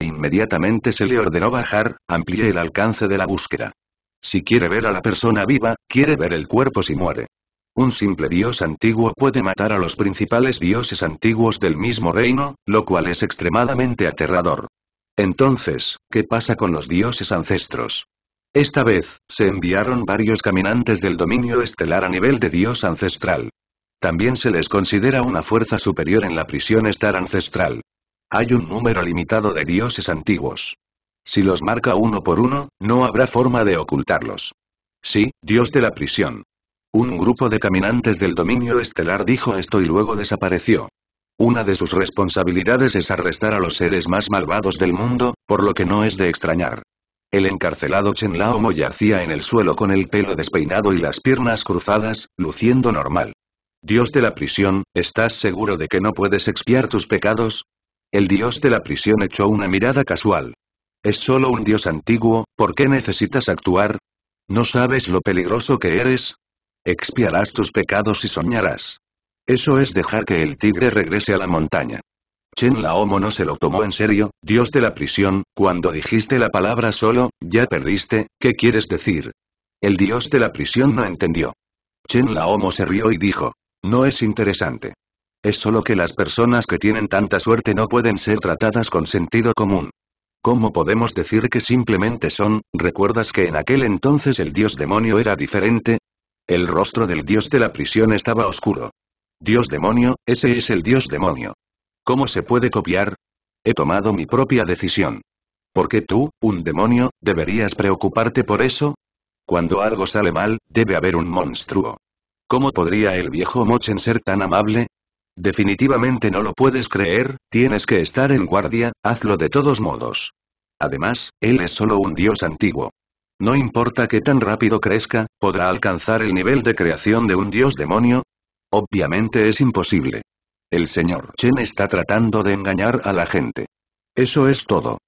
Inmediatamente se le ordenó bajar, amplíe el alcance de la búsqueda. Si quiere ver a la persona viva, quiere ver el cuerpo si muere. Un simple dios antiguo puede matar a los principales dioses antiguos del mismo reino, lo cual es extremadamente aterrador. Entonces, ¿qué pasa con los dioses ancestros? Esta vez, se enviaron varios caminantes del dominio estelar a nivel de dios ancestral. También se les considera una fuerza superior en la prisión estar ancestral. Hay un número limitado de dioses antiguos. Si los marca uno por uno, no habrá forma de ocultarlos. Sí, dios de la prisión. Un grupo de caminantes del dominio estelar dijo esto y luego desapareció. Una de sus responsabilidades es arrestar a los seres más malvados del mundo, por lo que no es de extrañar. El encarcelado Chen Laomo yacía en el suelo con el pelo despeinado y las piernas cruzadas, luciendo normal. Dios de la prisión, ¿estás seguro de que no puedes expiar tus pecados? El dios de la prisión echó una mirada casual. Es solo un dios antiguo, ¿por qué necesitas actuar? ¿No sabes lo peligroso que eres? Expiarás tus pecados y soñarás. Eso es dejar que el tigre regrese a la montaña. Chen Laomo no se lo tomó en serio, Dios de la prisión, cuando dijiste la palabra solo, ya perdiste, ¿qué quieres decir? El Dios de la prisión no entendió. Chen Laomo se rió y dijo, no es interesante. Es solo que las personas que tienen tanta suerte no pueden ser tratadas con sentido común. ¿Cómo podemos decir que simplemente son, recuerdas que en aquel entonces el dios demonio era diferente? El rostro del dios de la prisión estaba oscuro. Dios demonio, ese es el dios demonio. ¿Cómo se puede copiar? He tomado mi propia decisión. ¿Por qué tú, un demonio, deberías preocuparte por eso? Cuando algo sale mal, debe haber un monstruo. ¿Cómo podría el viejo Mochen ser tan amable? Definitivamente no lo puedes creer, tienes que estar en guardia, hazlo de todos modos. Además, él es solo un dios antiguo. No importa que tan rápido crezca, podrá alcanzar el nivel de creación de un dios demonio, Obviamente es imposible. El señor Chen está tratando de engañar a la gente. Eso es todo.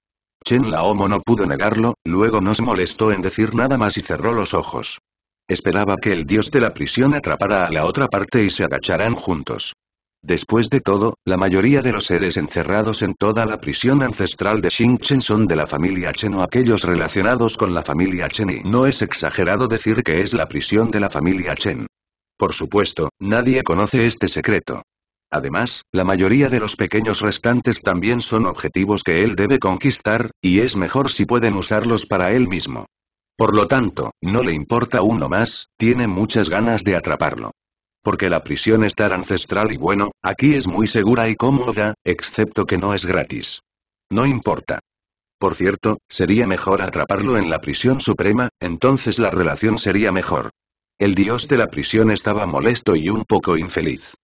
Chen Laomo no pudo negarlo, luego no se molestó en decir nada más y cerró los ojos. Esperaba que el dios de la prisión atrapara a la otra parte y se agacharan juntos. Después de todo, la mayoría de los seres encerrados en toda la prisión ancestral de Chen son de la familia Chen o aquellos relacionados con la familia Chen y no es exagerado decir que es la prisión de la familia Chen. Por supuesto, nadie conoce este secreto. Además, la mayoría de los pequeños restantes también son objetivos que él debe conquistar, y es mejor si pueden usarlos para él mismo. Por lo tanto, no le importa uno más, tiene muchas ganas de atraparlo. Porque la prisión es ancestral y bueno, aquí es muy segura y cómoda, excepto que no es gratis. No importa. Por cierto, sería mejor atraparlo en la prisión suprema, entonces la relación sería mejor. El dios de la prisión estaba molesto y un poco infeliz.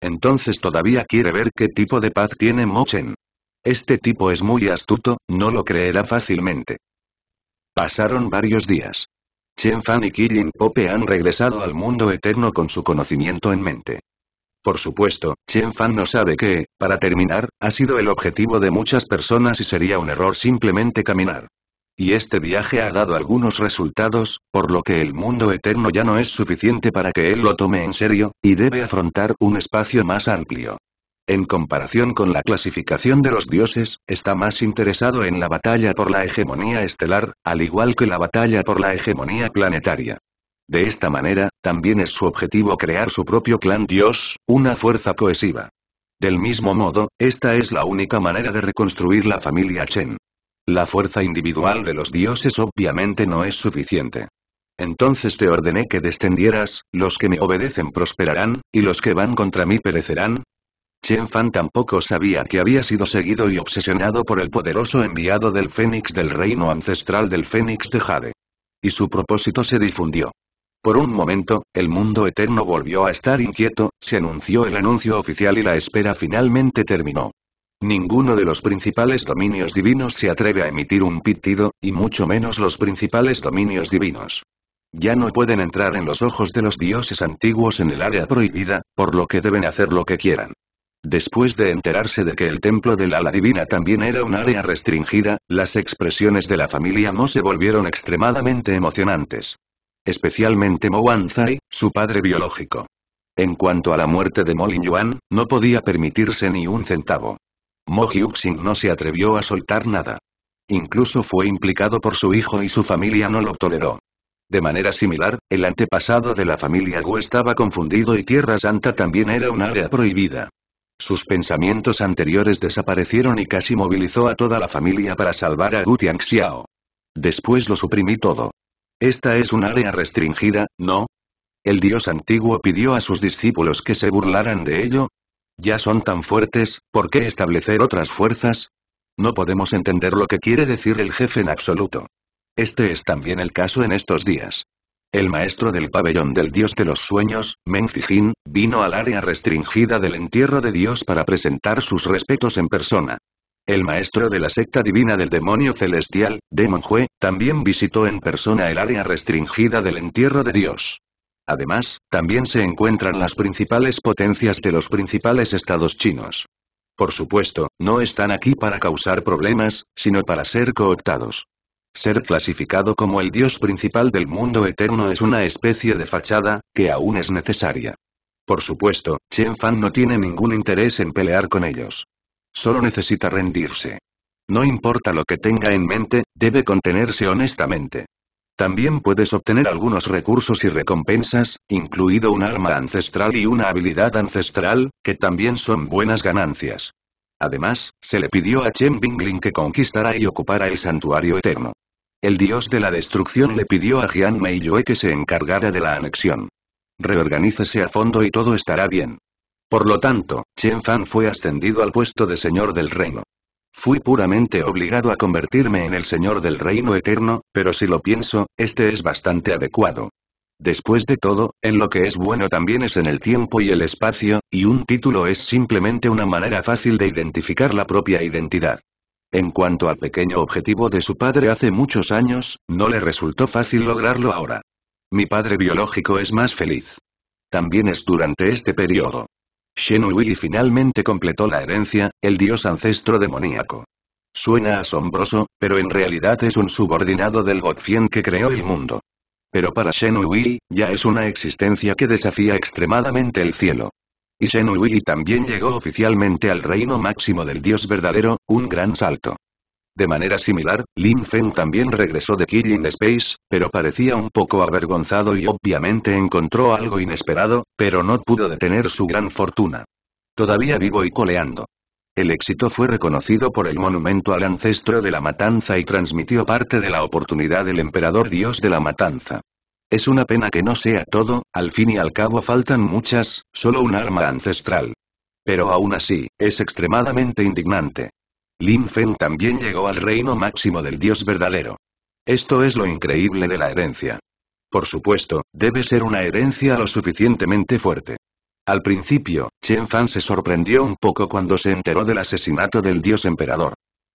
Entonces todavía quiere ver qué tipo de paz tiene Mochen. Este tipo es muy astuto, no lo creerá fácilmente. Pasaron varios días. Chen Fan y Kirin Pope han regresado al mundo eterno con su conocimiento en mente. Por supuesto, Chen Fan no sabe que, para terminar, ha sido el objetivo de muchas personas y sería un error simplemente caminar. Y este viaje ha dado algunos resultados, por lo que el mundo eterno ya no es suficiente para que él lo tome en serio, y debe afrontar un espacio más amplio. En comparación con la clasificación de los dioses, está más interesado en la batalla por la hegemonía estelar, al igual que la batalla por la hegemonía planetaria. De esta manera, también es su objetivo crear su propio clan dios, una fuerza cohesiva. Del mismo modo, esta es la única manera de reconstruir la familia Chen. La fuerza individual de los dioses obviamente no es suficiente. Entonces te ordené que descendieras, los que me obedecen prosperarán, y los que van contra mí perecerán. Chen Fan tampoco sabía que había sido seguido y obsesionado por el poderoso enviado del Fénix del reino ancestral del Fénix de Jade. Y su propósito se difundió. Por un momento, el mundo eterno volvió a estar inquieto, se anunció el anuncio oficial y la espera finalmente terminó. Ninguno de los principales dominios divinos se atreve a emitir un pitido, y mucho menos los principales dominios divinos. Ya no pueden entrar en los ojos de los dioses antiguos en el área prohibida, por lo que deben hacer lo que quieran. Después de enterarse de que el templo del ala divina también era un área restringida, las expresiones de la familia Mo se volvieron extremadamente emocionantes. Especialmente Mo Anzai, su padre biológico. En cuanto a la muerte de Molin Yuan, no podía permitirse ni un centavo. Mo no se atrevió a soltar nada. Incluso fue implicado por su hijo y su familia no lo toleró. De manera similar, el antepasado de la familia Gu estaba confundido y Tierra Santa también era un área prohibida. Sus pensamientos anteriores desaparecieron y casi movilizó a toda la familia para salvar a Wu Tianxiao. Después lo suprimí todo. Esta es un área restringida, ¿no? El dios antiguo pidió a sus discípulos que se burlaran de ello, ya son tan fuertes, ¿por qué establecer otras fuerzas? No podemos entender lo que quiere decir el jefe en absoluto. Este es también el caso en estos días. El maestro del pabellón del dios de los sueños, Menzijin, vino al área restringida del entierro de Dios para presentar sus respetos en persona. El maestro de la secta divina del demonio celestial, Demon Hue, también visitó en persona el área restringida del entierro de Dios. Además, también se encuentran las principales potencias de los principales estados chinos. Por supuesto, no están aquí para causar problemas, sino para ser cooptados. Ser clasificado como el dios principal del mundo eterno es una especie de fachada, que aún es necesaria. Por supuesto, Chen Fan no tiene ningún interés en pelear con ellos. Solo necesita rendirse. No importa lo que tenga en mente, debe contenerse honestamente. También puedes obtener algunos recursos y recompensas, incluido un arma ancestral y una habilidad ancestral, que también son buenas ganancias. Además, se le pidió a Chen Bingling que conquistara y ocupara el santuario eterno. El dios de la destrucción le pidió a Jian Yue que se encargara de la anexión. Reorganícese a fondo y todo estará bien. Por lo tanto, Chen Fan fue ascendido al puesto de señor del reino. Fui puramente obligado a convertirme en el Señor del Reino Eterno, pero si lo pienso, este es bastante adecuado. Después de todo, en lo que es bueno también es en el tiempo y el espacio, y un título es simplemente una manera fácil de identificar la propia identidad. En cuanto al pequeño objetivo de su padre hace muchos años, no le resultó fácil lograrlo ahora. Mi padre biológico es más feliz. También es durante este periodo. Shenhui finalmente completó la herencia, el dios ancestro demoníaco. Suena asombroso, pero en realidad es un subordinado del Godfien que creó el mundo. Pero para Shenhui, ya es una existencia que desafía extremadamente el cielo. Y Shenhui también llegó oficialmente al reino máximo del dios verdadero, un gran salto. De manera similar, Lin Feng también regresó de Killing Space, pero parecía un poco avergonzado y obviamente encontró algo inesperado, pero no pudo detener su gran fortuna. Todavía vivo y coleando. El éxito fue reconocido por el monumento al ancestro de la matanza y transmitió parte de la oportunidad del emperador dios de la matanza. Es una pena que no sea todo, al fin y al cabo faltan muchas, solo un arma ancestral. Pero aún así, es extremadamente indignante. Lin Feng también llegó al reino máximo del dios verdadero. Esto es lo increíble de la herencia. Por supuesto, debe ser una herencia lo suficientemente fuerte. Al principio, Chen Fan se sorprendió un poco cuando se enteró del asesinato del dios emperador.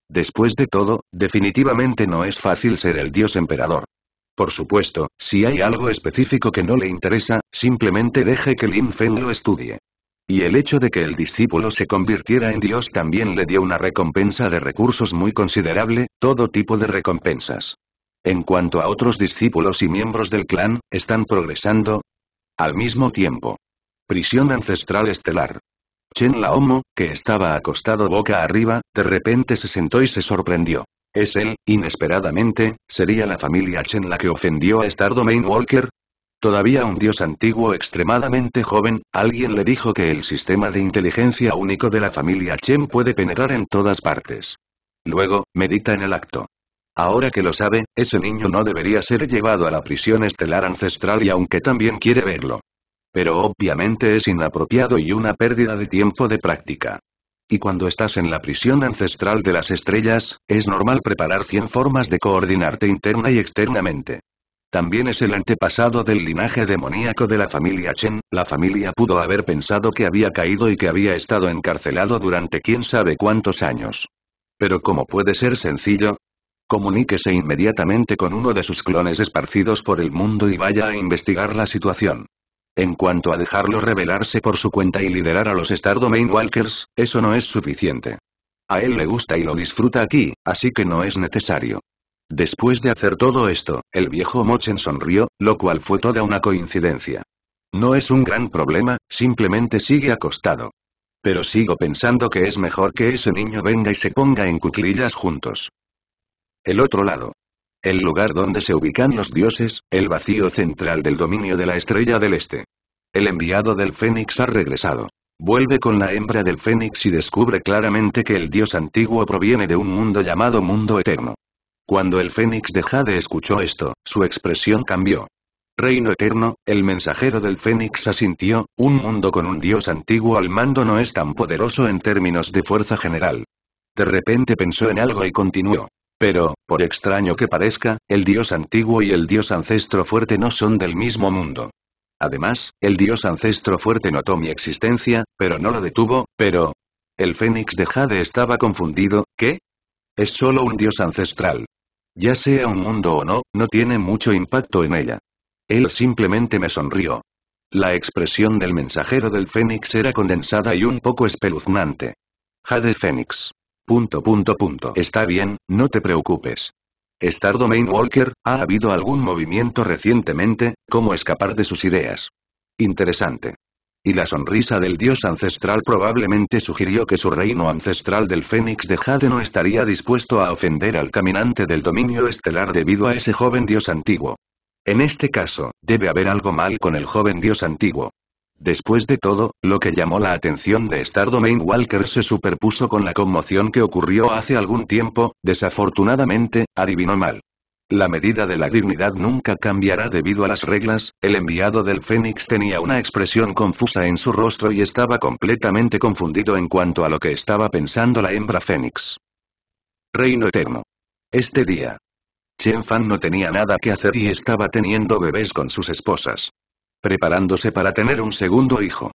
Después de todo, definitivamente no es fácil ser el dios emperador. Por supuesto, si hay algo específico que no le interesa, simplemente deje que Lin Feng lo estudie. Y el hecho de que el discípulo se convirtiera en Dios también le dio una recompensa de recursos muy considerable, todo tipo de recompensas. En cuanto a otros discípulos y miembros del clan, están progresando al mismo tiempo. Prisión ancestral estelar. Chen Laomo, que estaba acostado boca arriba, de repente se sentó y se sorprendió. Es él, inesperadamente, sería la familia Chen la que ofendió a Star Domain Walker, Todavía un dios antiguo extremadamente joven, alguien le dijo que el sistema de inteligencia único de la familia Chen puede penetrar en todas partes. Luego, medita en el acto. Ahora que lo sabe, ese niño no debería ser llevado a la prisión estelar ancestral y aunque también quiere verlo. Pero obviamente es inapropiado y una pérdida de tiempo de práctica. Y cuando estás en la prisión ancestral de las estrellas, es normal preparar 100 formas de coordinarte interna y externamente. También es el antepasado del linaje demoníaco de la familia Chen, la familia pudo haber pensado que había caído y que había estado encarcelado durante quién sabe cuántos años. Pero como puede ser sencillo? Comuníquese inmediatamente con uno de sus clones esparcidos por el mundo y vaya a investigar la situación. En cuanto a dejarlo revelarse por su cuenta y liderar a los Star Domain Walkers, eso no es suficiente. A él le gusta y lo disfruta aquí, así que no es necesario. Después de hacer todo esto, el viejo Mochen sonrió, lo cual fue toda una coincidencia. No es un gran problema, simplemente sigue acostado. Pero sigo pensando que es mejor que ese niño venga y se ponga en cuclillas juntos. El otro lado. El lugar donde se ubican los dioses, el vacío central del dominio de la estrella del este. El enviado del Fénix ha regresado. Vuelve con la hembra del Fénix y descubre claramente que el dios antiguo proviene de un mundo llamado Mundo Eterno. Cuando el Fénix de Jade escuchó esto, su expresión cambió. Reino eterno, el mensajero del Fénix asintió, un mundo con un dios antiguo al mando no es tan poderoso en términos de fuerza general. De repente pensó en algo y continuó. Pero, por extraño que parezca, el dios antiguo y el dios ancestro fuerte no son del mismo mundo. Además, el dios ancestro fuerte notó mi existencia, pero no lo detuvo, pero... El fénix de Jade estaba confundido, ¿qué? Es solo un dios ancestral. Ya sea un mundo o no, no tiene mucho impacto en ella. Él simplemente me sonrió. La expresión del mensajero del Fénix era condensada y un poco espeluznante. Jade Fénix. Punto punto punto. Está bien, no te preocupes. Star Domain Walker, ¿ha habido algún movimiento recientemente? ¿Cómo escapar de sus ideas? Interesante y la sonrisa del dios ancestral probablemente sugirió que su reino ancestral del Fénix de Jade no estaría dispuesto a ofender al caminante del dominio estelar debido a ese joven dios antiguo. En este caso, debe haber algo mal con el joven dios antiguo. Después de todo, lo que llamó la atención de Stardomain Walker se superpuso con la conmoción que ocurrió hace algún tiempo, desafortunadamente, adivinó mal. La medida de la dignidad nunca cambiará debido a las reglas, el enviado del Fénix tenía una expresión confusa en su rostro y estaba completamente confundido en cuanto a lo que estaba pensando la hembra Fénix. Reino Eterno. Este día. Chen Fan no tenía nada que hacer y estaba teniendo bebés con sus esposas. Preparándose para tener un segundo hijo.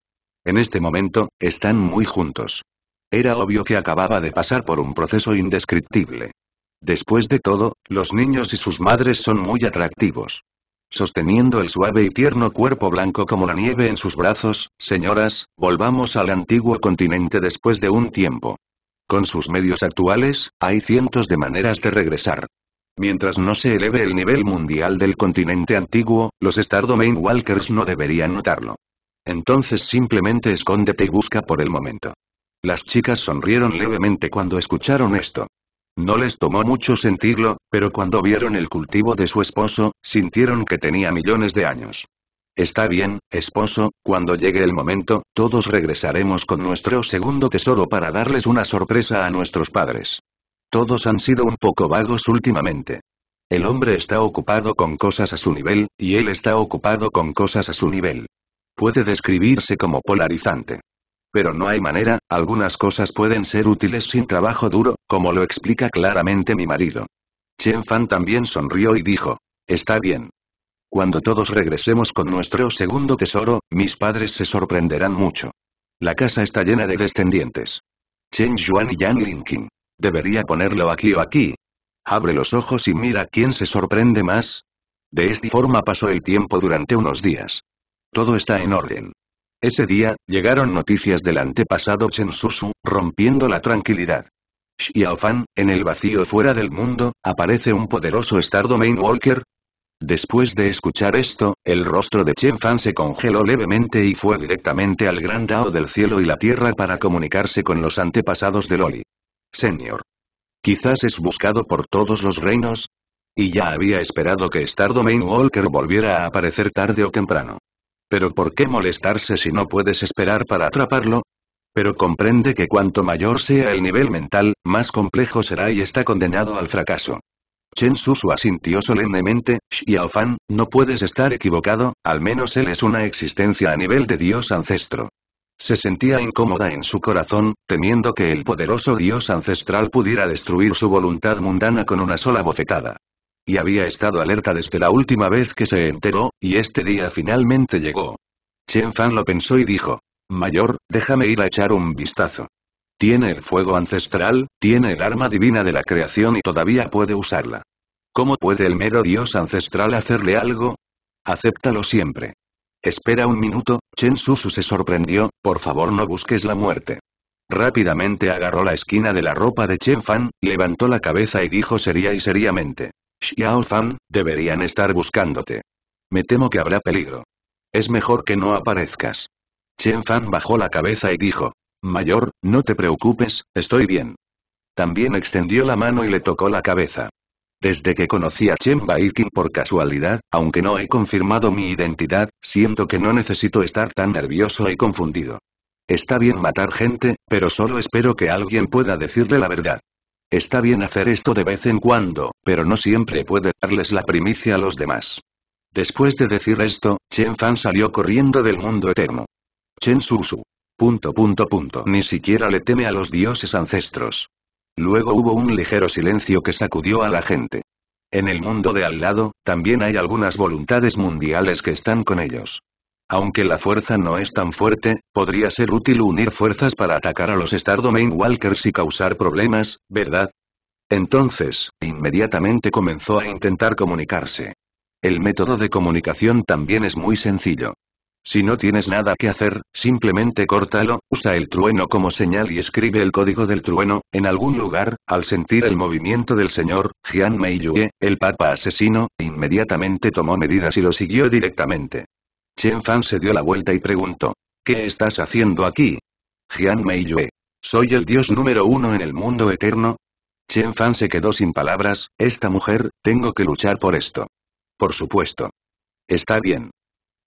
En este momento, están muy juntos. Era obvio que acababa de pasar por un proceso indescriptible. Después de todo, los niños y sus madres son muy atractivos. Sosteniendo el suave y tierno cuerpo blanco como la nieve en sus brazos, señoras, volvamos al antiguo continente después de un tiempo. Con sus medios actuales, hay cientos de maneras de regresar. Mientras no se eleve el nivel mundial del continente antiguo, los Star Domain Walkers no deberían notarlo. Entonces simplemente escóndete y busca por el momento. Las chicas sonrieron levemente cuando escucharon esto. No les tomó mucho sentirlo, pero cuando vieron el cultivo de su esposo, sintieron que tenía millones de años. Está bien, esposo, cuando llegue el momento, todos regresaremos con nuestro segundo tesoro para darles una sorpresa a nuestros padres. Todos han sido un poco vagos últimamente. El hombre está ocupado con cosas a su nivel, y él está ocupado con cosas a su nivel. Puede describirse como polarizante. Pero no hay manera, algunas cosas pueden ser útiles sin trabajo duro, como lo explica claramente mi marido. Chen Fan también sonrió y dijo, está bien. Cuando todos regresemos con nuestro segundo tesoro, mis padres se sorprenderán mucho. La casa está llena de descendientes. Chen Yuan y Yang Linqing. Debería ponerlo aquí o aquí. Abre los ojos y mira quién se sorprende más. De esta forma pasó el tiempo durante unos días. Todo está en orden. Ese día, llegaron noticias del antepasado Chen Susu, rompiendo la tranquilidad. Xiaofan, en el vacío fuera del mundo, aparece un poderoso Star Walker. Después de escuchar esto, el rostro de Chen Fan se congeló levemente y fue directamente al gran Dao del cielo y la tierra para comunicarse con los antepasados de Loli. Señor. Quizás es buscado por todos los reinos. Y ya había esperado que Stardomain Walker volviera a aparecer tarde o temprano. Pero ¿por qué molestarse si no puedes esperar para atraparlo? Pero comprende que cuanto mayor sea el nivel mental, más complejo será y está condenado al fracaso. Chen Susu asintió solemnemente, Fan, no puedes estar equivocado, al menos él es una existencia a nivel de Dios ancestro. Se sentía incómoda en su corazón, temiendo que el poderoso Dios ancestral pudiera destruir su voluntad mundana con una sola bofetada. Y había estado alerta desde la última vez que se enteró, y este día finalmente llegó. Chen Fan lo pensó y dijo. Mayor, déjame ir a echar un vistazo. Tiene el fuego ancestral, tiene el arma divina de la creación y todavía puede usarla. ¿Cómo puede el mero dios ancestral hacerle algo? Acéptalo siempre. Espera un minuto, Chen Susu se sorprendió, por favor no busques la muerte. Rápidamente agarró la esquina de la ropa de Chen Fan, levantó la cabeza y dijo seria y seriamente. Xiao Fan, deberían estar buscándote. Me temo que habrá peligro. Es mejor que no aparezcas. Chen Fan bajó la cabeza y dijo, Mayor, no te preocupes, estoy bien. También extendió la mano y le tocó la cabeza. Desde que conocí a Chen Baikin por casualidad, aunque no he confirmado mi identidad, siento que no necesito estar tan nervioso y confundido. Está bien matar gente, pero solo espero que alguien pueda decirle la verdad. Está bien hacer esto de vez en cuando, pero no siempre puede darles la primicia a los demás. Después de decir esto, Chen Fan salió corriendo del mundo eterno. Chen Su. Punto punto punto. Ni siquiera le teme a los dioses ancestros. Luego hubo un ligero silencio que sacudió a la gente. En el mundo de al lado, también hay algunas voluntades mundiales que están con ellos. Aunque la fuerza no es tan fuerte, podría ser útil unir fuerzas para atacar a los Star Walkers y causar problemas, ¿verdad? Entonces, inmediatamente comenzó a intentar comunicarse. El método de comunicación también es muy sencillo. Si no tienes nada que hacer, simplemente córtalo, usa el trueno como señal y escribe el código del trueno, en algún lugar, al sentir el movimiento del señor, Jian Yue, el papa asesino, inmediatamente tomó medidas y lo siguió directamente. Chen Fan se dio la vuelta y preguntó. ¿Qué estás haciendo aquí? Jian Mei Yue. ¿Soy el dios número uno en el mundo eterno? Chen Fan se quedó sin palabras, esta mujer, tengo que luchar por esto. Por supuesto. Está bien.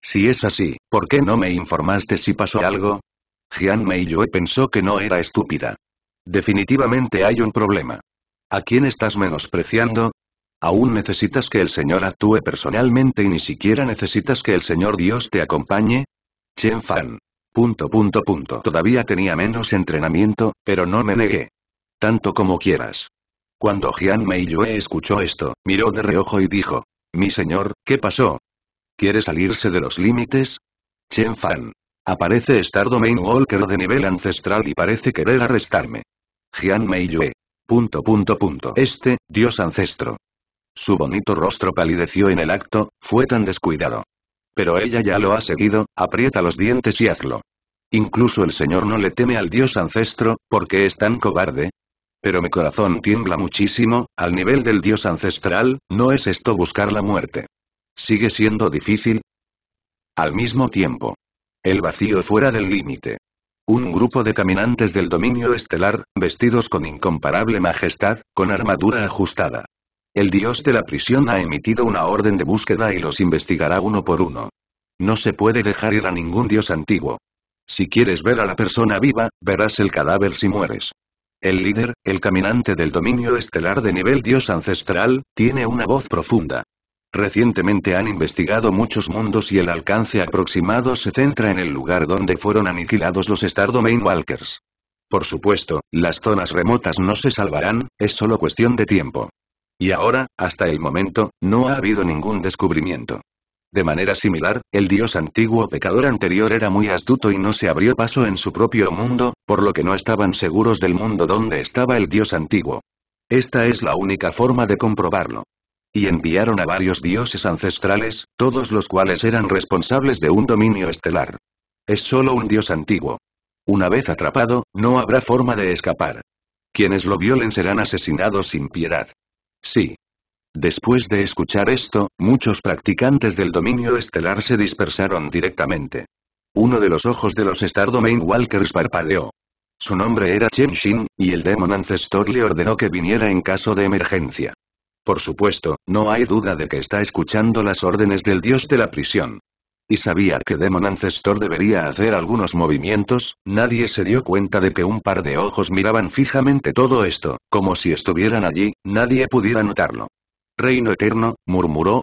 Si es así, ¿por qué no me informaste si pasó algo? Jian Mei Yue pensó que no era estúpida. Definitivamente hay un problema. ¿A quién estás menospreciando? Aún necesitas que el Señor actúe personalmente y ni siquiera necesitas que el Señor Dios te acompañe. Chen Fan. Punto punto punto. Todavía tenía menos entrenamiento, pero no me negué. Tanto como quieras. Cuando Jian Yue escuchó esto, miró de reojo y dijo. Mi señor, ¿qué pasó? ¿Quiere salirse de los límites? Chen Fan. Aparece Star Domain Walker de nivel ancestral y parece querer arrestarme. Jian Yue. Punto punto punto. Este, dios ancestro. Su bonito rostro palideció en el acto, fue tan descuidado. Pero ella ya lo ha seguido, aprieta los dientes y hazlo. Incluso el señor no le teme al dios ancestro, porque es tan cobarde. Pero mi corazón tiembla muchísimo, al nivel del dios ancestral, ¿no es esto buscar la muerte? ¿Sigue siendo difícil? Al mismo tiempo. El vacío fuera del límite. Un grupo de caminantes del dominio estelar, vestidos con incomparable majestad, con armadura ajustada. El dios de la prisión ha emitido una orden de búsqueda y los investigará uno por uno. No se puede dejar ir a ningún dios antiguo. Si quieres ver a la persona viva, verás el cadáver si mueres. El líder, el caminante del dominio estelar de nivel dios ancestral, tiene una voz profunda. Recientemente han investigado muchos mundos y el alcance aproximado se centra en el lugar donde fueron aniquilados los Star Domain Walkers. Por supuesto, las zonas remotas no se salvarán, es solo cuestión de tiempo. Y ahora, hasta el momento, no ha habido ningún descubrimiento. De manera similar, el dios antiguo pecador anterior era muy astuto y no se abrió paso en su propio mundo, por lo que no estaban seguros del mundo donde estaba el dios antiguo. Esta es la única forma de comprobarlo. Y enviaron a varios dioses ancestrales, todos los cuales eran responsables de un dominio estelar. Es solo un dios antiguo. Una vez atrapado, no habrá forma de escapar. Quienes lo violen serán asesinados sin piedad. Sí. Después de escuchar esto, muchos practicantes del dominio estelar se dispersaron directamente. Uno de los ojos de los Star Domain Walkers parpadeó. Su nombre era Chen Shin, y el Demon Ancestor le ordenó que viniera en caso de emergencia. Por supuesto, no hay duda de que está escuchando las órdenes del dios de la prisión y sabía que Demon Ancestor debería hacer algunos movimientos, nadie se dio cuenta de que un par de ojos miraban fijamente todo esto, como si estuvieran allí, nadie pudiera notarlo. Reino Eterno, murmuró.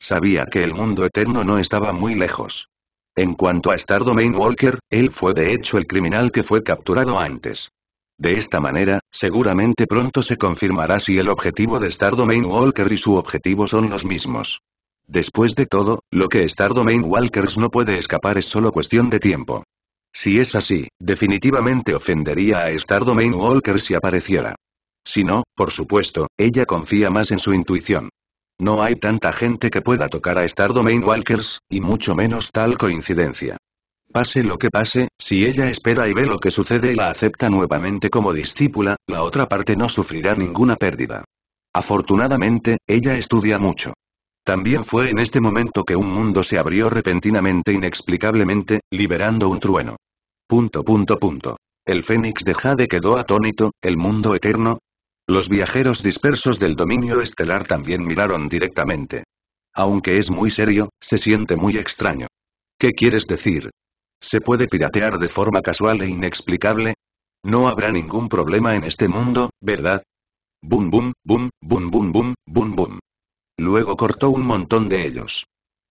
Sabía que el mundo eterno no estaba muy lejos. En cuanto a Stardomain Walker, él fue de hecho el criminal que fue capturado antes. De esta manera, seguramente pronto se confirmará si el objetivo de Stardomain Walker y su objetivo son los mismos. Después de todo, lo que Star Domain Walkers no puede escapar es solo cuestión de tiempo. Si es así, definitivamente ofendería a Star Domain si apareciera. Si no, por supuesto, ella confía más en su intuición. No hay tanta gente que pueda tocar a Star Domain Walkers, y mucho menos tal coincidencia. Pase lo que pase, si ella espera y ve lo que sucede y la acepta nuevamente como discípula, la otra parte no sufrirá ninguna pérdida. Afortunadamente, ella estudia mucho. También fue en este momento que un mundo se abrió repentinamente inexplicablemente, liberando un trueno. Punto punto punto. El fénix de Jade quedó atónito, el mundo eterno. Los viajeros dispersos del dominio estelar también miraron directamente. Aunque es muy serio, se siente muy extraño. ¿Qué quieres decir? ¿Se puede piratear de forma casual e inexplicable? No habrá ningún problema en este mundo, ¿verdad? Boom boom, boom, boom boom boom, boom boom. Luego cortó un montón de ellos.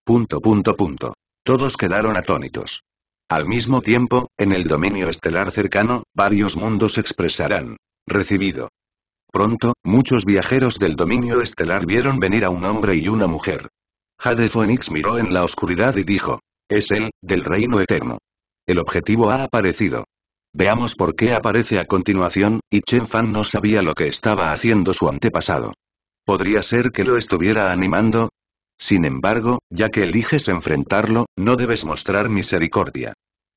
Punto punto punto. Todos quedaron atónitos. Al mismo tiempo, en el dominio estelar cercano, varios mundos expresarán. Recibido. Pronto, muchos viajeros del dominio estelar vieron venir a un hombre y una mujer. Jade Phoenix miró en la oscuridad y dijo. Es él, del reino eterno. El objetivo ha aparecido. Veamos por qué aparece a continuación, y Chen Fan no sabía lo que estaba haciendo su antepasado. Podría ser que lo estuviera animando. Sin embargo, ya que eliges enfrentarlo, no debes mostrar misericordia.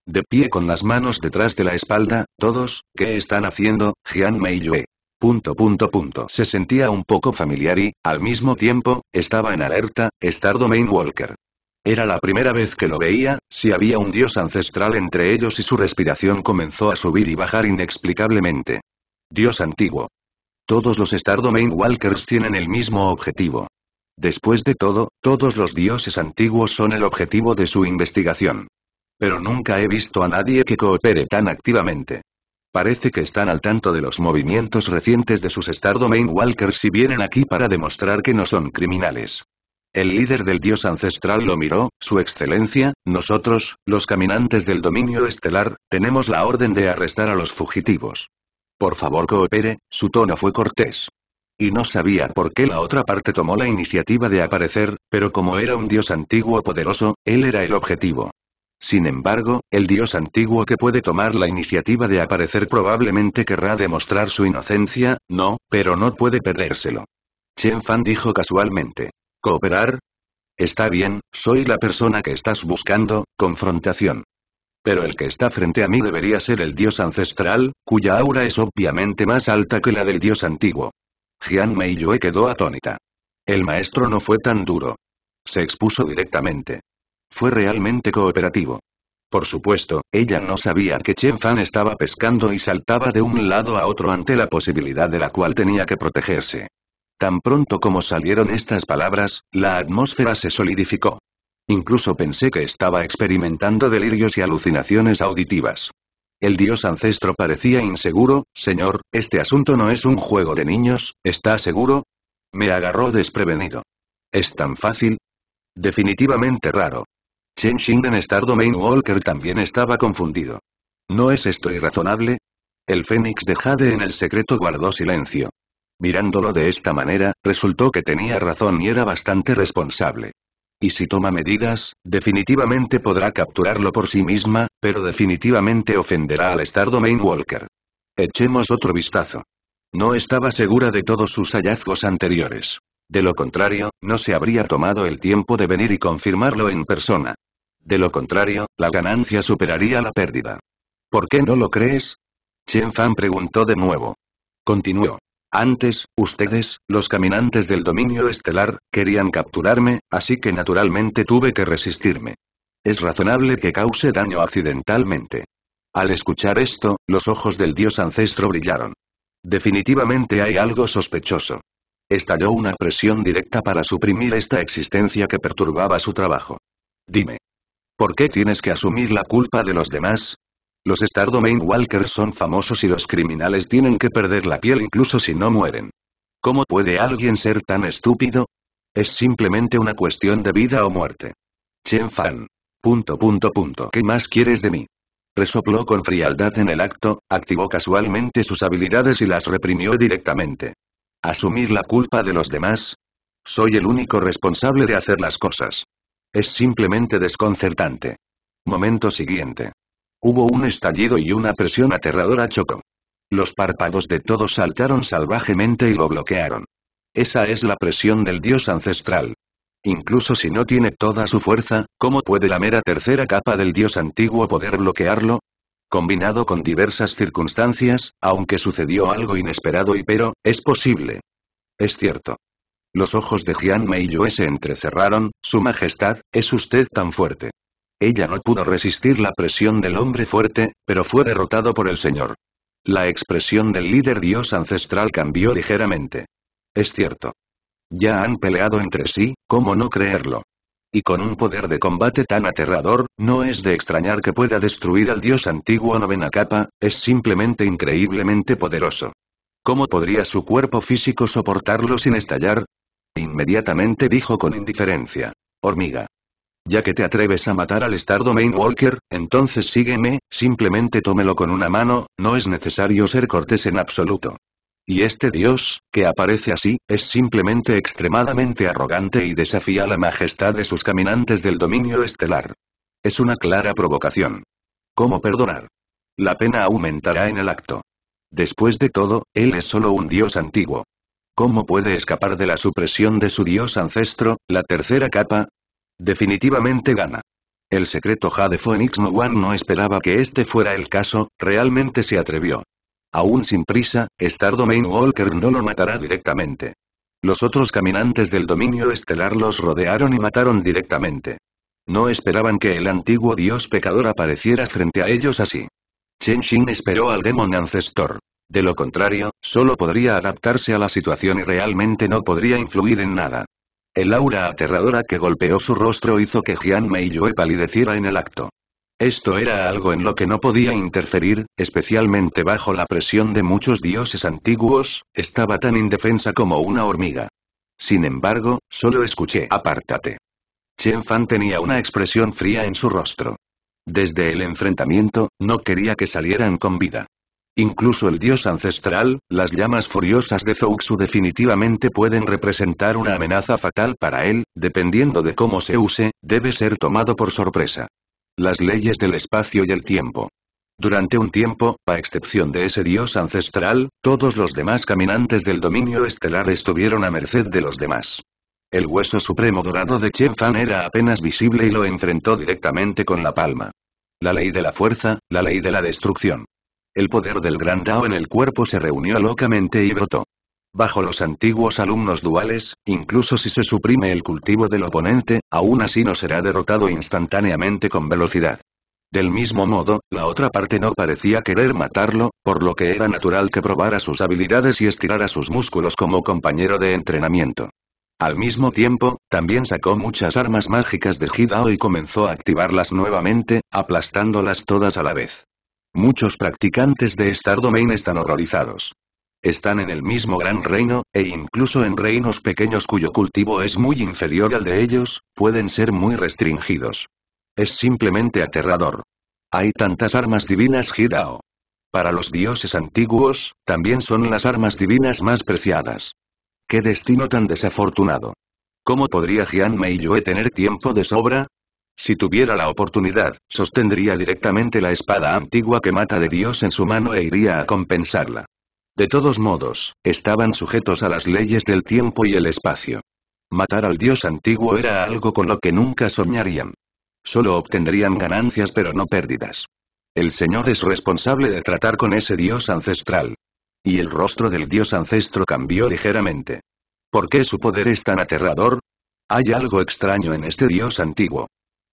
De pie con las manos detrás de la espalda, todos, ¿qué están haciendo, Jian Meiyue? Punto punto Se sentía un poco familiar y, al mismo tiempo, estaba en alerta, Stardomain Domain Walker. Era la primera vez que lo veía, si había un dios ancestral entre ellos y su respiración comenzó a subir y bajar inexplicablemente. Dios antiguo. Todos los Stardomain Walkers tienen el mismo objetivo. Después de todo, todos los dioses antiguos son el objetivo de su investigación. Pero nunca he visto a nadie que coopere tan activamente. Parece que están al tanto de los movimientos recientes de sus Stardomain Walkers y vienen aquí para demostrar que no son criminales. El líder del dios ancestral lo miró, Su Excelencia, nosotros, los caminantes del dominio estelar, tenemos la orden de arrestar a los fugitivos. Por favor coopere, su tono fue cortés. Y no sabía por qué la otra parte tomó la iniciativa de aparecer, pero como era un dios antiguo poderoso, él era el objetivo. Sin embargo, el dios antiguo que puede tomar la iniciativa de aparecer probablemente querrá demostrar su inocencia, no, pero no puede perdérselo. Chen Fan dijo casualmente. ¿Cooperar? Está bien, soy la persona que estás buscando, confrontación. Pero el que está frente a mí debería ser el dios ancestral, cuya aura es obviamente más alta que la del dios antiguo. Jian Yue quedó atónita. El maestro no fue tan duro. Se expuso directamente. Fue realmente cooperativo. Por supuesto, ella no sabía que Chen Fan estaba pescando y saltaba de un lado a otro ante la posibilidad de la cual tenía que protegerse. Tan pronto como salieron estas palabras, la atmósfera se solidificó. Incluso pensé que estaba experimentando delirios y alucinaciones auditivas. El dios ancestro parecía inseguro, señor, este asunto no es un juego de niños, ¿está seguro? Me agarró desprevenido. ¿Es tan fácil? Definitivamente raro. Chen en Star Domain Walker también estaba confundido. ¿No es esto irrazonable? El fénix de en el secreto guardó silencio. Mirándolo de esta manera, resultó que tenía razón y era bastante responsable y si toma medidas, definitivamente podrá capturarlo por sí misma, pero definitivamente ofenderá al Estado Walker. Echemos otro vistazo. No estaba segura de todos sus hallazgos anteriores. De lo contrario, no se habría tomado el tiempo de venir y confirmarlo en persona. De lo contrario, la ganancia superaría la pérdida. ¿Por qué no lo crees? Chen Fan preguntó de nuevo. Continuó. Antes, ustedes, los caminantes del dominio estelar, querían capturarme, así que naturalmente tuve que resistirme. Es razonable que cause daño accidentalmente. Al escuchar esto, los ojos del dios ancestro brillaron. Definitivamente hay algo sospechoso. Estalló una presión directa para suprimir esta existencia que perturbaba su trabajo. Dime. ¿Por qué tienes que asumir la culpa de los demás? Los Star Domain Walkers son famosos y los criminales tienen que perder la piel incluso si no mueren. ¿Cómo puede alguien ser tan estúpido? Es simplemente una cuestión de vida o muerte. Chen Fan. Punto punto punto. ¿Qué más quieres de mí? Resopló con frialdad en el acto, activó casualmente sus habilidades y las reprimió directamente. Asumir la culpa de los demás. Soy el único responsable de hacer las cosas. Es simplemente desconcertante. Momento siguiente. Hubo un estallido y una presión aterradora chocó. Los párpados de todos saltaron salvajemente y lo bloquearon. Esa es la presión del dios ancestral. Incluso si no tiene toda su fuerza, ¿cómo puede la mera tercera capa del dios antiguo poder bloquearlo? Combinado con diversas circunstancias, aunque sucedió algo inesperado y pero, es posible. Es cierto. Los ojos de y Yue se entrecerraron, Su Majestad, ¿es usted tan fuerte? Ella no pudo resistir la presión del hombre fuerte, pero fue derrotado por el señor. La expresión del líder dios ancestral cambió ligeramente. Es cierto. Ya han peleado entre sí, ¿cómo no creerlo? Y con un poder de combate tan aterrador, no es de extrañar que pueda destruir al dios antiguo novena capa, es simplemente increíblemente poderoso. ¿Cómo podría su cuerpo físico soportarlo sin estallar? Inmediatamente dijo con indiferencia. Hormiga. Ya que te atreves a matar al estardo Domain Walker, entonces sígueme, simplemente tómelo con una mano, no es necesario ser cortés en absoluto. Y este dios, que aparece así, es simplemente extremadamente arrogante y desafía la majestad de sus caminantes del dominio estelar. Es una clara provocación. ¿Cómo perdonar? La pena aumentará en el acto. Después de todo, él es solo un dios antiguo. ¿Cómo puede escapar de la supresión de su dios ancestro, la tercera capa? Definitivamente gana. El secreto Jade Phoenix No One no esperaba que este fuera el caso, realmente se atrevió. Aún sin prisa, Star Domain Walker no lo matará directamente. Los otros caminantes del dominio estelar los rodearon y mataron directamente. No esperaban que el antiguo dios pecador apareciera frente a ellos así. Chen Xin esperó al Demon Ancestor. De lo contrario, solo podría adaptarse a la situación y realmente no podría influir en nada. El aura aterradora que golpeó su rostro hizo que Jian Yue palideciera en el acto. Esto era algo en lo que no podía interferir, especialmente bajo la presión de muchos dioses antiguos, estaba tan indefensa como una hormiga. Sin embargo, solo escuché apártate. Chen Fan tenía una expresión fría en su rostro. Desde el enfrentamiento, no quería que salieran con vida. Incluso el dios ancestral, las llamas furiosas de Zouxu definitivamente pueden representar una amenaza fatal para él, dependiendo de cómo se use, debe ser tomado por sorpresa. Las leyes del espacio y el tiempo. Durante un tiempo, a excepción de ese dios ancestral, todos los demás caminantes del dominio estelar estuvieron a merced de los demás. El hueso supremo dorado de Chen Fan era apenas visible y lo enfrentó directamente con la palma. La ley de la fuerza, la ley de la destrucción. El poder del gran Dao en el cuerpo se reunió locamente y brotó. Bajo los antiguos alumnos duales, incluso si se suprime el cultivo del oponente, aún así no será derrotado instantáneamente con velocidad. Del mismo modo, la otra parte no parecía querer matarlo, por lo que era natural que probara sus habilidades y estirara sus músculos como compañero de entrenamiento. Al mismo tiempo, también sacó muchas armas mágicas de Dao y comenzó a activarlas nuevamente, aplastándolas todas a la vez. Muchos practicantes de Star Domain están horrorizados. Están en el mismo gran reino, e incluso en reinos pequeños cuyo cultivo es muy inferior al de ellos, pueden ser muy restringidos. Es simplemente aterrador. Hay tantas armas divinas Girao. Para los dioses antiguos, también son las armas divinas más preciadas. ¡Qué destino tan desafortunado! ¿Cómo podría Jian Yue tener tiempo de sobra? Si tuviera la oportunidad, sostendría directamente la espada antigua que mata de Dios en su mano e iría a compensarla. De todos modos, estaban sujetos a las leyes del tiempo y el espacio. Matar al dios antiguo era algo con lo que nunca soñarían. Solo obtendrían ganancias pero no pérdidas. El Señor es responsable de tratar con ese dios ancestral. Y el rostro del dios ancestro cambió ligeramente. ¿Por qué su poder es tan aterrador? Hay algo extraño en este dios antiguo.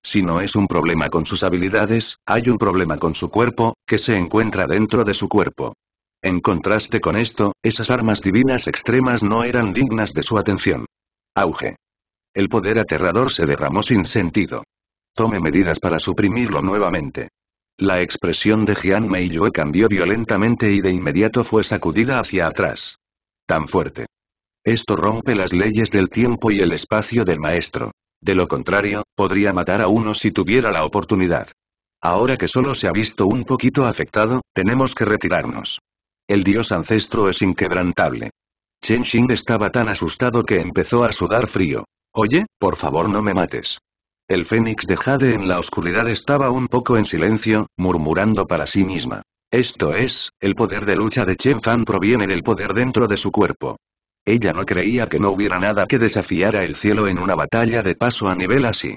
Si no es un problema con sus habilidades, hay un problema con su cuerpo, que se encuentra dentro de su cuerpo. En contraste con esto, esas armas divinas extremas no eran dignas de su atención. Auge. El poder aterrador se derramó sin sentido. Tome medidas para suprimirlo nuevamente. La expresión de Jian Yue cambió violentamente y de inmediato fue sacudida hacia atrás. Tan fuerte. Esto rompe las leyes del tiempo y el espacio del maestro. De lo contrario, podría matar a uno si tuviera la oportunidad. Ahora que solo se ha visto un poquito afectado, tenemos que retirarnos. El dios ancestro es inquebrantable. Chen Xing estaba tan asustado que empezó a sudar frío. Oye, por favor no me mates. El fénix de Jade en la oscuridad estaba un poco en silencio, murmurando para sí misma. Esto es, el poder de lucha de Chen Fan proviene del poder dentro de su cuerpo. Ella no creía que no hubiera nada que desafiara el cielo en una batalla de paso a nivel así.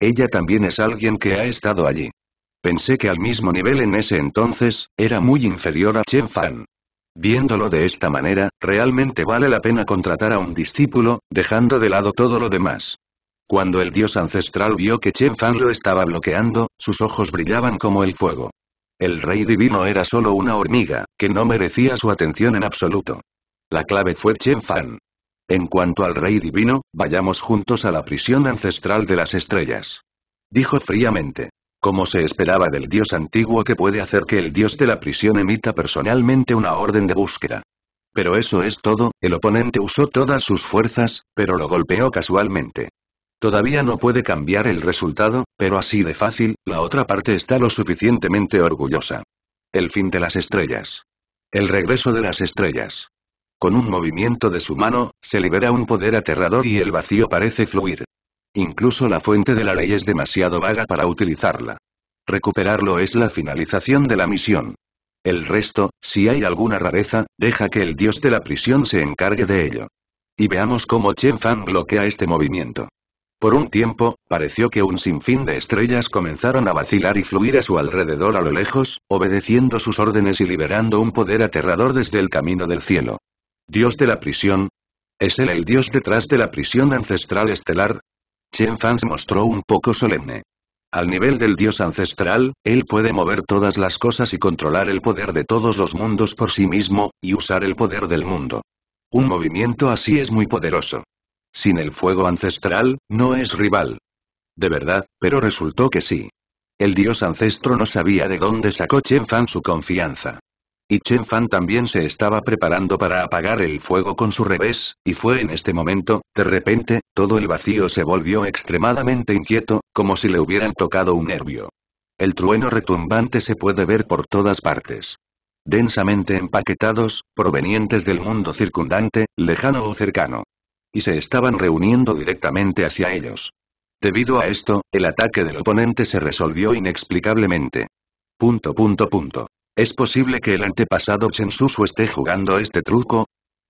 Ella también es alguien que ha estado allí. Pensé que al mismo nivel en ese entonces, era muy inferior a Chen Fan. Viéndolo de esta manera, realmente vale la pena contratar a un discípulo, dejando de lado todo lo demás. Cuando el dios ancestral vio que Chen Fan lo estaba bloqueando, sus ojos brillaban como el fuego. El rey divino era solo una hormiga, que no merecía su atención en absoluto. La clave fue Chen Fan. En cuanto al rey divino, vayamos juntos a la prisión ancestral de las estrellas. Dijo fríamente. Como se esperaba del dios antiguo que puede hacer que el dios de la prisión emita personalmente una orden de búsqueda. Pero eso es todo, el oponente usó todas sus fuerzas, pero lo golpeó casualmente. Todavía no puede cambiar el resultado, pero así de fácil, la otra parte está lo suficientemente orgullosa. El fin de las estrellas. El regreso de las estrellas. Con un movimiento de su mano, se libera un poder aterrador y el vacío parece fluir. Incluso la fuente de la ley es demasiado vaga para utilizarla. Recuperarlo es la finalización de la misión. El resto, si hay alguna rareza, deja que el dios de la prisión se encargue de ello. Y veamos cómo Chen Fan bloquea este movimiento. Por un tiempo, pareció que un sinfín de estrellas comenzaron a vacilar y fluir a su alrededor a lo lejos, obedeciendo sus órdenes y liberando un poder aterrador desde el camino del cielo. Dios de la prisión. ¿Es él el dios detrás de la prisión ancestral estelar? Chen Fan se mostró un poco solemne. Al nivel del dios ancestral, él puede mover todas las cosas y controlar el poder de todos los mundos por sí mismo, y usar el poder del mundo. Un movimiento así es muy poderoso. Sin el fuego ancestral, no es rival. De verdad, pero resultó que sí. El dios ancestro no sabía de dónde sacó Chen Fan su confianza. Y Chen Fan también se estaba preparando para apagar el fuego con su revés, y fue en este momento, de repente, todo el vacío se volvió extremadamente inquieto, como si le hubieran tocado un nervio. El trueno retumbante se puede ver por todas partes. Densamente empaquetados, provenientes del mundo circundante, lejano o cercano. Y se estaban reuniendo directamente hacia ellos. Debido a esto, el ataque del oponente se resolvió inexplicablemente. Punto punto punto. ¿Es posible que el antepasado Chen Susu esté jugando este truco?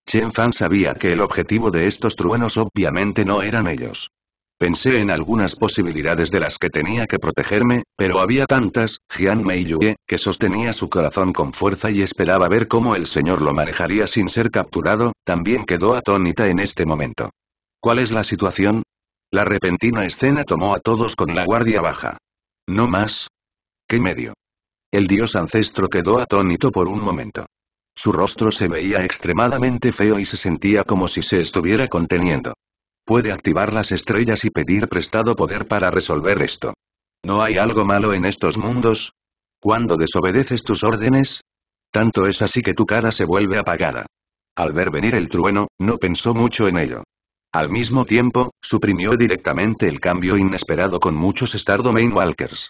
Chen Fan sabía que el objetivo de estos truenos obviamente no eran ellos. Pensé en algunas posibilidades de las que tenía que protegerme, pero había tantas, Jian Yue, que sostenía su corazón con fuerza y esperaba ver cómo el señor lo manejaría sin ser capturado, también quedó atónita en este momento. ¿Cuál es la situación? La repentina escena tomó a todos con la guardia baja. No más. ¿Qué medio? El dios ancestro quedó atónito por un momento. Su rostro se veía extremadamente feo y se sentía como si se estuviera conteniendo. Puede activar las estrellas y pedir prestado poder para resolver esto. ¿No hay algo malo en estos mundos? ¿Cuándo desobedeces tus órdenes? Tanto es así que tu cara se vuelve apagada. Al ver venir el trueno, no pensó mucho en ello. Al mismo tiempo, suprimió directamente el cambio inesperado con muchos Star Walkers.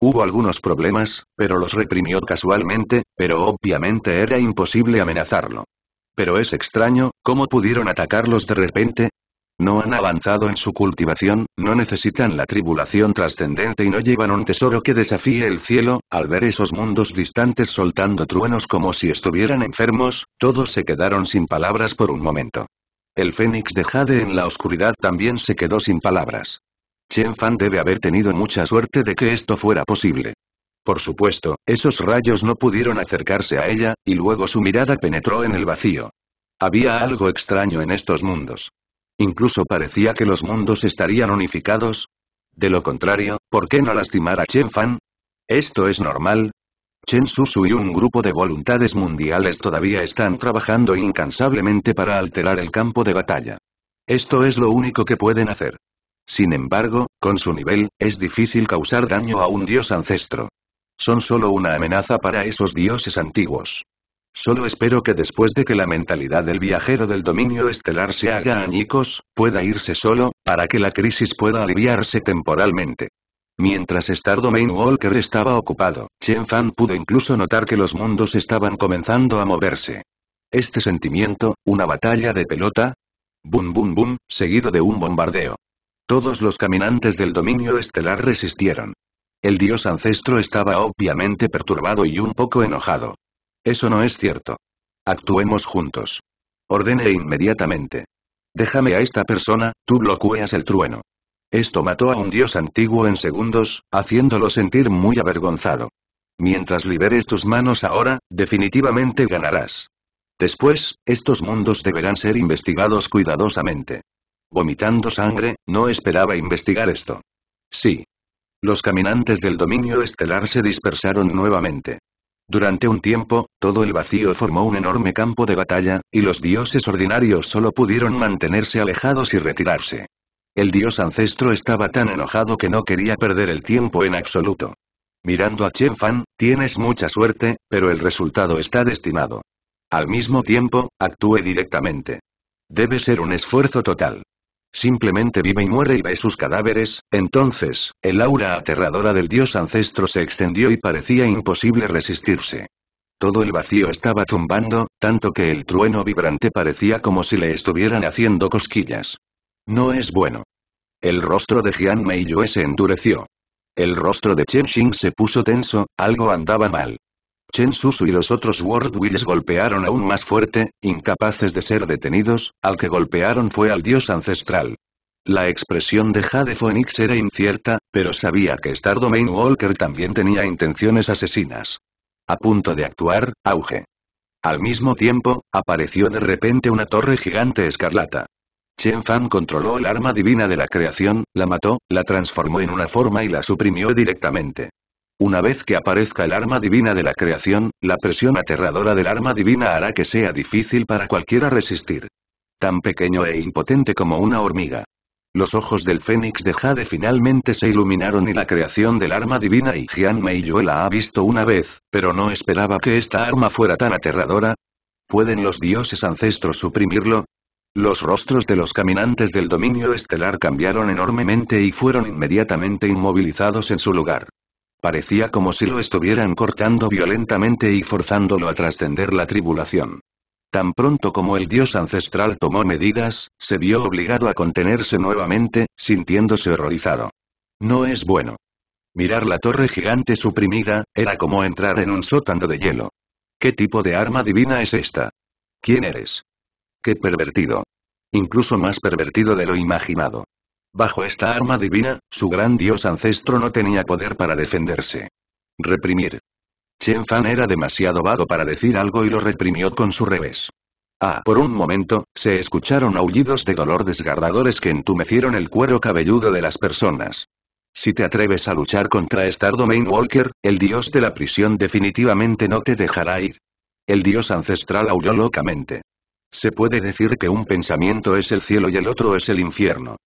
Hubo algunos problemas, pero los reprimió casualmente, pero obviamente era imposible amenazarlo. Pero es extraño, ¿cómo pudieron atacarlos de repente? No han avanzado en su cultivación, no necesitan la tribulación trascendente y no llevan un tesoro que desafíe el cielo, al ver esos mundos distantes soltando truenos como si estuvieran enfermos, todos se quedaron sin palabras por un momento. El fénix de Jade en la oscuridad también se quedó sin palabras. Chen Fan debe haber tenido mucha suerte de que esto fuera posible. Por supuesto, esos rayos no pudieron acercarse a ella, y luego su mirada penetró en el vacío. Había algo extraño en estos mundos. Incluso parecía que los mundos estarían unificados. De lo contrario, ¿por qué no lastimar a Chen Fan? ¿Esto es normal? Chen Susu y un grupo de voluntades mundiales todavía están trabajando incansablemente para alterar el campo de batalla. Esto es lo único que pueden hacer. Sin embargo, con su nivel, es difícil causar daño a un dios ancestro. Son solo una amenaza para esos dioses antiguos. Solo espero que después de que la mentalidad del viajero del dominio estelar se haga añicos, pueda irse solo, para que la crisis pueda aliviarse temporalmente. Mientras Star Domain Walker estaba ocupado, Chen Fan pudo incluso notar que los mundos estaban comenzando a moverse. Este sentimiento, una batalla de pelota, boom boom boom, seguido de un bombardeo. Todos los caminantes del dominio estelar resistieron. El dios ancestro estaba obviamente perturbado y un poco enojado. Eso no es cierto. Actuemos juntos. Ordene inmediatamente. Déjame a esta persona, tú bloqueas el trueno. Esto mató a un dios antiguo en segundos, haciéndolo sentir muy avergonzado. Mientras liberes tus manos ahora, definitivamente ganarás. Después, estos mundos deberán ser investigados cuidadosamente. Vomitando sangre, no esperaba investigar esto. Sí. Los caminantes del dominio estelar se dispersaron nuevamente. Durante un tiempo, todo el vacío formó un enorme campo de batalla, y los dioses ordinarios solo pudieron mantenerse alejados y retirarse. El dios ancestro estaba tan enojado que no quería perder el tiempo en absoluto. Mirando a Chen Fan, tienes mucha suerte, pero el resultado está destinado. Al mismo tiempo, actúe directamente. Debe ser un esfuerzo total. Simplemente vive y muere y ve sus cadáveres, entonces, el aura aterradora del dios ancestro se extendió y parecía imposible resistirse. Todo el vacío estaba zumbando, tanto que el trueno vibrante parecía como si le estuvieran haciendo cosquillas. No es bueno. El rostro de Jian Meiyue se endureció. El rostro de Chen Xing se puso tenso, algo andaba mal. Chen Susu y los otros World Wills golpearon aún más fuerte, incapaces de ser detenidos, al que golpearon fue al dios ancestral. La expresión de Jade Phoenix era incierta, pero sabía que Star Walker también tenía intenciones asesinas. A punto de actuar, auge. Al mismo tiempo, apareció de repente una torre gigante escarlata. Chen Fan controló el arma divina de la creación, la mató, la transformó en una forma y la suprimió directamente. Una vez que aparezca el arma divina de la creación, la presión aterradora del arma divina hará que sea difícil para cualquiera resistir. Tan pequeño e impotente como una hormiga. Los ojos del fénix de Jade finalmente se iluminaron y la creación del arma divina y Jian Yue la ha visto una vez, pero no esperaba que esta arma fuera tan aterradora. ¿Pueden los dioses ancestros suprimirlo? Los rostros de los caminantes del dominio estelar cambiaron enormemente y fueron inmediatamente inmovilizados en su lugar. Parecía como si lo estuvieran cortando violentamente y forzándolo a trascender la tribulación. Tan pronto como el dios ancestral tomó medidas, se vio obligado a contenerse nuevamente, sintiéndose horrorizado. No es bueno. Mirar la torre gigante suprimida, era como entrar en un sótano de hielo. ¿Qué tipo de arma divina es esta? ¿Quién eres? ¡Qué pervertido! Incluso más pervertido de lo imaginado. Bajo esta arma divina, su gran dios ancestro no tenía poder para defenderse. Reprimir. Chen Fan era demasiado vago para decir algo y lo reprimió con su revés. Ah, por un momento, se escucharon aullidos de dolor desgarradores que entumecieron el cuero cabelludo de las personas. Si te atreves a luchar contra Star Domain Walker, el dios de la prisión definitivamente no te dejará ir. El dios ancestral aulló locamente. Se puede decir que un pensamiento es el cielo y el otro es el infierno.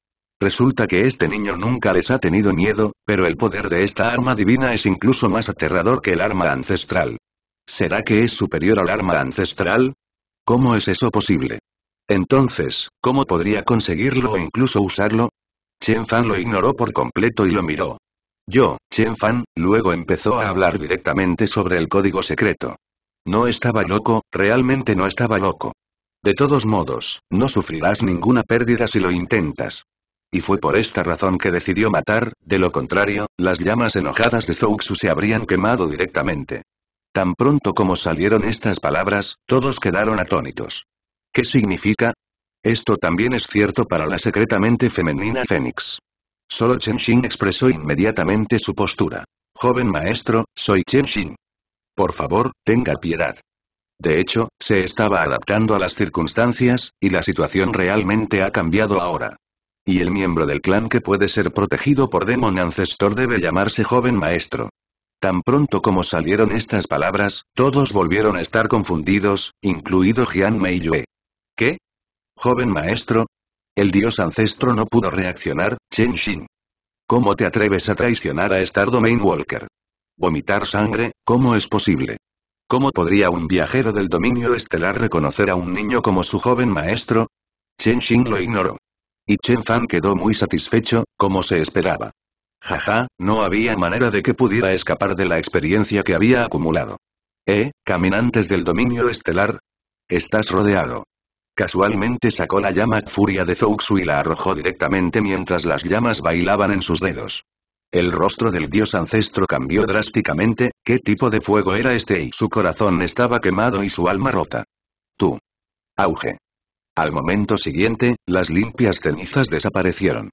Resulta que este niño nunca les ha tenido miedo, pero el poder de esta arma divina es incluso más aterrador que el arma ancestral. ¿Será que es superior al arma ancestral? ¿Cómo es eso posible? Entonces, ¿cómo podría conseguirlo o incluso usarlo? Chen Fan lo ignoró por completo y lo miró. Yo, Chen Fan, luego empezó a hablar directamente sobre el código secreto. No estaba loco, realmente no estaba loco. De todos modos, no sufrirás ninguna pérdida si lo intentas y fue por esta razón que decidió matar, de lo contrario, las llamas enojadas de Zouxu se habrían quemado directamente. Tan pronto como salieron estas palabras, todos quedaron atónitos. ¿Qué significa? Esto también es cierto para la secretamente femenina Fénix. Solo Chen Xin expresó inmediatamente su postura. Joven maestro, soy Chen Xin. Por favor, tenga piedad. De hecho, se estaba adaptando a las circunstancias, y la situación realmente ha cambiado ahora. Y el miembro del clan que puede ser protegido por Demon Ancestor debe llamarse joven maestro. Tan pronto como salieron estas palabras, todos volvieron a estar confundidos, incluido Jian Meiyue. ¿Qué? ¿Joven maestro? El dios ancestro no pudo reaccionar, Chen Xin. ¿Cómo te atreves a traicionar a Star Domain Walker? ¿Vomitar sangre? ¿Cómo es posible? ¿Cómo podría un viajero del dominio estelar reconocer a un niño como su joven maestro? Chen Xin lo ignoró. Y Chen Fan quedó muy satisfecho, como se esperaba. Jaja, no había manera de que pudiera escapar de la experiencia que había acumulado. ¿Eh, caminantes del dominio estelar? Estás rodeado. Casualmente sacó la llama furia de Zouxu y la arrojó directamente mientras las llamas bailaban en sus dedos. El rostro del dios ancestro cambió drásticamente, ¿qué tipo de fuego era este? Y su corazón estaba quemado y su alma rota. Tú. Auge. Al momento siguiente, las limpias cenizas desaparecieron.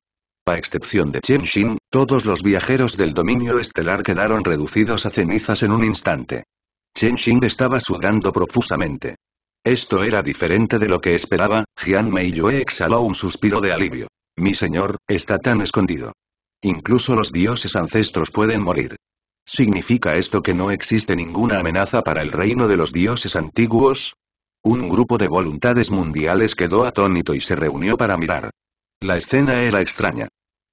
A excepción de Chen Xin, todos los viajeros del dominio estelar quedaron reducidos a cenizas en un instante. Chen Xin estaba sudando profusamente. Esto era diferente de lo que esperaba, Jian Yue exhaló un suspiro de alivio. Mi señor, está tan escondido. Incluso los dioses ancestros pueden morir. ¿Significa esto que no existe ninguna amenaza para el reino de los dioses antiguos? Un grupo de voluntades mundiales quedó atónito y se reunió para mirar. La escena era extraña.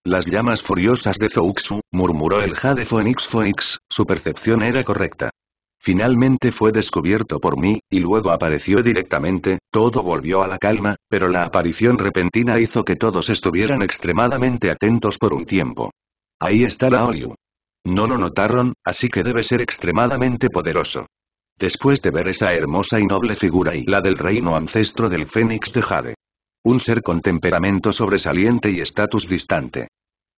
Las llamas furiosas de Zouxu, murmuró el Jade Phoenix Phoenix, su percepción era correcta. Finalmente fue descubierto por mí, y luego apareció directamente, todo volvió a la calma, pero la aparición repentina hizo que todos estuvieran extremadamente atentos por un tiempo. Ahí está la Oyu. No lo notaron, así que debe ser extremadamente poderoso. Después de ver esa hermosa y noble figura y la del reino ancestro del Fénix de Jade. Un ser con temperamento sobresaliente y estatus distante.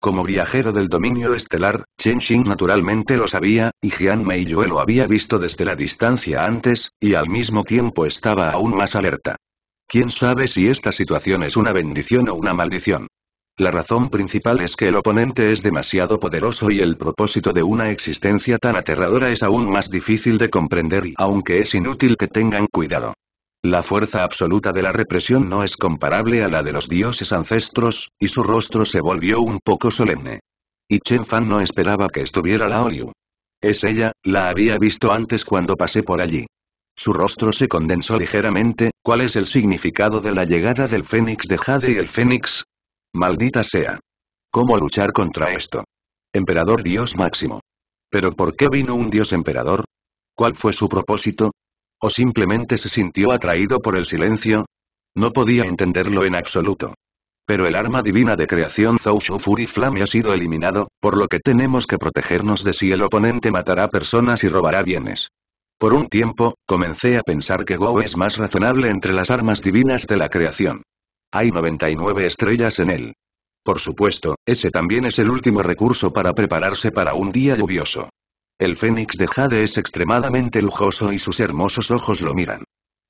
Como viajero del dominio estelar, Chen Xing naturalmente lo sabía, y Jian Yue lo había visto desde la distancia antes, y al mismo tiempo estaba aún más alerta. ¿Quién sabe si esta situación es una bendición o una maldición? La razón principal es que el oponente es demasiado poderoso y el propósito de una existencia tan aterradora es aún más difícil de comprender aunque es inútil que tengan cuidado. La fuerza absoluta de la represión no es comparable a la de los dioses ancestros, y su rostro se volvió un poco solemne. Y Chen Fan no esperaba que estuviera la Oriu. Es ella, la había visto antes cuando pasé por allí. Su rostro se condensó ligeramente, ¿cuál es el significado de la llegada del Fénix de Jade y el Fénix? Maldita sea. ¿Cómo luchar contra esto? Emperador Dios máximo. ¿Pero por qué vino un Dios emperador? ¿Cuál fue su propósito? ¿O simplemente se sintió atraído por el silencio? No podía entenderlo en absoluto. Pero el arma divina de creación Zoushu Fury Flame ha sido eliminado, por lo que tenemos que protegernos de si el oponente matará personas y robará bienes. Por un tiempo, comencé a pensar que Go es más razonable entre las armas divinas de la creación. Hay 99 estrellas en él. Por supuesto, ese también es el último recurso para prepararse para un día lluvioso. El fénix de Jade es extremadamente lujoso y sus hermosos ojos lo miran.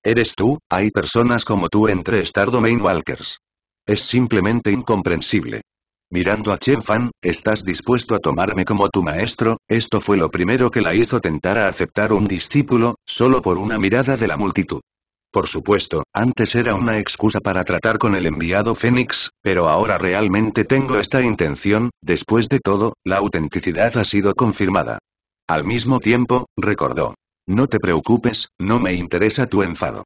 Eres tú, hay personas como tú entre Star Domain Walkers. Es simplemente incomprensible. Mirando a Chen Fan, ¿estás dispuesto a tomarme como tu maestro? Esto fue lo primero que la hizo tentar a aceptar un discípulo, solo por una mirada de la multitud. Por supuesto, antes era una excusa para tratar con el enviado Fénix, pero ahora realmente tengo esta intención, después de todo, la autenticidad ha sido confirmada. Al mismo tiempo, recordó. No te preocupes, no me interesa tu enfado.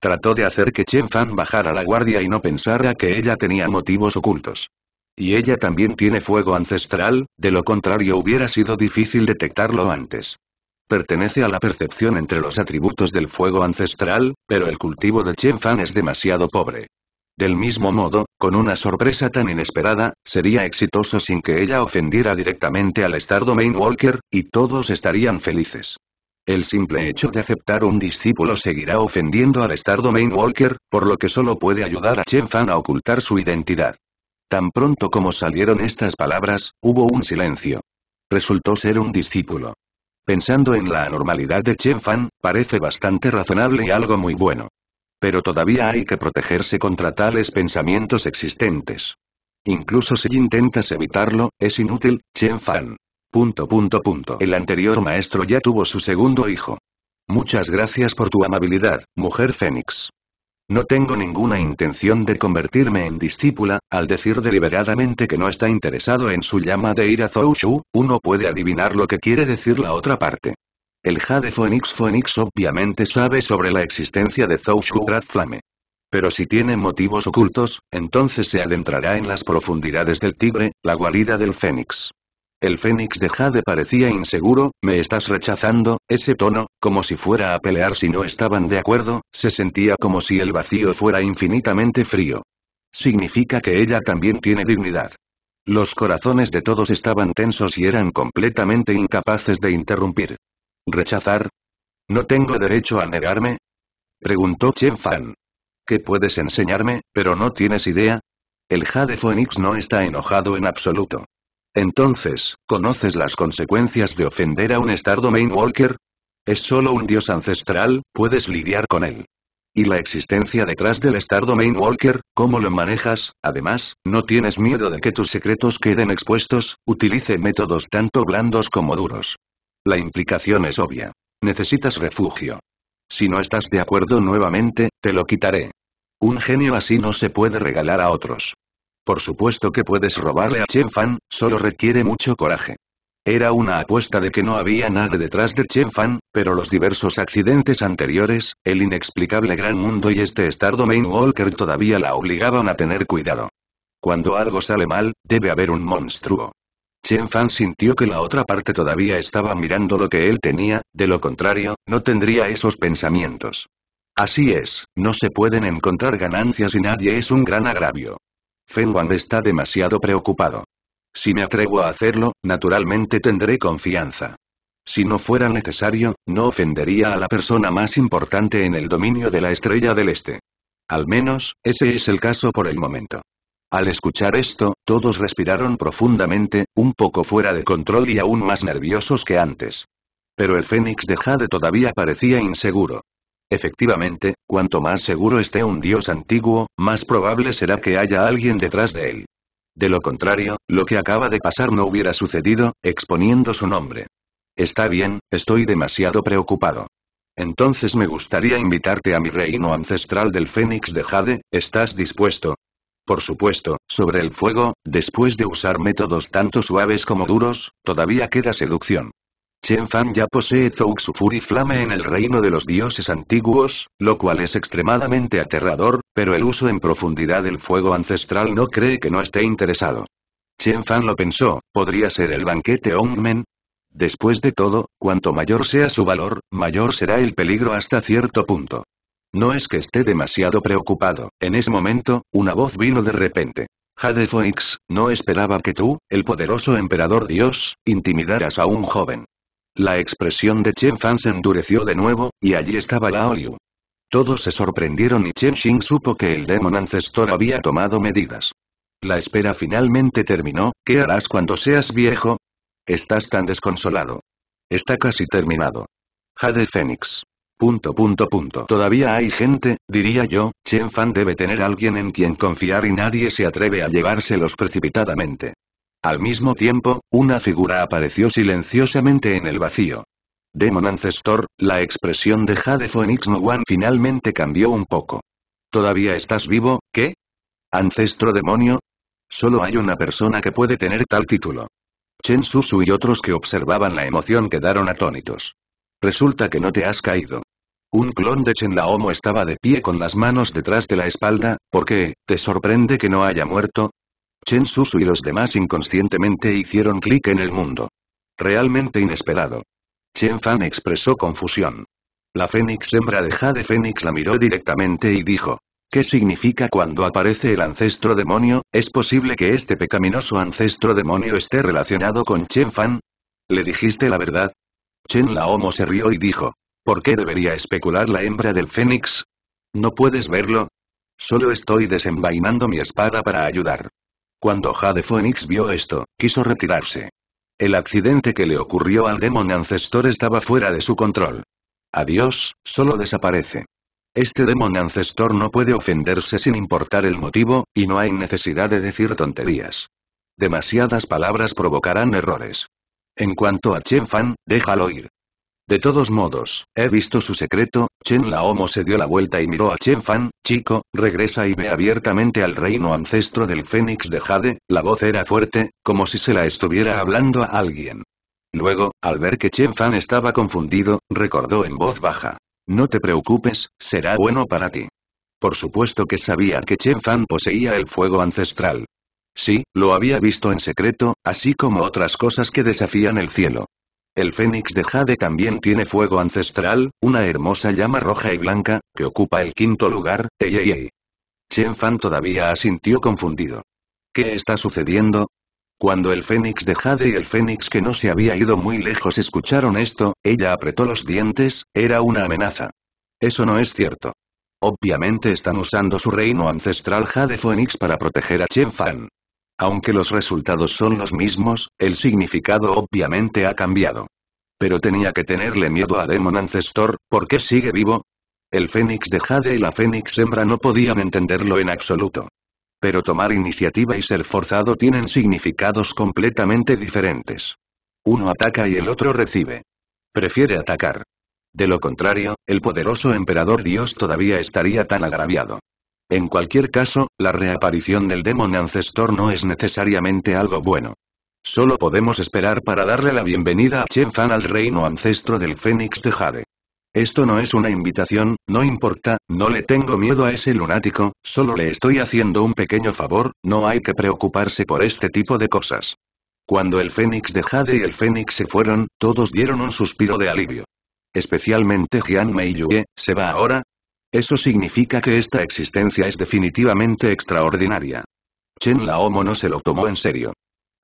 Trató de hacer que Chen Fan bajara la guardia y no pensara que ella tenía motivos ocultos. Y ella también tiene fuego ancestral, de lo contrario hubiera sido difícil detectarlo antes. Pertenece a la percepción entre los atributos del fuego ancestral, pero el cultivo de Chen Fan es demasiado pobre. Del mismo modo, con una sorpresa tan inesperada, sería exitoso sin que ella ofendiera directamente al domain Walker, y todos estarían felices. El simple hecho de aceptar un discípulo seguirá ofendiendo al domain Walker, por lo que solo puede ayudar a Chen Fan a ocultar su identidad. Tan pronto como salieron estas palabras, hubo un silencio. Resultó ser un discípulo. Pensando en la anormalidad de Chen Fan, parece bastante razonable y algo muy bueno. Pero todavía hay que protegerse contra tales pensamientos existentes. Incluso si intentas evitarlo, es inútil, Chen Fan. El anterior maestro ya tuvo su segundo hijo. Muchas gracias por tu amabilidad, mujer Fénix. No tengo ninguna intención de convertirme en discípula, al decir deliberadamente que no está interesado en su llama de ira Zhou Shu, uno puede adivinar lo que quiere decir la otra parte. El Jade Phoenix Phoenix obviamente sabe sobre la existencia de Zhou Shu Flame. Pero si tiene motivos ocultos, entonces se adentrará en las profundidades del tigre, la guarida del Fénix. El fénix de Jade parecía inseguro, me estás rechazando, ese tono, como si fuera a pelear si no estaban de acuerdo, se sentía como si el vacío fuera infinitamente frío. Significa que ella también tiene dignidad. Los corazones de todos estaban tensos y eran completamente incapaces de interrumpir. ¿Rechazar? ¿No tengo derecho a negarme? Preguntó Chen Fan. ¿Qué puedes enseñarme, pero no tienes idea? El Jade Fénix no está enojado en absoluto. Entonces, ¿conoces las consecuencias de ofender a un Star Mainwalker? Walker? Es solo un dios ancestral, puedes lidiar con él. ¿Y la existencia detrás del Star Mainwalker, Walker? ¿Cómo lo manejas? Además, ¿no tienes miedo de que tus secretos queden expuestos? Utilice métodos tanto blandos como duros. La implicación es obvia. Necesitas refugio. Si no estás de acuerdo nuevamente, te lo quitaré. Un genio así no se puede regalar a otros. Por supuesto que puedes robarle a Chen Fan, solo requiere mucho coraje. Era una apuesta de que no había nadie detrás de Chen Fan, pero los diversos accidentes anteriores, el inexplicable Gran Mundo y este Star Domain Walker todavía la obligaban a tener cuidado. Cuando algo sale mal, debe haber un monstruo. Chen Fan sintió que la otra parte todavía estaba mirando lo que él tenía, de lo contrario, no tendría esos pensamientos. Así es, no se pueden encontrar ganancias y nadie es un gran agravio. Feng Wang está demasiado preocupado. Si me atrevo a hacerlo, naturalmente tendré confianza. Si no fuera necesario, no ofendería a la persona más importante en el dominio de la Estrella del Este. Al menos, ese es el caso por el momento. Al escuchar esto, todos respiraron profundamente, un poco fuera de control y aún más nerviosos que antes. Pero el fénix de Jade todavía parecía inseguro. Efectivamente, cuanto más seguro esté un dios antiguo, más probable será que haya alguien detrás de él. De lo contrario, lo que acaba de pasar no hubiera sucedido, exponiendo su nombre. Está bien, estoy demasiado preocupado. Entonces me gustaría invitarte a mi reino ancestral del Fénix de Jade, ¿estás dispuesto? Por supuesto, sobre el fuego, después de usar métodos tanto suaves como duros, todavía queda seducción. Chen Fan ya posee Zou y Flame en el reino de los dioses antiguos, lo cual es extremadamente aterrador, pero el uso en profundidad del fuego ancestral no cree que no esté interesado. Chen Fan lo pensó, ¿podría ser el banquete Ongmen? Después de todo, cuanto mayor sea su valor, mayor será el peligro hasta cierto punto. No es que esté demasiado preocupado, en ese momento, una voz vino de repente. Jade no esperaba que tú, el poderoso emperador dios, intimidaras a un joven. La expresión de Chen Fan se endureció de nuevo, y allí estaba Lao Yu. Todos se sorprendieron y Chen Xing supo que el demon ancestor había tomado medidas. La espera finalmente terminó, ¿qué harás cuando seas viejo? Estás tan desconsolado. Está casi terminado. Jade Fénix. Punto punto punto. Todavía hay gente, diría yo, Chen Fan debe tener alguien en quien confiar y nadie se atreve a llevárselos precipitadamente. Al mismo tiempo, una figura apareció silenciosamente en el vacío. Demon Ancestor, la expresión de Jade Phoenix No finalmente cambió un poco. ¿Todavía estás vivo, qué? ¿Ancestro demonio? Solo hay una persona que puede tener tal título. Chen Susu y otros que observaban la emoción quedaron atónitos. Resulta que no te has caído. Un clon de Chen Laomo estaba de pie con las manos detrás de la espalda, ¿por qué, te sorprende que no haya muerto? Chen Susu y los demás inconscientemente hicieron clic en el mundo. Realmente inesperado. Chen Fan expresó confusión. La fénix hembra de Jade Fénix la miró directamente y dijo. ¿Qué significa cuando aparece el ancestro demonio? ¿Es posible que este pecaminoso ancestro demonio esté relacionado con Chen Fan? ¿Le dijiste la verdad? Chen Laomo se rió y dijo. ¿Por qué debería especular la hembra del fénix? ¿No puedes verlo? Solo estoy desenvainando mi espada para ayudar. Cuando Jade Phoenix vio esto, quiso retirarse. El accidente que le ocurrió al Demon Ancestor estaba fuera de su control. Adiós, solo desaparece. Este Demon Ancestor no puede ofenderse sin importar el motivo, y no hay necesidad de decir tonterías. Demasiadas palabras provocarán errores. En cuanto a Chen Fan, déjalo ir. De todos modos, he visto su secreto, Chen Laomo se dio la vuelta y miró a Chen Fan, chico, regresa y ve abiertamente al reino ancestro del Fénix de Jade, la voz era fuerte, como si se la estuviera hablando a alguien. Luego, al ver que Chen Fan estaba confundido, recordó en voz baja. No te preocupes, será bueno para ti. Por supuesto que sabía que Chen Fan poseía el fuego ancestral. Sí, lo había visto en secreto, así como otras cosas que desafían el cielo. El fénix de Jade también tiene fuego ancestral, una hermosa llama roja y blanca, que ocupa el quinto lugar, ey, Chen Fan todavía asintió confundido. ¿Qué está sucediendo? Cuando el fénix de Jade y el fénix que no se había ido muy lejos escucharon esto, ella apretó los dientes, era una amenaza. Eso no es cierto. Obviamente están usando su reino ancestral Jade Fénix para proteger a Chen Fan. Aunque los resultados son los mismos, el significado obviamente ha cambiado. Pero tenía que tenerle miedo a Demon Ancestor, ¿por qué sigue vivo? El Fénix de Jade y la Fénix Hembra no podían entenderlo en absoluto. Pero tomar iniciativa y ser forzado tienen significados completamente diferentes. Uno ataca y el otro recibe. Prefiere atacar. De lo contrario, el poderoso emperador Dios todavía estaría tan agraviado. En cualquier caso, la reaparición del Demon Ancestor no es necesariamente algo bueno. Solo podemos esperar para darle la bienvenida a Chen Fan al reino ancestro del Fénix de Jade. Esto no es una invitación, no importa, no le tengo miedo a ese lunático, solo le estoy haciendo un pequeño favor, no hay que preocuparse por este tipo de cosas. Cuando el Fénix de Jade y el Fénix se fueron, todos dieron un suspiro de alivio. Especialmente Jian Yue, ¿se va ahora? Eso significa que esta existencia es definitivamente extraordinaria. Chen Laomo no se lo tomó en serio.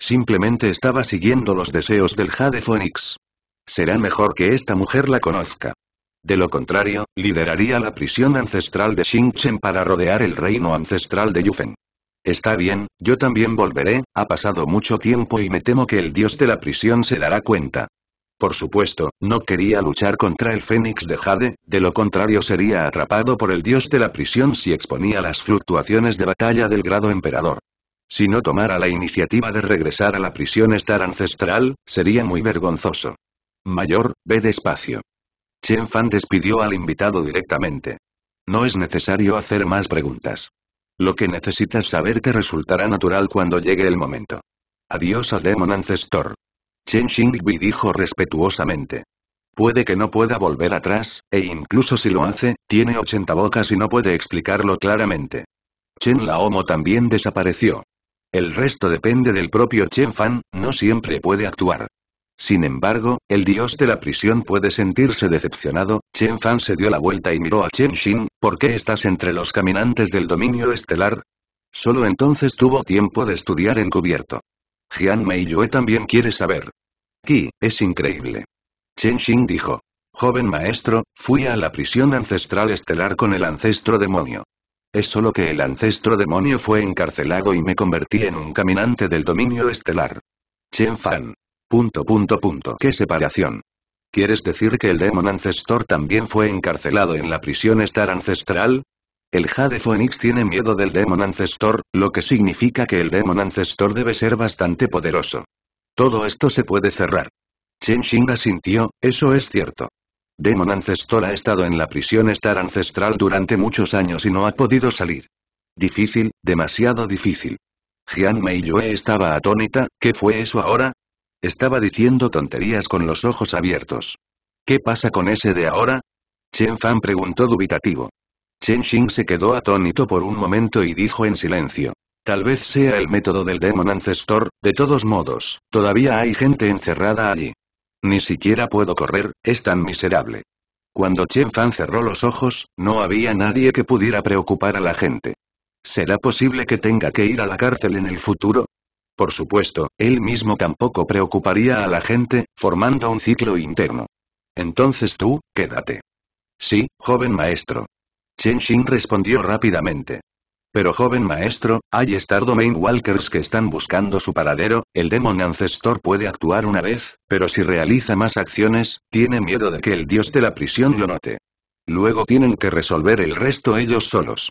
Simplemente estaba siguiendo los deseos del Jade Phoenix. Será mejor que esta mujer la conozca. De lo contrario, lideraría la prisión ancestral de Xingchen para rodear el reino ancestral de Yufen. Está bien, yo también volveré, ha pasado mucho tiempo y me temo que el dios de la prisión se dará cuenta. Por supuesto, no quería luchar contra el Fénix de Jade, de lo contrario sería atrapado por el dios de la prisión si exponía las fluctuaciones de batalla del grado emperador. Si no tomara la iniciativa de regresar a la prisión estar ancestral, sería muy vergonzoso. Mayor, ve despacio. Chen Fan despidió al invitado directamente. No es necesario hacer más preguntas. Lo que necesitas saber te resultará natural cuando llegue el momento. Adiós al Demon Ancestor. Chen Xingbi dijo respetuosamente. Puede que no pueda volver atrás, e incluso si lo hace, tiene 80 bocas y no puede explicarlo claramente. Chen Laomo también desapareció. El resto depende del propio Chen Fan, no siempre puede actuar. Sin embargo, el dios de la prisión puede sentirse decepcionado, Chen Fan se dio la vuelta y miró a Chen Xing, ¿por qué estás entre los caminantes del dominio estelar? Solo entonces tuvo tiempo de estudiar encubierto. Mei Yue también quiere saber. Qi, es increíble. Chen Xing dijo. Joven maestro, fui a la prisión ancestral estelar con el ancestro demonio. Es solo que el ancestro demonio fue encarcelado y me convertí en un caminante del dominio estelar. Chen Fan. Punto punto punto. ¿Qué separación? ¿Quieres decir que el demon ancestor también fue encarcelado en la prisión estar ancestral? El Jade Phoenix tiene miedo del Demon Ancestor, lo que significa que el Demon Ancestor debe ser bastante poderoso. Todo esto se puede cerrar. Chen Xing asintió, eso es cierto. Demon Ancestor ha estado en la prisión Star Ancestral durante muchos años y no ha podido salir. Difícil, demasiado difícil. Jian Yue estaba atónita, ¿qué fue eso ahora? Estaba diciendo tonterías con los ojos abiertos. ¿Qué pasa con ese de ahora? Chen Fan preguntó dubitativo. Chen Xing se quedó atónito por un momento y dijo en silencio. Tal vez sea el método del Demon Ancestor, de todos modos, todavía hay gente encerrada allí. Ni siquiera puedo correr, es tan miserable. Cuando Chen Fan cerró los ojos, no había nadie que pudiera preocupar a la gente. ¿Será posible que tenga que ir a la cárcel en el futuro? Por supuesto, él mismo tampoco preocuparía a la gente, formando un ciclo interno. Entonces tú, quédate. Sí, joven maestro. Shen Xin respondió rápidamente. Pero joven maestro, hay Star Domain Walkers que están buscando su paradero, el Demon Ancestor puede actuar una vez, pero si realiza más acciones, tiene miedo de que el dios de la prisión lo note. Luego tienen que resolver el resto ellos solos.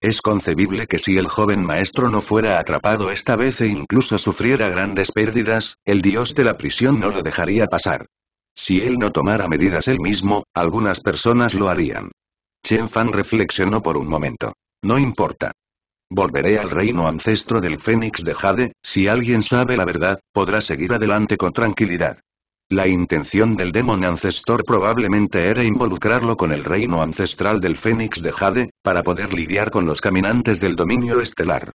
Es concebible que si el joven maestro no fuera atrapado esta vez e incluso sufriera grandes pérdidas, el dios de la prisión no lo dejaría pasar. Si él no tomara medidas él mismo, algunas personas lo harían. Chen Fan reflexionó por un momento. No importa. Volveré al reino ancestro del Fénix de Jade, si alguien sabe la verdad, podrá seguir adelante con tranquilidad. La intención del demon ancestor probablemente era involucrarlo con el reino ancestral del Fénix de Jade, para poder lidiar con los caminantes del dominio estelar.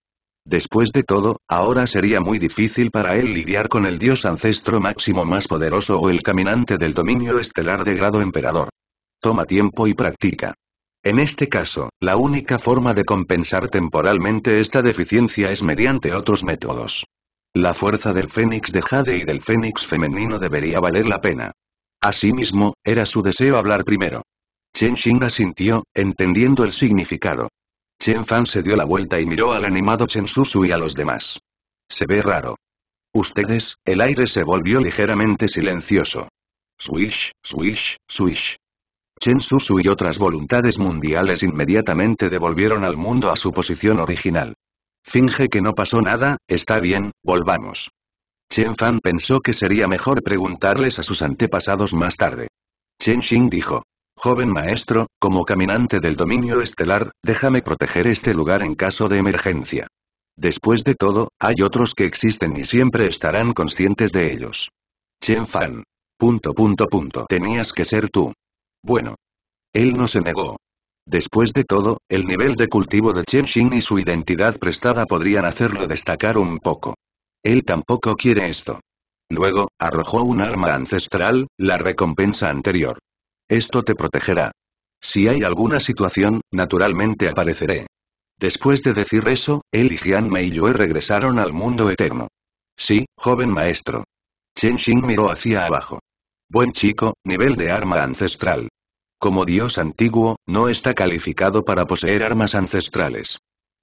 Después de todo, ahora sería muy difícil para él lidiar con el dios ancestro máximo más poderoso o el caminante del dominio estelar de grado emperador. Toma tiempo y practica. En este caso, la única forma de compensar temporalmente esta deficiencia es mediante otros métodos. La fuerza del fénix de Jade y del fénix femenino debería valer la pena. Asimismo, era su deseo hablar primero. Chen Xing asintió, entendiendo el significado. Chen Fan se dio la vuelta y miró al animado Chen Susu y a los demás. Se ve raro. Ustedes, el aire se volvió ligeramente silencioso. Swish, swish, swish. Chen Susu y otras voluntades mundiales inmediatamente devolvieron al mundo a su posición original. Finge que no pasó nada, está bien, volvamos. Chen Fan pensó que sería mejor preguntarles a sus antepasados más tarde. Chen Xing dijo. Joven maestro, como caminante del dominio estelar, déjame proteger este lugar en caso de emergencia. Después de todo, hay otros que existen y siempre estarán conscientes de ellos. Chen Fan. Punto punto punto. Tenías que ser tú. Bueno. Él no se negó. Después de todo, el nivel de cultivo de Chen Xing y su identidad prestada podrían hacerlo destacar un poco. Él tampoco quiere esto. Luego, arrojó un arma ancestral, la recompensa anterior. Esto te protegerá. Si hay alguna situación, naturalmente apareceré. Después de decir eso, él y Jian Mei Yue regresaron al mundo eterno. Sí, joven maestro. Chen Xing miró hacia abajo. Buen chico, nivel de arma ancestral. Como dios antiguo, no está calificado para poseer armas ancestrales.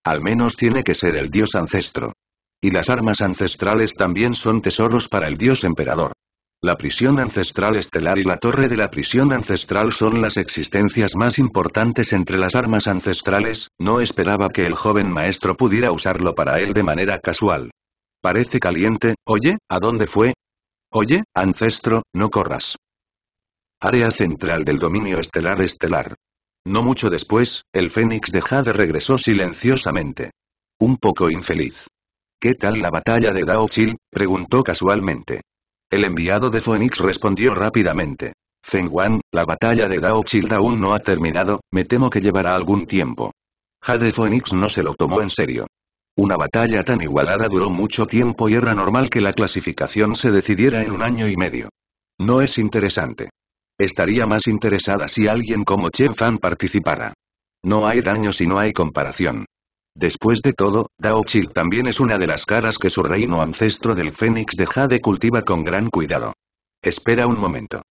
Al menos tiene que ser el dios ancestro. Y las armas ancestrales también son tesoros para el dios emperador. La prisión ancestral estelar y la torre de la prisión ancestral son las existencias más importantes entre las armas ancestrales, no esperaba que el joven maestro pudiera usarlo para él de manera casual. Parece caliente, oye, ¿a dónde fue? Oye, ancestro, no corras. Área central del dominio estelar estelar. No mucho después, el Fénix de Jade regresó silenciosamente. Un poco infeliz. ¿Qué tal la batalla de Daochil? preguntó casualmente. El enviado de Fénix respondió rápidamente. Fengwan, la batalla de Daochil aún no ha terminado, me temo que llevará algún tiempo. Jade Fénix no se lo tomó en serio. Una batalla tan igualada duró mucho tiempo y era normal que la clasificación se decidiera en un año y medio. No es interesante. Estaría más interesada si alguien como Chen Fan participara. No hay daño si no hay comparación. Después de todo, Dao Chil también es una de las caras que su reino ancestro del Fénix de Jade cultiva con gran cuidado. Espera un momento.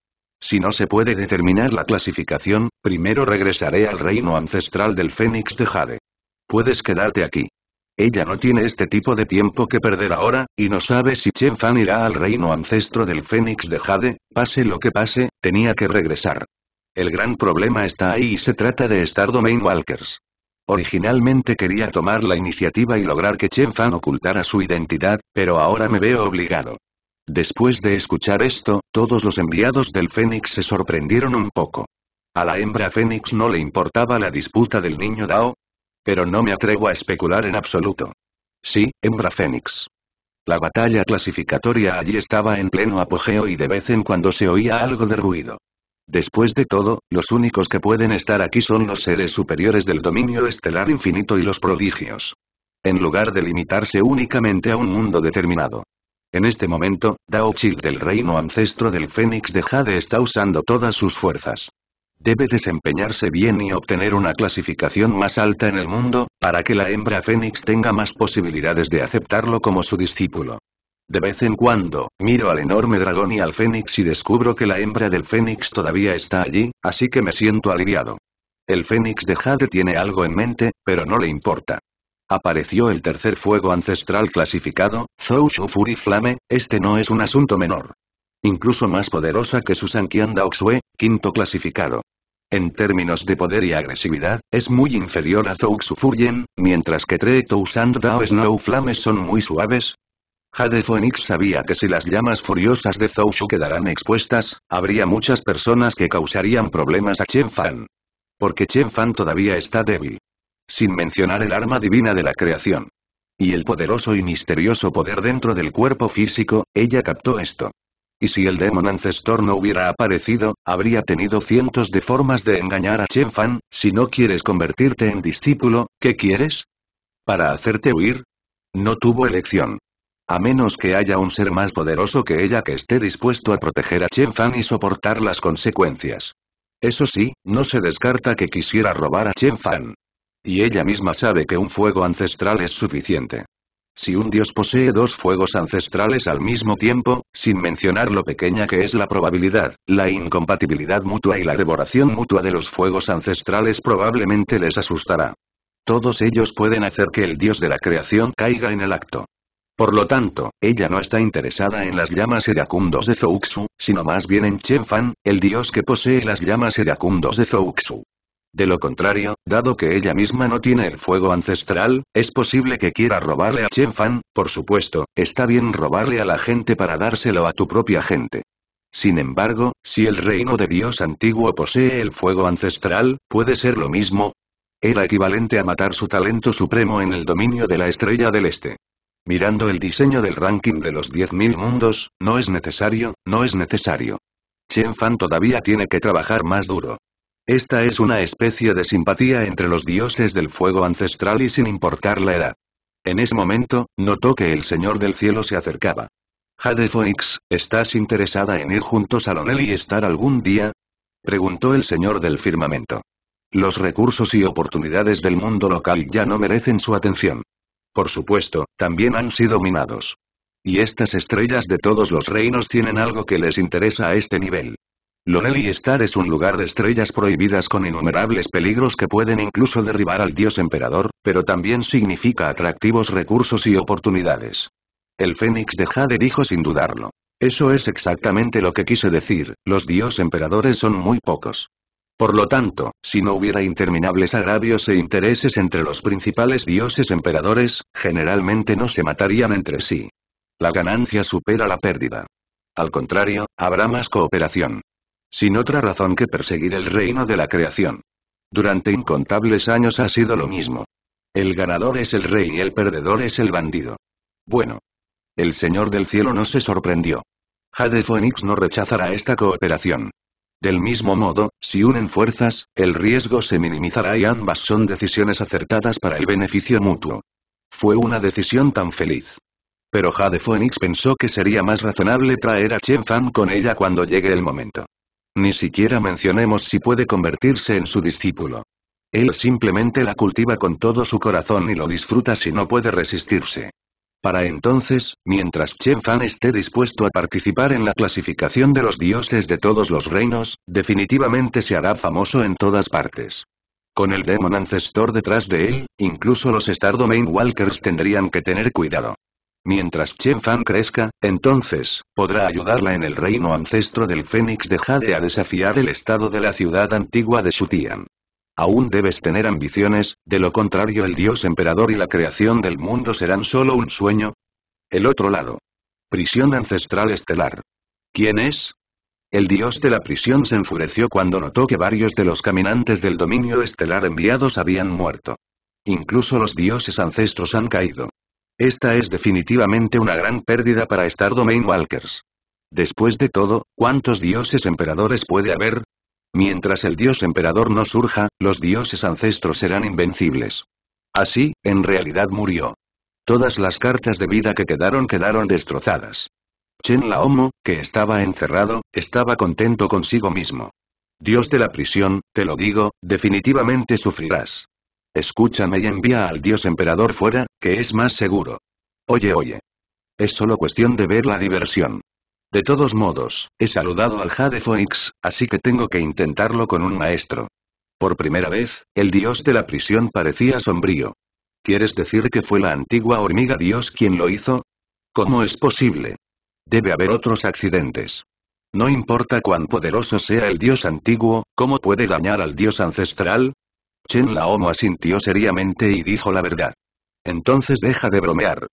Si no se puede determinar la clasificación, primero regresaré al reino ancestral del Fénix de Jade. Puedes quedarte aquí. Ella no tiene este tipo de tiempo que perder ahora, y no sabe si Chen Fan irá al reino ancestro del Fénix de Jade, pase lo que pase, tenía que regresar. El gran problema está ahí y se trata de estar Domain Walkers. Originalmente quería tomar la iniciativa y lograr que Chen Fan ocultara su identidad, pero ahora me veo obligado. Después de escuchar esto, todos los enviados del Fénix se sorprendieron un poco. A la hembra Fénix no le importaba la disputa del niño Dao, pero no me atrevo a especular en absoluto. Sí, hembra fénix. La batalla clasificatoria allí estaba en pleno apogeo y de vez en cuando se oía algo de ruido. Después de todo, los únicos que pueden estar aquí son los seres superiores del dominio estelar infinito y los prodigios. En lugar de limitarse únicamente a un mundo determinado. En este momento, Dao del reino ancestro del Fénix de Jade está usando todas sus fuerzas. Debe desempeñarse bien y obtener una clasificación más alta en el mundo, para que la hembra fénix tenga más posibilidades de aceptarlo como su discípulo. De vez en cuando, miro al enorme dragón y al fénix y descubro que la hembra del fénix todavía está allí, así que me siento aliviado. El fénix de Jade tiene algo en mente, pero no le importa. Apareció el tercer fuego ancestral clasificado, Zhou Shu Flame, este no es un asunto menor incluso más poderosa que su Sankian Daoxue, quinto clasificado. En términos de poder y agresividad, es muy inferior a Zhou Furien, mientras que Tre Tousand Dao Snow Flames son muy suaves. Jade Phoenix sabía que si las llamas furiosas de Zhou Shu quedaran expuestas, habría muchas personas que causarían problemas a Chen Fan. Porque Chen Fan todavía está débil. Sin mencionar el arma divina de la creación. Y el poderoso y misterioso poder dentro del cuerpo físico, ella captó esto. Y si el demon ancestor no hubiera aparecido, habría tenido cientos de formas de engañar a Chen Fan, si no quieres convertirte en discípulo, ¿qué quieres? ¿Para hacerte huir? No tuvo elección. A menos que haya un ser más poderoso que ella que esté dispuesto a proteger a Chen Fan y soportar las consecuencias. Eso sí, no se descarta que quisiera robar a Chen Fan. Y ella misma sabe que un fuego ancestral es suficiente. Si un dios posee dos fuegos ancestrales al mismo tiempo, sin mencionar lo pequeña que es la probabilidad, la incompatibilidad mutua y la devoración mutua de los fuegos ancestrales probablemente les asustará. Todos ellos pueden hacer que el dios de la creación caiga en el acto. Por lo tanto, ella no está interesada en las llamas iracundos de Zouxu, sino más bien en Chen Fan, el dios que posee las llamas iracundos de Zouxu. De lo contrario, dado que ella misma no tiene el fuego ancestral, es posible que quiera robarle a Chen Fan, por supuesto, está bien robarle a la gente para dárselo a tu propia gente. Sin embargo, si el reino de Dios antiguo posee el fuego ancestral, puede ser lo mismo. Era equivalente a matar su talento supremo en el dominio de la estrella del este. Mirando el diseño del ranking de los 10.000 mundos, no es necesario, no es necesario. Chen Fan todavía tiene que trabajar más duro. Esta es una especie de simpatía entre los dioses del fuego ancestral y sin importar la edad. En ese momento, notó que el Señor del Cielo se acercaba. Jade ¿estás interesada en ir juntos a Lonel y estar algún día? Preguntó el Señor del Firmamento. Los recursos y oportunidades del mundo local ya no merecen su atención. Por supuesto, también han sido minados. Y estas estrellas de todos los reinos tienen algo que les interesa a este nivel. Lonely Star es un lugar de estrellas prohibidas con innumerables peligros que pueden incluso derribar al dios emperador, pero también significa atractivos recursos y oportunidades. El Fénix de Jade dijo sin dudarlo. Eso es exactamente lo que quise decir, los dios emperadores son muy pocos. Por lo tanto, si no hubiera interminables agravios e intereses entre los principales dioses emperadores, generalmente no se matarían entre sí. La ganancia supera la pérdida. Al contrario, habrá más cooperación sin otra razón que perseguir el reino de la creación. Durante incontables años ha sido lo mismo. El ganador es el rey y el perdedor es el bandido. Bueno. El Señor del Cielo no se sorprendió. Jade Phoenix no rechazará esta cooperación. Del mismo modo, si unen fuerzas, el riesgo se minimizará y ambas son decisiones acertadas para el beneficio mutuo. Fue una decisión tan feliz. Pero Jade Phoenix pensó que sería más razonable traer a Chen Fan con ella cuando llegue el momento. Ni siquiera mencionemos si puede convertirse en su discípulo. Él simplemente la cultiva con todo su corazón y lo disfruta si no puede resistirse. Para entonces, mientras Chen Fan esté dispuesto a participar en la clasificación de los dioses de todos los reinos, definitivamente se hará famoso en todas partes. Con el Demon Ancestor detrás de él, incluso los Domain Walkers tendrían que tener cuidado. Mientras Chen Fan crezca, entonces, podrá ayudarla en el reino ancestro del Fénix de Jade a desafiar el estado de la ciudad antigua de Shutian. Aún debes tener ambiciones, de lo contrario el dios emperador y la creación del mundo serán solo un sueño. El otro lado. Prisión ancestral estelar. ¿Quién es? El dios de la prisión se enfureció cuando notó que varios de los caminantes del dominio estelar enviados habían muerto. Incluso los dioses ancestros han caído. Esta es definitivamente una gran pérdida para Star Domain Walkers. Después de todo, ¿cuántos dioses emperadores puede haber? Mientras el dios emperador no surja, los dioses ancestros serán invencibles. Así, en realidad murió. Todas las cartas de vida que quedaron quedaron destrozadas. Chen Laomo, que estaba encerrado, estaba contento consigo mismo. Dios de la prisión, te lo digo, definitivamente sufrirás. Escúchame y envía al dios emperador fuera, que es más seguro. Oye, oye. Es solo cuestión de ver la diversión. De todos modos, he saludado al Jade Phoenix, así que tengo que intentarlo con un maestro. Por primera vez, el dios de la prisión parecía sombrío. ¿Quieres decir que fue la antigua hormiga dios quien lo hizo? ¿Cómo es posible? Debe haber otros accidentes. No importa cuán poderoso sea el dios antiguo, ¿cómo puede dañar al dios ancestral? Chen Laomo asintió seriamente y dijo la verdad. Entonces deja de bromear.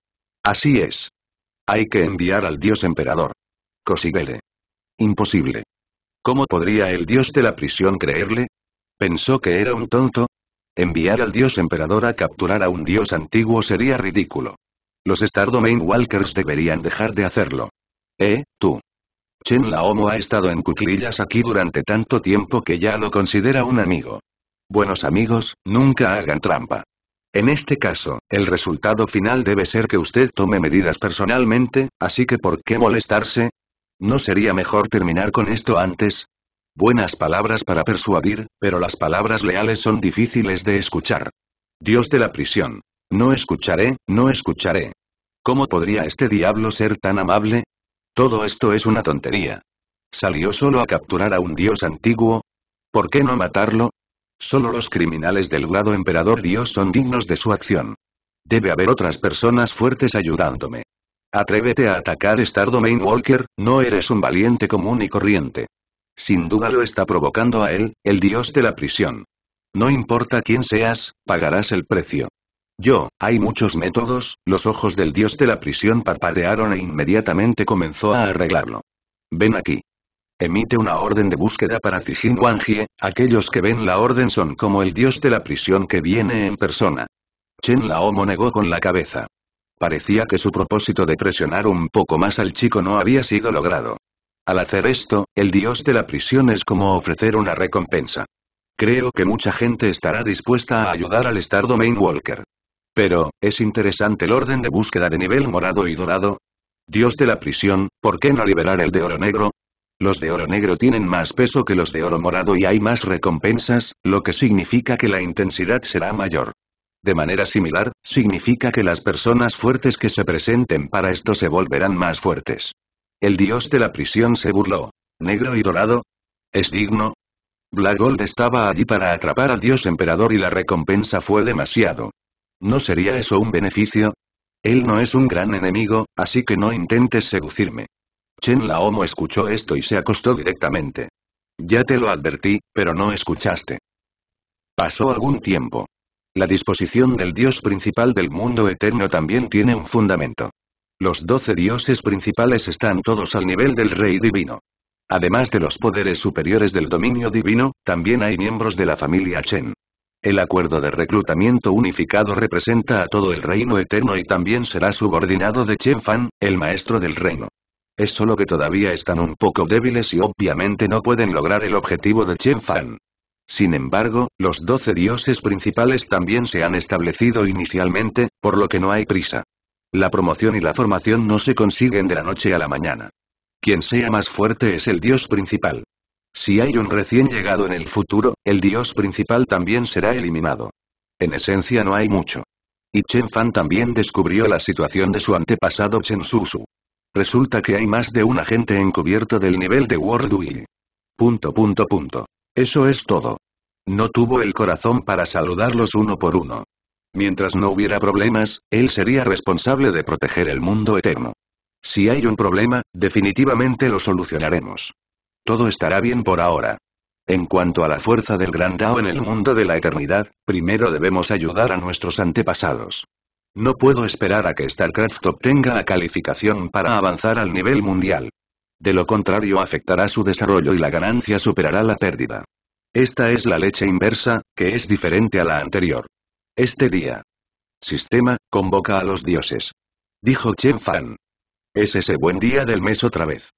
Así es. Hay que enviar al dios emperador. Cosigele. Imposible. ¿Cómo podría el dios de la prisión creerle? ¿Pensó que era un tonto? Enviar al dios emperador a capturar a un dios antiguo sería ridículo. Los Stardomain Walkers deberían dejar de hacerlo. ¿Eh, tú? Chen Laomo ha estado en cuclillas aquí durante tanto tiempo que ya lo considera un amigo. Buenos amigos, nunca hagan trampa. En este caso, el resultado final debe ser que usted tome medidas personalmente, así que ¿por qué molestarse? ¿No sería mejor terminar con esto antes? Buenas palabras para persuadir, pero las palabras leales son difíciles de escuchar. Dios de la prisión. No escucharé, no escucharé. ¿Cómo podría este diablo ser tan amable? Todo esto es una tontería. ¿Salió solo a capturar a un dios antiguo? ¿Por qué no matarlo? Solo los criminales del grado emperador Dios son dignos de su acción. Debe haber otras personas fuertes ayudándome. Atrévete a atacar Star Domain Walker, no eres un valiente común y corriente. Sin duda lo está provocando a él, el dios de la prisión. No importa quién seas, pagarás el precio. Yo, hay muchos métodos, los ojos del dios de la prisión parpadearon e inmediatamente comenzó a arreglarlo. Ven aquí. Emite una orden de búsqueda para Zijin Wangie, aquellos que ven la orden son como el dios de la prisión que viene en persona. Chen Laomo negó con la cabeza. Parecía que su propósito de presionar un poco más al chico no había sido logrado. Al hacer esto, el dios de la prisión es como ofrecer una recompensa. Creo que mucha gente estará dispuesta a ayudar al Star Domain Walker. Pero, ¿es interesante el orden de búsqueda de nivel morado y dorado? Dios de la prisión, ¿por qué no liberar el de oro negro? Los de oro negro tienen más peso que los de oro morado y hay más recompensas, lo que significa que la intensidad será mayor. De manera similar, significa que las personas fuertes que se presenten para esto se volverán más fuertes. El dios de la prisión se burló. ¿Negro y dorado? ¿Es digno? Black Gold estaba allí para atrapar al dios emperador y la recompensa fue demasiado. ¿No sería eso un beneficio? Él no es un gran enemigo, así que no intentes seducirme. Chen Laomo escuchó esto y se acostó directamente. Ya te lo advertí, pero no escuchaste. Pasó algún tiempo. La disposición del dios principal del mundo eterno también tiene un fundamento. Los doce dioses principales están todos al nivel del rey divino. Además de los poderes superiores del dominio divino, también hay miembros de la familia Chen. El acuerdo de reclutamiento unificado representa a todo el reino eterno y también será subordinado de Chen Fan, el maestro del reino. Es solo que todavía están un poco débiles y obviamente no pueden lograr el objetivo de Chen Fan. Sin embargo, los doce dioses principales también se han establecido inicialmente, por lo que no hay prisa. La promoción y la formación no se consiguen de la noche a la mañana. Quien sea más fuerte es el dios principal. Si hay un recién llegado en el futuro, el dios principal también será eliminado. En esencia no hay mucho. Y Chen Fan también descubrió la situación de su antepasado Chen Susu. Resulta que hay más de un agente encubierto del nivel de World Punto punto punto. Eso es todo. No tuvo el corazón para saludarlos uno por uno. Mientras no hubiera problemas, él sería responsable de proteger el mundo eterno. Si hay un problema, definitivamente lo solucionaremos. Todo estará bien por ahora. En cuanto a la fuerza del Gran Dao en el mundo de la eternidad, primero debemos ayudar a nuestros antepasados. No puedo esperar a que StarCraft obtenga la calificación para avanzar al nivel mundial. De lo contrario afectará su desarrollo y la ganancia superará la pérdida. Esta es la leche inversa, que es diferente a la anterior. Este día. Sistema, convoca a los dioses. Dijo Chen Fan. Es ese buen día del mes otra vez.